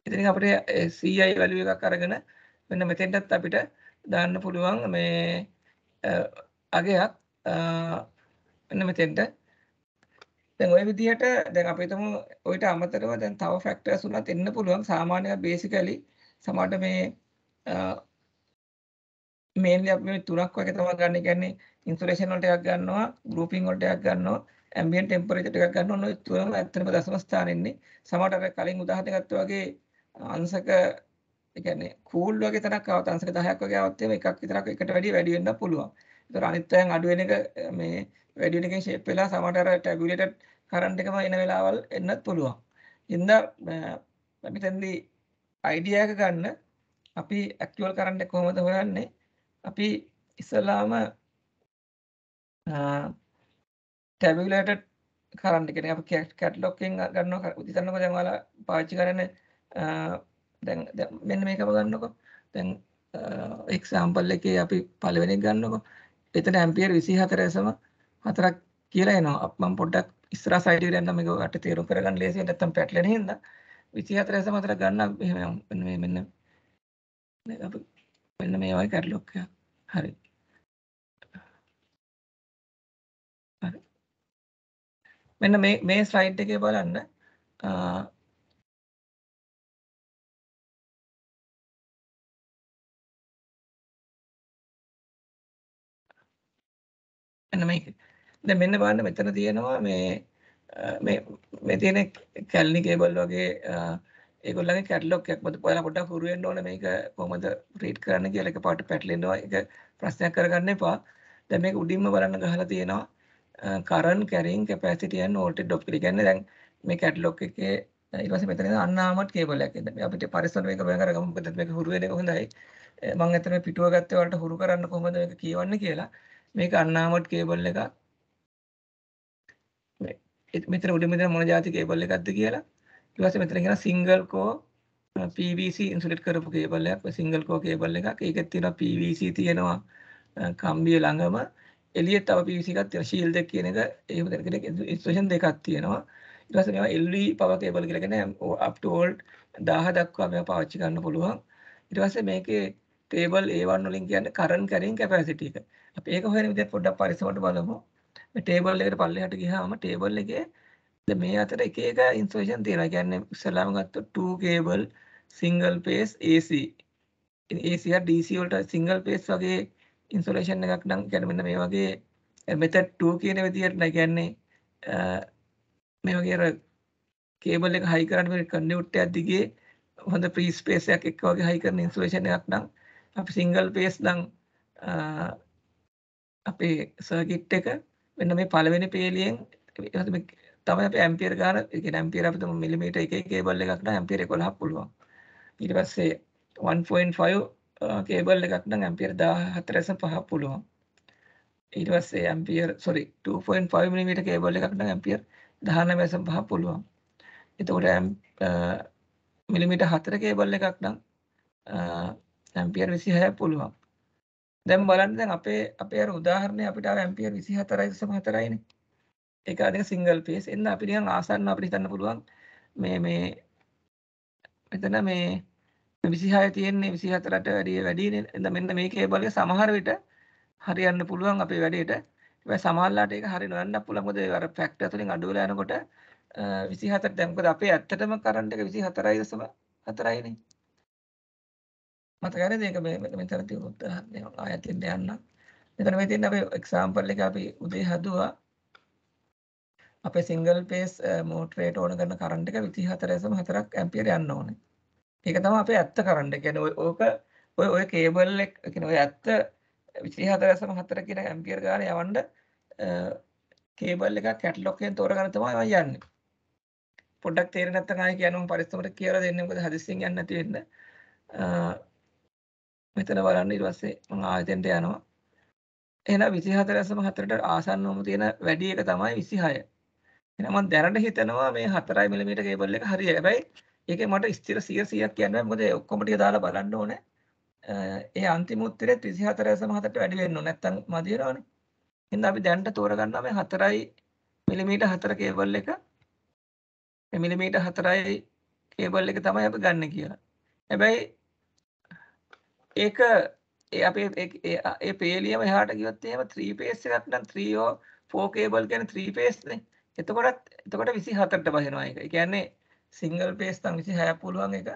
ඉතින් අපිට CI value එකක් අරගෙන මෙන්න මෙතෙන්ටත් අපිට දාන්න පුළුවන් මේ අගයක් මෙන්න මෙතෙන්ට දැන් ওই විදිහට දැන් අපි හිතමු ඔయిత අමතරව දැන් තව ෆැක්ටර්ස් උනත් එන්න පුළුවන් සාමාන්‍යයෙන් බේසිකලි සමහරට මේ මේන්ලි අපි මේ තුනක් වගේ තමයි ගන්න. ඒ කියන්නේ ඉන්සුලේෂන් වලට එකක් ගන්නවා, ගෲපින් වලට එකක් ගන්නවා, ඇම්බියන්ට් ටෙම්පරේචර් එකක් ගන්නවා. ඔන්න ඔය තුනම ඇත්තටම දශම ස්ථානෙන්නේ. සමහරට අර කලින් උදාහරණ ගත්තා වගේ අංශක ඒ කියන්නේ කූල් වගේ තැනක් આવත් අංශක 10ක් වගේ આવත් එහෙම එකක් විතරක් එකට වැඩිය වැඩි වෙන්න පුළුවන්. ඒතර අනිත් පැයෙන් අඩු වෙන එක මේ වැඩි වෙන එකෙන් ෂේප් වෙලා සමහර අර ටැබියුලේටඩ් කරන්ට් එකම එන වෙලාවල් එන්නත් පුළුවන්. ඉතින්ද මෙතෙන්දී අයිඩියා එක ගන්න අපි ඇක්චුවල් කරන්ට් එක කොහොමද හොයන්නේ? අපි ඉස්සලාම ටැබියුලේටඩ් කරන්ට් එක නේ අපි කැටලොග් එකෙන් ගන්නවා ඉතින්න්නකො දැන් ඔයාලා පාවිච්චි කරන්නේ දැන් මෙන්න මේකම ගන්නකො දැන් එක්සැම්පල් එකේ අපි පළවෙනි එක ගන්නකො එතන ඇම්පියර් 24.4ක් කියලා එනවා. මම පොඩ්ඩක් ඉස්සරහ සයිඩ් එකට යන්න මේක ඔයාලට තේරුම් කරගන්න ලේසියි නැත්තම් පැටලෙන හින්දා 24.4 ගන්න එහෙම මේ මෙන්න මෙන්න මේ වගේ කැටලොග් එකක්. හරි. හරි. මෙන්න මේ මේ ස්ලයිඩ් එකේ බලන්න එන්න මේක. දැන් මෙන්න බලන්න මෙතන තියෙනවා මේ මේ මේ තියෙන කැලණි කේබල් වගේ ඒගොල්ලන්ගේ කැටලොග් එකක් මත ඔයාලා පොඩ්ඩක් හුරු වෙන්න ඕනේ මේක කොහොමද රීඩ් කරන්න කියලා එකපාරට පැටලෙනවා ඒක ප්‍රශ්නයක් කරගන්න එපා. දැන් මේක උඩින්ම බලන්න ගහලා තියෙනවා current carrying capacity and voltage drop කියලා. කියන්නේ දැන් මේ කැටලොග් එකේ ඊට පස්සේ මෙතන ඉඳන් අන්නාමට් කේබල් එකක් ඉඳන් අපිට පරිස්සම මේක බය කරගමු. මොකද මේක හුරු වෙන එක හොඳයි. මම අතන පිටුව ගත්තේ වලට හුරු කරන්න කොහොමද මේක කියවන්නේ කියලා. මේක අන්නාමඩ් කේබල් එකක් මෙතන උඩින් මෙතන මොන જાති කේබල් එකක්ද කියලා ඊට පස්සේ මෙතන කියන සිංගල් කෝ PVC ඉන්සුලේට් කරපු කේබල් එකක් සිංගල් කෝ කේබල් එකක් ඒකෙත් තියෙනවා PVC තියෙනවා කම්බිය ළඟම එළියේ තව PVC එකක් තියෙනවා ෂීල්ඩ් එක කියන එක එහෙම දෙකක් ඉන්ස්ට්‍රක්ෂන් දෙකක් තියෙනවා ඊට පස්සේ මේවා LV power cable කියලා කියන්නේ up to volt 1000 දක්වා මේවා පාවිච්චි කරන්න පුළුවන් ඊට පස්සේ මේකේ ටේබල් A1 වලින් කියන්නේ current carrying capacity එක අපි ඒක හොයන විදිහ පොඩ්ඩක් පරිස්සමට බලමු. මේ ටේබල් එකට පල්ලෙහාට ගියාම ටේබල් එකේ දැන් මේ අතර එක එක ඉන්ස්ට්‍රක්ෂන් තියෙනවා. කියන්නේ ඉස්සලාම ගත්තොත් 2 cable single phase AC. AC හා DC වලට single phase වගේ ඉන්ස්ටලේෂන් එකක් නම් කියන්නේ මෙන්න මේ වගේ method 2 කියන විදිහට නේ කියන්නේ මේ වගේ අර කේබල් එක හයි කරන්න මේ කන්ඩියුට් එකක් දිගේ හොඳ ප්‍රී ස්පේස් එකක් එක්ක වගේ හයි කරන ඉන්ස්ටලේෂන් එකක් නම් අපි සිංගල් phase නම් අපේ සර්කිට් එක මෙන්න මේ පළවෙනි පේලියෙන් තමයි අපේ ඇම්පියර් ගන්න ඒ කියන්නේ ඇම්පියර් අපි තුමු මිලිමීටර් එකේ කේබල් එකක් නම් ඇම්පියර් 11ක් පුළුවන් ඊට පස්සේ 1.5 කේබල් එකක් නම් ඇම්පියර් 14.5ක් පුළුවන් ඊට පස්සේ ඇම්පියර් sorry 2.5 මිලිමීටර් කේබල් එකක් නම් ඇම්පියර් 19.5ක් පුළුවන් එතකොට මිලිමීටර් 4 කේබල් එකක් නම් ඇම්පියර් 26ක් පුළුවන් දැන් බලන්න දැන් අපේ අපේ අර උදාහරණය අපිට අර ඇම්පියර් 24.4යිනේ. ඒක අදින සිංගල් ෆේස් එන්න අපි නිකන් ආසන්න අපිට හිතන්න පුළුවන් මේ මේ මෙතන මේ 26 තියෙන්නේ 24ට වැඩිය වැඩි නේද මෙන්න මේ කේබල් එක සමහර විට හරියන්න පුළුවන් අපේ වැඩේට හැබැයි සමහරලාට ඒක හරිය නොයන්න පුළුවන් මොකද අර ෆැක්ටර් තුලින් අඩු වෙලා යනකොට 24 දැන් මොකද අපේ ඇත්තටම කරන්ට් එක 24.4යිනේ මතක හරිද ඒක මේ මෙතන තියෙන උත්තර හන්නේ ආයෙත් ඉන්න යන්න. මෙතන මේ තියෙන අපේ එක්සැම්පල් එක අපි උදේ හදුවා. අපේ සිංගල් ෆේස් මෝටර් රේට ඕන කරන කරන්ට් එක 24.4ක් ඇම්පියර යන්න ඕනේ. ඒක තමයි අපේ ඇත්ත කරන්ට් එක. කියන්නේ ඕක ඔය ඔය කේබල් එක කියන්නේ ඔය ඇත්ත 24.4 කියන ඇම්පියර ගාන යවන්න කේබල් එක කැටලොග් එකෙන් තෝරගන්න තමයි මම යන්නේ. පොඩ්ඩක් තේරෙන්නේ නැත්නම් ආයෙ කියනවා පරිස්සමට කියලා දෙන්න මොකද හදිස්සියෙන් යන්න නැති වෙන්න. මෙතන බලන්න ඊට පස්සේ මම ආයතෙන්ට යනවා. එහෙනම් 24.4ට ආසන්නවම තියෙන වැඩි එක තමයි 26. එහෙනම් මම දැනට හිතනවා මේ 4 mm කේබල් එක හරියයි. හැබැයි ඒකේ මට ස්ථිර 100 100ක් කියන්න බෑ. මොකද ඔක්කොම ටික දාලා බලන්න ඕනේ. ඒ අන්තිම උත්තරෙත් 24.7ට වැඩි වෙන්න ඕනේ. නැත්තම් මදි වෙනවනේ. එහෙනම් අපි දැනට තෝරගන්නවා මේ 4 මිලිමීටර් 4 කේබල් එක මේ මිලිමීටර් 4යි කේබල් එක තමයි අපි ගන්න කියලා. හැබැයි ඒක ඒ අපේ ඒ පේලියම එහාට ගියොත් එහෙම 3 phase එකක් නම් 3 or 4 cable කියන්නේ 3 phase නේ. එතකොටත් එතකොට 27ට බහිනවා ඒක. ඒ කියන්නේ single phase නම් 26ක් පුළුවන් එක.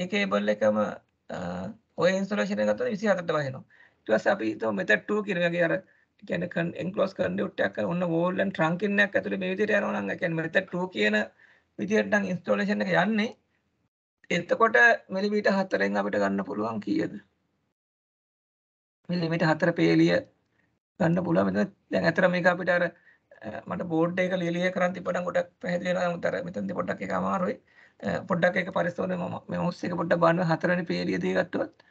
ඒ cable එකම ඔය installation එක ගත්තොත් 27ට බහිනවා. ඊට පස්සේ අපි තව method 2 කියන එකේ අර කියන්නේ enclosed conduit එකක් ඔන්න wall and trunk එකක් ඇතුලේ මේ විදිහට යනවා නම් ඒ කියන්නේ method 2 කියන විදිහට නම් installation එක යන්නේ එතකොට මිලිමීටර් 4ෙන් අපිට ගන්න පුළුවන් කීයද? මිලිමීටර් 4 පේලිය ගන්න පුළුවන්. මෙතන දැන් අතර මේක අපිට අර මට බෝඩ් එක ලියලිය කරන් තිබ්බනම් ගොඩක් පැහැදිලි වෙනවා. නමුත් අර මෙතනදී පොඩ්ඩක් ඒක අමාරුයි. පොඩ්ඩක් ඒක පරිස්සමෙන් මම මේ මොස් එක පොඩ්ඩක් බලන්න හතරවෙනි පේලිය දී ගත්තොත්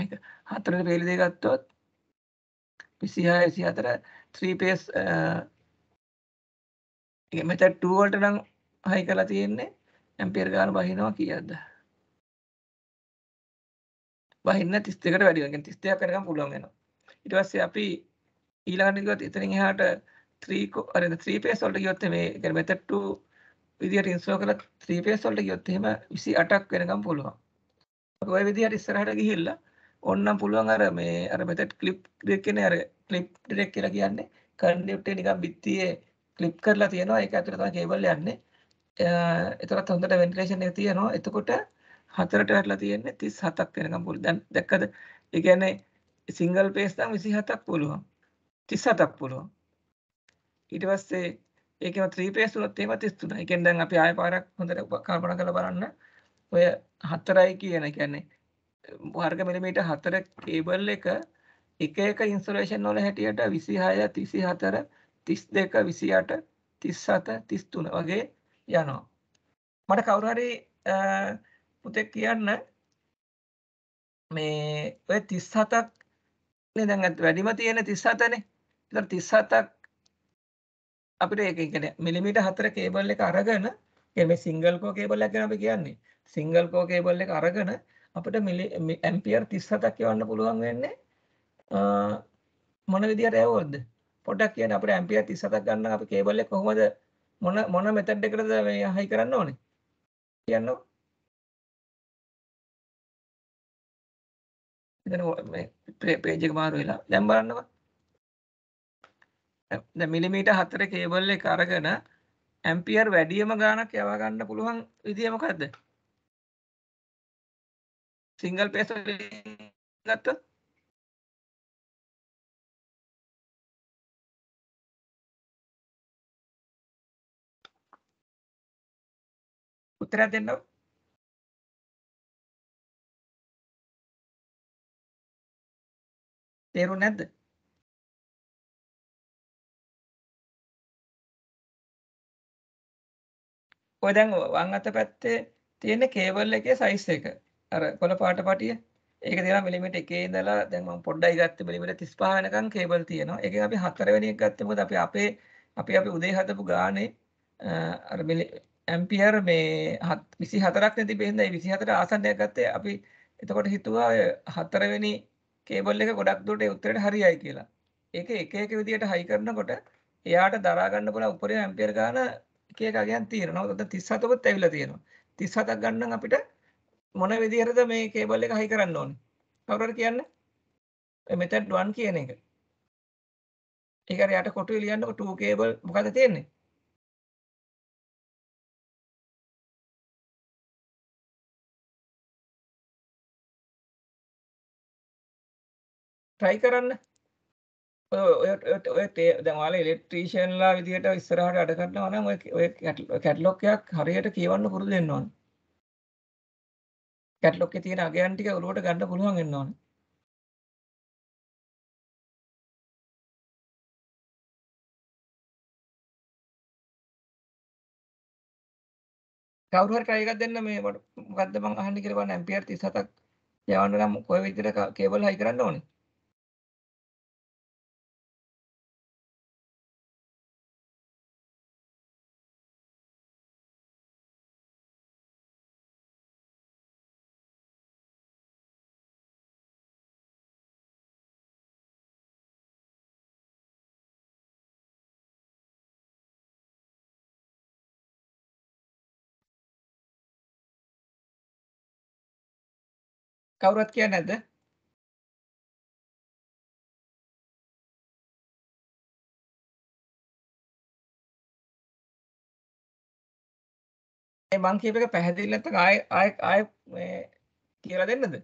මේක හතරවෙනි පේලිය දී ගත්තොත් 26 24 3 pace මෙතඩ් 2 වලට නම් හයි කරලා තියෙන්නේ ඇම්පියර් ගාන බහිනවා කීයක්ද? බහින්න 32කට වැඩි වෙනවා. කියන්නේ 32ක් වෙනකම් පුළුවන් වෙනවා. ඊට පස්සේ අපි ඊළඟට ගියොත් එතනින් එහාට 3 හරිද 3 phase වලට ගියොත් මේ කියන්නේ මෙතඩ් 2 විදිහට ඉන්ස්ටෝල් කරලා 3 phase වලට ගියොත් එහෙම 28ක් වෙනකම් පුළුවන්. ඔය විදිහට ඉස්සරහට ගිහිල්ලා ඔන්නම් පුළුවන් අර මේ අර මෙතඩ් clip direct කියන්නේ අර clip direct කියලා කියන්නේ කන්ඩියුට් එක නිකන් බිත්තියේ ක්ලිප් කරලා තියෙනවා ඒක ඇතුළේ තමයි කේබල් යන්නේ. ඒතරත් හොඳට වෙන්ටිලේෂන් එක තියෙනවා. එතකොට හතරට වැටලා තියෙන්නේ 37ක් වෙනකම් පුළුවන්. දැන් දැක්කද? ඒ කියන්නේ සිංගල් පේස් නම් 27ක් පුළුවන්. 37ක් පුළුවන්. ඊට පස්සේ ඒකම 3 පේස් වලත් එහෙම 33. ඒ කියන්නේ දැන් අපි ආයෙ පාරක් හොඳට කල්පනා කරලා බලන්න. ඔය 4යි කියන කියන්නේ වර්ග මිලිමීටර් 4 කේබල් එක එක එක ඉන්ස්ටලේෂන් වල හැටියට 26 34 32 28 37 33 වගේ යනවා. මට කවුරු හරි පුතේ කියන්න මේ ඔය 37ක් නේ දැන් වැඩිම තියෙන 37නේ. ඒතර 37ක් අපිට ඒක කියන්නේ මිලිමීටර් 4 කේබල් එක අරගෙන මේ සිංගල් කෝ කේබල් එකක් ගැන අපි කියන්නේ. සිංගල් කෝ කේබල් එක අරගෙන අපිට මිලි ඇම්පියර් 37ක් යවන්න පුළුවන් වෙන්නේ මොන විදියට යවවද? පොඩ්ඩක් කියන්න අපිට ඇම්පියර් 37ක් ගන්න අපි කේබල් එක කොහොමද මොන මොන මෙතඩ් එකකටද මේ හයි කරන්න ඕනේ කියන්නකො එතන මේ පේජ් එක මාරු වෙලා දැන් බලන්නකො දැන් මිලිමීටර් 4 කේබල් එක අරගෙන ඇම්පියර් වැඩියම ගාණක් යවා ගන්න පුළුවන් විදිය මොකද්ද සිංගල් පේස් වලින් ගත්තොත් උත්තරයක් දෙන්නව. තේරුණ නැද්ද? ඔය දැන් වම් අත පැත්තේ තියෙන කේබල් එකේ සයිස් එක. අර කොළ පාට පටිය. ඒක තියෙනවා මිලිමීටර් 1 ඉඳලා දැන් මම පොඩ්ඩයි ගත්තේ මිලිමීටර් 35 වෙනකන් කේබල් තියෙනවා. ඒකෙන් අපි හතරවෙනි එක ගත්තේ මොකද අපි අපේ අපි අපි උදේ හදපු ගානේ අර ඇම්පියර් මේ 24ක් නේ තිබෙන්නේ 24 ආසන්නයක් ගත්තේ අපි එතකොට හිතුවා හතරවෙනි කේබල් එක ගොඩක් දුරට උත්තරයට හරියයි කියලා. ඒක එක එක විදියට හයි කරනකොට එයාට දරා ගන්න පුළුවන් උපරිම ඇම්පියර් ගාන එක එක ගියන් තියෙනවා. නැත්නම් 37වත් ඇවිල්ලා තියෙනවා. 37ක් ගන්න අපිට මොන විදිහටද මේ කේබල් එක හයි කරන්න ඕනේ? කවුරුහරි කියන්න? මෙතඩ් 1 කියන එක. ඒක හරියට කොටුවේ ලියන්නකො 2 කේබල් මොකද තියෙන්නේ? try කරන්න. ඔය ඔය දැන් ඔයාලා ඉලෙක්ට්‍රීෂියන්ලා විදියට ඉස්සරහට වැඩ කරනවා නම් ඔය ඔය කැටලොග් එකක් හරියට කියවන්න පුරුදු වෙන්න ඕනේ. කැටලොග් එකේ තියෙන අගයන් ටික ඔලුවට ගන්න පුළුවන් වෙන්න ඕනේ. කවුරු හරි try එකක් දෙන්න මේ මොකද්ද මං අහන්නේ කියලා බලන්න ඇම්පියර් 37ක් යවන්න නම් කොයි විදිහට කේබල් හයි කරන්න ඕනේ. කවුරුත් කියන්නේ නැද්ද? මං කියප එක පැහැදිලි නැත්නම් ආයෙ ආයෙ ආයෙ මේ කියලා දෙන්නද?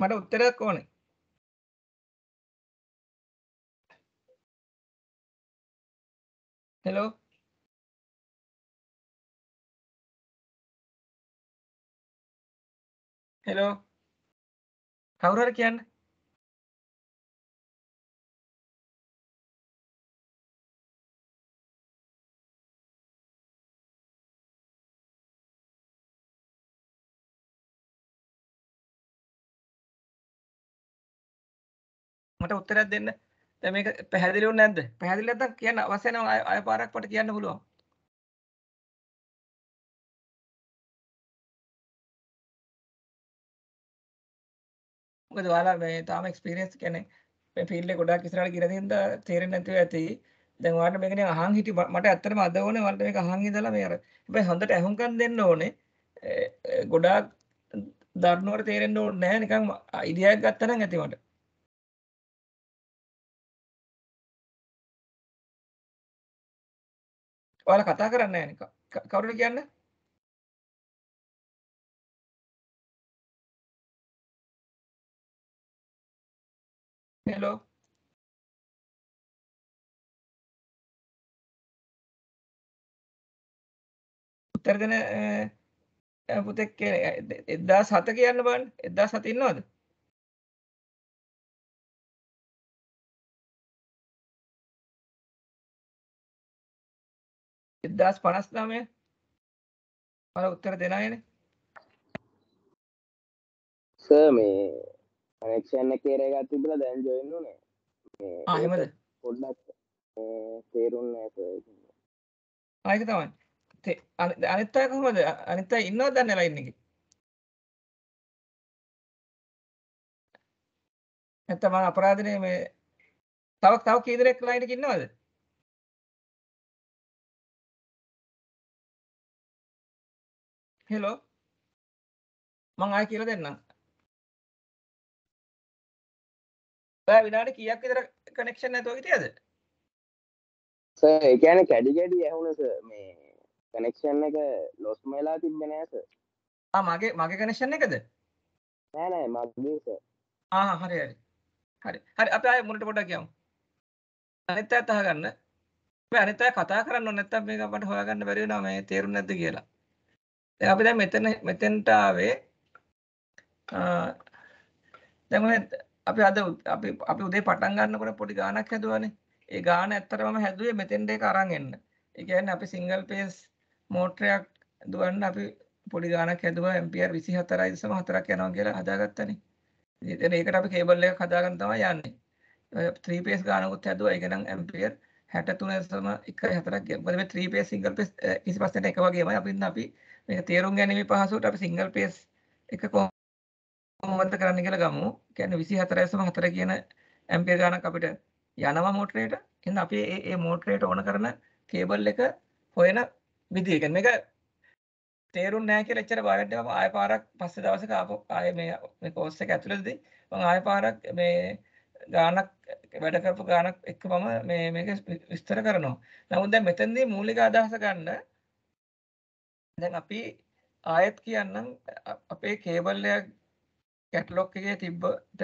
මට උත්තරයක් ඕනේ. හෙලෝ හෙලෝ කවුරු හරි කියන්න මට උත්තරයක් දෙන්න. දැන් මේක පැහැදිලි වුණ නැද්ද? පැහැදිලි නැත්නම් කියන්න අවශ්‍ය නැහැ ආය පාරක් මට කියන්න පුළුවන්. මොකද ඔයාලා මේ තාම එක්ස්පීරියන්ස් කියන්නේ මේ ෆීල්ඩ් එක ගොඩක් ඉස්සරහට ගිරලා තියෙනද තේරෙන්නේ නැතිව ඇති. දැන් ඔයාලට මේක නේ අහන් හිටි මට ඇත්තටම අද ඕනේ ඔයාලට මේක අහන් ඉඳලා මේ අර හැබැයි හොඳට අහුම්කම් දෙන්න ඕනේ. ගොඩාක් දරනවට තේරෙන්න ඕනේ නැහැ නිකන් ඉඩයක් ගත්තා නම් ඇති මට. ඔයාලා කතා කරන්නේ නැහැ කවුරුද කියන්නේ? හෙලෝ උත්තර දෙන පුතෙක් 1007 කියන්න බලන්න 1007 ඉන්නවද? එදදාස් පනස් නමය මල උත්තර දෙනායන ස මේ අනෙක්ෂන්න කේරේගත් තිබල දැන් ජොයන්නුනේ ආහෙමද පොඩ්ඩක් තේරුන් ආයක තමන් අනිත්තා කොහමද අනිත්තා ඉන්නව දන්න ලයින්නකි ඇත්තමන අපරාධනය මේ තවක් තව කීදරෙක් ලයිනකින්නවද හෙලෝ මං ආය කියලා දෙන්නම් ඔයා විනාඩි කීයක් විතර කනෙක්ෂන් නැතුව හිටියද සර් ඒ කියන්නේ කැඩි කැඩි ඇහුණා සර් මේ කනෙක්ෂන් එක ලොස් වෙලා තිබ්බේ නෑ සර් ආ මගේ මගේ කනෙක්ෂන් එකද නෑ නෑ මගේ සර් ආ හරි හරි හරි හරි අපි ආයෙ මුලට පොඩ්ඩක් යමු අනිත් අයත් අහගන්න අපි අනිත් අය කතා කරන්න ඕනේ නැත්තම් මේක අපට හොයාගන්න බැරි වෙනවා මේ තේරුම් නැද්ද කියලා දැන් අපි දැන් මෙතන මෙතෙන්ට ආවේ දැන් මොනේ අපි අද අපි අපි උදේ පටන් ගන්නකොට පොඩි ගානක් හැදුවානේ. ඒ ගාන ඇත්තටම හැදුවේ මෙතෙන්ට ඒක අරන් එන්න. ඒ කියන්නේ අපි සිංගල් පේස් මෝටරයක් දුවන්න අපි පොඩි ගානක් හැදුවා ඇම්පියර් 24.4ක් යනවා කියලා හදාගත්තනේ. ඉතින් ඒකට අපි කේබල් එකක් හදාගෙන තමයි යන්නේ. 3 පේස් ගානකුත් හැදුවා. ඒක නම් ඇම්පියර 63.14ක් ගියා. මොකද මේ 3 පේස් සිංගල් පේස් 25% එක වගේමයි අපින් අපි මේක තේරුම් ගැනීම පහසුවට අපි සිංගල් පේස් එක කොහොමද කරන්න කියලා ගමු. කියන්නේ 24.4 කියන ඇම්පියර් ගණනක් අපිට යනවා මෝටරේට. එහෙනම් අපි මේ මේ මෝටරේට ඕන කරන කේබල් එක හොයන විදිය. කියන්නේ මේක තේරුම් නැහැ කියලා එච්චර බාරට මම ආයෙ පාරක් පස්සේ දවසක ආපහු ආයෙ මේ මේ කෝස් එක ඇතුළතදී මම ආයෙ පාරක් මේ ගානක් වැඩ කරපු ගානක් එක්ක මම මේ මේක විස්තර කරනවා. නමුත් දැන් මෙතනදී මූලික අදහස ගන්න දැන් අපි ආයෙත් කියන්නම් අපේ කේබල් එක කැටලොග් එකේ තිබ්බට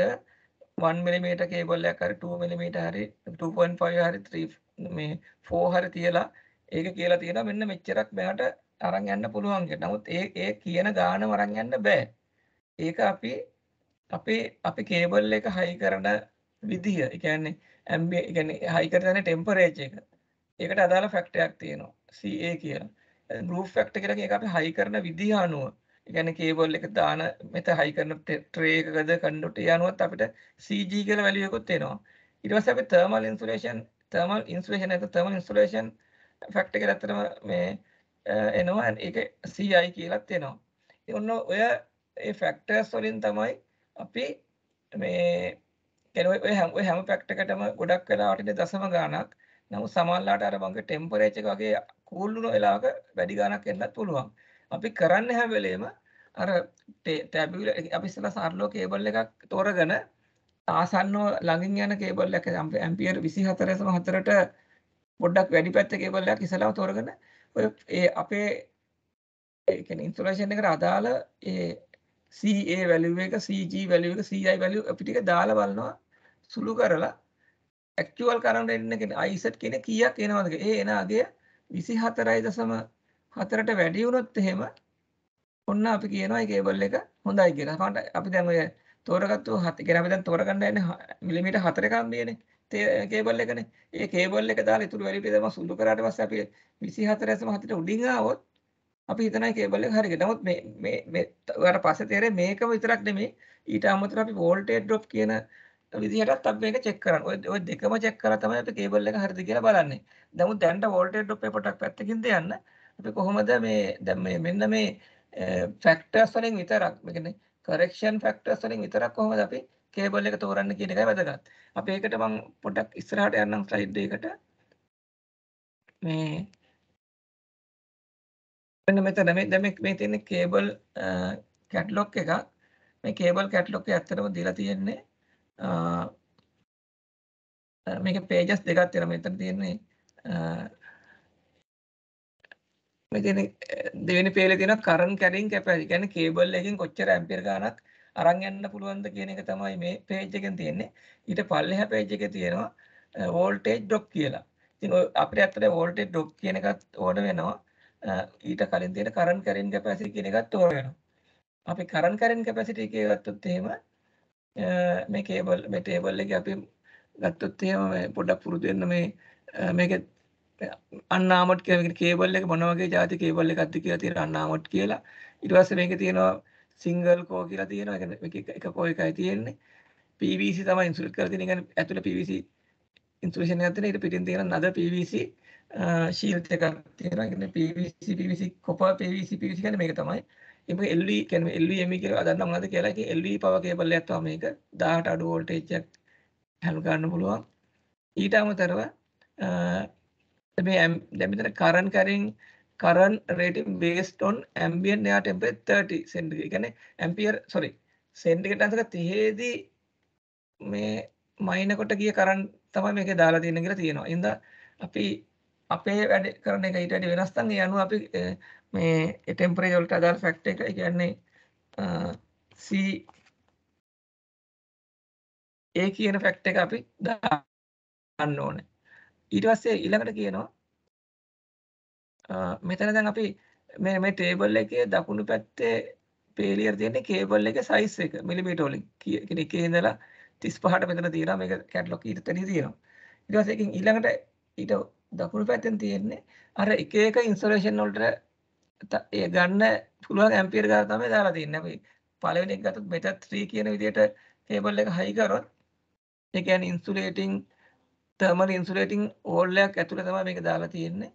1 mm කේබල් එකක් හරි 2 mm හරි 2.5 හරි 3 මේ 4 හරි තියලා ඒක කියලා තියෙනවා මෙන්න මෙච්චරක් මෙහාට අරන් යන්න පුළුවන් කියලා. නමුත් ඒ ඒ කියන ගානම අරන් යන්න බෑ. ඒක අපි අපේ අපි කේබල් එක හයි කරන විදිහ, ඒ කියන්නේ ඇම්බිය, ඒ කියන්නේ හයි කරන ටෙම්පරේචර් එක. ඒකට අදාළ ෆැක්ටරයක් තියෙනවා. CA කියලා. ගෲප් ෆැක්ටර් කියලා කියන එක අපි හයි කරන විදිහ අනුව يعني කේබල් එක දාන මෙත හයි කරන ට්‍රේ එකකද කන්ඩොටි අනුවත් අපිට CG කියලා වැලියු එකකුත් එනවා ඊට පස්සේ අපි thermal insulation thermal insulation එක thermal insulation ෆැක්ටර් එක ඇත්තටම මේ එනවා ඒක CI කියලාත් එනවා ඉතින් ඔන්න ඔය ඒ ෆැක්ටර්ස් වලින් තමයි අපි මේ කැන ඔය හැම පැක්ටකටම ගොඩක් වෙලාවට දසම ගානක් නමුත් සමහරලාට අර වගේ ටෙම්පරේචර් එක වගේ කූල් වුණ වෙලාවක වැඩි ගණක් එන්නත් පුළුවන්. අපි කරන්නේ හැම වෙලේම අර ටැබියුල අපි ඉස්සලා සරලව කේබල් එකක් තෝරගෙන ආසන්නව ළඟින් යන කේබල් එක ඇම්පියර් 24.4ට පොඩ්ඩක් වැඩි පැත්තේ කේබල් එකක් ඉස්සලා තෝරගෙන ඔය ඒ අපේ ඒ කියන්නේ ඉන්ස්ටොලේෂන් එකට අදාළ ඒ CA වැලියු එක CG වැලියු එක CI වැලියු අපි ටික දාලා බලනවා සුළු කරලා ඇක්චුවල් කරන්ට් එන්න එකට ISET කියන කීයක් එනවද ඒ එන අගය 24.4ට වැඩි වුණොත් එහෙම ඔන්න අපි කියනවා මේ කේබල් එක හොඳයි කියලා. අපි දැන් ඔය තෝරගත්තු හත කියන අපි දැන් තෝරගන්න යන්නේ මිලිමීටර් 4කක් මේනේ. කේබල් එකනේ. ඒ කේබල් එක දාලා ඉතුරු වැලියට දැන් සුළු කරාට පස්සේ අපි 24.7ට උඩින් ආවොත් අපි හිතනයි කේබල් එක හරියට. නමුත් මේ මේ මේ ඊට පස්සේ තේරෙන්නේ මේකම විතරක් නෙමෙයි ඊට අමතරව අපි වෝල්ටේජ් ඩ්‍රොප් කියන විදිහටත් අපි මේක චෙක් කරන්න. ඔය ඔය දෙකම චෙක් කරලා තමයි අපි කේබල් එක හරිද කියලා බලන්නේ. නමුත් දැනට වෝල්ටේජ් ඩ්‍රොප් එක පොඩක් පැත්තකින් දෙන්න අපි කොහොමද මේ දැන් මේ මෙන්න මේ ෆැක්ටර්ස් වලින් විතරක් මේ කියන්නේ කරෙක්ෂන් ෆැක්ටර්ස් වලින් විතරක් කොහොමද අපි කේබල් එක තෝරන්නේ කියන එකයි වැදගත්. අපි ඒකට මම පොඩක් ඉස්සරහට යන්නම් ස්ලයිඩ් එකකට. මේ මෙන්න මෙතන මේ දැන් මේ තියෙන කේබල් කැටලොග් එකක්. මේ කේබල් කැටලොග් එක ඇත්තටම දීලා තියෙන්නේ මේක පේජස් දෙකක් තියෙනවා මෙතන තියෙන්නේ මෙතන දෙවෙනි පේලේ තියෙනවා කරන් කැරින් කැපැසිටි. කියන්නේ කේබල් එකකින් කොච්චර ඇම්පියර් ගණනක් අරන් යන්න පුළුවන්ද කියන එක තමයි මේ පේජ් එකෙන් තියෙන්නේ. ඊට පල්ලෙහා පේජ් එකේ තියෙනවා වෝල්ටේජ් ඩ්‍රොප් කියලා. ඉතින් අපිට ඇත්තට වෝල්ටේජ් ඩ්‍රොප් කියන එකත් ඕන වෙනවා. ඊට කලින් තියෙන කරන් කැරින් කැපැසිටි කියන එකත් ඕන වෙනවා. අපි කරන් කැරින් කැපැසිටි එක ගත්තොත් එහෙම මේ කේබල් මේ ටේබල් එක අපි ගත්තොත් එහෙම මේ පොඩ්ඩක් පුරුදු වෙන්න මේ මේක අන්නාමට් කියලා මේකට කේබල් එක මොන වගේ જાති කේබල් එකක්ද කියලා තියෙන අන්නාමට් කියලා ඊට පස්සේ මේකේ තියෙනවා සිංගල් කෝ කියලා තියෙනවා ඒක එක කෝ එකයි තියෙන්නේ PVC තමයි ඉන්සුලේට් කරලා තියෙන. يعني ඇතුළේ PVC ඉන්සුලේෂන් එකක් තියෙන. ඊට පිටින් තියෙන නද PVC ෂීල්ඩ් එකක් තියෙනවා. يعني PVC PVC copper PVC PVC කියන්නේ මේක තමයි. මේක LV කියන්නේ LVME කියලා දන්න මොනවද කියලා ඒකේ LV power cable එකක් තමයි මේක 18 අඩු voltage එකක් හැලු ගන්න පුළුවන් ඊට අමතරව මේ දැන් මෙතන current carrying current rating based on ambient air temperature 30 centigrade. ඒ කියන්නේ ampere sorry centigrade අංශක 30 දී මේ මයිනකොට ගිය කරන්ට් තමයි මේකේ දාලා තියෙන කියලා තියෙනවා. එහෙනම් අපි අපේ වැඩ කරන එක ඊට වැඩි වෙනස් නම් ඒ අනුව අපි මේ ටෙම්පරේචර් වලට අදාළ ෆැක්ට් එක. ඒ කියන්නේ C A කියන ෆැක්ට් එක අපි දාන්න ඕනේ. ඊට පස්සේ ඊළඟට කියනවා මෙතන දැන් අපි මේ මේ ටේබල් එකේ දකුණු පැත්තේ පේලියර් තියෙන්නේ කේබල් එකේ සයිස් එක මිලිමීටර වලින් කියන එකේ ඉඳලා 35ට මෙතන තියෙනවා මේක කැටලොග් ඊට තනිය තියෙනවා. ඊට පස්සේ එකකින් ඊළඟට ඊට දකුණු පැත්තෙන් තියෙන්නේ අර එක එක ඉන්ස්ටලේෂන් වලට ඒ ගන්න පුළුවන් ඇම්පියර් ගාන තමයි දාලා තින්නේ. අපි පළවෙනි එක ගත්තොත් beta 3 කියන විදිහට කේබල් එක හයි කරොත් ඒ කියන්නේ insulating thermal insulating wall එකක් ඇතුළේ තමයි මේක දාලා තියෙන්නේ.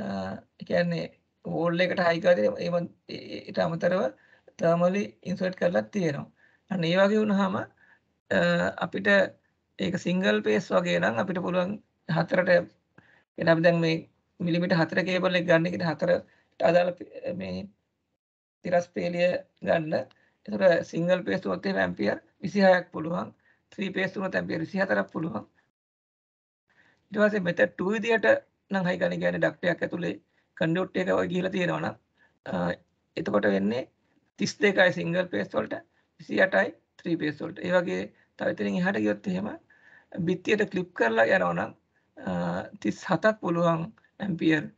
ඒ කියන්නේ wall එකට හයි කරලා තියෙන ඒට අමතරව thermally insulate කරලා තියෙනවා. අන්න ඒ වගේ වුණාම අපිට ඒක සිංගල් පේස් වගේ නම් අපිට පුළුවන් හතරට එන අපි දැන් මේ මිලිමීටර් 4 කේබල් එක ගන්න එකට හතර අදාළ මේ තිරස්පේලිය ගන්න එතකොට සිංගල් පේස් තුනත් එහෙම ඇම්පියර් 26ක් පුළුවන් 3 පේස් තුනත් ඇම්පියර් 24ක් පුළුවන් ඊට පස්සේ මෙතන 2 විදියට නම් හයි ගන්න කියන්නේ ඩක්ට් එකක් ඇතුලේ කන්ඩියුට් එක වගේ ගිහලා තියෙනවා නම් එතකොට වෙන්නේ 32යි සිංගල් පේස් වලට 28යි 3 පේස් වලට ඒ වගේ තව ඉතින් එහාට ගියොත් එහෙම බිත්තියට ක්ලිප් කරලා යනවා නම් 37ක් පුළුවන් ampere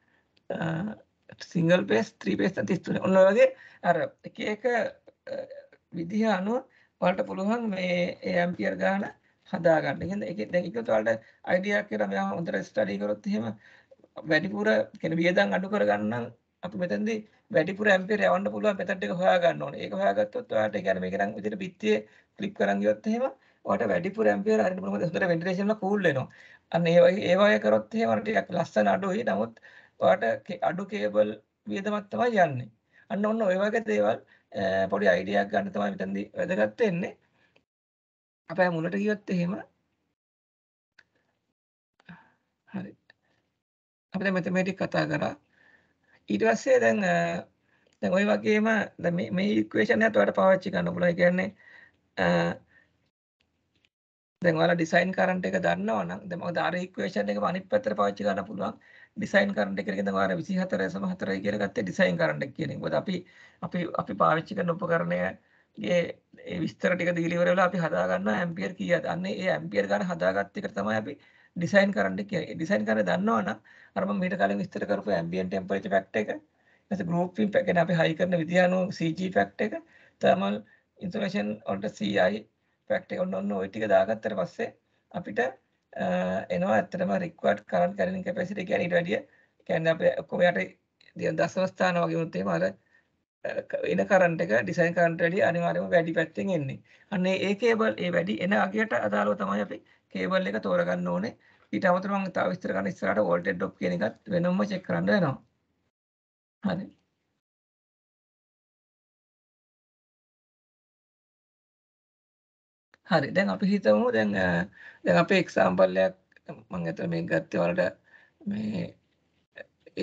single phase three phase තිස්තුන ඔන්න වගේ අර එක එක විදිහ අනුව වලට පුළුවන් මේ ඇම්පියර් ගාන හදාගන්න. එහෙනම් ඒක දැන් ඒක ඔයාලට අයිඩියා කියලා මෙයා හොඳට ස්ටඩි කරොත් එහෙම වැඩිපුර කියන වියදම් අඩු කරගන්න නම් අපි මෙතෙන්දී වැඩිපුර ඇම්පියර් යවන්න පුළුවන් මෙතඩ් එක හොයාගන්න ඕනේ. ඒක හොයාගත්තොත් ඔයාලට කියන්නේ මේක නම් විදිහට පිටියේ ක්ලික් කරන් ගියොත් එහෙම ඔයාලට වැඩිපුර ඇම්පියර් අරින්න පුළුවන්. හොඳට වෙන්ටිලේෂන් එක කූල් වෙනවා. අන්න ඒ වගේ ඒ වගේ කරොත් එහෙම ටිකක් ලස්සන අඩුයි. නමුත් ඔයාට අඩු කේබල් වියදමක් තමයි යන්නේ. අන්න ඔන්න ඔය වගේ දේවල් පොඩි අයිඩියක් ගන්න තමයි මෙතනදී වැදගත් වෙන්නේ. අපේ මුලට ගියොත් එහෙම හරි. අපි දැන් මෙතන මේ ටික කතා කරා. ඊට පස්සේ දැන් දැන් ওই වගේම දැන් මේ මේ ඉක්වේෂන් එකත් ඔයාලට පාවිච්චි කරන්න පුළුවන්. ඒ කියන්නේ දැන් ඔයාලා ඩිසයින් කරන්ට් එක දන්නවා නම් දැන් මොකද අර ඉක්වේෂන් එකම අනිත් පැත්තට පාවිච්චි කරන්න පුළුවන්. ඩිසයින් කරන්ට් එකේ ඉඳන් වාර 24.4 කියලා ගත්තේ ඩිසයින් කරන්ට් එක කියන එක. මොකද අපි අපි අපි පාවිච්චි කරන උපකරණයගේ ඒ විස්තර ටික දීලා ඉවර වෙලා අපි හදා ගන්නවා ඇම්පියර් කීයද? අන්න ඒ ඇම්පියර් ගන්න හදාගත්ත එකට තමයි අපි ඩිසයින් කරන්ට් එක කියන්නේ. ඩිසයින් කරන්න දන්නවනම් අර මම මීට කලින් විස්තර කරපු ambient temperature factor එක ඊට ගෲප් වීම් පැකේන අපි හයි කරන විදිහ අනුව CG factor එක thermal insulation වලට CI factor එක ඔන්න ඔන්න ওই ටික දාගත්තට පස්සේ අපිට එනවා ඇත්තටම රික්වර්ඩ් කරන්ට් කැරින් කැපැසිටි කියන්නේ ඊට වැඩිය කියන්නේ අපේ ඔක්කොම යට දසම ස්ථාන වගේ උනත් එහෙම අර එන කරන්ට් එක ඩිසයින් කරන්ට් වැඩි අනිවාර්යයෙන්ම වැඩි පැත්තෙන් එන්නේ. අන්න ඒ කේබල් ඒ වැඩි එන අගයට අදාළව තමයි අපි කේබල් එක තෝරගන්න ඕනේ. ඊට අමතරව මම තව විස්තර කරන්න ඉස්සරහට වෝල්ටේජ් ඩ්‍රොප් කියන එකත් වෙනම චෙක් කරන්න වෙනවා. හරි. හරි. දැන් අපි හිතමු දැන් දැන් අපේ එක්සැම්පල් එකක් මම අතන මේක ගත්තේ ඔයාලට මේ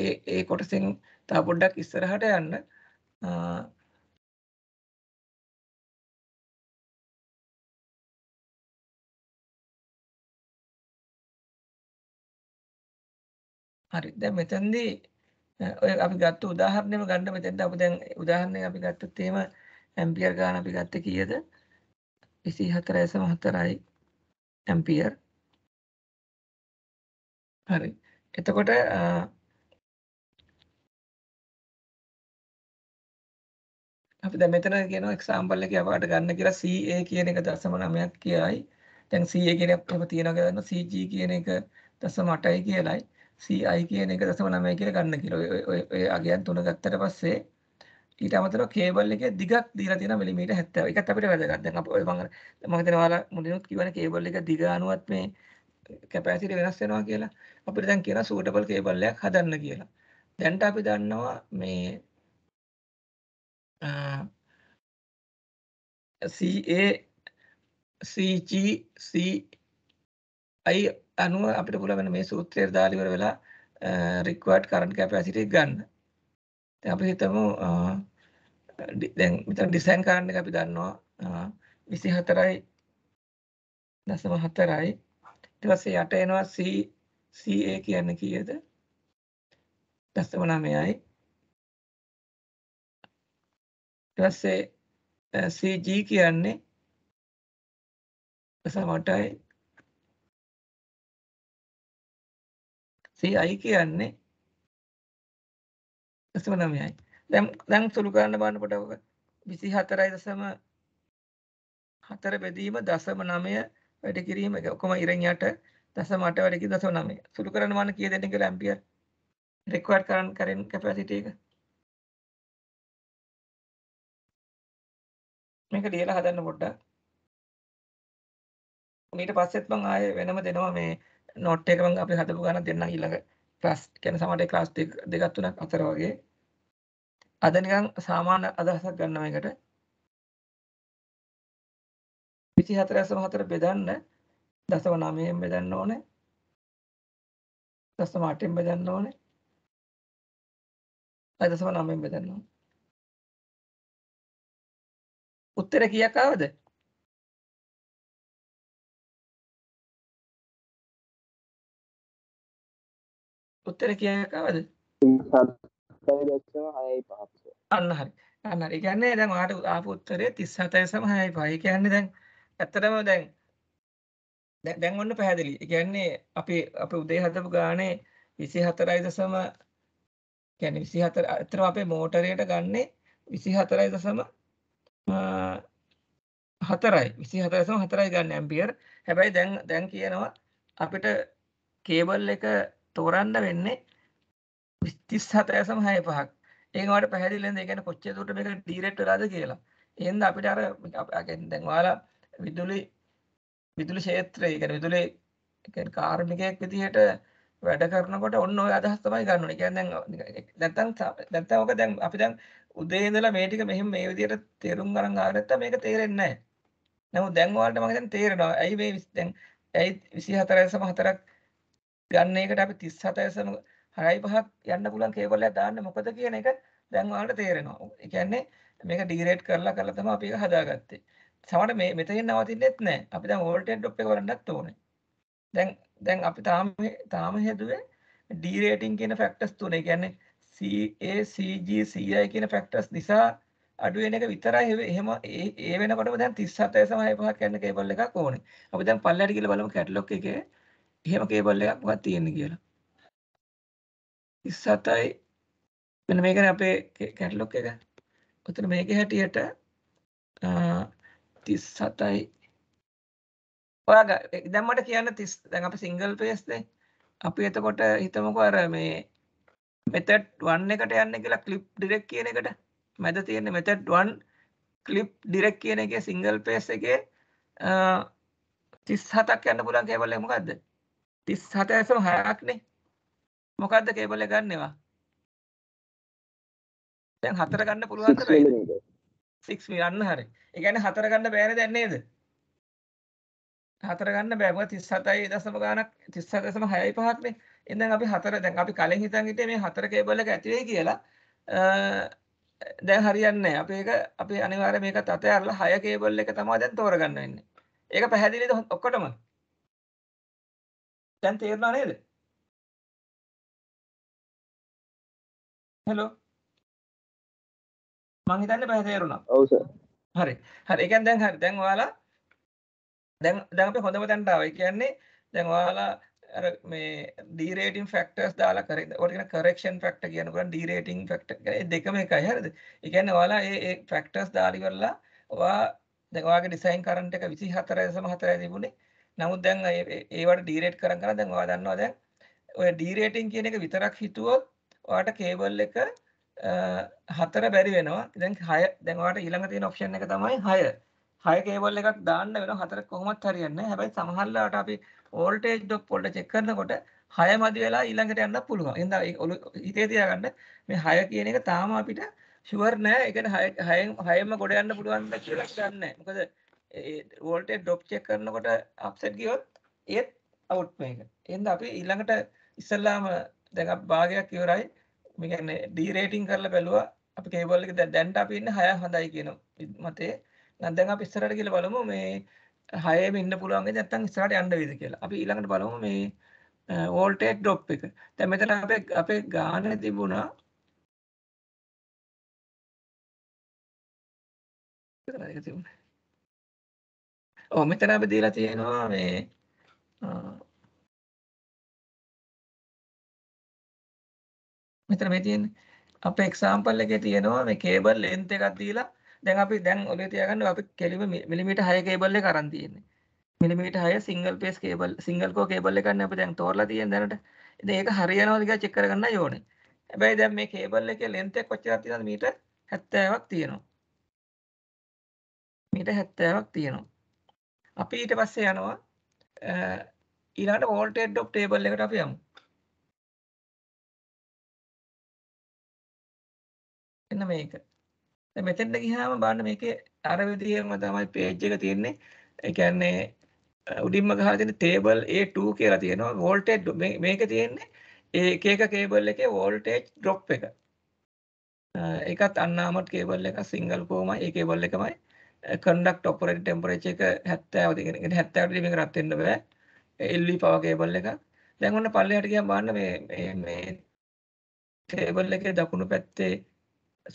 ඒ ඒ කොටසෙන් තව පොඩ්ඩක් ඉස්සරහට යන්න. හරි දැන් මෙතනදී ඔය අපි ගත්ත උදාහරණයම ගන්න මෙතෙන්ට අපි දැන් උදාහරණයක් අපි ගත්තත් එහෙම ඇම්පියර් ගාන අපි ගත්තේ කීයද 24.4යි ඇම්පියර් හරි එතකොට අපි දැන් මෙතන කියන එක්සැම්පල් එකේ අපකට ගන්න කියලා CA කියන එක 0.9ක් කියයි. දැන් CA කියන එක කොහොම තියනවා කියලා දන්නවා CG කියන එක 0.8යි කියලයි CI කියන එක 0.9 කියලා ගන්න කියලා. ඔය අගයන් තුන ගත්තට පස්සේ ඊට අමතරව කේබල් එකේ දිගක් දීලා තියෙනවා මිලිමීටර් 70. ඒකත් අපිට වැදගත්. දැන් අපි මම මම හිතනවා ඔයාලා මුලිනුත් කිව්වනේ කේබල් එක දිග අනුවත් මේ කැපැසිටි වෙනස් වෙනවා කියලා. අපිට දැන් කියන සූටබල් කේබල් එකක් හදන්න කියලා. දැන්ට අපි දන්නවා මේ CACGCI අනුව අපිට පුළුවන් මේ සූත්‍රය දාලා ඉවර වෙලා required current capacity ගන්න. දැන් අපි හිතමු දැන් මෙතන ඩිසයින් කරන්න එක අපි දන්නවා 24යි දශම 4යි ඊට පස්සේ යට එනවා C CA කියන්නේ කීයද දශම 9යි ඊට පස්සේ CG කියන්නේ දශම 8යි CI කියන්නේ දශම 9යි දැම් දැන් සුළු කරන්න බන්න පොට විසි හතරයි දසම හතර බෙදීම දසම නමය වැඩ කිරීම එක ඔකොම ඉරංයට දස මට වැඩකි දස නමේ සුළු කරන වන කිය දෙනක ලැම්පිය රෙක්වඩ් කරන්න කරෙන් කැපැසිට එක මේක ලියලා හදන්න පොඩ්ඩක් මීට පස්සෙත් මං ආය වෙනම දෙනවා මේ නොට් එක මං අපි හදපු ගණන් දෙන්නම් ඊළඟ ක්ලාස් කියන්නේ සමහර ක්ලාස් දෙක තුනක් අතර වගේ අද නිකන් සාමාන්‍ය අදහසක් ගන්න මේකට 24.4 බෙදන්න දශම 9ෙන් බෙදන්න ඕනේ දශම 8ෙන් බෙදන්න ඕනේ අය දශම 9ෙන් බෙදන්න ඕනේ උත්තර කීයක් ආවද උත්තර කීයක් ආවද දක්ෂම හයයි පහක්ෂ අන්න හරි අන්න හරි කියන්නේ දැන් ඔයාලට ආපු උත්තරේ 37යි සම 6යි 5යි කියන්නේ දැන් ඇත්තටම දැන් දැන් දැන් ඔන්න පැහැදිලි. ඒ කියන්නේ අපි අපේ උදේ හදපු ගානේ 24යි දශම කියන්නේ 24 ඇත්තටම අපේ මෝටරයට ගන්නේ 24යි දශම 4යි 24.4යි ගන්න ඇම්පියර්. හැබැයි දැන් දැන් කියනවා අපිට කේබල් එක තෝරන්න වෙන්නේ තිස් හතෑසම හය පහක් ඒකට පැහදිලෙන් ගැන කොච්චතුට මේක ඩීරෙට් රද කියලා එන්ද අපිට අර දැන්වාලා විදුලි විදුලි ශේත්‍රය ගැන විදුලි කාර්මිකයක් විදිහට වැඩ කරනකොට ඔන්න ඔය අදහස් තමයි ගන්න ඕනේ. කියන්නේ දැන් නැත්තම් නැත්තම් ඔක දැන් අපි දැන් උදේ ඉඳලා මේ ටික මෙහෙම මේ විදිහට තේරුම් ගන්න ආව නැත්තම් මේක තේරෙන්නේ නැහැ. නමුත් දැන් ඔයාලට මම දැන් තේරෙනවා. ඇයි මේ දැන් ඇයි 24.4ක් ගන්න එකට අපි 37.4 6.5ක් යන්න පුළුවන් කේබලයක් දාන්න මොකද කියන එක දැන් ඔයාලට තේරෙනවා. ඒ කියන්නේ මේක ඩීරේට් කරලා කරලා තමයි අපි ඒක හදාගත්තේ. සමහර මේ මෙතනින් නවතින්නෙත් නැහැ. අපි දැන් වෝල්ටේජ් ඩ්‍රොප් එක වරන්නත් ඕනේ. දැන් දැන් අපි තාම තාම හදුවේ ඩීරේටින් කියන ෆැක්ටර්ස් තුන. ඒ කියන්නේ CA CG CI කියන ෆැක්ටර්ස් නිසා අඩු වෙන එක විතරයි එහෙම ඒ වෙනකොටම දැන් 37.5ක් යන කේබල් එකක් ඕනේ. අපි දැන් පල්ලයට කියලා බලමු කැටලොග් එකේ එහෙම කේබල් එකක් මොකක්ද තියෙන්නේ කියලා. 37යි මෙන්න මේකනේ අපේ කැටලොග් එක. ඔතන මේකේ හැටියට 37යි ඔයාලා දැන් මට කියන්න 30 දැන් අපි සිංගල් ෆේස්නේ. අපි එතකොට හිතමුකෝ අර මේ method 1 එකට යන්නේ කියලා clip direct කියන එකට මැද තියෙන method 1 clip direct කියන එකේ single phase එකේ 37ක් යන්න පුළුවන් කේබල් එක මොකද්ද 37.6ක්නේ මොකක්ද කේබල් එක ගන්නවා දැන් හතර ගන්න පුළුවන් තරයි 6 මී අන්න හරි ඒ කියන්නේ හතර ගන්න බෑනේ දැන් නේද හතර ගන්න බෑ මොකද 37.5 ගානක් 37.65 නේ එහෙනම් අපි හතර දැන් අපි කලින් හිතන් හිටියේ මේ හතර කේබල් එක ඇති වෙයි කියලා දැන් හරියන්නේ නැහැ අපි ඒක අපි අනිවාර්යයෙන් මේකත් අතහැරලා 6 කේබල් එක තමයි දැන් තෝරගන්න වෙන්නේ ඒක පැහැදිලිද ඔක්කොටම දැන් තේරුණා නේද හෙලෝ මං හිතන්නේ පැහැදිලිුණා ඔව් සර් හරි හරි ඒ කියන්නේ දැන් හරි දැන් ඔයාලා දැන් දැන් අපි හොඳම තැනට ආවා ඒ කියන්නේ දැන් ඔයාලා අර මේ ඩීරේටින් ෆැක්ටර්ස් දාලා කරේ ඔයාලා කියන කරෙක්ෂන් ෆැක්ටර් කියන පුළුවන් ඩීරේටින් ෆැක්ටර් කියන්නේ දෙකම එකයි හරිද ඒ කියන්නේ ඔයාලා ඒ ඒ ෆැක්ටර්ස් දාලා ඉවරලා ඔයා දැන් ඔයාගේ ඩිසයින් කරන්ට් එක 24.4යි තිබුණේ නමුත් දැන් ඒවට ඩීරේට් කරන් කරන් දැන් ඔයා දන්නවා දැන් ඔය ඩීරේටින් කියන එක විතරක් හිතුවොත් ඔයාට කේබල් එක හතර බැරි වෙනවා. දැන් 6 දැන් ඔයාලට ඊළඟ තියෙන ඔප්ෂන් එක තමයි 6. 6 කේබල් එකක් දාන්න වෙනවා. හතර කොහොමවත් හරියන්නේ නැහැ. හැබැයි සමහරවිට අපි වෝල්ටේජ් ඩොප් වල චෙක් කරනකොට 6 මදි වෙලා ඊළඟට යන්න පුළුවන්. එහෙනම් හිතේ තියාගන්න මේ 6 කියන එක තාම අපිට ෂුවර් නෑ. ඒ කියන්නේ 6 6ම ගොඩ යන්න පුළුවන්ද කියලා දන්නේ නැහැ. මොකද වෝල්ටේජ් ඩොප් චෙක් කරනකොට අප්සෙට් ගියොත් ඒත් අවුට් මේක. එහෙනම් අපි ඊළඟට ඉස්සල්ලාම දෙකක් භාගයක් ඉවරයි. මේ කියන්නේ ඩීරේටින් කරලා බැලුවා අපි කේබල් එක දැන්ට අපි ඉන්නේ 6 හොඳයි කියන මතේ. දැන් අපි ඉස්සරහට කියලා බලමු මේ 6ෙම ඉන්න පුළුවන් වෙයි නැත්නම් ඉස්සරහට යන්න වෙයිද කියලා. අපි ඊළඟට බලමු මේ වෝල්ටේජ් ඩ්‍රොප් එක. දැන් මෙතන අපේ අපේ ගානේ තිබුණා ඒක තිබුණා. ඔව් මෙතන අපි දීලා තියෙනවා මේ මෙතන මේ තියෙන්නේ. අපේ එක්සාම්පල් එකේ තියෙනවා මේ කේබල් ලෙන්ත් එකක් දීලා දැන් අපි දැන් ඔලේ තියාගන්න අපි කෙලිම මිලිමීටර් 6 කේබල් එකක් අරන් තියෙන්නේ. Millimetre 6 single phase cable single core cable එකක් නේ අපි දැන් තෝරලා තියෙන දැනට. ඉතින් ඒක හරියනවද කියලා චෙක් කරගන්න ඕනේ. හැබැයි දැන් මේ කේබල් එකේ ලෙන්ත් එක කොච්චරක් තියෙනවද මීටර් 70ක් තියෙනවා. මීටර් 70ක් තියෙනවා. අපි ඊට පස්සේ යනවා ඊළඟට වෝල්ටේජ් ඩොප් ටේබල් එකට අපි යමු. මෙන්න මේක. දැන් මෙතෙන්ට ගියාම බලන්න මේකේ අර විදිහම තමයි page එක තියෙන්නේ. ඒ කියන්නේ උඩින්ම ගහලා තියෙන table A2 කියලා තියෙනවා. voltage මේක තියෙන්නේ ඒ එක එක කේබල් එකේ voltage drop එක. ඒකත් අන්නාමට් කේබල් එක සිංගල් කෝමයි ඒ කේබල් එකමයි කන්ඩක්ට් ඔපරේට් ටෙම්පරේචර් එක 70 දිගට 70 ඩිගට මේක රත් වෙන්න බෑ LV පවර් කේබල් එක දැන් ඔන්න පල්ලෙහාට ගියාම බලන්න මේ මේ මේ කේබල් එකේ දකුණු පැත්තේ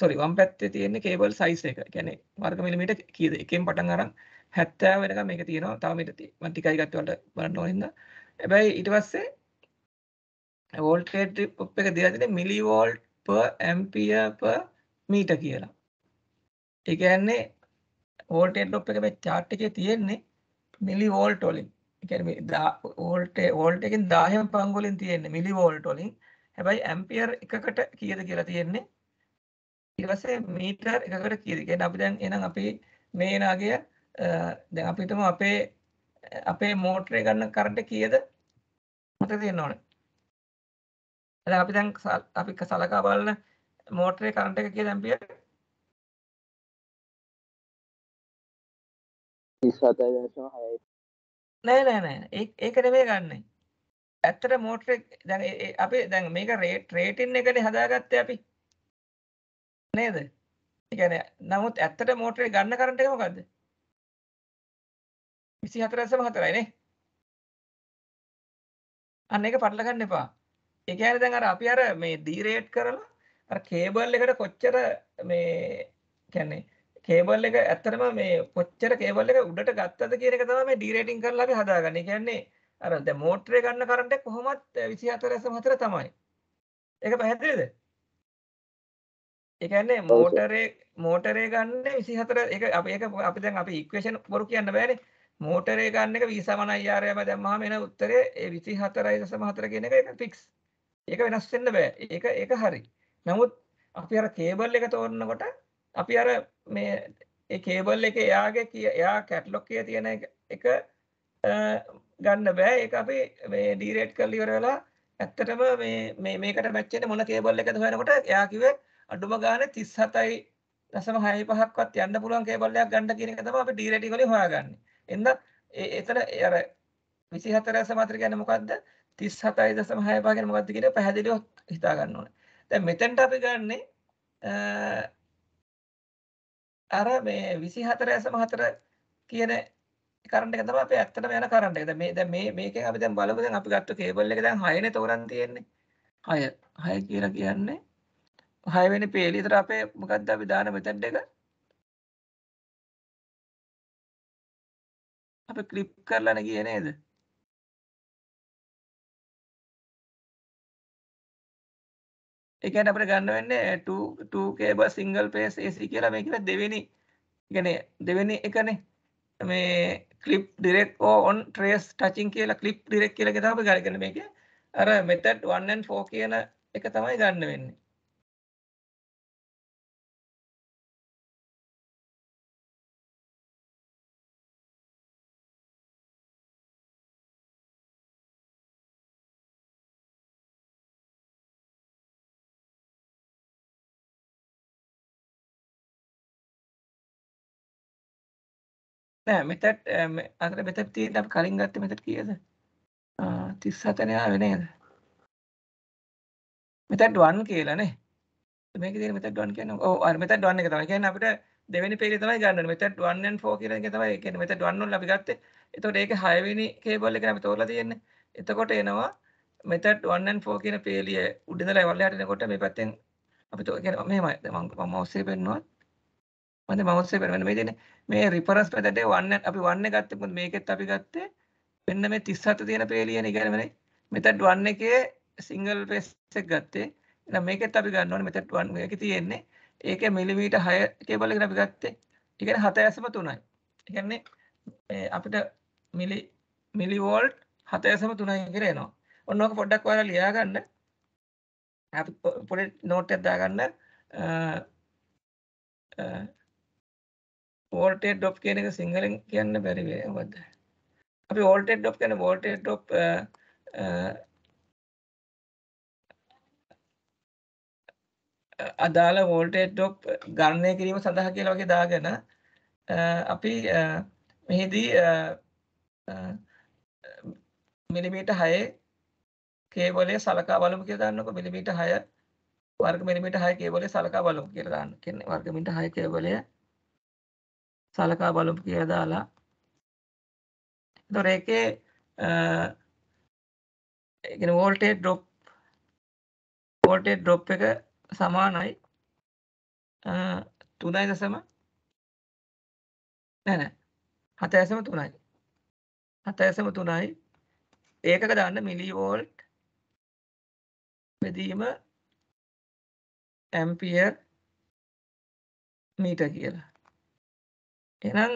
සොරි වම් පැත්තේ තියෙන්නේ කේබල් සයිස් එක. කියන්නේ වර්ග මිලිමීටර කීයද? එකෙන් පටන් අරන් 70 වෙනකම් මේක තියෙනවා. තව මෙතන මම ටිකයි ගත්ත වලට බලන්න ඕන හින්දා. හැබැයි ඊට පස්සේ වෝල්ටේජ් ඩ්‍රොප් එක දීලා තියෙන්නේ millivolt per ampere per meter කියලා. ඒ කියන්නේ වෝල්ටේජ් ඩ්‍රොප් එක මේ chart එකේ තියෙන්නේ මිලි වෝල්ට් වලින්. ඒ කියන්නේ වෝල්ටේ වෝල්ට් එකෙන් 1000 පංගු වලින් තියෙන්නේ මිලි වෝල්ට් වලින්. හැබැයි ampere එකකට කීයද කියලා තියෙන්නේ ඊට පස්සේ මීටර් එකකට කීයද කියන්නේ අපි දැන් එහෙනම් අපි මේ එන අගය දැන් අපි හිතමු අපේ අපේ මෝටරේ ගන්න කරන්ට් කීයද මතක තියෙන්න ඕනේ. දැන් අපි දැන් අපි සලකා බලන මෝටරේ කරන්ට් එක කීයද ඇම්පියර්? 37.6 නෑ නෑ නෑ ඒක නෙමෙයි ගන්නෙ. ඇත්තට මෝටරේ දැන් අපේ දැන් මේක රේට් රේටින් එකනේ හදාගත්තේ අපි. නේද? ඒ කියන්නේ නමුත් ඇත්තට මෝටරේ ගන්න කරන්ට් එක මොකද්ද? 24.4යි නේ. අන්න ඒක පටල ගන්න එපා. ඒ කියන්නේ දැන් අර අපි අර මේ ඩීරේට් කරලා අර කේබල් එකට කොච්චර මේ කියන්නේ කේබල් එක ඇත්තටම මේ කොච්චර කේබල් එක උඩට ගත්තද කියන එක තමයි මේ ඩීරේටින් කරලා අපි හදාගන්නේ. කියන්නේ අර දැන් මෝටරේ ගන්න කරන්ට් එක කොහොමත් 24.4 තමයි. ඒක පැහැදිලිද? ඒ කියන්නේ මෝටරේ මෝටරේ ගන්න 24 ඒක අපි ඒක අපි දැන් අපි ඉක්වේෂන් බොරු කියන්න බෑනේ. මෝටරේ ගන්න එක V IRM දැම්මහම එන උත්තරේ ඒ 24.4 කියන එක ඒක ෆික්ස්. ඒක වෙනස් වෙන්න බෑ. ඒක ඒක හරි. නමුත් අපි අර කේබල් එක තෝරනකොට අපි අර මේ ඒ කේබල් එක එයාගේ එයා කැටලොග් එකේ තියෙන එක ගන්න බෑ. ඒක අපි මේ ඩීරේට් කරලා ඉවර වෙලා ඇත්තටම මේ මේකට මැච් වෙන්නේ මොන කේබල් එකද හොයනකොට එයා කිව්වේ අඩුම ගානේ 37.65ක්වත් යන්න පුළුවන් කේබල්යක් ගන්න කියන එක තමයි අපි D රේටින් වලින් හොයාගන්නේ. එන්න එතන අර 24.3 කියන්නේ මොකද්ද? 37.65 කියන්නේ මොකද්ද කියන පැහැදිලිව හිතා ගන්න ඕනේ. දැන් මෙතෙන්ට අපි ගන්නෙ අර මේ 24.4 කියන කරන්ට් එක තමයි අපි ඇත්තටම යන කරන්ට් එක. දැන් මේ දැන් මේ මේකෙන් අපි දැන් බලමු දැන් අපි ගත්ත කේබල් එක දැන් 6නේ තෝරන් තියෙන්නේ. 6 6 කියලා කියන්නේ හයවෙනි පේලි තර අපේ මොකක්ද අපි දාන මෙතැඩ් එක අප ක්ලිප් කරලන කිය නේද එකන් අපට ගන්න වෙන්නේ 2K bus single pace AC කියලා මේක දෙවෙනි يعني දෙවෙනි එකනේ මේ clip direct or on trace touching කියලා clip direct කියලා එක තමයි ගන්න මේක අර method 1 and 4 කියන එක තමයි ගන්න වෙන්නේ නෑ මෙතට අතර මෙතට තියෙන අපි කලින් ගත්තේ මෙතට කීයද 37 නේ ආවේ නේද මෙතට 1 කියලානේ මේකේ තියෙන මෙතට 1 කියන්නේ ඔව් අර මෙතට 1 එක තමයි කියන්නේ අපිට දෙවෙනි පේලේ තමයි ගන්න ඕනේ මෙතට 1 and 4 කියලා එක තමයි කියන්නේ මෙතට 1 වල අපි ගත්තේ එතකොට ඒකේ 6 වෙනි කේබල් එක අපි තෝරලා තියෙන්නේ එතකොට එනවා මෙතට 1 and 4 කියන පේලිය උඩින්දලා ඉවරලට එනකොට මේ පැත්තෙන් අපි තෝ කියන්නේ මෙහෙමයි මම මම ඔස්සේ පෙන්නුවා මන්ද මවුස් එක වෙන මේ දෙන්නේ මේ රිෆරන්ස් මෙතඩේ 1 අපි 1 එක ගත්තේ මොකද මේකෙත් අපි ගත්තේ මෙන්න මේ 37 තියෙන පේලියන ඉගෙනමනේ මෙතඩ් 1 එකේ සිංගල් ෆේස් එක ගත්තේ එහෙනම් මේකෙත් අපි ගන්න ඕනේ මෙතඩ් 1 එකේ තියෙන්නේ ඒකේ මිලිමීටර් 6 කේබල් එකක් අපි ගත්තේ ඒ කියන්නේ 7.3යි ඒ කියන්නේ අපිට මිලි මිලි වෝල්ට් 7.3 කියලා එනවා ඔන්න ඔක පොඩ්ඩක් ඔයාලා ලියා ගන්න අපි පොඩි නෝට් එකක් දාගන්න වෝල්ටේජ් ඩ්‍රොප් කියන එක සිංහලෙන් කියන්න බැරි වේ මොකද අපි වෝල්ටේජ් ඩ්‍රොප් කියන්නේ වෝල්ටේජ් ඩ්‍රොප් අදාළ වෝල්ටේජ් ඩ්‍රොප් ගණනය කිරීම සඳහා කියලා වගේ දාගෙන අපි මෙහිදී මිලිමීටර් 6 කේබලය සලකා බලමු කියලා දාන්නකො මිලිමීටර් 6 වර්ග මිලිමීටර් 6 කේබලය සලකා බලමු කියලා දාන්න කියන්නේ වර්ග මිලිමීටර් 6 කේබලය සලකා බලමු කියලා දාලා එතකොට ඒකේ ඒ කියන්නේ වෝල්ටේජ් ඩ්‍රොප් වෝල්ටේජ් ඩ්‍රොප් එක සමානයි 3.3 නෑ නෑ 7.3යි 7.3යි ඒකක දාන්න මිලි වෝල්ට් බෙදීම ඇම්පියර් මීටර් කියලා එහෙනම්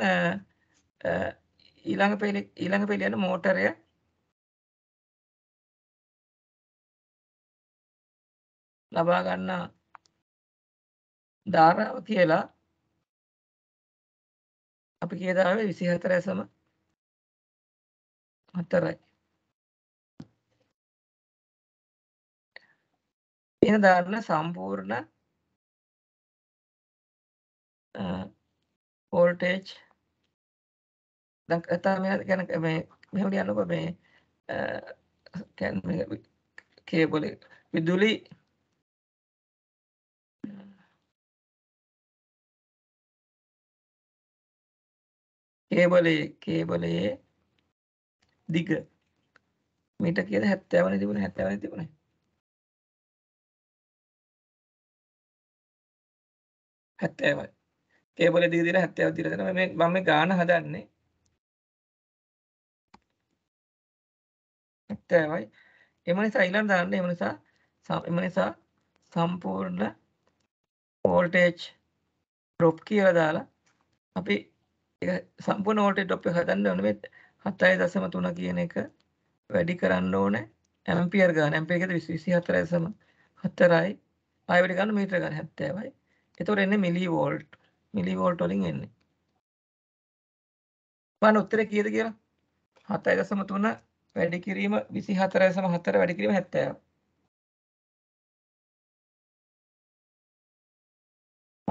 ඊළඟ පෙළි ඊළඟ පෙළියට මෝටරය ලබා ගන්න ධාරාව කියලා අපි කියදාවේ 24.4යි. එන ධාරණ සම්පූර්ණ වෝල්ටේජ් දැන් එතන මේ ගැන මේ මෙහෙම ලියන්නකො මේ කැන් මේ කේබල් විදුලි කේබලේ කේබලයේ දිග මීටර් කියලා 70 වනේ තිබුණේ 70 වනේ තිබුණේ හැත්තෑමයි ටේබල් එකේ තියෙන 70 දිලා දෙනවා මේ මම මේ ගාන හදන්නේ 70යි එම නිසා ඊළඟ දාන්න එම නිසා එම නිසා සම්පූර්ණ වෝල්ටේජ් ඩ්‍රොප් කියලා දාලා අපි ඒක සම්පූර්ණ වෝල්ටේජ් ඩ්‍රොප් එක හදන්න ඕනේ මේ 7.3 කියන එක වැඩි කරන්න ඕනේ ඇම්පියර් ගන්න ඇම්පියර් එකද 24.4යි ආයෙ වැඩි ගන්න මීටර ගන්න 70යි එතකොට එන්නේ මිලි වෝල්ට් මිලි වෝල්ට් වලින් එන්නේ. මම උත්තරේ කීයද කියලා? 7.3 වැඩි කිරීම 24.4 වැඩි කිරීම 70.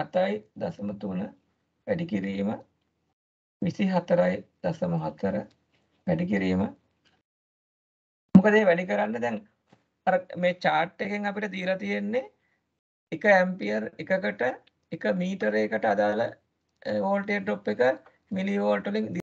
7.3 වැඩි කිරීම 24.4 වැඩි කිරීම මොකද මේ වැඩි කරන්න දැන් අර මේ chart එකෙන් අපිට දීලා තියෙන්නේ 1 ampere එකකට එක මීටරයකට අදාළ වෝල්ටේජ් ඩ්‍රොප් එක මිලි වෝල්ට් වලින්